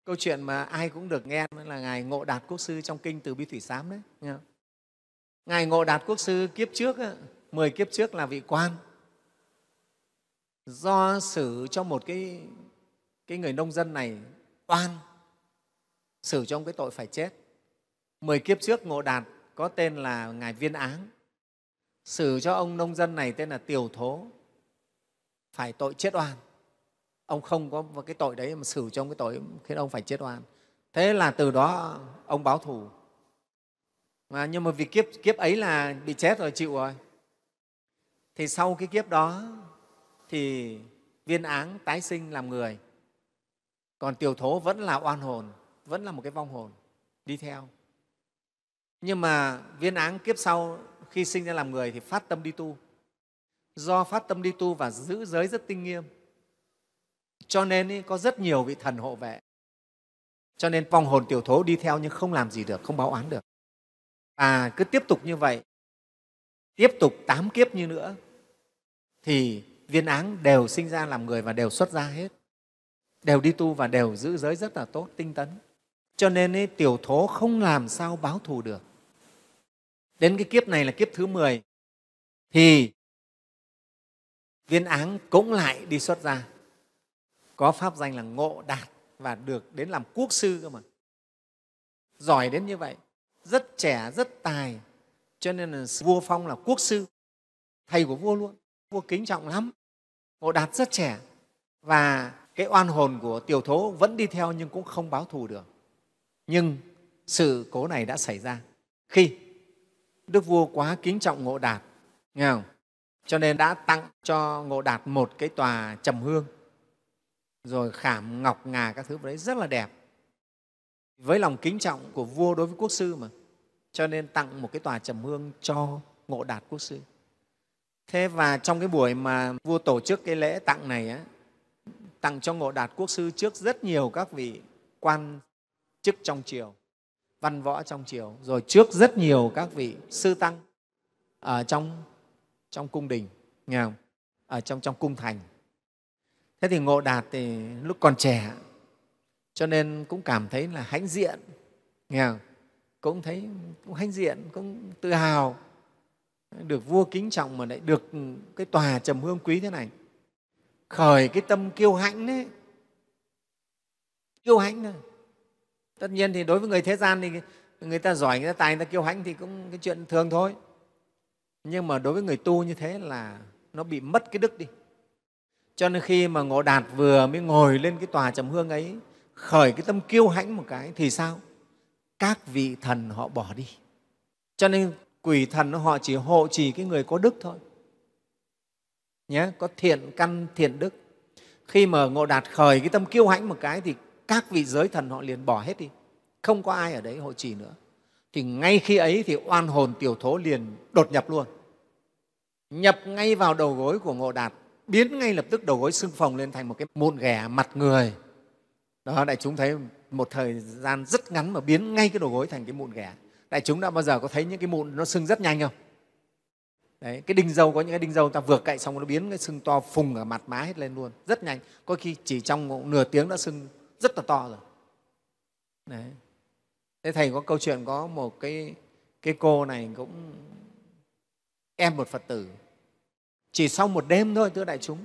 câu chuyện mà ai cũng được nghe là ngài ngộ đạt quốc sư trong kinh từ bi thủy sám đấy nghe ngài ngộ đạt quốc sư kiếp trước ấy, 10 kiếp trước là vị quan do xử cho một cái cái người nông dân này oan xử cho ông cái tội phải chết. Mười kiếp trước Ngộ Đạt có tên là Ngài Viên Áng, xử cho ông nông dân này tên là Tiểu Thố, phải tội chết oan. Ông không có cái tội đấy mà xử cho ông cái tội khiến ông phải chết oan. Thế là từ đó ông báo thù. Mà nhưng mà vì kiếp, kiếp ấy là bị chết rồi, chịu rồi. Thì sau cái kiếp đó thì viên áng tái sinh làm người, còn tiểu thố vẫn là oan hồn vẫn là một cái vong hồn đi theo nhưng mà viên áng kiếp sau khi sinh ra làm người thì phát tâm đi tu do phát tâm đi tu và giữ giới rất tinh nghiêm cho nên ý, có rất nhiều vị thần hộ vệ cho nên vong hồn tiểu thố đi theo nhưng không làm gì được không báo án được và cứ tiếp tục như vậy tiếp tục tám kiếp như nữa thì viên áng đều sinh ra làm người và đều xuất ra hết đều đi tu và đều giữ giới rất là tốt tinh tấn cho nên ấy, tiểu thố không làm sao báo thù được đến cái kiếp này là kiếp thứ 10 thì viên áng cũng lại đi xuất ra có pháp danh là ngộ đạt và được đến làm quốc sư cơ mà giỏi đến như vậy rất trẻ rất tài cho nên là vua phong là quốc sư thầy của vua luôn vua kính trọng lắm ngộ đạt rất trẻ và cái oan hồn của tiểu thố vẫn đi theo nhưng cũng không báo thù được nhưng sự cố này đã xảy ra khi Đức Vua quá kính trọng Ngộ Đạt, nghe không? cho nên đã tặng cho Ngộ Đạt một cái tòa trầm hương, rồi khảm ngọc ngà các thứ đấy rất là đẹp. Với lòng kính trọng của vua đối với quốc sư mà, cho nên tặng một cái tòa trầm hương cho Ngộ Đạt quốc sư. Thế và trong cái buổi mà vua tổ chức cái lễ tặng này, á, tặng cho Ngộ Đạt quốc sư trước rất nhiều các vị quan chức trong triều văn võ trong triều rồi trước rất nhiều các vị sư tăng ở trong trong cung đình nghe không? ở trong trong cung thành thế thì ngộ đạt thì lúc còn trẻ cho nên cũng cảm thấy là hãnh diện nghe không? cũng thấy cũng hãnh diện cũng tự hào được vua kính trọng mà lại được cái tòa trầm hương quý thế này khởi cái tâm kiêu hãnh đấy kiêu hãnh thôi tất nhiên thì đối với người thế gian thì người ta giỏi người ta tài người ta kiêu hãnh thì cũng cái chuyện thường thôi nhưng mà đối với người tu như thế là nó bị mất cái đức đi cho nên khi mà ngộ đạt vừa mới ngồi lên cái tòa trầm hương ấy khởi cái tâm kiêu hãnh một cái thì sao các vị thần họ bỏ đi cho nên quỷ thần họ chỉ hộ trì cái người có đức thôi nhé có thiện căn thiện đức khi mà ngộ đạt khởi cái tâm kiêu hãnh một cái thì các vị giới thần họ liền bỏ hết đi không có ai ở đấy hộ trì nữa thì ngay khi ấy thì oan hồn tiểu thố liền đột nhập luôn nhập ngay vào đầu gối của ngộ đạt biến ngay lập tức đầu gối xương phồng lên thành một cái mụn ghẻ mặt người đó đại chúng thấy một thời gian rất ngắn mà biến ngay cái đầu gối thành cái mụn ghẻ đại chúng đã bao giờ có thấy những cái mụn nó sưng rất nhanh không Đấy, cái đinh dâu có những cái đinh dâu ta vừa cậy xong nó biến cái sưng to phùng ở mặt má hết lên luôn rất nhanh có khi chỉ trong nửa tiếng đã sưng rất là to rồi đấy thế thầy có câu chuyện có một cái cái cô này cũng em một phật tử chỉ sau một đêm thôi thưa đại chúng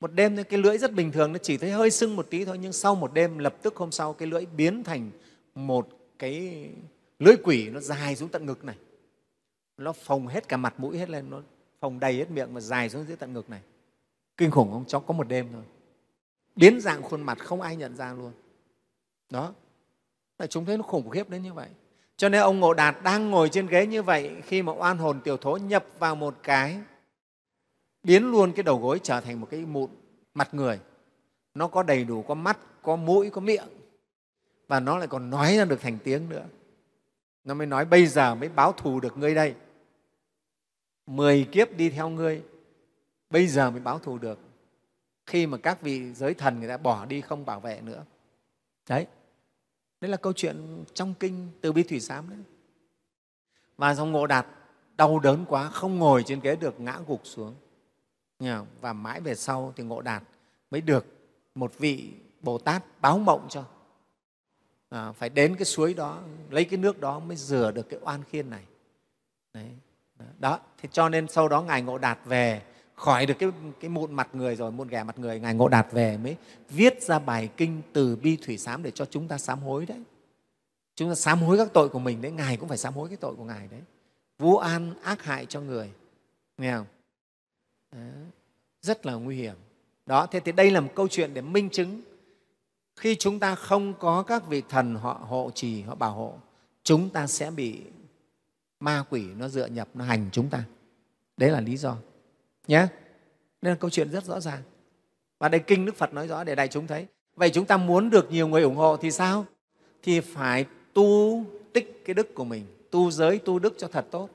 một đêm thôi cái lưỡi rất bình thường nó chỉ thấy hơi sưng một tí thôi nhưng sau một đêm lập tức hôm sau cái lưỡi biến thành một cái lưỡi quỷ nó dài xuống tận ngực này nó phồng hết cả mặt mũi hết lên nó phồng đầy hết miệng và dài xuống dưới tận ngực này kinh khủng không cháu có một đêm thôi biến dạng khuôn mặt không ai nhận ra luôn đó là chúng thấy nó khủng khiếp đến như vậy cho nên ông ngộ đạt đang ngồi trên ghế như vậy khi mà oan hồn tiểu thố nhập vào một cái biến luôn cái đầu gối trở thành một cái mụn mặt người nó có đầy đủ có mắt có mũi có miệng và nó lại còn nói ra được thành tiếng nữa nó mới nói bây giờ mới báo thù được ngươi đây mười kiếp đi theo ngươi bây giờ mới báo thù được khi mà các vị giới thần người ta bỏ đi không bảo vệ nữa đấy đấy là câu chuyện trong kinh từ bi thủy sám đấy và dòng ngộ đạt đau đớn quá không ngồi trên ghế được ngã gục xuống và mãi về sau thì ngộ đạt mới được một vị bồ tát báo mộng cho à, phải đến cái suối đó lấy cái nước đó mới rửa được cái oan khiên này đấy đó thế cho nên sau đó ngài ngộ đạt về khỏi được cái, cái mụn mặt người rồi mụn ghẻ mặt người ngài ngộ đạt về mới viết ra bài kinh từ bi thủy sám để cho chúng ta sám hối đấy chúng ta sám hối các tội của mình đấy ngài cũng phải sám hối cái tội của ngài đấy vu an ác hại cho người nghe không đó. rất là nguy hiểm đó thế thì đây là một câu chuyện để minh chứng khi chúng ta không có các vị thần họ hộ trì họ bảo hộ chúng ta sẽ bị ma quỷ nó dựa nhập nó hành chúng ta đấy là lý do nhé nên là câu chuyện rất rõ ràng và đây kinh đức phật nói rõ để đại chúng thấy vậy chúng ta muốn được nhiều người ủng hộ thì sao thì phải tu tích cái đức của mình tu giới tu đức cho thật tốt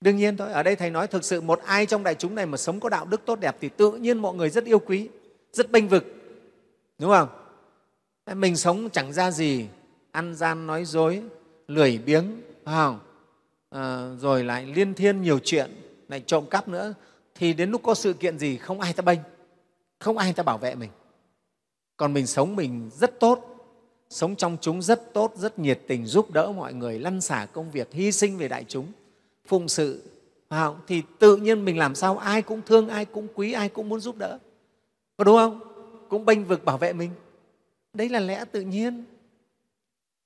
đương nhiên thôi ở đây thầy nói thực sự một ai trong đại chúng này mà sống có đạo đức tốt đẹp thì tự nhiên mọi người rất yêu quý rất bênh vực đúng không mình sống chẳng ra gì ăn gian nói dối lười biếng phải à, rồi lại liên thiên nhiều chuyện lại trộm cắp nữa thì đến lúc có sự kiện gì không ai ta bênh không ai ta bảo vệ mình còn mình sống mình rất tốt sống trong chúng rất tốt rất nhiệt tình giúp đỡ mọi người lăn xả công việc hy sinh về đại chúng phụng sự thì tự nhiên mình làm sao ai cũng thương ai cũng quý ai cũng muốn giúp đỡ có đúng không cũng bênh vực bảo vệ mình đấy là lẽ tự nhiên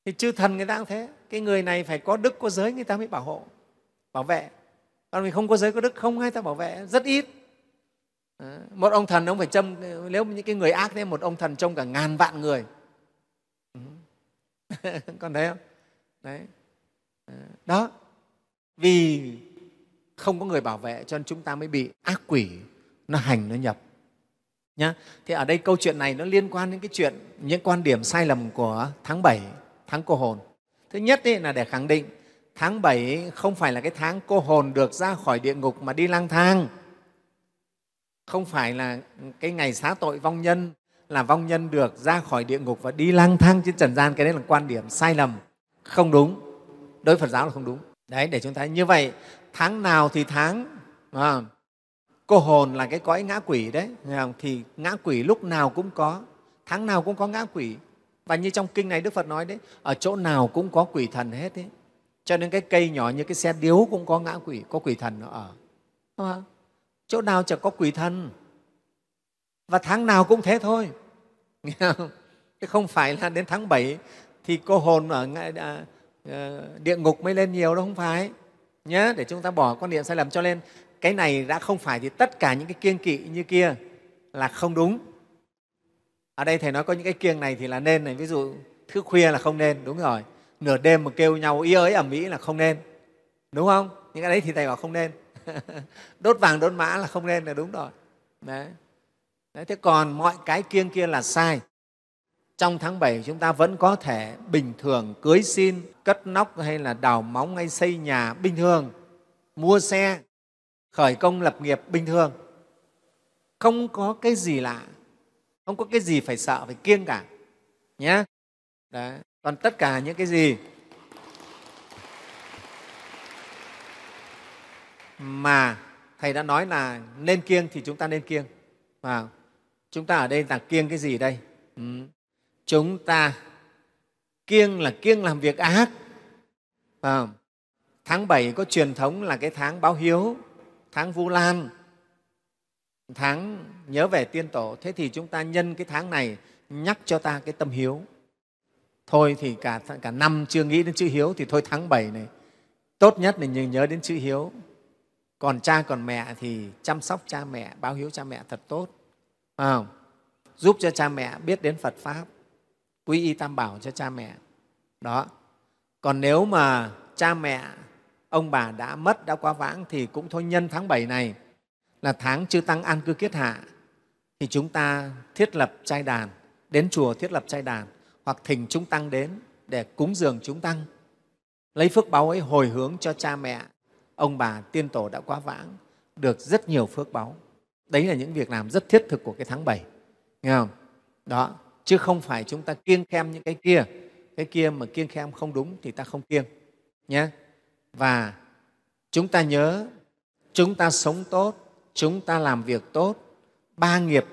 thì chư thần người ta cũng thế cái người này phải có đức có giới người ta mới bảo hộ bảo vệ còn mình không có giới có đức không ai ta bảo vệ rất ít một ông thần ông phải châm nếu những cái người ác thế một ông thần trông cả ngàn vạn người còn thấy không đấy đó vì không có người bảo vệ cho nên chúng ta mới bị ác quỷ nó hành nó nhập nhá thì ở đây câu chuyện này nó liên quan đến cái chuyện những quan điểm sai lầm của tháng 7, tháng cô hồn thứ nhất ấy là để khẳng định tháng bảy không phải là cái tháng cô hồn được ra khỏi địa ngục mà đi lang thang, không phải là cái ngày xá tội vong nhân là vong nhân được ra khỏi địa ngục và đi lang thang trên trần gian cái đấy là quan điểm sai lầm không đúng đối với phật giáo là không đúng đấy để chúng ta như vậy tháng nào thì tháng à, cô hồn là cái cõi ngã quỷ đấy thì ngã quỷ lúc nào cũng có tháng nào cũng có ngã quỷ và như trong kinh này đức phật nói đấy ở chỗ nào cũng có quỷ thần hết đấy cho nên cái cây nhỏ như cái xe điếu cũng có ngã quỷ có quỷ thần nó ở Đúng không? chỗ nào chẳng có quỷ thần và tháng nào cũng thế thôi nghe không? không phải là đến tháng 7 thì cô hồn ở à, ờ, địa ngục mới lên nhiều đâu không phải nhé để chúng ta bỏ quan niệm sai lầm cho lên. cái này đã không phải thì tất cả những cái kiêng kỵ như kia là không đúng ở đây thầy nói có những cái kiêng này thì là nên này ví dụ thứ khuya là không nên đúng rồi nửa đêm mà kêu nhau ý ới ầm Mỹ là không nên đúng không những cái đấy thì thầy bảo không nên đốt vàng đốt mã là không nên là đúng rồi đấy. đấy thế còn mọi cái kiêng kia là sai trong tháng 7 chúng ta vẫn có thể bình thường cưới xin, cất nóc hay là đào móng hay xây nhà bình thường, mua xe, khởi công lập nghiệp bình thường. Không có cái gì lạ, không có cái gì phải sợ, phải kiêng cả. Nhé. Đấy còn tất cả những cái gì mà thầy đã nói là nên kiêng thì chúng ta nên kiêng và chúng ta ở đây là kiêng cái gì đây ừ. chúng ta kiêng là kiêng làm việc ác à, tháng bảy có truyền thống là cái tháng báo hiếu tháng vu lan tháng nhớ về tiên tổ thế thì chúng ta nhân cái tháng này nhắc cho ta cái tâm hiếu thôi thì cả cả năm chưa nghĩ đến chữ hiếu thì thôi tháng bảy này tốt nhất là nhớ đến chữ hiếu còn cha còn mẹ thì chăm sóc cha mẹ báo hiếu cha mẹ thật tốt phải giúp cho cha mẹ biết đến phật pháp quy y tam bảo cho cha mẹ đó còn nếu mà cha mẹ ông bà đã mất đã quá vãng thì cũng thôi nhân tháng bảy này là tháng chư tăng an cư kiết hạ thì chúng ta thiết lập trai đàn đến chùa thiết lập trai đàn hoặc thỉnh chúng tăng đến để cúng dường chúng tăng lấy phước báu ấy hồi hướng cho cha mẹ ông bà tiên tổ đã quá vãng được rất nhiều phước báu đấy là những việc làm rất thiết thực của cái tháng bảy nghe không đó chứ không phải chúng ta kiêng khem những cái kia cái kia mà kiêng khem không đúng thì ta không kiêng nhé và chúng ta nhớ chúng ta sống tốt chúng ta làm việc tốt ba nghiệp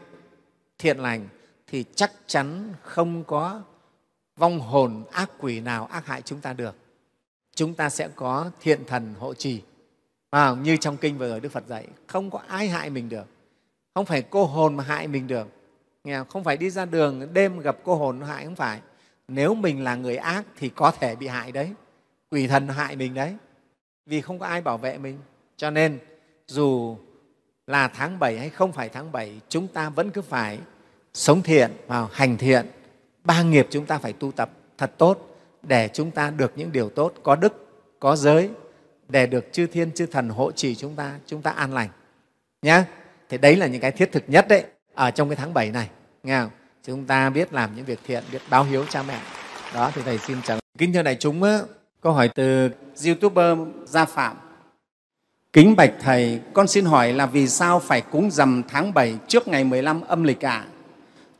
thiện lành thì chắc chắn không có vong hồn ác quỷ nào ác hại chúng ta được chúng ta sẽ có thiện thần hộ trì à, như trong kinh vừa rồi đức phật dạy không có ai hại mình được không phải cô hồn mà hại mình được nghe không phải đi ra đường đêm gặp cô hồn nó hại không phải nếu mình là người ác thì có thể bị hại đấy quỷ thần hại mình đấy vì không có ai bảo vệ mình cho nên dù là tháng 7 hay không phải tháng 7 chúng ta vẫn cứ phải sống thiện và hành thiện ba nghiệp chúng ta phải tu tập thật tốt để chúng ta được những điều tốt, có đức, có giới, để được chư thiên, chư thần hộ trì chúng ta, chúng ta an lành. nhé Thì đấy là những cái thiết thực nhất đấy ở trong cái tháng 7 này. Nghe không? Chúng ta biết làm những việc thiện, biết báo hiếu cha mẹ. Đó, thì Thầy xin chào. Kính thưa đại chúng, câu hỏi từ YouTuber Gia Phạm. Kính bạch Thầy, con xin hỏi là vì sao phải cúng dầm tháng 7 trước ngày 15 âm lịch ạ? À?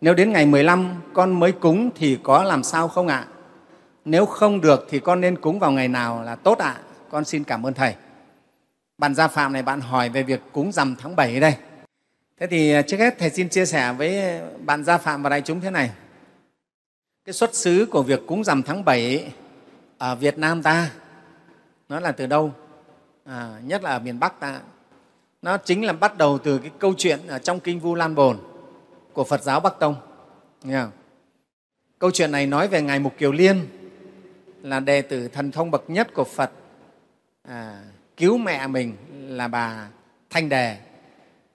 Nếu đến ngày 15 con mới cúng thì có làm sao không ạ? À? Nếu không được thì con nên cúng vào ngày nào là tốt ạ? À? Con xin cảm ơn Thầy. Bạn Gia Phạm này bạn hỏi về việc cúng rằm tháng 7 đây. Thế thì à, trước hết Thầy xin chia sẻ với bạn Gia Phạm và đại chúng thế này. Cái xuất xứ của việc cúng rằm tháng 7 ở Việt Nam ta nó là từ đâu? À, nhất là ở miền Bắc ta. Nó chính là bắt đầu từ cái câu chuyện ở trong Kinh Vu Lan Bồn của Phật giáo Bắc Tông. Nghe không? Câu chuyện này nói về Ngài Mục Kiều Liên là đệ tử thần thông bậc nhất của Phật à, cứu mẹ mình là bà Thanh Đề.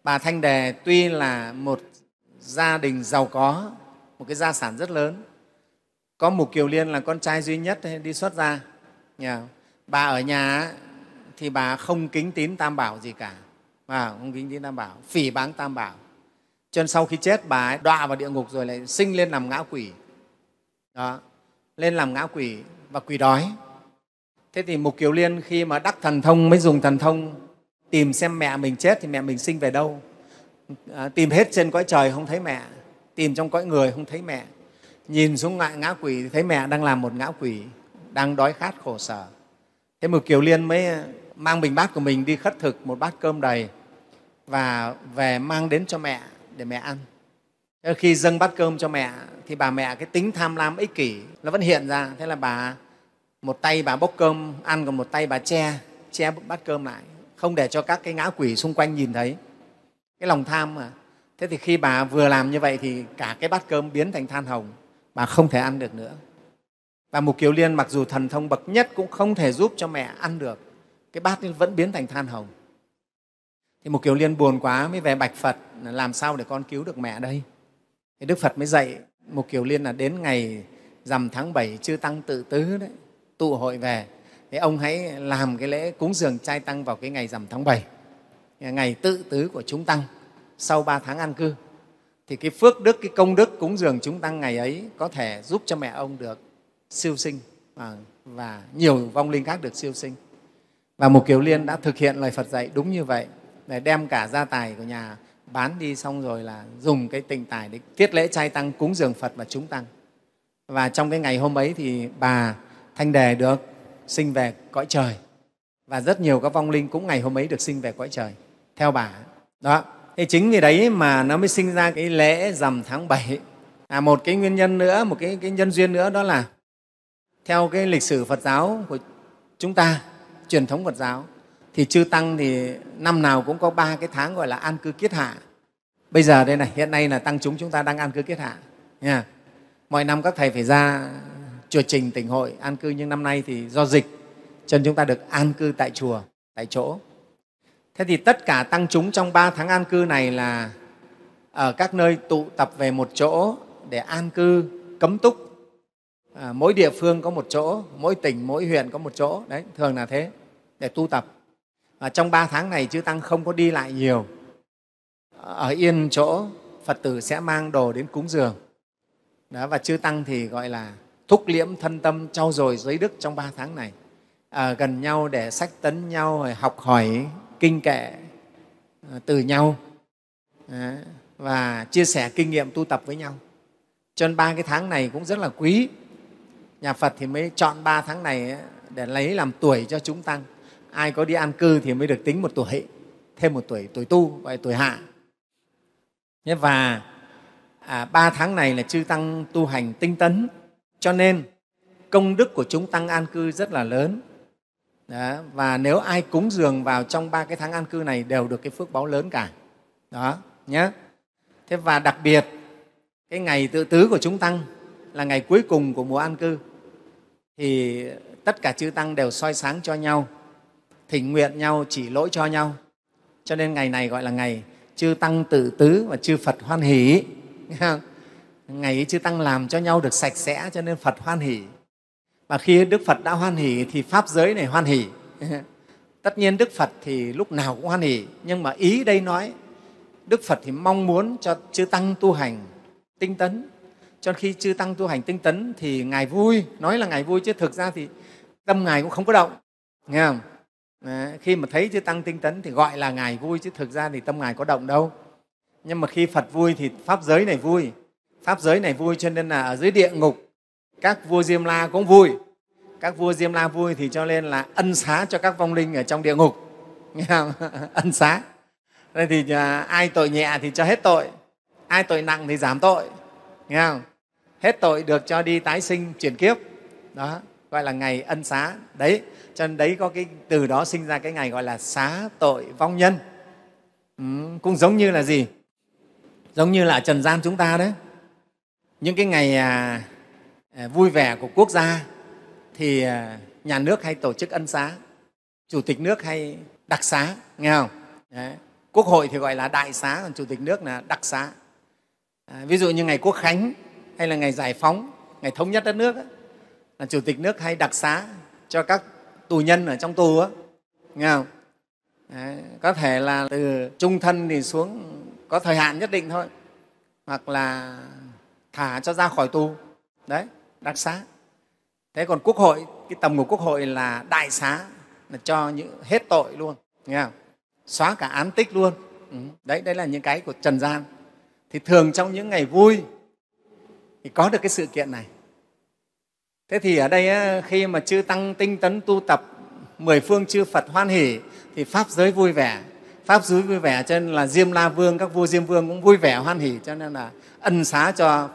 Bà Thanh Đề tuy là một gia đình giàu có, một cái gia sản rất lớn, có Mục Kiều Liên là con trai duy nhất đi xuất gia. Nghe không? Bà ở nhà thì bà không kính tín tam bảo gì cả, bà không kính tín tam bảo, phỉ báng tam bảo cho nên sau khi chết bà ấy đọa vào địa ngục rồi lại sinh lên làm ngã quỷ đó lên làm ngã quỷ và quỷ đói thế thì mục kiều liên khi mà đắc thần thông mới dùng thần thông tìm xem mẹ mình chết thì mẹ mình sinh về đâu à, tìm hết trên cõi trời không thấy mẹ tìm trong cõi người không thấy mẹ nhìn xuống ngại ngã quỷ thì thấy mẹ đang làm một ngã quỷ đang đói khát khổ sở thế mục kiều liên mới mang bình bát của mình đi khất thực một bát cơm đầy và về mang đến cho mẹ để mẹ ăn thế khi dâng bát cơm cho mẹ thì bà mẹ cái tính tham lam ích kỷ nó vẫn hiện ra thế là bà một tay bà bốc cơm ăn còn một tay bà che che bát cơm lại không để cho các cái ngã quỷ xung quanh nhìn thấy cái lòng tham mà thế thì khi bà vừa làm như vậy thì cả cái bát cơm biến thành than hồng bà không thể ăn được nữa và mục kiều liên mặc dù thần thông bậc nhất cũng không thể giúp cho mẹ ăn được cái bát vẫn biến thành than hồng thì một kiều liên buồn quá mới về bạch phật làm sao để con cứu được mẹ đây thì đức phật mới dạy một kiều liên là đến ngày rằm tháng 7 chư tăng tự tứ đấy tụ hội về thì ông hãy làm cái lễ cúng dường trai tăng vào cái ngày rằm tháng 7 ngày tự tứ của chúng tăng sau 3 tháng an cư thì cái phước đức cái công đức cúng dường chúng tăng ngày ấy có thể giúp cho mẹ ông được siêu sinh và nhiều vong linh khác được siêu sinh và một kiều liên đã thực hiện lời phật dạy đúng như vậy để đem cả gia tài của nhà bán đi xong rồi là dùng cái tình tài để tiết lễ trai tăng cúng dường phật và chúng tăng và trong cái ngày hôm ấy thì bà thanh đề được sinh về cõi trời và rất nhiều các vong linh cũng ngày hôm ấy được sinh về cõi trời theo bà đó thì chính vì đấy mà nó mới sinh ra cái lễ rằm tháng bảy à, một cái nguyên nhân nữa một cái, cái nhân duyên nữa đó là theo cái lịch sử phật giáo của chúng ta truyền thống phật giáo thì chư tăng thì năm nào cũng có ba cái tháng gọi là an cư kiết hạ bây giờ đây này hiện nay là tăng chúng chúng ta đang an cư kiết hạ nha mọi năm các thầy phải ra chùa trình tỉnh hội an cư nhưng năm nay thì do dịch cho nên chúng ta được an cư tại chùa tại chỗ thế thì tất cả tăng chúng trong ba tháng an cư này là ở các nơi tụ tập về một chỗ để an cư cấm túc à, mỗi địa phương có một chỗ mỗi tỉnh mỗi huyện có một chỗ đấy thường là thế để tu tập và trong ba tháng này chư tăng không có đi lại nhiều ở yên chỗ phật tử sẽ mang đồ đến cúng dường đó và chư tăng thì gọi là thúc liễm thân tâm trau dồi giới đức trong ba tháng này à, gần nhau để sách tấn nhau rồi học hỏi kinh kệ à, từ nhau Đấy, và chia sẻ kinh nghiệm tu tập với nhau cho nên ba cái tháng này cũng rất là quý nhà phật thì mới chọn ba tháng này để lấy làm tuổi cho chúng tăng ai có đi an cư thì mới được tính một tuổi thêm một tuổi tuổi tu gọi tuổi hạ Nhé, và à, ba tháng này là chư tăng tu hành tinh tấn cho nên công đức của chúng tăng an cư rất là lớn đó, và nếu ai cúng dường vào trong ba cái tháng an cư này đều được cái phước báo lớn cả đó nhé thế và đặc biệt cái ngày tự tứ của chúng tăng là ngày cuối cùng của mùa an cư thì tất cả chư tăng đều soi sáng cho nhau thỉnh nguyện nhau chỉ lỗi cho nhau cho nên ngày này gọi là ngày chư tăng tự tứ và chư phật hoan hỷ ngày ấy chư tăng làm cho nhau được sạch sẽ cho nên phật hoan hỷ và khi đức phật đã hoan hỷ thì pháp giới này hoan hỷ tất nhiên đức phật thì lúc nào cũng hoan hỷ nhưng mà ý đây nói đức phật thì mong muốn cho chư tăng tu hành tinh tấn cho khi chư tăng tu hành tinh tấn thì ngài vui nói là ngài vui chứ thực ra thì tâm ngài cũng không có động nghe không khi mà thấy chư tăng tinh tấn thì gọi là ngài vui chứ thực ra thì tâm ngài có động đâu nhưng mà khi phật vui thì pháp giới này vui pháp giới này vui cho nên là ở dưới địa ngục các vua diêm la cũng vui các vua diêm la vui thì cho nên là ân xá cho các vong linh ở trong địa ngục nghe không ân xá đây thì à, ai tội nhẹ thì cho hết tội ai tội nặng thì giảm tội nghe không hết tội được cho đi tái sinh chuyển kiếp đó gọi là ngày ân xá đấy cho nên đấy có cái từ đó sinh ra cái ngày gọi là xá tội vong nhân ừ, cũng giống như là gì giống như là trần gian chúng ta đấy những cái ngày à, à, vui vẻ của quốc gia thì à, nhà nước hay tổ chức ân xá chủ tịch nước hay đặc xá nghe không đấy. quốc hội thì gọi là đại xá còn chủ tịch nước là đặc xá à, ví dụ như ngày quốc khánh hay là ngày giải phóng ngày thống nhất đất nước ấy, là chủ tịch nước hay đặc xá cho các tù nhân ở trong tù á nghe không Đấy, có thể là từ trung thân thì xuống có thời hạn nhất định thôi hoặc là thả cho ra khỏi tù đấy đặc xá thế còn quốc hội cái tầm của quốc hội là đại xá là cho những hết tội luôn nghe không xóa cả án tích luôn ừ, đấy đấy là những cái của trần gian thì thường trong những ngày vui thì có được cái sự kiện này Thế thì ở đây khi mà chư Tăng tinh tấn tu tập mười phương chư Phật hoan hỷ thì Pháp giới vui vẻ, Pháp giới vui vẻ cho nên là Diêm La Vương, các vua Diêm Vương cũng vui vẻ hoan hỷ cho nên là ân xá cho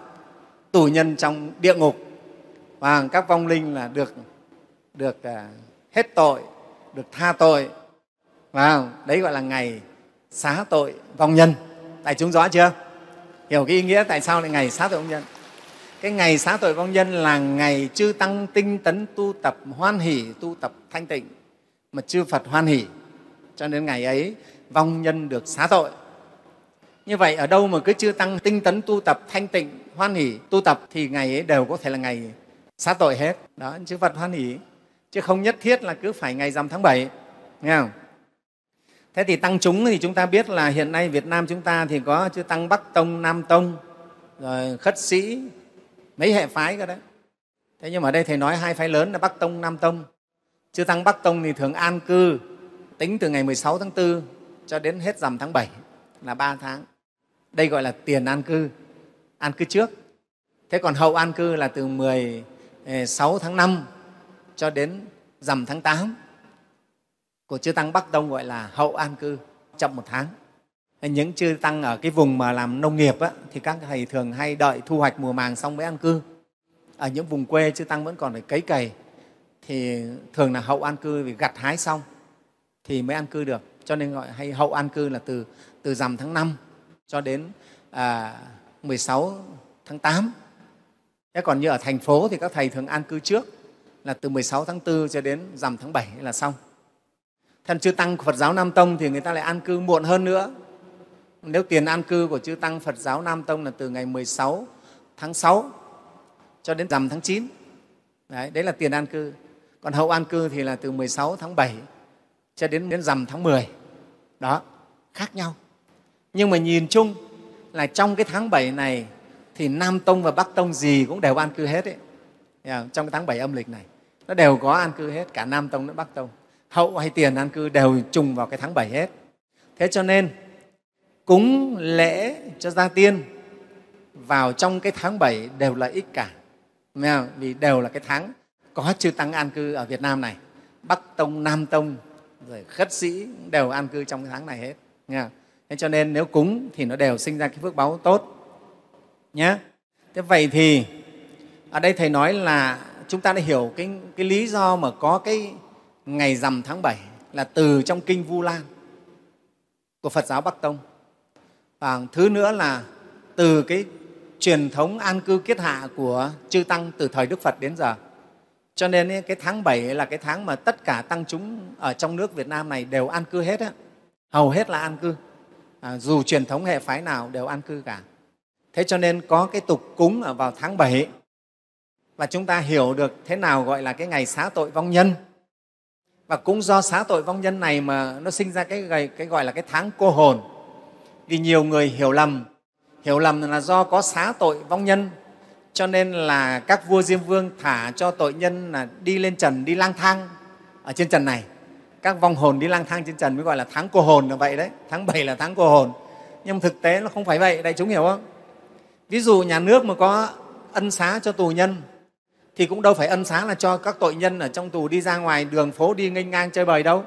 tù nhân trong địa ngục và các vong linh là được được à, hết tội, được tha tội. Và đấy gọi là ngày xá tội vong nhân. Tại chúng rõ chưa? Hiểu cái ý nghĩa tại sao lại ngày xá tội vong nhân? cái ngày xá tội vong nhân là ngày chư tăng tinh tấn tu tập hoan hỷ tu tập thanh tịnh mà chư phật hoan hỷ cho đến ngày ấy vong nhân được xá tội như vậy ở đâu mà cứ chư tăng tinh tấn tu tập thanh tịnh hoan hỷ tu tập thì ngày ấy đều có thể là ngày xá tội hết đó chư phật hoan hỷ chứ không nhất thiết là cứ phải ngày rằm tháng bảy nghe không thế thì tăng chúng thì chúng ta biết là hiện nay việt nam chúng ta thì có chư tăng bắc tông nam tông rồi khất sĩ mấy hệ phái cơ đấy thế nhưng mà ở đây thầy nói hai phái lớn là bắc tông nam tông chư tăng bắc tông thì thường an cư tính từ ngày 16 tháng 4 cho đến hết rằm tháng 7 là 3 tháng đây gọi là tiền an cư an cư trước thế còn hậu an cư là từ 16 tháng 5 cho đến rằm tháng 8 của chư tăng bắc tông gọi là hậu an cư chậm một tháng những chư tăng ở cái vùng mà làm nông nghiệp á, thì các thầy thường hay đợi thu hoạch mùa màng xong mới ăn cư ở những vùng quê chư tăng vẫn còn phải cấy cày thì thường là hậu an cư vì gặt hái xong thì mới ăn cư được cho nên gọi hay hậu an cư là từ từ rằm tháng 5 cho đến à, 16 tháng 8 thế còn như ở thành phố thì các thầy thường an cư trước là từ 16 tháng 4 cho đến rằm tháng 7 là xong. Thân chư tăng Phật giáo Nam Tông thì người ta lại an cư muộn hơn nữa, nếu tiền an cư của chư Tăng Phật giáo Nam Tông là từ ngày 16 tháng 6 cho đến rằm tháng 9. Đấy, đấy là tiền an cư. Còn hậu an cư thì là từ 16 tháng 7 cho đến đến rằm tháng 10. Đó, khác nhau. Nhưng mà nhìn chung là trong cái tháng 7 này thì Nam Tông và Bắc Tông gì cũng đều an cư hết ấy. Trong cái tháng 7 âm lịch này, nó đều có an cư hết, cả Nam Tông lẫn Bắc Tông. Hậu hay tiền an cư đều trùng vào cái tháng 7 hết. Thế cho nên cúng lễ cho gia tiên vào trong cái tháng bảy đều là ích cả. Không? Vì đều là cái tháng có chư tăng an cư ở Việt Nam này. Bắc Tông, Nam Tông, rồi khất sĩ đều an cư trong cái tháng này hết. Nghe Thế cho nên nếu cúng thì nó đều sinh ra cái phước báo tốt. Nhé. Thế vậy thì ở đây Thầy nói là chúng ta đã hiểu cái, cái lý do mà có cái ngày rằm tháng bảy là từ trong Kinh Vu Lan của Phật giáo Bắc Tông và thứ nữa là từ cái truyền thống an cư kiết hạ của chư tăng từ thời đức phật đến giờ cho nên cái tháng 7 là cái tháng mà tất cả tăng chúng ở trong nước Việt Nam này đều an cư hết, á. hầu hết là an cư. À, dù truyền thống hệ phái nào đều an cư cả. Thế cho nên có cái tục cúng ở vào tháng 7 và chúng ta hiểu được thế nào gọi là cái ngày xá tội vong nhân. Và cũng do xá tội vong nhân này mà nó sinh ra cái, cái gọi là cái tháng cô hồn, vì nhiều người hiểu lầm hiểu lầm là do có xá tội vong nhân cho nên là các vua diêm vương thả cho tội nhân là đi lên trần đi lang thang ở trên trần này các vong hồn đi lang thang trên trần mới gọi là tháng cô hồn là vậy đấy tháng bảy là tháng cô hồn nhưng thực tế nó không phải vậy đại chúng hiểu không ví dụ nhà nước mà có ân xá cho tù nhân thì cũng đâu phải ân xá là cho các tội nhân ở trong tù đi ra ngoài đường phố đi nghênh ngang chơi bời đâu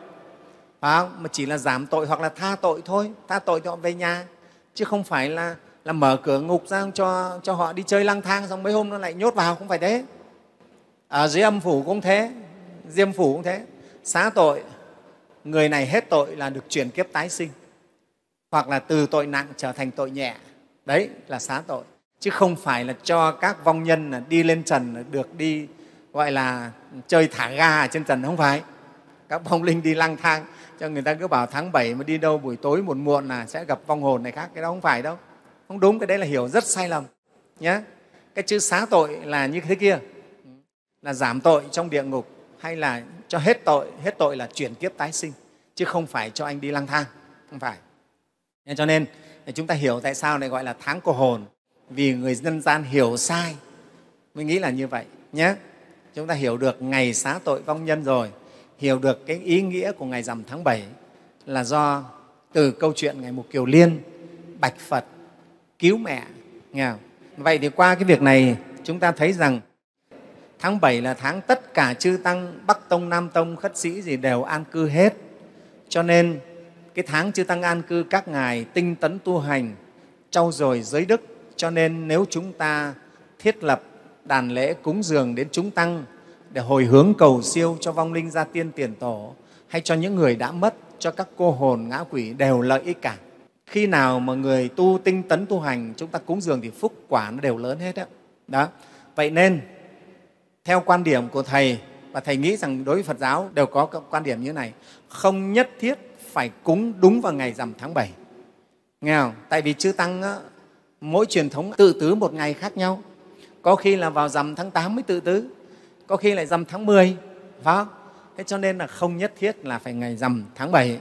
phải không? mà chỉ là giảm tội hoặc là tha tội thôi tha tội thì họ về nhà chứ không phải là là mở cửa ngục ra cho cho họ đi chơi lang thang xong mấy hôm nó lại nhốt vào không phải thế ở dưới âm phủ cũng thế diêm phủ cũng thế xá tội người này hết tội là được chuyển kiếp tái sinh hoặc là từ tội nặng trở thành tội nhẹ đấy là xá tội chứ không phải là cho các vong nhân là đi lên trần được đi gọi là chơi thả ga ở trên trần không phải các vong linh đi lang thang cho người ta cứ bảo tháng 7 mà đi đâu buổi tối muộn muộn là sẽ gặp vong hồn này khác cái đó không phải đâu không đúng cái đấy là hiểu rất sai lầm nhé cái chữ xá tội là như thế kia là giảm tội trong địa ngục hay là cho hết tội hết tội là chuyển kiếp tái sinh chứ không phải cho anh đi lang thang không phải nên cho nên chúng ta hiểu tại sao lại gọi là tháng cô hồn vì người dân gian hiểu sai mình nghĩ là như vậy nhé chúng ta hiểu được ngày xá tội vong nhân rồi hiểu được cái ý nghĩa của ngày rằm tháng 7 là do từ câu chuyện ngày mục kiều liên bạch phật cứu mẹ nghe không? vậy thì qua cái việc này chúng ta thấy rằng tháng 7 là tháng tất cả chư tăng bắc tông nam tông khất sĩ gì đều an cư hết cho nên cái tháng chư tăng an cư các ngài tinh tấn tu hành trau dồi giới đức cho nên nếu chúng ta thiết lập đàn lễ cúng dường đến chúng tăng để hồi hướng cầu siêu cho vong linh gia tiên tiền tổ hay cho những người đã mất, cho các cô hồn ngã quỷ đều lợi ích cả. Khi nào mà người tu tinh tấn tu hành, chúng ta cúng dường thì phúc quả nó đều lớn hết đó. đó. Vậy nên, theo quan điểm của Thầy, và Thầy nghĩ rằng đối với Phật giáo đều có quan điểm như này, không nhất thiết phải cúng đúng vào ngày rằm tháng 7. Nghe không? Tại vì chư Tăng á, mỗi truyền thống tự tứ một ngày khác nhau. Có khi là vào rằm tháng 8 mới tự tứ, có khi lại dằm tháng 10, phải không? Thế cho nên là không nhất thiết là phải ngày dằm tháng 7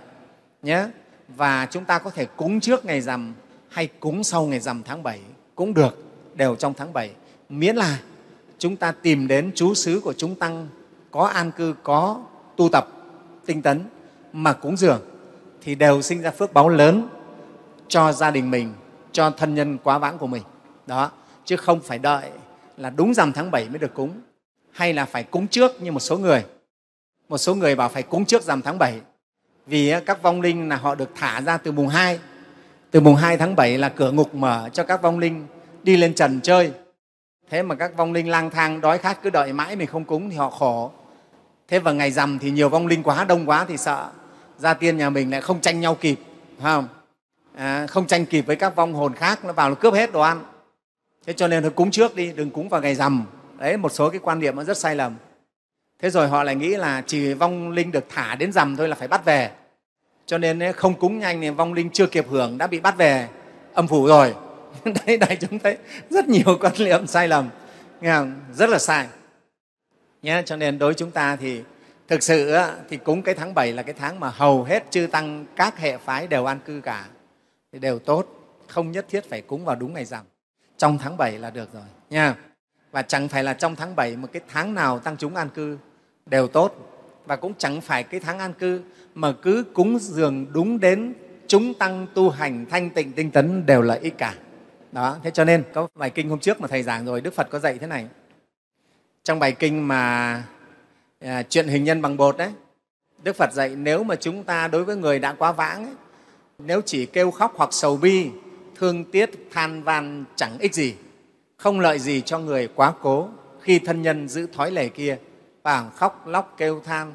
nhé. Và chúng ta có thể cúng trước ngày dằm hay cúng sau ngày dằm tháng 7 cũng được, đều trong tháng 7. Miễn là chúng ta tìm đến chú xứ của chúng tăng có an cư, có tu tập, tinh tấn mà cúng dường thì đều sinh ra phước báo lớn cho gia đình mình, cho thân nhân quá vãng của mình. Đó, chứ không phải đợi là đúng rằm tháng 7 mới được cúng hay là phải cúng trước như một số người một số người bảo phải cúng trước rằm tháng 7 vì ờ, các vong linh là họ được thả ra từ mùng 2 từ mùng 2 tháng 7 là cửa ngục mở cho các vong linh đi lên trần chơi thế mà các vong linh lang thang đói khát cứ đợi mãi mình không cúng thì họ khổ thế và ngày rằm thì nhiều vong linh quá đông quá thì sợ gia tiên nhà mình lại không tranh nhau kịp không à, không tranh kịp với các vong hồn khác nó vào nó cướp hết đồ ăn thế cho nên thôi cúng trước đi đừng cúng vào ngày rằm đấy một số cái quan niệm nó rất sai lầm thế rồi họ lại nghĩ là chỉ vong linh được thả đến rằm thôi là phải bắt về cho nên không cúng nhanh thì vong linh chưa kịp hưởng đã bị bắt về âm phủ rồi đấy đại chúng thấy rất nhiều quan niệm sai lầm nghe không? rất là sai nhé cho nên đối với chúng ta thì thực sự thì cúng cái tháng 7 là cái tháng mà hầu hết chư tăng các hệ phái đều an cư cả thì đều tốt không nhất thiết phải cúng vào đúng ngày rằm trong tháng 7 là được rồi nha và chẳng phải là trong tháng 7 mà cái tháng nào tăng chúng an cư đều tốt và cũng chẳng phải cái tháng an cư mà cứ cúng dường đúng đến chúng tăng tu hành thanh tịnh tinh tấn đều lợi ích cả đó thế cho nên có bài kinh hôm trước mà thầy giảng rồi đức phật có dạy thế này trong bài kinh mà à, chuyện hình nhân bằng bột đấy đức phật dạy nếu mà chúng ta đối với người đã quá vãng ấy, nếu chỉ kêu khóc hoặc sầu bi thương tiếc than van chẳng ích gì không lợi gì cho người quá cố khi thân nhân giữ thói lề kia và khóc lóc kêu than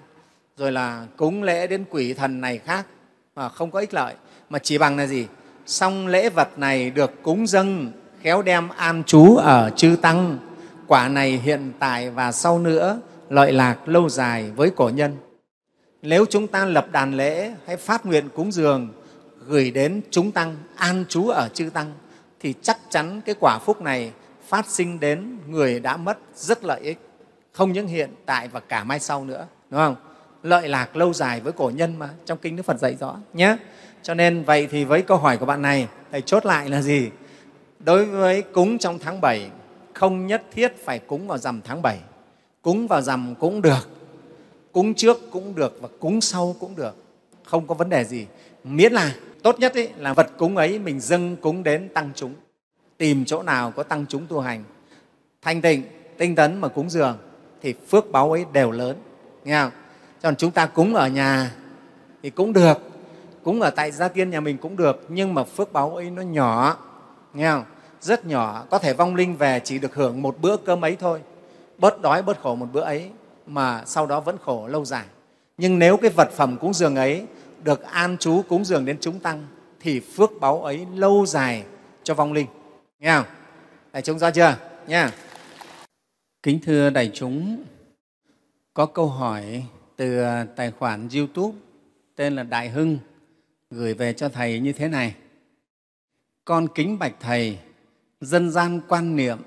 rồi là cúng lễ đến quỷ thần này khác mà không có ích lợi mà chỉ bằng là gì xong lễ vật này được cúng dâng khéo đem an chú ở chư tăng quả này hiện tại và sau nữa lợi lạc lâu dài với cổ nhân nếu chúng ta lập đàn lễ hay phát nguyện cúng dường gửi đến chúng tăng an chú ở chư tăng thì chắc chắn cái quả phúc này phát sinh đến người đã mất rất lợi ích, không những hiện tại và cả mai sau nữa, đúng không? Lợi lạc lâu dài với cổ nhân mà trong kinh Đức Phật dạy rõ nhé. Cho nên vậy thì với câu hỏi của bạn này, thầy chốt lại là gì? Đối với cúng trong tháng 7 không nhất thiết phải cúng vào rằm tháng 7. Cúng vào rằm cũng được, cúng trước cũng được và cúng sau cũng được, không có vấn đề gì. Miễn là tốt nhất ý, là vật cúng ấy mình dâng cúng đến tăng chúng tìm chỗ nào có tăng chúng tu hành thanh tịnh tinh tấn mà cúng dường thì phước báo ấy đều lớn nghe không còn chúng ta cúng ở nhà thì cũng được cúng ở tại gia tiên nhà mình cũng được nhưng mà phước báo ấy nó nhỏ nghe không rất nhỏ có thể vong linh về chỉ được hưởng một bữa cơm ấy thôi bớt đói bớt khổ một bữa ấy mà sau đó vẫn khổ lâu dài nhưng nếu cái vật phẩm cúng dường ấy được an chú cúng dường đến chúng tăng thì phước báo ấy lâu dài cho vong linh nghe không đại chúng rõ chưa nha kính thưa đại chúng có câu hỏi từ à, tài khoản youtube tên là đại hưng gửi về cho thầy như thế này con kính bạch thầy dân gian quan niệm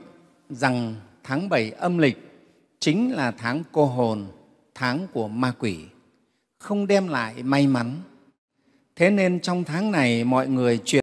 rằng tháng bảy âm lịch chính là tháng cô hồn tháng của ma quỷ không đem lại may mắn thế nên trong tháng này mọi người chuyển